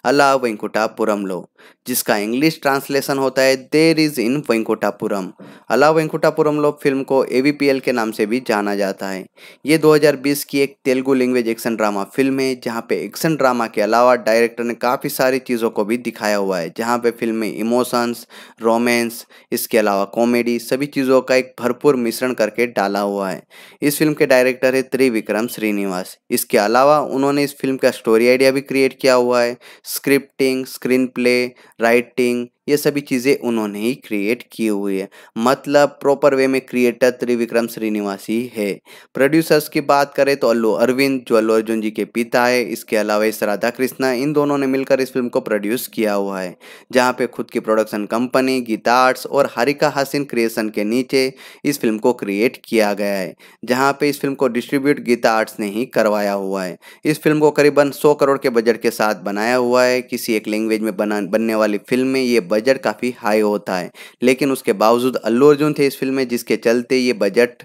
अला वेंकुटापुरम लो जिसका इंग्लिश ट्रांसलेशन होता है देर इज इन वेंकुटापुरम अला वेंकुटापुरम लो फिल्म को एल के नाम से भी जाना जाता है ये 2020 की एक Telugu language action drama film है जहाँ पे एक्शन ड्रामा के अलावा डायरेक्टर ने काफ़ी सारी चीज़ों को भी दिखाया हुआ है जहाँ पे फिल्म में इमोशंस रोमेंस इसके अलावा कॉमेडी सभी चीज़ों का एक भरपूर मिश्रण करके डाला हुआ है इस फिल्म के डायरेक्टर है त्रिविक्रम श्रीनिवास इसके अलावा उन्होंने इस फिल्म का स्टोरी आइडिया भी क्रिएट किया हुआ है scripting, screenplay, writing, ये सभी चीज़ें उन्होंने ही क्रिएट की हुई है मतलब प्रॉपर वे में क्रिएटर त्रिविक्रम श्रीनिवासी है प्रोड्यूसर्स की बात करें तो अल्लू अरविंद जो अल्लू अर्जुन जी के पिता है इसके अलावा इस राधा कृष्णा इन दोनों ने मिलकर इस फिल्म को प्रोड्यूस किया हुआ है जहाँ पे खुद की प्रोडक्शन कंपनी गीता आर्ट्स और हरिका हासिन क्रिएशन के नीचे इस फिल्म को क्रिएट किया गया है जहाँ पे इस फिल्म को डिस्ट्रीब्यूट गीता आर्ट्स ने ही करवाया हुआ है इस फिल्म को करीबन सौ करोड़ के बजट के साथ बनाया हुआ है किसी एक लैंग्वेज में बना बनने वाली फिल्म में ये बजट काफ़ी हाई होता है लेकिन उसके बावजूद अल्लू अर्जुन थे इस फिल्म में जिसके चलते ये बजट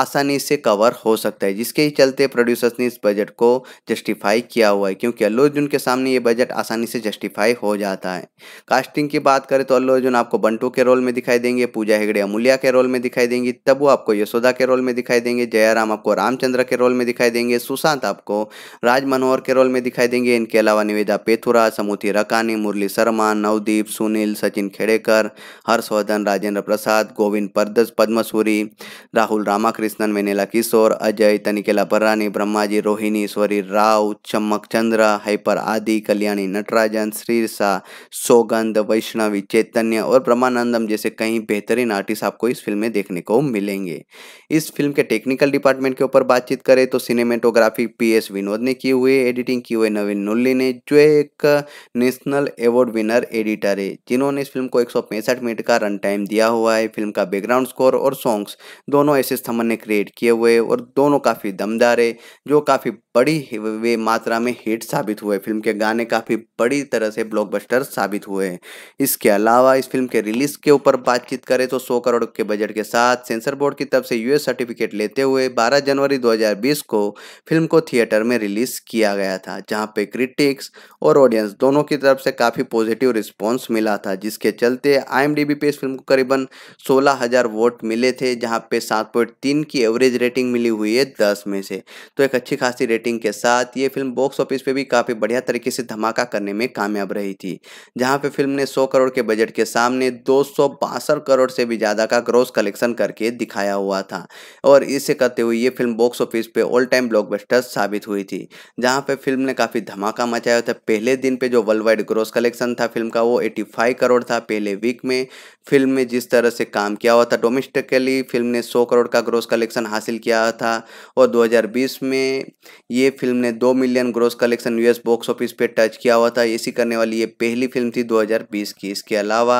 आसानी से कवर हो सकता है जिसके ही चलते प्रोड्यूसर्स ने इस बजट को जस्टिफाई किया हुआ है क्योंकि अल्लू अर्जुन के सामने ये बजट आसानी से जस्टिफाई हो जाता है कास्टिंग की बात करें तो अल्लू अर्जुन आपको बंटू के रोल में दिखाई देंगे पूजा हेगड़े अमूल्या के रोल में दिखाई देंगी तब आपको यशोदा के रोल में दिखाई देंगे जयाराम आपको रामचंद्र के रोल में दिखाई देंगे सुशांत आपको राज मनोहर के रोल में दिखाई देंगे इनके अलावा निवेदा पेथुरा समूथी रकानी मुरली शर्मा नवदीप सुनील सुनील सचिन खेड़ेकर हर्षवर्धन राजेंद्र प्रसाद गोविंद परदस पद्मसूरी राहुल रामाकृष्णन वेनेला किशोर अजय तनिकेला पर्रानी ब्रह्माजी रोहिणी स्वरी राव चम्मक चंद्र हाइपर आदि कल्याणी नटराजन श्रीरसा सौगंध वैष्णवी चैतन्य और ब्रह्मानंदम जैसे कई बेहतरीन आर्टिस्ट आपको इस फिल्म में देखने को मिलेंगे इस फिल्म के टेक्निकल डिपार्टमेंट के ऊपर बातचीत करें तो सिनेमेटोग्राफी पी एस विनोद ने की हुई एडिटिंग की हुई नवीन नुल्ली ने जो एक नेशनल अवार्ड विनर एडिटर है जिन्होंने इस फिल्म को एक मिनट का रन टाइम दिया हुआ है फिल्म का बैकग्राउंड स्कोर और सॉन्ग्स दोनों एस एस थमन ने क्रिएट किए हुए और दोनों काफ़ी दमदार है जो काफ़ी बड़ी वे मात्रा में हिट साबित हुए फिल्म के गाने काफ़ी बड़ी तरह से ब्लॉकबस्टर साबित हुए हैं इसके अलावा इस फिल्म के रिलीज के ऊपर बातचीत करें तो सौ करोड़ के बजट के साथ सेंसर बोर्ड की तरफ से यूएस सर्टिफिकेट लेते हुए 12 जनवरी 2020 को फिल्म को थिएटर में रिलीज किया गया था जहां पे क्रिटिक्स और ऑडियंस दोनों की तरफ से काफ़ी पॉजिटिव रिस्पॉन्स मिला था जिसके चलते आईएमडीबी पे इस फिल्म को करीबन 16000 वोट मिले थे जहां पे 7.3 की एवरेज रेटिंग मिली हुई है 10 में से तो एक अच्छी खासी रेटिंग के साथ ये फिल्म बॉक्स ऑफिस पे भी काफ़ी बढ़िया तरीके से धमाका करने में कामयाब रही थी जहाँ पर फिल्म ने सौ करोड़ के बजट के सामने दो करोड़ से भी ज़्यादा का ग्रोस कलेक्शन करके दिखाया हुआ था और इसे करते हुए ये फिल्म बॉक्स ऑफिस पर ऑल टाइम ब्लॉकबस्टर साबित हुई थी जहाँ पर फिल्म ने काफ़ी धमाका मचाया था पहले दिन पे जो वर्ल्ड वाइड ग्रोस कलेक्शन था फिल्म का वो फाइव करोड़ था पहले वीक में फिल्म में जिस तरह से काम किया हुआ था डोमेस्टिकली फिल्म ने सौ करोड़ का ग्रोस कलेक्शन हासिल किया था और 2020 में ये फिल्म ने दो million gross collection US box office पे टच किया हुआ था इसी करने वाली ये पहली फिल्म थी 2020 की इसके अलावा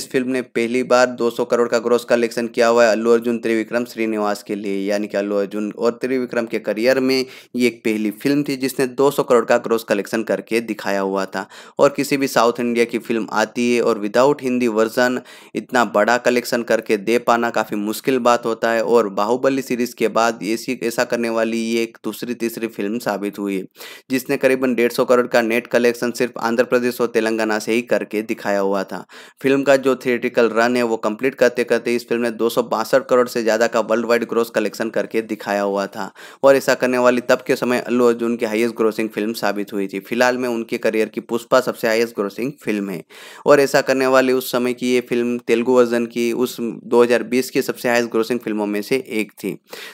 इस फिल्म ने पहली बार 200 करोड़ का ग्रोस कलेक्शन किया हुआ है अल्लू अर्जुन त्रिविक्रम श्रीनिवास के लिए यानी कि अल्लू अर्जुन और त्रिविक्रम के करियर में ये एक पहली फिल्म थी जिसने 200 करोड़ का ग्रोस कलेक्शन करके दिखाया हुआ था और किसी भी साउथ इंडिया की फिल्म आज आती है और विदाउट हिंदी वर्जन इतना बड़ा कलेक्शन करके दे पाना काफ़ी मुश्किल बात होता है और बाहुबली सीरीज़ के बाद ऐसी ऐसा करने वाली ये एक दूसरी तीसरी फिल्म साबित हुई है जिसने करीबन डेढ़ सौ करोड़ का नेट कलेक्शन सिर्फ आंध्र प्रदेश और तेलंगाना से ही करके दिखाया हुआ था फिल्म का जो थिएटिकल रन है वो कंप्लीट करते करते इस फिल्म ने दो करोड़ से ज़्यादा का वर्ल्ड वाइड ग्रोस कलेक्शन करके दिखाया हुआ था और ऐसा करने वाली तब के समय अल्लू अर्जुन की हाईएस्ट ग्रोसिंग फिल्म साबित हुई थी फिलहाल में उनके करियर की पुष्पा सबसे हाईएस्ट ग्रोसिंग फिल्म है और ऐसा करने वाली उस समय की ये फिल्म तेलुगु वर्जन की उस 2020 की सबसे हाइस्ट ग्रोसिंग फिल्मों में से एक थी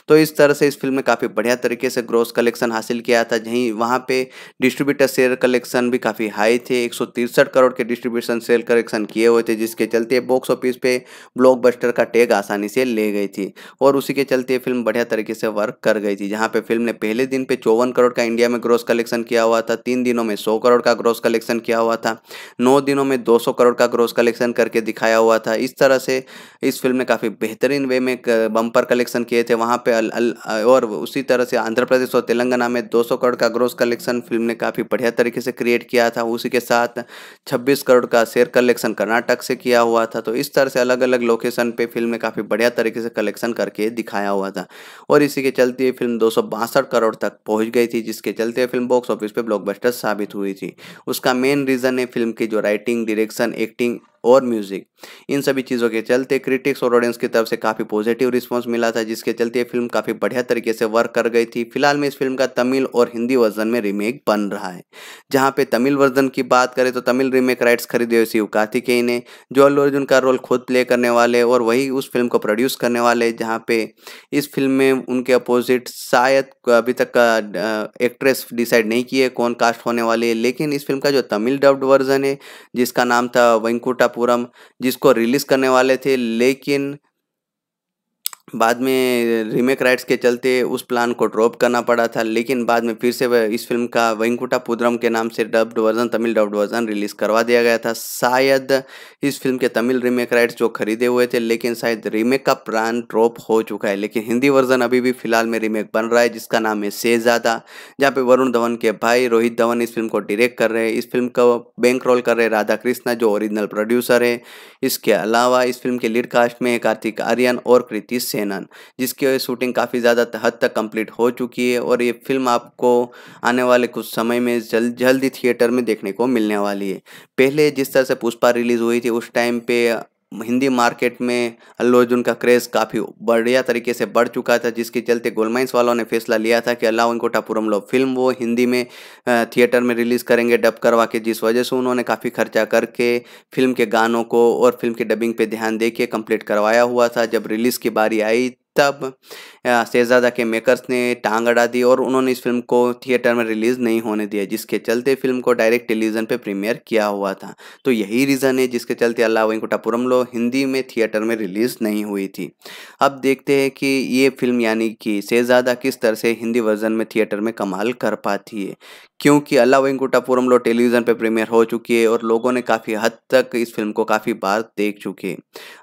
तो इस तरह से इस फिल्म ने काफ़ी बढ़िया तरीके से ग्रोस कलेक्शन हासिल किया था जहीं वहाँ पे डिस्ट्रीब्यूटर सेल कलेक्शन भी काफ़ी हाई थे एक करोड़ के डिस्ट्रीब्यूशन सेल कलेक्शन किए हुए थे जिसके चलते बॉक्स ऑफिस पे ब्लॉक का टैग आसानी से ले गई थी और उसी के चलते फिल्म बढ़िया तरीके से वर्क कर गई थी जहाँ पर फिल्म ने पहले दिन पे चौवन करोड़ का इंडिया में ग्रोस कलेक्शन किया हुआ था तीन दिनों में सौ करोड़ का ग्रोस कलेक्शन किया हुआ था नौ दिनों में दो 200 करोड़ का ग्रोस कलेक्शन करके दिखाया हुआ था इस तरह से इस फिल्म ने काफ़ी बेहतरीन वे में बम्पर कलेक्शन किए थे वहाँ पे अल, अल, और उसी तरह से आंध्र प्रदेश और तेलंगाना में 200 करोड़ का ग्रोस कलेक्शन फिल्म ने काफ़ी बढ़िया तरीके से क्रिएट किया था उसी के साथ छब्बीस करोड़ का शेयर कलेक्शन कर्नाटक से किया हुआ था तो इस तरह से अलग अलग लोकेशन पर फिल्म ने काफ़ी बढ़िया तरीके से कलेक्शन करके दिखाया हुआ था और इसी के चलते फिल्म दो करोड़ तक पहुँच गई थी जिसके चलते फिल्म बॉक्स ऑफिस पर ब्लॉकबस्टर साबित हुई थी उसका मेन रीज़न है फिल्म की जो राइटिंग डायरेक्शन direction acting और म्यूजिक इन सभी चीज़ों के चलते क्रिटिक्स और ऑडियंस की तरफ से काफ़ी पॉजिटिव रिस्पॉन्स मिला था जिसके चलते ये फिल्म काफ़ी बढ़िया तरीके से वर्क कर गई थी फिलहाल में इस फिल्म का तमिल और हिंदी वर्जन में रीमेक बन रहा है जहाँ पे तमिल वर्जन की बात करें तो तमिल रीमेक राइट्स खरीदे हुए शिव कार्तिकेय ने जो अल्लू अर्जुन का रोल खुद प्ले करने वाले और वही उस फिल्म को प्रोड्यूस करने वाले जहाँ पे इस फिल्म में उनके अपोजिट शायद अभी तक एक्ट्रेस डिसाइड नहीं की है कौन कास्ट होने वाली है लेकिन इस फिल्म का जो तमिल डब्ड वर्जन है जिसका नाम था वेंकुटा पूरम जिसको रिलीज करने वाले थे लेकिन बाद में रीमेक राइट्स के चलते उस प्लान को ड्रॉप करना पड़ा था लेकिन बाद में फिर से इस फिल्म का वेंकुटा पुद्रम के नाम से dubbed version Tamil dubbed version release करवा दिया गया था शायद इस फिल्म के तमिल रीमेक राइट्स जो खरीदे हुए थे लेकिन शायद रीमेक का प्लान ड्रॉप हो चुका है लेकिन हिंदी वर्जन अभी भी फिलहाल में रीमेक बन रहा है जिसका नाम है शेजादा जहाँ पर वरुण धवन के भाई रोहित धवन इस फिल्म को डिरेक्ट कर रहे हैं इस फिल्म का बैंक रोल कर रहे राधा कृष्णा जो ओरिजिनल प्रोड्यूसर है इसके अलावा इस फिल्म के लीड कास्ट में कार्तिक आर्यन और कृति सेन एनन जिसकी शूटिंग काफ़ी ज़्यादा हद तक कंप्लीट हो चुकी है और ये फिल्म आपको आने वाले कुछ समय में जल्द जल्द ही थिएटर में देखने को मिलने वाली है पहले जिस तरह से पुष्पा रिलीज़ हुई थी उस टाइम पे हिंदी मार्केट में अल्लू अर्जुन का क्रेज़ काफ़ी बढ़िया तरीके से बढ़ चुका था जिसके चलते गोलमाइंस वालों ने फैसला लिया था कि अल्लाह उनको लो फिल्म वो हिंदी में थिएटर में रिलीज़ करेंगे डब करवा के जिस वजह से उन्होंने काफ़ी खर्चा करके फिल्म के गानों को और फिल्म की डबिंग पर ध्यान दे के कम्प्लीट करवाया हुआ था जब रिलीज़ की बारी आई तब शहजादा के मेकर्स ने टांग अड़ा दी और उन्होंने इस फिल्म को थिएटर में रिलीज़ नहीं होने दिया जिसके चलते फिल्म को डायरेक्ट टेलीविज़न पे प्रीमियर किया हुआ था तो यही रीज़न है जिसके चलते अल्लाह लो हिंदी में थिएटर में रिलीज़ नहीं हुई थी अब देखते हैं कि ये फिल्म यानी कि शहजादा किस तरह से हिंदी वर्जन में थिएटर में कमाल कर पाती है क्योंकि अल्लाह लो टेलीविज़न पर प्रीमियर हो चुकी है और लोगों ने काफ़ी हद तक इस फिल्म को काफ़ी बार देख चुके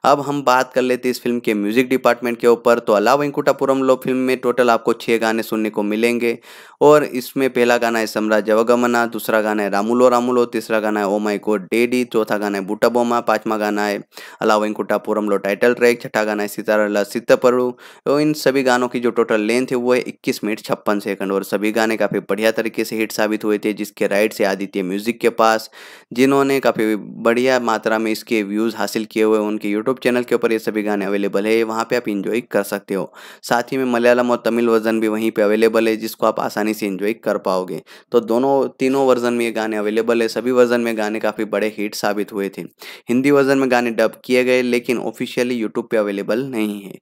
अब हम बात कर लेते इस फिल्म के म्यूज़िक डिपार्टमेंट के ऊपर पर तो अला वेंकुटापुरम फिल्म में टोटल आपको छः गाने सुनने को मिलेंगे और इसमें पहला गाना है सम्राज जवगमना दूसरा गाना है रामुलो रामुलो तीसरा गाना है ओ माई गोड डेडी चौथा गाना है बूटा बोमा पाँचवा गाना है अला वेंकुटापुरम टाइटल ट्रैक छठा गाना है सितारा सीतापरु तो इन सभी गानों की जो टोटल लेंथ है वो है इक्कीस मिनट छप्पन सेकंड और सभी गाने काफ़ी बढ़िया तरीके से हिट साबित हुए थे जिसके राइट से आदित्य म्यूजिक के पास जिन्होंने काफ़ी बढ़िया मात्रा में इसके व्यूज़ हासिल किए हुए उनके यूट्यूब चैनल के ऊपर ये सभी गाने अवेलेबल है वहाँ पर आप इंजॉय कर सकते हो साथ ही में मलयालम और तमिल वर्जन भी वहीं पे अवेलेबल है जिसको आप आसानी से इन्जॉय कर पाओगे तो दोनों तीनों वर्जन में ये गाने अवेलेबल है सभी वर्जन में गाने काफ़ी बड़े हिट साबित हुए थे हिंदी वर्जन में गाने डब किए गए लेकिन ऑफिशियली यूट्यूब पर अवेलेबल नहीं है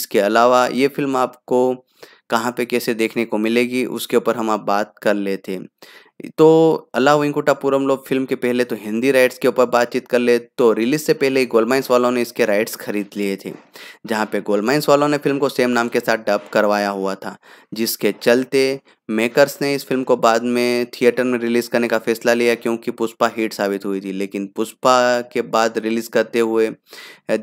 इसके अलावा ये फिल्म आपको कहाँ पे कैसे देखने को मिलेगी उसके ऊपर हम आप बात कर लेते हैं तो अल्लाह वेंकुटापुरम लोग फिल्म के पहले तो हिंदी राइट्स के ऊपर बातचीत कर ले तो रिलीज से पहले ही गोलमाइंस वालों ने इसके राइट्स खरीद लिए थे जहाँ पे गोलमाइंस वालों ने फिल्म को सेम नाम के साथ डब करवाया हुआ था जिसके चलते मेकर्स ने इस फिल्म को बाद में थिएटर में रिलीज़ करने का फैसला लिया क्योंकि पुष्पा हिट साबित हुई थी लेकिन पुष्पा के बाद रिलीज़ करते हुए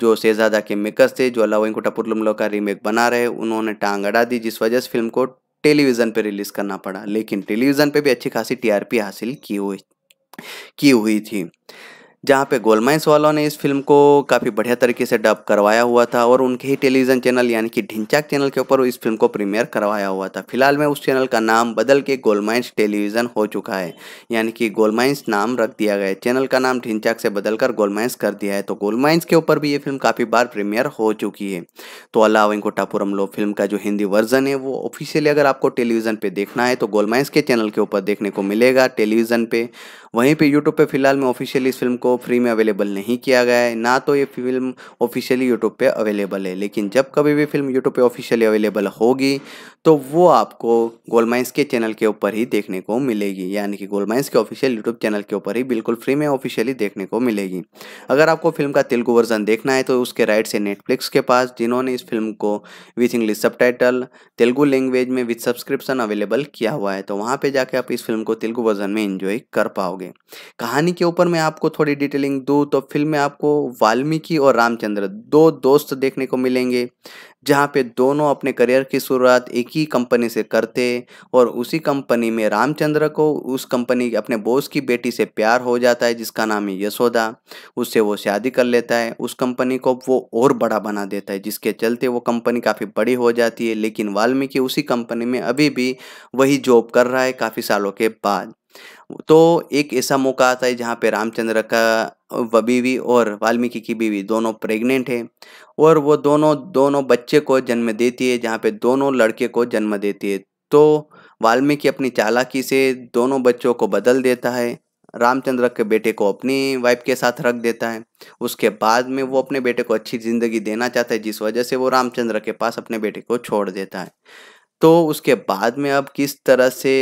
जो शहजादा के मेकर्स थे जो अल्लाह वेंकुटापुरम लोग का रीमेक बना रहे उन्होंने टांग अड़ा दी जिस वजह से फिल्म को टेलीविज़न पर रिलीज़ करना पड़ा लेकिन टेलीविज़न पर भी अच्छी खासी टीआरपी हासिल की हुई की हुई थी जहाँ पे गोलमाइंस वालों ने इस फिल्म को काफ़ी बढ़िया तरीके से डब करवाया हुआ था और उनके ही टेलीविज़न चैनल यानी कि ढिंचाक चैनल के ऊपर इस फिल्म को प्रीमियर करवाया हुआ था फिलहाल में उस चैनल का नाम बदल के गोलमाइंस टेलीविज़न हो चुका है यानी कि गोलमाइंस नाम रख दिया गया है चैनल का नाम ढिंचाक से बदल कर गोलमाइंस कर दिया है तो गोलमाइंस के ऊपर भी ये फिल्म काफ़ी बार प्रीमियर हो चुकी है तो अल्लाह वेंकोटापुरम लो फिल्म का जो हिंदी वर्जन है वो ऑफिशियली अगर आपको टेलीविज़न पर देखना है तो गोलमाइंस के चैनल के ऊपर देखने को मिलेगा टेलीविज़न पर वहीं पे यूट्यूब पे फिलहाल में ऑफिशियली इस फिल्म को फ्री में अवेलेबल नहीं किया गया है ना तो ये फिल्म ऑफिशियली यूट्यूब पे अवेलेबल है लेकिन जब कभी भी फिल्म यूट्यूब पे ऑफिशियली अवेलेबल होगी तो वो आपको गोलमाइंस माइंस के चैनल के ऊपर ही देखने को मिलेगी यानी कि गोलमाइंस माइंस के ऑफिशियल यूट्यूब चैनल के ऊपर ही बिल्कुल फ्री में ऑफिशियली देखने को मिलेगी अगर आपको फिल्म का तेलुगु वर्जन देखना है तो उसके राइट से नेटफ्लिक्स के पास जिन्होंने इस फिल्म को with English sub Telugu language में विथ सब्सक्रिप्शन अवेलेबल किया हुआ है तो वहाँ पर जाके आप इस फिल्म को तेलुगु वर्जन में इंजॉय कर पाओगे कहानी के ऊपर मैं आपको थोड़ी डिटेलिंग दूँ तो फिल्म में आपको वाल्मीकि और रामचंद्र दो दोस्त देखने को मिलेंगे जहाँ पे दोनों अपने करियर की शुरुआत एक ही कंपनी से करते और उसी कंपनी में रामचंद्र को उस कंपनी अपने बॉस की बेटी से प्यार हो जाता है जिसका नाम है यशोदा उससे वो शादी कर लेता है उस कंपनी को वो और बड़ा बना देता है जिसके चलते वो कंपनी काफ़ी बड़ी हो जाती है लेकिन वाल्मीकि उसी कंपनी में अभी भी वही जॉब कर रहा है काफ़ी सालों के बाद तो एक ऐसा मौका आता है जहाँ पे रामचंद्र का बीवी और वाल्मीकि की बीवी दोनों प्रेग्नेंट हैं और वो दोनों दोनों बच्चे को जन्म देती है जहाँ पे दोनों लड़के को जन्म देती है तो वाल्मीकि अपनी चालाकी से दोनों बच्चों को बदल देता है रामचंद्र के बेटे को अपनी वाइफ के साथ रख देता है उसके बाद में वो अपने बेटे को अच्छी ज़िंदगी देना चाहता है जिस वजह से वो रामचंद्र के पास अपने बेटे को छोड़ देता है तो उसके बाद में अब किस तरह से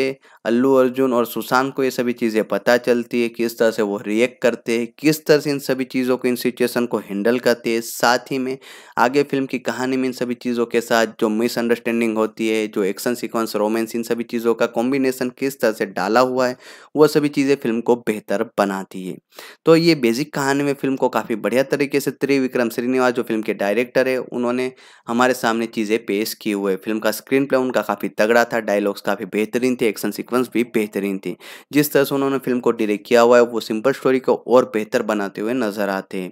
अल्लू अर्जुन और सुशांत को ये सभी चीज़ें पता चलती है किस तरह से वो रिएक्ट करते हैं किस तरह से इन सभी चीज़ों को इन सिचुएशन को हैंडल करते हैं साथ ही में आगे फिल्म की कहानी में इन सभी चीज़ों के साथ जो मिसअंडरस्टैंडिंग होती है जो एक्शन सिक्वेंस रोमेंस इन सभी चीज़ों का कॉम्बिनेशन किस तरह से डाला हुआ है वह सभी चीज़ें फिल्म को बेहतर बनाती है तो ये बेसिक कहानी में फिल्म को काफ़ी बढ़िया तरीके से त्रिविक्रम श्रीनिवास जो फिल्म के डायरेक्टर है उन्होंने हमारे सामने चीज़ें पेश की हुए फिल्म का स्क्रीन प्ले उनका काफ़ी तगड़ा था डायलॉग्स काफ़ी बेहतरीन थे एक्शन सिक्वेंस सीक्वेंस भी बेहतरीन थी जिस तरह से उन्होंने फिल्म को डायरेक्ट किया हुआ है वो सिंपल स्टोरी को और बेहतर बनाते हुए नजर आते हैं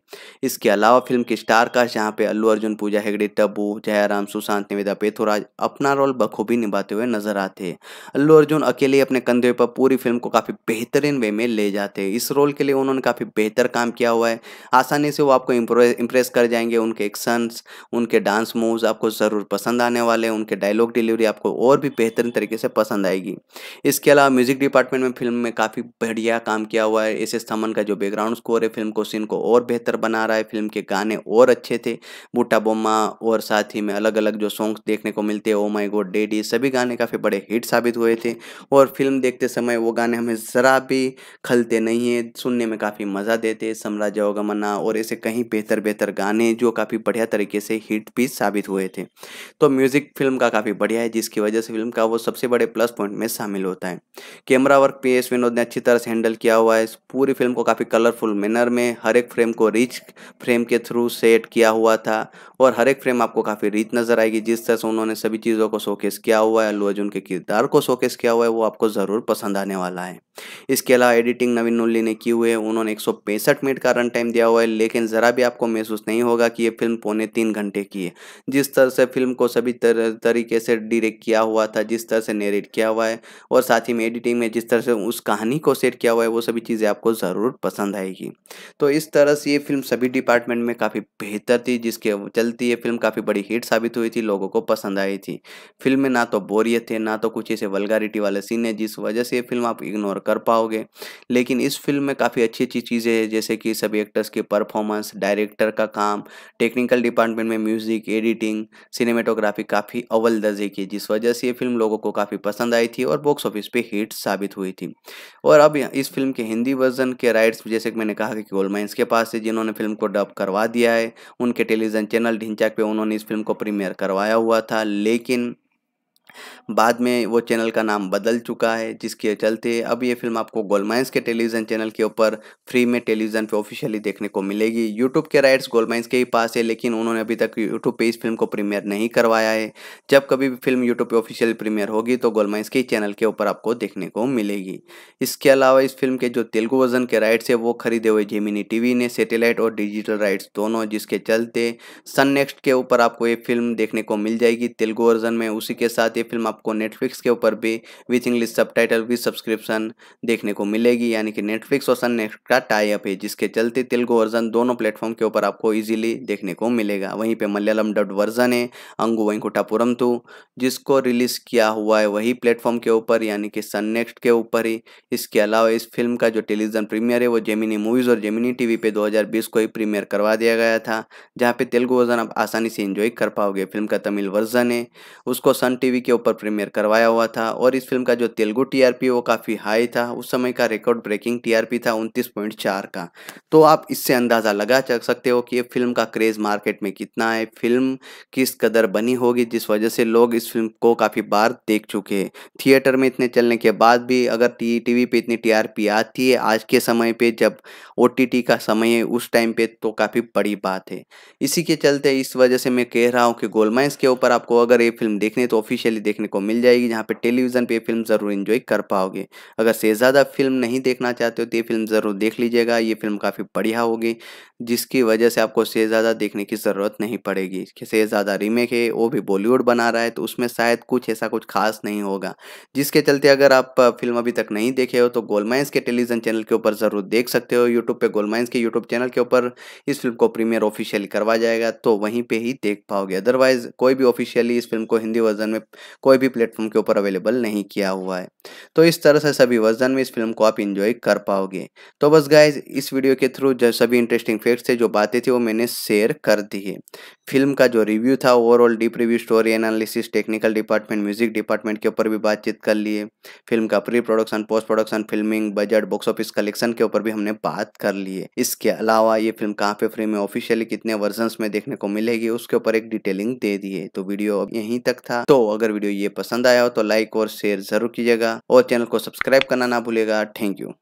इसके अलावा फिल्म के स्टार कास्ट जहाँ पे अल्लू अर्जुन पूजा हेगड़े टब्बू जयराम सुशांत निवेदा पेथुराज अपना रोल बखूबी निभाते हुए नजर आते हैं अल्लू अर्जुन अकेले अपने कंधे पर पूरी फिल्म को काफ़ी बेहतरीन वे में ले जाते हैं इस रोल के लिए उन्होंने काफ़ी बेहतर काम किया हुआ है आसानी से वो आपको इंप्रेस कर जाएंगे उनके एक्शन उनके डांस मूव्स आपको ज़रूर पसंद आने वाले उनके डायलॉग डिलीवरी आपको और भी बेहतरीन तरीके से पसंद आएगी इसके अलावा म्यूजिक डिपार्टमेंट में फिल्म में काफ़ी बढ़िया काम किया हुआ है एस एस थमन का जो बैकग्राउंड स्कोर है फिल्म को सीन को और बेहतर बना रहा है फिल्म के गाने और अच्छे थे बूटा बोमा और साथ ही में अलग अलग जो सॉन्ग्स देखने को मिलते हैं ओ माई गोड डेडी सभी गाने काफ़ी बड़े हिट साबित हुए थे और फिल्म देखते समय वो गाने हमें ज़रा भी खलते नहीं है सुनने में काफ़ी मज़ा देते साम्राज्य अवगमना और ऐसे कहीं बेहतर बेहतर गाने जो काफ़ी बढ़िया तरीके से हिट भी साबित हुए थे तो म्यूज़िक फिल्म का काफ़ी बढ़िया है जिसकी वजह से फिल्म का वो सबसे बड़े प्लस पॉइंट में शामिल होता सकता है camera work P S Vinod ने अच्छी तरह से हैंडल किया हुआ है पूरी फिल्म को काफ़ी कलरफुल मैनर में हर एक फ्रेम को रिच फ्रेम के थ्रू सेट किया हुआ था और हर एक फ्रेम आपको काफ़ी रिच नज़र आएगी जिस तरह से उन्होंने सभी चीज़ों को शोकेस किया हुआ है अल्लू अर्जुन के किरदार को शोकेस किया हुआ है वो आपको ज़रूर पसंद आने वाला है इसके अलावा एडिटिंग नवीन नुल्ली ने की हुई है उन्होंने एक मिनट का रन टाइम दिया हुआ है लेकिन ज़रा भी आपको महसूस नहीं होगा कि ये फिल्म पौने तीन घंटे की है जिस तरह से फिल्म को सभी तर, तरीके से डिरेक्ट किया हुआ था जिस तरह से नेरेट किया हुआ है और साथ ही में एडिटिंग में जिस तरह से उस कहानी को सेट किया हुआ है वो सभी चीज़ें आपको ज़रूर पसंद आएगी तो इस तरह से ये फिल्म सभी डिपार्टमेंट में काफ़ी बेहतर थी जिसके चलती ये फिल्म काफ़ी बड़ी हिट साबित हुई थी लोगों को पसंद आई थी फिल्म में ना तो बोरियत है ना तो कुछ ऐसे वलगारिटी वाले सीन है जिस वजह से ये फिल्म आप इग्नोर कर पाओगे लेकिन इस फिल्म में काफ़ी अच्छी अच्छी चीज़ें जैसे कि सभी एक्टर्स की परफॉर्मेंस डायरेक्टर का काम टेक्निकल डिपार्टमेंट में म्यूज़िक एडिटिंग सिनेमेटोग्राफी काफ़ी अव्वल दर्जे की जिस वजह से ये फिल्म लोगों को काफ़ी पसंद आई थी और बॉक्स ऑफिस पर हिट साबित हुई थी और अब इस फिल्म के हिंदी वर्जन के राइट्स जैसे कि मैंने कहा कि गोलमाइंस के पास है जिन्होंने फिल्म को डब करवा दिया है उनके टेलीविज़न चैनल ढिंचाक पे उन्होंने इस फिल्म को प्रीमियर करवाया हुआ था लेकिन बाद में वो चैनल का नाम बदल चुका है जिसके चलते अब ये फिल्म आपको गोलमाइंस के टेलीविज़न चैनल के ऊपर फ्री में टेलीविज़न पे ऑफिशियली देखने को मिलेगी यूट्यूब के राइट्स गोलमाइंस के ही पास है लेकिन उन्होंने अभी तक यूट्यूब पे इस फिल्म को प्रीमियर नहीं करवाया है जब कभी भी फिल्म यूट्यूब पर ऑफिशियल प्रीमियर होगी तो गोलमाइंस के चैनल के ऊपर आपको देखने को मिलेगी इसके अलावा इस फिल्म के जो तेलुगु वर्जन के राइट्स है वो खरीदे हुए जेमिनी टी ने सेटेलाइट और डिजिटल राइट्स दोनों जिसके चलते सन नेक्स्ट के ऊपर आपको ये फिल्म देखने को मिल जाएगी तेलुगु वर्जन में उसी के साथ ये फिल्म आपको नेटफ्लिक्स के ऊपर भी with English subtitle with subscription देखने को मिलेगी यानी कि नेटफ्लिक्स और सन नेक्स्ट का टाइप है जिसके चलते तेलुगु वर्जन दोनों प्लेटफॉर्म के ऊपर आपको ईजिली देखने को मिलेगा वहीं पर मलयालम डब्ड वर्जन है अंगू वेंकुटापुरम टू तो, जिसको रिलीज किया हुआ है वही प्लेटफॉर्म के ऊपर यानी कि सन नेक्स्ट के ऊपर ही इसके अलावा इस फिल्म का जो टेलीविजन प्रीमियर है वो जेमिनी मूवीज़ और जेमिनी टीवी पे 2020 को ही प्रीमियर करवा दिया गया था जहाँ पे तेलुगु वर्जन आप आसानी से इंजॉय कर पाओगे फिल्म का तमिल वर्जन है उसको सन टीवी के के ऊपर प्रीमियर करवाया हुआ था और इस फिल्म का जो तेलुगु टीआरपी वो काफ़ी हाई था उस समय का रिकॉर्ड ब्रेकिंग टीआरपी था 29.4 का तो आप इससे अंदाज़ा लगा चल सकते हो कि ये फिल्म का क्रेज़ मार्केट में कितना है फिल्म किस कदर बनी होगी जिस वजह से लोग इस फिल्म को काफ़ी बार देख चुके हैं थिएटर में इतने चलने के बाद भी अगर टी टी इतनी टी आती है आज के समय पर जब ओ का समय है उस टाइम पर तो काफ़ी बड़ी बात है इसी के चलते इस वजह से मैं कह रहा हूँ कि गोलमाइंस के ऊपर आपको अगर ये फिल्म देखने तो ऑफिशियली देखने को मिल जाएगी जहाँ पे टेलीविज़न पे फिल्म ज़रूर इन्जॉय कर पाओगे अगर शहजादा फिल्म नहीं देखना चाहते हो तो ये फिल्म ज़रूर देख लीजिएगा ये फिल्म काफ़ी बढ़िया होगी जिसकी वजह से आपको ज्यादा देखने की ज़रूरत नहीं पड़ेगी शहजादा रीमेक है वो भी बॉलीवुड बना रहा है तो उसमें शायद कुछ ऐसा कुछ खास नहीं होगा जिसके चलते अगर आप फिल्म अभी तक नहीं देखे हो तो गोलमाइंस के टेलीविज़न चैनल के ऊपर ज़रूर देख सकते हो यूट्यूब पे गोलमाइंस के यूट्यूब चैनल के ऊपर इस फिल्म को प्रीमियर ऑफिशियली करवा जाएगा तो वहीं पर ही देख पाओगे अदरवाइज़ कोई भी ऑफिशियली इस फिल्म को हिंदी वर्जन में कोई भी प्लेटफॉर्म के ऊपर अवेलेबल नहीं किया हुआ है तो इस तरह से सभी वर्जन में इस फिल्म को आप इंजॉय कर पाओगे तो बस गाइज इस वीडियो के थ्रू जो सभी इंटरेस्टिंग फैक्ट्स थे जो बातें थी वो मैंने शेयर कर दी है फिल्म का जो रिव्यू था overall deep review story analysis technical department music department के ऊपर भी बातचीत कर ली फिल्म का pre production post production filming budget box office collection के ऊपर भी हमने बात कर ली है इसके अलावा ये फिल्म कहाँ पे फ्री में ऑफिशियली कितने वर्जन में देखने को मिलेगी उसके ऊपर एक डिटेलिंग दे दी है तो वीडियो अब यहीं तक था तो अगर वीडियो ये पसंद आया हो तो लाइक और शेयर जरूर कीजिएगा और चैनल को सब्सक्राइब करना ना भूलेगा थैंक यू